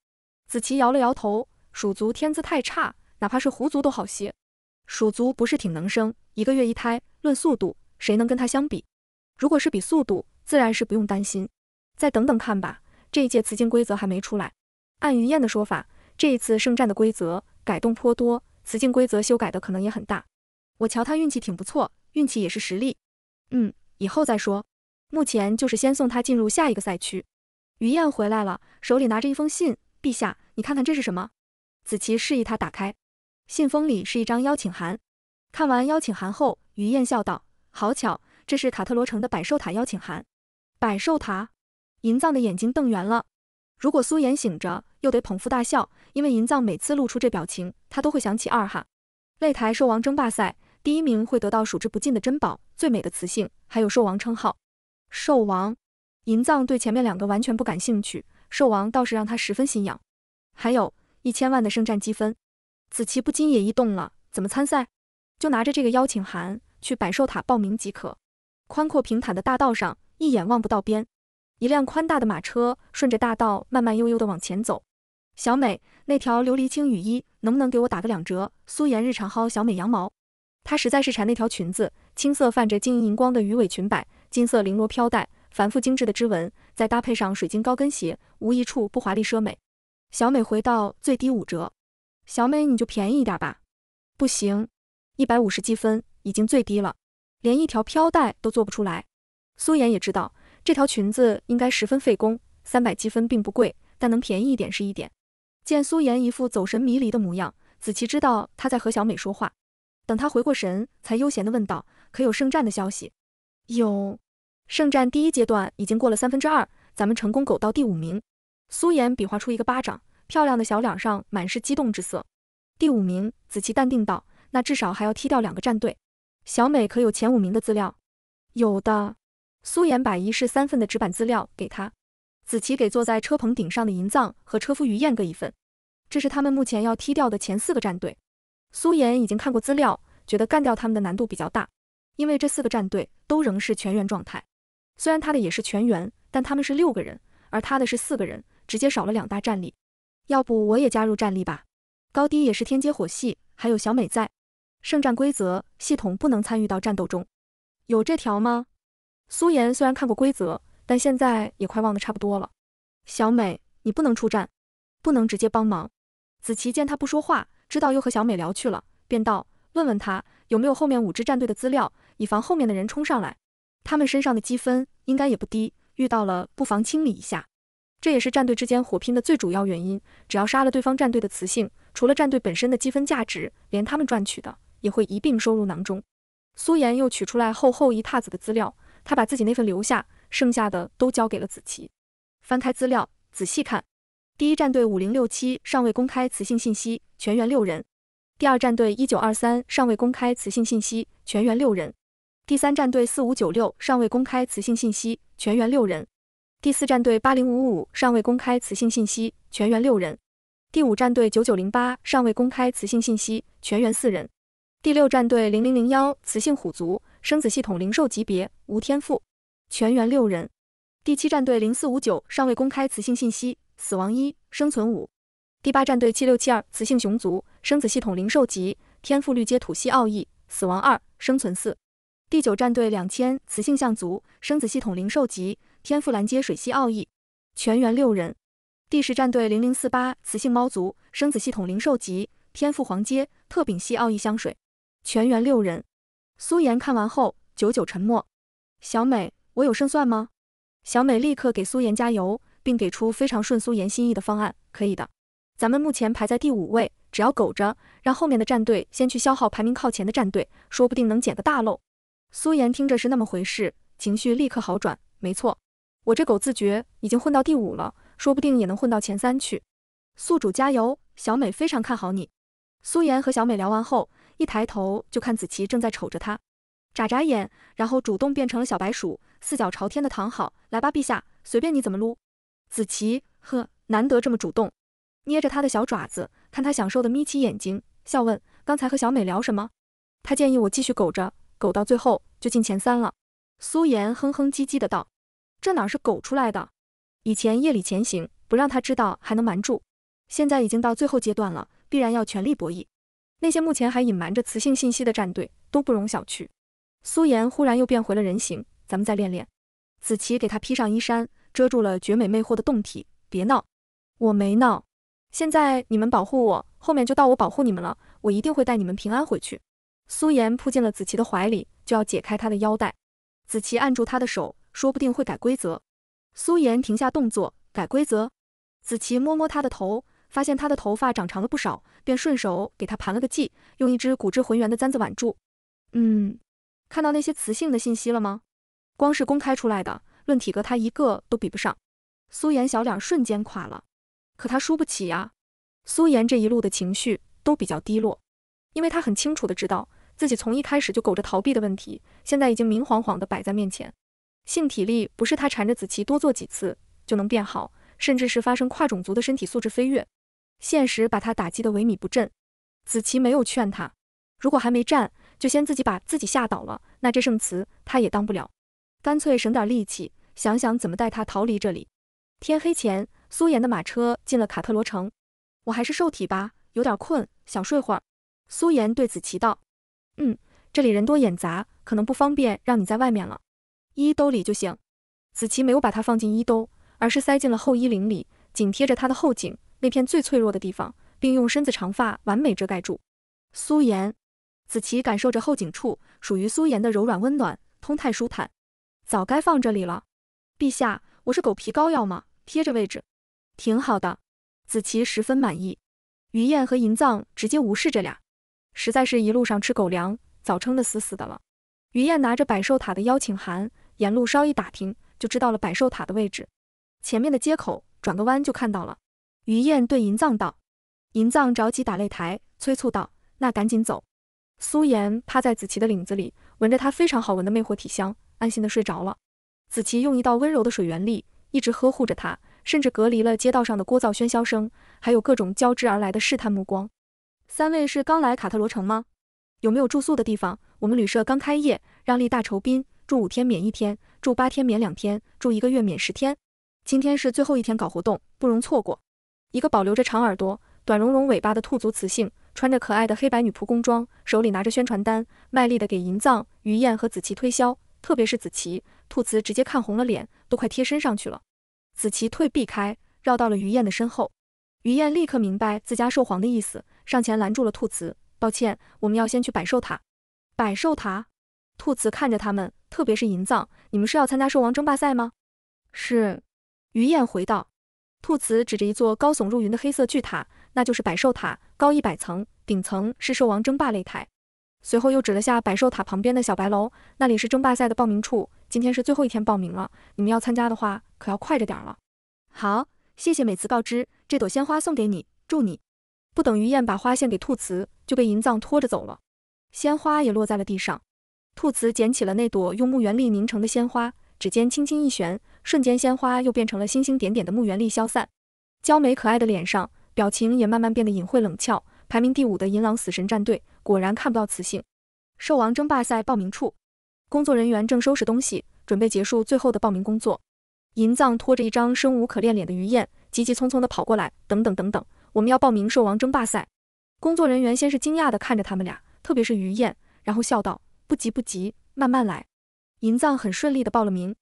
子琪摇了摇头，蜀族天资太差，哪怕是狐族都好些。蜀族不是挺能生，一个月一胎，论速度，谁能跟他相比？如果是比速度，自然是不用担心。再等等看吧，这一届雌竞规则还没出来。按于晏的说法，这一次圣战的规则改动颇多，雌竞规则修改的可能也很大。我瞧他运气挺不错，运气也是实力。嗯，以后再说。目前就是先送他进入下一个赛区。于晏回来了，手里拿着一封信。陛下，你看看这是什么？子琪示意他打开，信封里是一张邀请函。看完邀请函后，于晏笑道：好巧，这是卡特罗城的百寿塔邀请函。百寿塔。银藏的眼睛瞪圆了。如果苏颜醒着，又得捧腹大笑，因为银藏每次露出这表情，他都会想起二哈。擂台兽王争霸赛，第一名会得到数之不尽的珍宝、最美的雌性，还有兽王称号。兽王，银藏对前面两个完全不感兴趣，兽王倒是让他十分心痒。还有一千万的圣战积分，子琪不禁也一动了。怎么参赛？就拿着这个邀请函去百兽塔报名即可。宽阔平坦的大道上，一眼望不到边。一辆宽大的马车顺着大道慢慢悠悠地往前走。小美，那条琉璃青雨衣能不能给我打个两折？苏颜日常薅小美羊毛，她实在是馋那条裙子，青色泛着晶莹荧光的鱼尾裙摆，金色绫罗飘带，繁复精致的织纹，再搭配上水晶高跟鞋，无一处不华丽奢美。小美回到最低五折。小美你就便宜一点吧。不行，一百五十积分已经最低了，连一条飘带都做不出来。苏颜也知道。这条裙子应该十分费工，三百积分并不贵，但能便宜一点是一点。见苏颜一副走神迷离的模样，子琪知道她在和小美说话。等她回过神，才悠闲地问道：“可有圣战的消息？”“有，圣战第一阶段已经过了三分之二，咱们成功苟到第五名。”苏颜比划出一个巴掌，漂亮的小脸上满是激动之色。第五名，子琪淡定道：“那至少还要踢掉两个战队。”小美可有前五名的资料？有的。苏岩把一式三份的纸板资料给他，子琪给坐在车棚顶上的银藏和车夫于燕各一份。这是他们目前要踢掉的前四个战队。苏岩已经看过资料，觉得干掉他们的难度比较大，因为这四个战队都仍是全员状态。虽然他的也是全员，但他们是六个人，而他的是四个人，直接少了两大战力。要不我也加入战力吧？高低也是天阶火系，还有小美在。圣战规则系统不能参与到战斗中，有这条吗？苏妍虽然看过规则，但现在也快忘得差不多了。小美，你不能出战，不能直接帮忙。子琪见她不说话，知道又和小美聊去了，便道：问问他有没有后面五支战队的资料，以防后面的人冲上来。他们身上的积分应该也不低，遇到了不妨清理一下。这也是战队之间火拼的最主要原因。只要杀了对方战队的雌性，除了战队本身的积分价值，连他们赚取的也会一并收入囊中。苏妍又取出来厚厚一沓子的资料。他把自己那份留下，剩下的都交给了子琪。翻开资料，仔细看：第一战队五零六七尚未公开雌性信息，全员六人；第二战队一九二三尚未公开雌性信息，全员六人；第三战队四五九六尚未公开雌性信息，全员六人；第四战队八零五五尚未公开雌性信息，全员六人；第五战队九九零八尚未公开雌性信息，全员四人；第六战队零零零幺雌性虎族。生子系统零售级别，无天赋，全员六人。第七战队零四五九尚未公开雌性信息，死亡一，生存五。第八战队七六七二雌性雄族，生子系统零售级，天赋绿阶土系奥义，死亡二，生存四。第九战队两千雌性象族，生子系统零售级，天赋蓝阶水系奥义，全员六人。第十战队零零四八雌性猫族，生子系统零售级，天赋黄阶特禀系奥义香水，全员六人。苏妍看完后，久久沉默。小美，我有胜算吗？小美立刻给苏妍加油，并给出非常顺苏妍心意的方案。可以的，咱们目前排在第五位，只要苟着，让后面的战队先去消耗排名靠前的战队，说不定能捡个大漏。苏妍听着是那么回事，情绪立刻好转。没错，我这狗自觉已经混到第五了，说不定也能混到前三去。宿主加油！小美非常看好你。苏妍和小美聊完后。一抬头就看子琪正在瞅着他，眨眨眼，然后主动变成了小白鼠，四脚朝天的躺好，来吧，陛下，随便你怎么撸。子琪，呵，难得这么主动，捏着他的小爪子，看他享受的眯起眼睛，笑问：“刚才和小美聊什么？”他建议我继续苟着，苟到最后就进前三了。苏颜哼哼唧唧的道：“这哪是苟出来的？以前夜里前行，不让他知道还能瞒住，现在已经到最后阶段了，必然要全力博弈。”那些目前还隐瞒着雌性信息的战队都不容小觑。苏妍忽然又变回了人形，咱们再练练。紫琪给她披上衣衫，遮住了绝美魅惑的胴体。别闹，我没闹。现在你们保护我，后面就到我保护你们了。我一定会带你们平安回去。苏妍扑进了紫琪的怀里，就要解开她的腰带。紫琪按住她的手，说不定会改规则。苏妍停下动作，改规则。紫琪摸摸她的头。发现他的头发长长了不少，便顺手给他盘了个髻，用一只骨质浑圆的簪子挽住。嗯，看到那些雌性的信息了吗？光是公开出来的，论体格，他一个都比不上。苏颜小脸瞬间垮了，可他输不起呀。苏颜这一路的情绪都比较低落，因为他很清楚的知道自己从一开始就苟着逃避的问题，现在已经明晃晃的摆在面前。性体力不是他缠着子琪多做几次就能变好，甚至是发生跨种族的身体素质飞跃。现实把他打击得萎靡不振，子琪没有劝他，如果还没站，就先自己把自己吓倒了，那这圣子他也当不了，干脆省点力气，想想怎么带他逃离这里。天黑前，苏妍的马车进了卡特罗城。我还是受体吧，有点困，想睡会儿。苏妍对子琪道：“嗯，这里人多眼杂，可能不方便让你在外面了，衣兜里就行。”子琪没有把他放进衣兜，而是塞进了后衣领里，紧贴着他的后颈。那片最脆弱的地方，并用身子长发完美遮盖住。苏颜，子琪感受着后颈处属于苏颜的柔软温暖，通泰舒坦。早该放这里了，陛下，我是狗皮膏药吗？贴着位置，挺好的。子琪十分满意。于燕和银藏直接无视这俩，实在是一路上吃狗粮，早撑得死死的了。于燕拿着百寿塔的邀请函，沿路稍一打听，就知道了百寿塔的位置。前面的街口转个弯就看到了。于燕对银藏道：“银藏着急打擂台，催促道：‘那赶紧走。’”苏妍趴在子琪的领子里，闻着她非常好闻的魅惑体香，安心的睡着了。子琪用一道温柔的水源力，一直呵护着她，甚至隔离了街道上的聒噪喧嚣声，还有各种交织而来的试探目光。三位是刚来卡特罗城吗？有没有住宿的地方？我们旅社刚开业，让利大酬宾，住五天免一天，住八天免两天，住一个月免十天。今天是最后一天搞活动，不容错过。一个保留着长耳朵、短绒绒尾巴的兔族雌性，穿着可爱的黑白女仆工装，手里拿着宣传单，卖力的给银藏、于燕和子琪推销。特别是子琪，兔瓷直接看红了脸，都快贴身上去了。子琪退避开，绕到了于燕的身后。于燕立刻明白自家兽皇的意思，上前拦住了兔瓷：“抱歉，我们要先去百兽塔。”百兽塔。兔瓷看着他们，特别是银藏：“你们是要参加兽王争霸赛吗？”“是。”于燕回道。兔瓷指着一座高耸入云的黑色巨塔，那就是百兽塔，高一百层，顶层是兽王争霸擂台。随后又指了下百兽塔旁边的小白楼，那里是争霸赛的报名处，今天是最后一天报名了，你们要参加的话，可要快着点了。好，谢谢美慈告知，这朵鲜花送给你，祝你。不等于燕把花献给兔瓷，就被银藏拖着走了，鲜花也落在了地上。兔瓷捡起了那朵用木原力凝成的鲜花，指尖轻轻一旋。瞬间，鲜花又变成了星星点点的墓园里消散。娇美可爱的脸上，表情也慢慢变得隐晦冷峭。排名第五的银狼死神战队果然看不到雌性。兽王争霸赛报名处，工作人员正收拾东西，准备结束最后的报名工作。银藏拖着一张生无可恋脸的鱼燕，急急匆匆的跑过来。等等等等，我们要报名兽王争霸赛。工作人员先是惊讶的看着他们俩，特别是鱼燕，然后笑道：“不急不急，慢慢来。”银藏很顺利的报了名。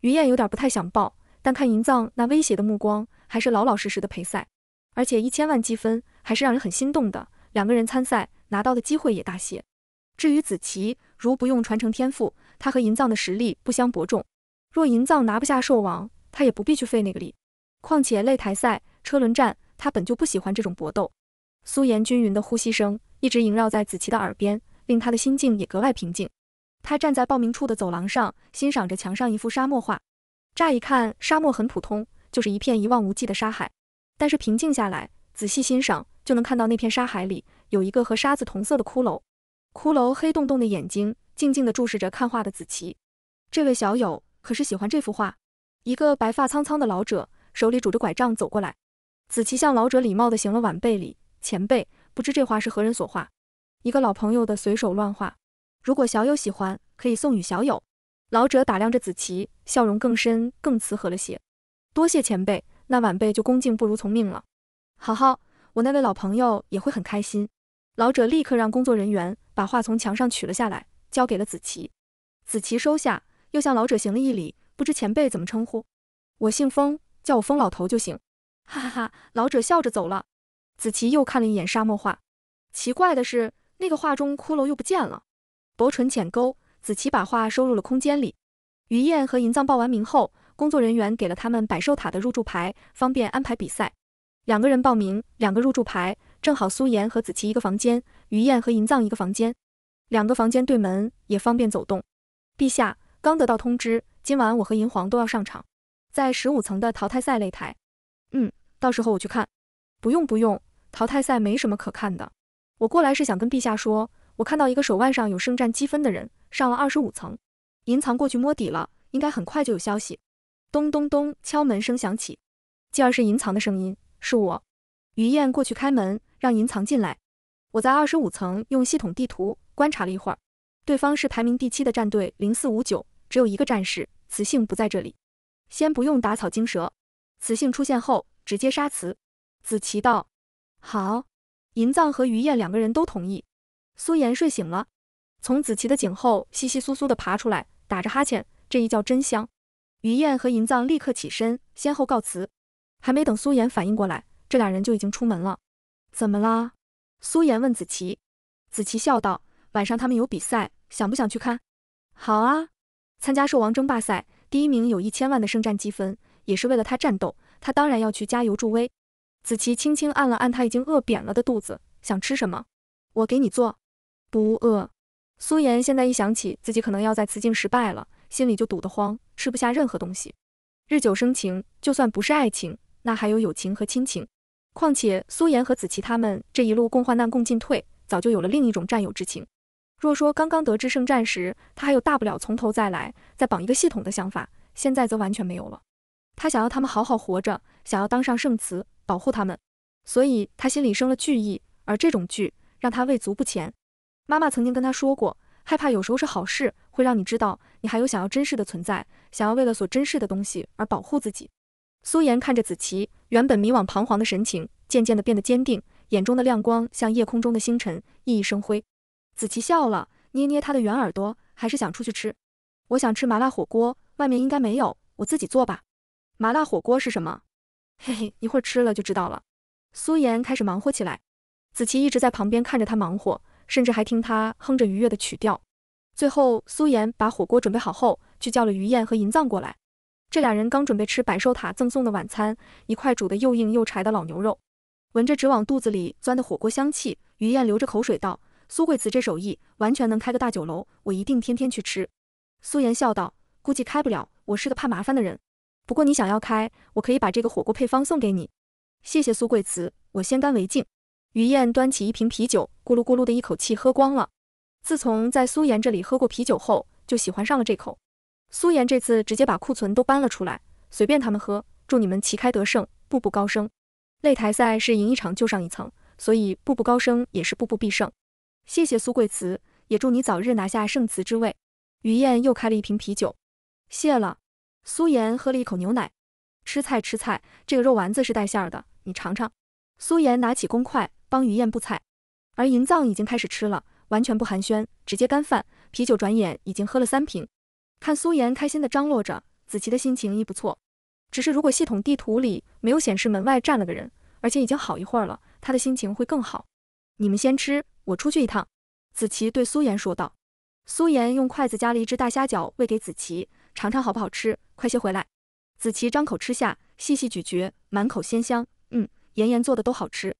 于燕有点不太想报，但看银藏那威胁的目光，还是老老实实的陪赛。而且一千万积分还是让人很心动的，两个人参赛拿到的机会也大些。至于子琪，如不用传承天赋，他和银藏的实力不相伯仲。若银藏拿不下兽王，他也不必去费那个力。况且擂台赛、车轮战，他本就不喜欢这种搏斗。苏颜均匀的呼吸声一直萦绕在子琪的耳边，令他的心境也格外平静。他站在报名处的走廊上，欣赏着墙上一幅沙漠画。乍一看，沙漠很普通，就是一片一望无际的沙海。但是平静下来，仔细欣赏，就能看到那片沙海里有一个和沙子同色的骷髅，骷髅黑洞洞的眼睛，静静地注视着看画的子琪。这位小友可是喜欢这幅画？一个白发苍苍的老者手里拄着拐杖走过来，子琪向老者礼貌地行了晚辈礼。前辈，不知这画是何人所画？一个老朋友的随手乱画。如果小友喜欢，可以送与小友。老者打量着子琪，笑容更深，更慈和了些。多谢前辈，那晚辈就恭敬不如从命了。好好，我那位老朋友也会很开心。老者立刻让工作人员把画从墙上取了下来，交给了子琪。子琪收下，又向老者行了一礼。不知前辈怎么称呼？我姓风，叫我风老头就行。哈哈哈，老者笑着走了。子琪又看了一眼沙漠画，奇怪的是，那个画中骷髅又不见了。薄唇浅勾，子琪把话收入了空间里。于燕和银藏报完名后，工作人员给了他们百寿塔的入住牌，方便安排比赛。两个人报名，两个入住牌，正好苏妍和子琪一个房间，于燕和银藏一个房间，两个房间对门也方便走动。陛下，刚得到通知，今晚我和银皇都要上场，在十五层的淘汰赛擂台。嗯，到时候我去看。不用不用，淘汰赛没什么可看的。我过来是想跟陛下说。我看到一个手腕上有圣战积分的人上了二十五层，银藏过去摸底了，应该很快就有消息。咚咚咚，敲门声响起，继而是银藏的声音：“是我。”于燕过去开门，让银藏进来。我在二十五层用系统地图观察了一会儿，对方是排名第七的战队零四五九，只有一个战士，雌性不在这里。先不用打草惊蛇，雌性出现后直接杀雌。子琪道：“好。”银藏和于燕两个人都同意。苏妍睡醒了，从子琪的颈后窸窸窣窣地爬出来，打着哈欠。这一觉真香。于燕和银藏立刻起身，先后告辞。还没等苏妍反应过来，这俩人就已经出门了。怎么啦？苏妍问子琪。子琪笑道：“晚上他们有比赛，想不想去看？”“好啊，参加兽王争霸赛，第一名有一千万的圣战积分，也是为了他战斗，他当然要去加油助威。”子琪轻轻按了按他已经饿扁了的肚子，“想吃什么？我给你做。”不饿。苏妍现在一想起自己可能要在慈境失败了，心里就堵得慌，吃不下任何东西。日久生情，就算不是爱情，那还有友情和亲情。况且苏妍和子琪他们这一路共患难、共进退，早就有了另一种战友之情。若说刚刚得知圣战时，他还有大不了从头再来、再绑一个系统的想法，现在则完全没有了。他想要他们好好活着，想要当上圣慈保护他们，所以他心里生了惧意，而这种惧让他畏足不前。妈妈曾经跟他说过，害怕有时候是好事，会让你知道你还有想要珍视的存在，想要为了所珍视的东西而保护自己。苏颜看着子琪，原本迷惘彷徨的神情渐渐的变得坚定，眼中的亮光像夜空中的星辰，熠熠生辉。子琪笑了，捏捏她的圆耳朵，还是想出去吃。我想吃麻辣火锅，外面应该没有，我自己做吧。麻辣火锅是什么？嘿嘿，一会儿吃了就知道了。苏颜开始忙活起来，子琪一直在旁边看着她忙活。甚至还听他哼着愉悦的曲调。最后，苏颜把火锅准备好后，去叫了于燕和银藏过来。这俩人刚准备吃百寿塔赠送的晚餐，一块煮的又硬又柴的老牛肉，闻着直往肚子里钻的火锅香气，于燕流着口水道：“苏贵慈这手艺，完全能开个大酒楼，我一定天天去吃。”苏颜笑道：“估计开不了，我是个怕麻烦的人。不过你想要开，我可以把这个火锅配方送给你。谢谢苏贵慈，我先干为敬。”于燕端起一瓶啤酒，咕噜咕噜的一口气喝光了。自从在苏妍这里喝过啤酒后，就喜欢上了这口。苏妍这次直接把库存都搬了出来，随便他们喝。祝你们旗开得胜，步步高升。擂台赛是赢一场就上一层，所以步步高升也是步步必胜。谢谢苏贵慈，也祝你早日拿下圣慈之位。于燕又开了一瓶啤酒，谢了。苏妍喝了一口牛奶，吃菜吃菜，这个肉丸子是带馅儿的，你尝尝。苏妍拿起公筷。帮于晏布菜，而银藏已经开始吃了，完全不寒暄，直接干饭。啤酒转眼已经喝了三瓶，看苏妍开心的张罗着，子琪的心情亦不错。只是如果系统地图里没有显示门外站了个人，而且已经好一会儿了，他的心情会更好。你们先吃，我出去一趟。子琪对苏妍说道。苏妍用筷子夹了一只大虾饺喂给子琪，尝尝好不好吃。快些回来。子琪张口吃下，细细咀嚼，满口鲜香。嗯，妍妍做的都好吃。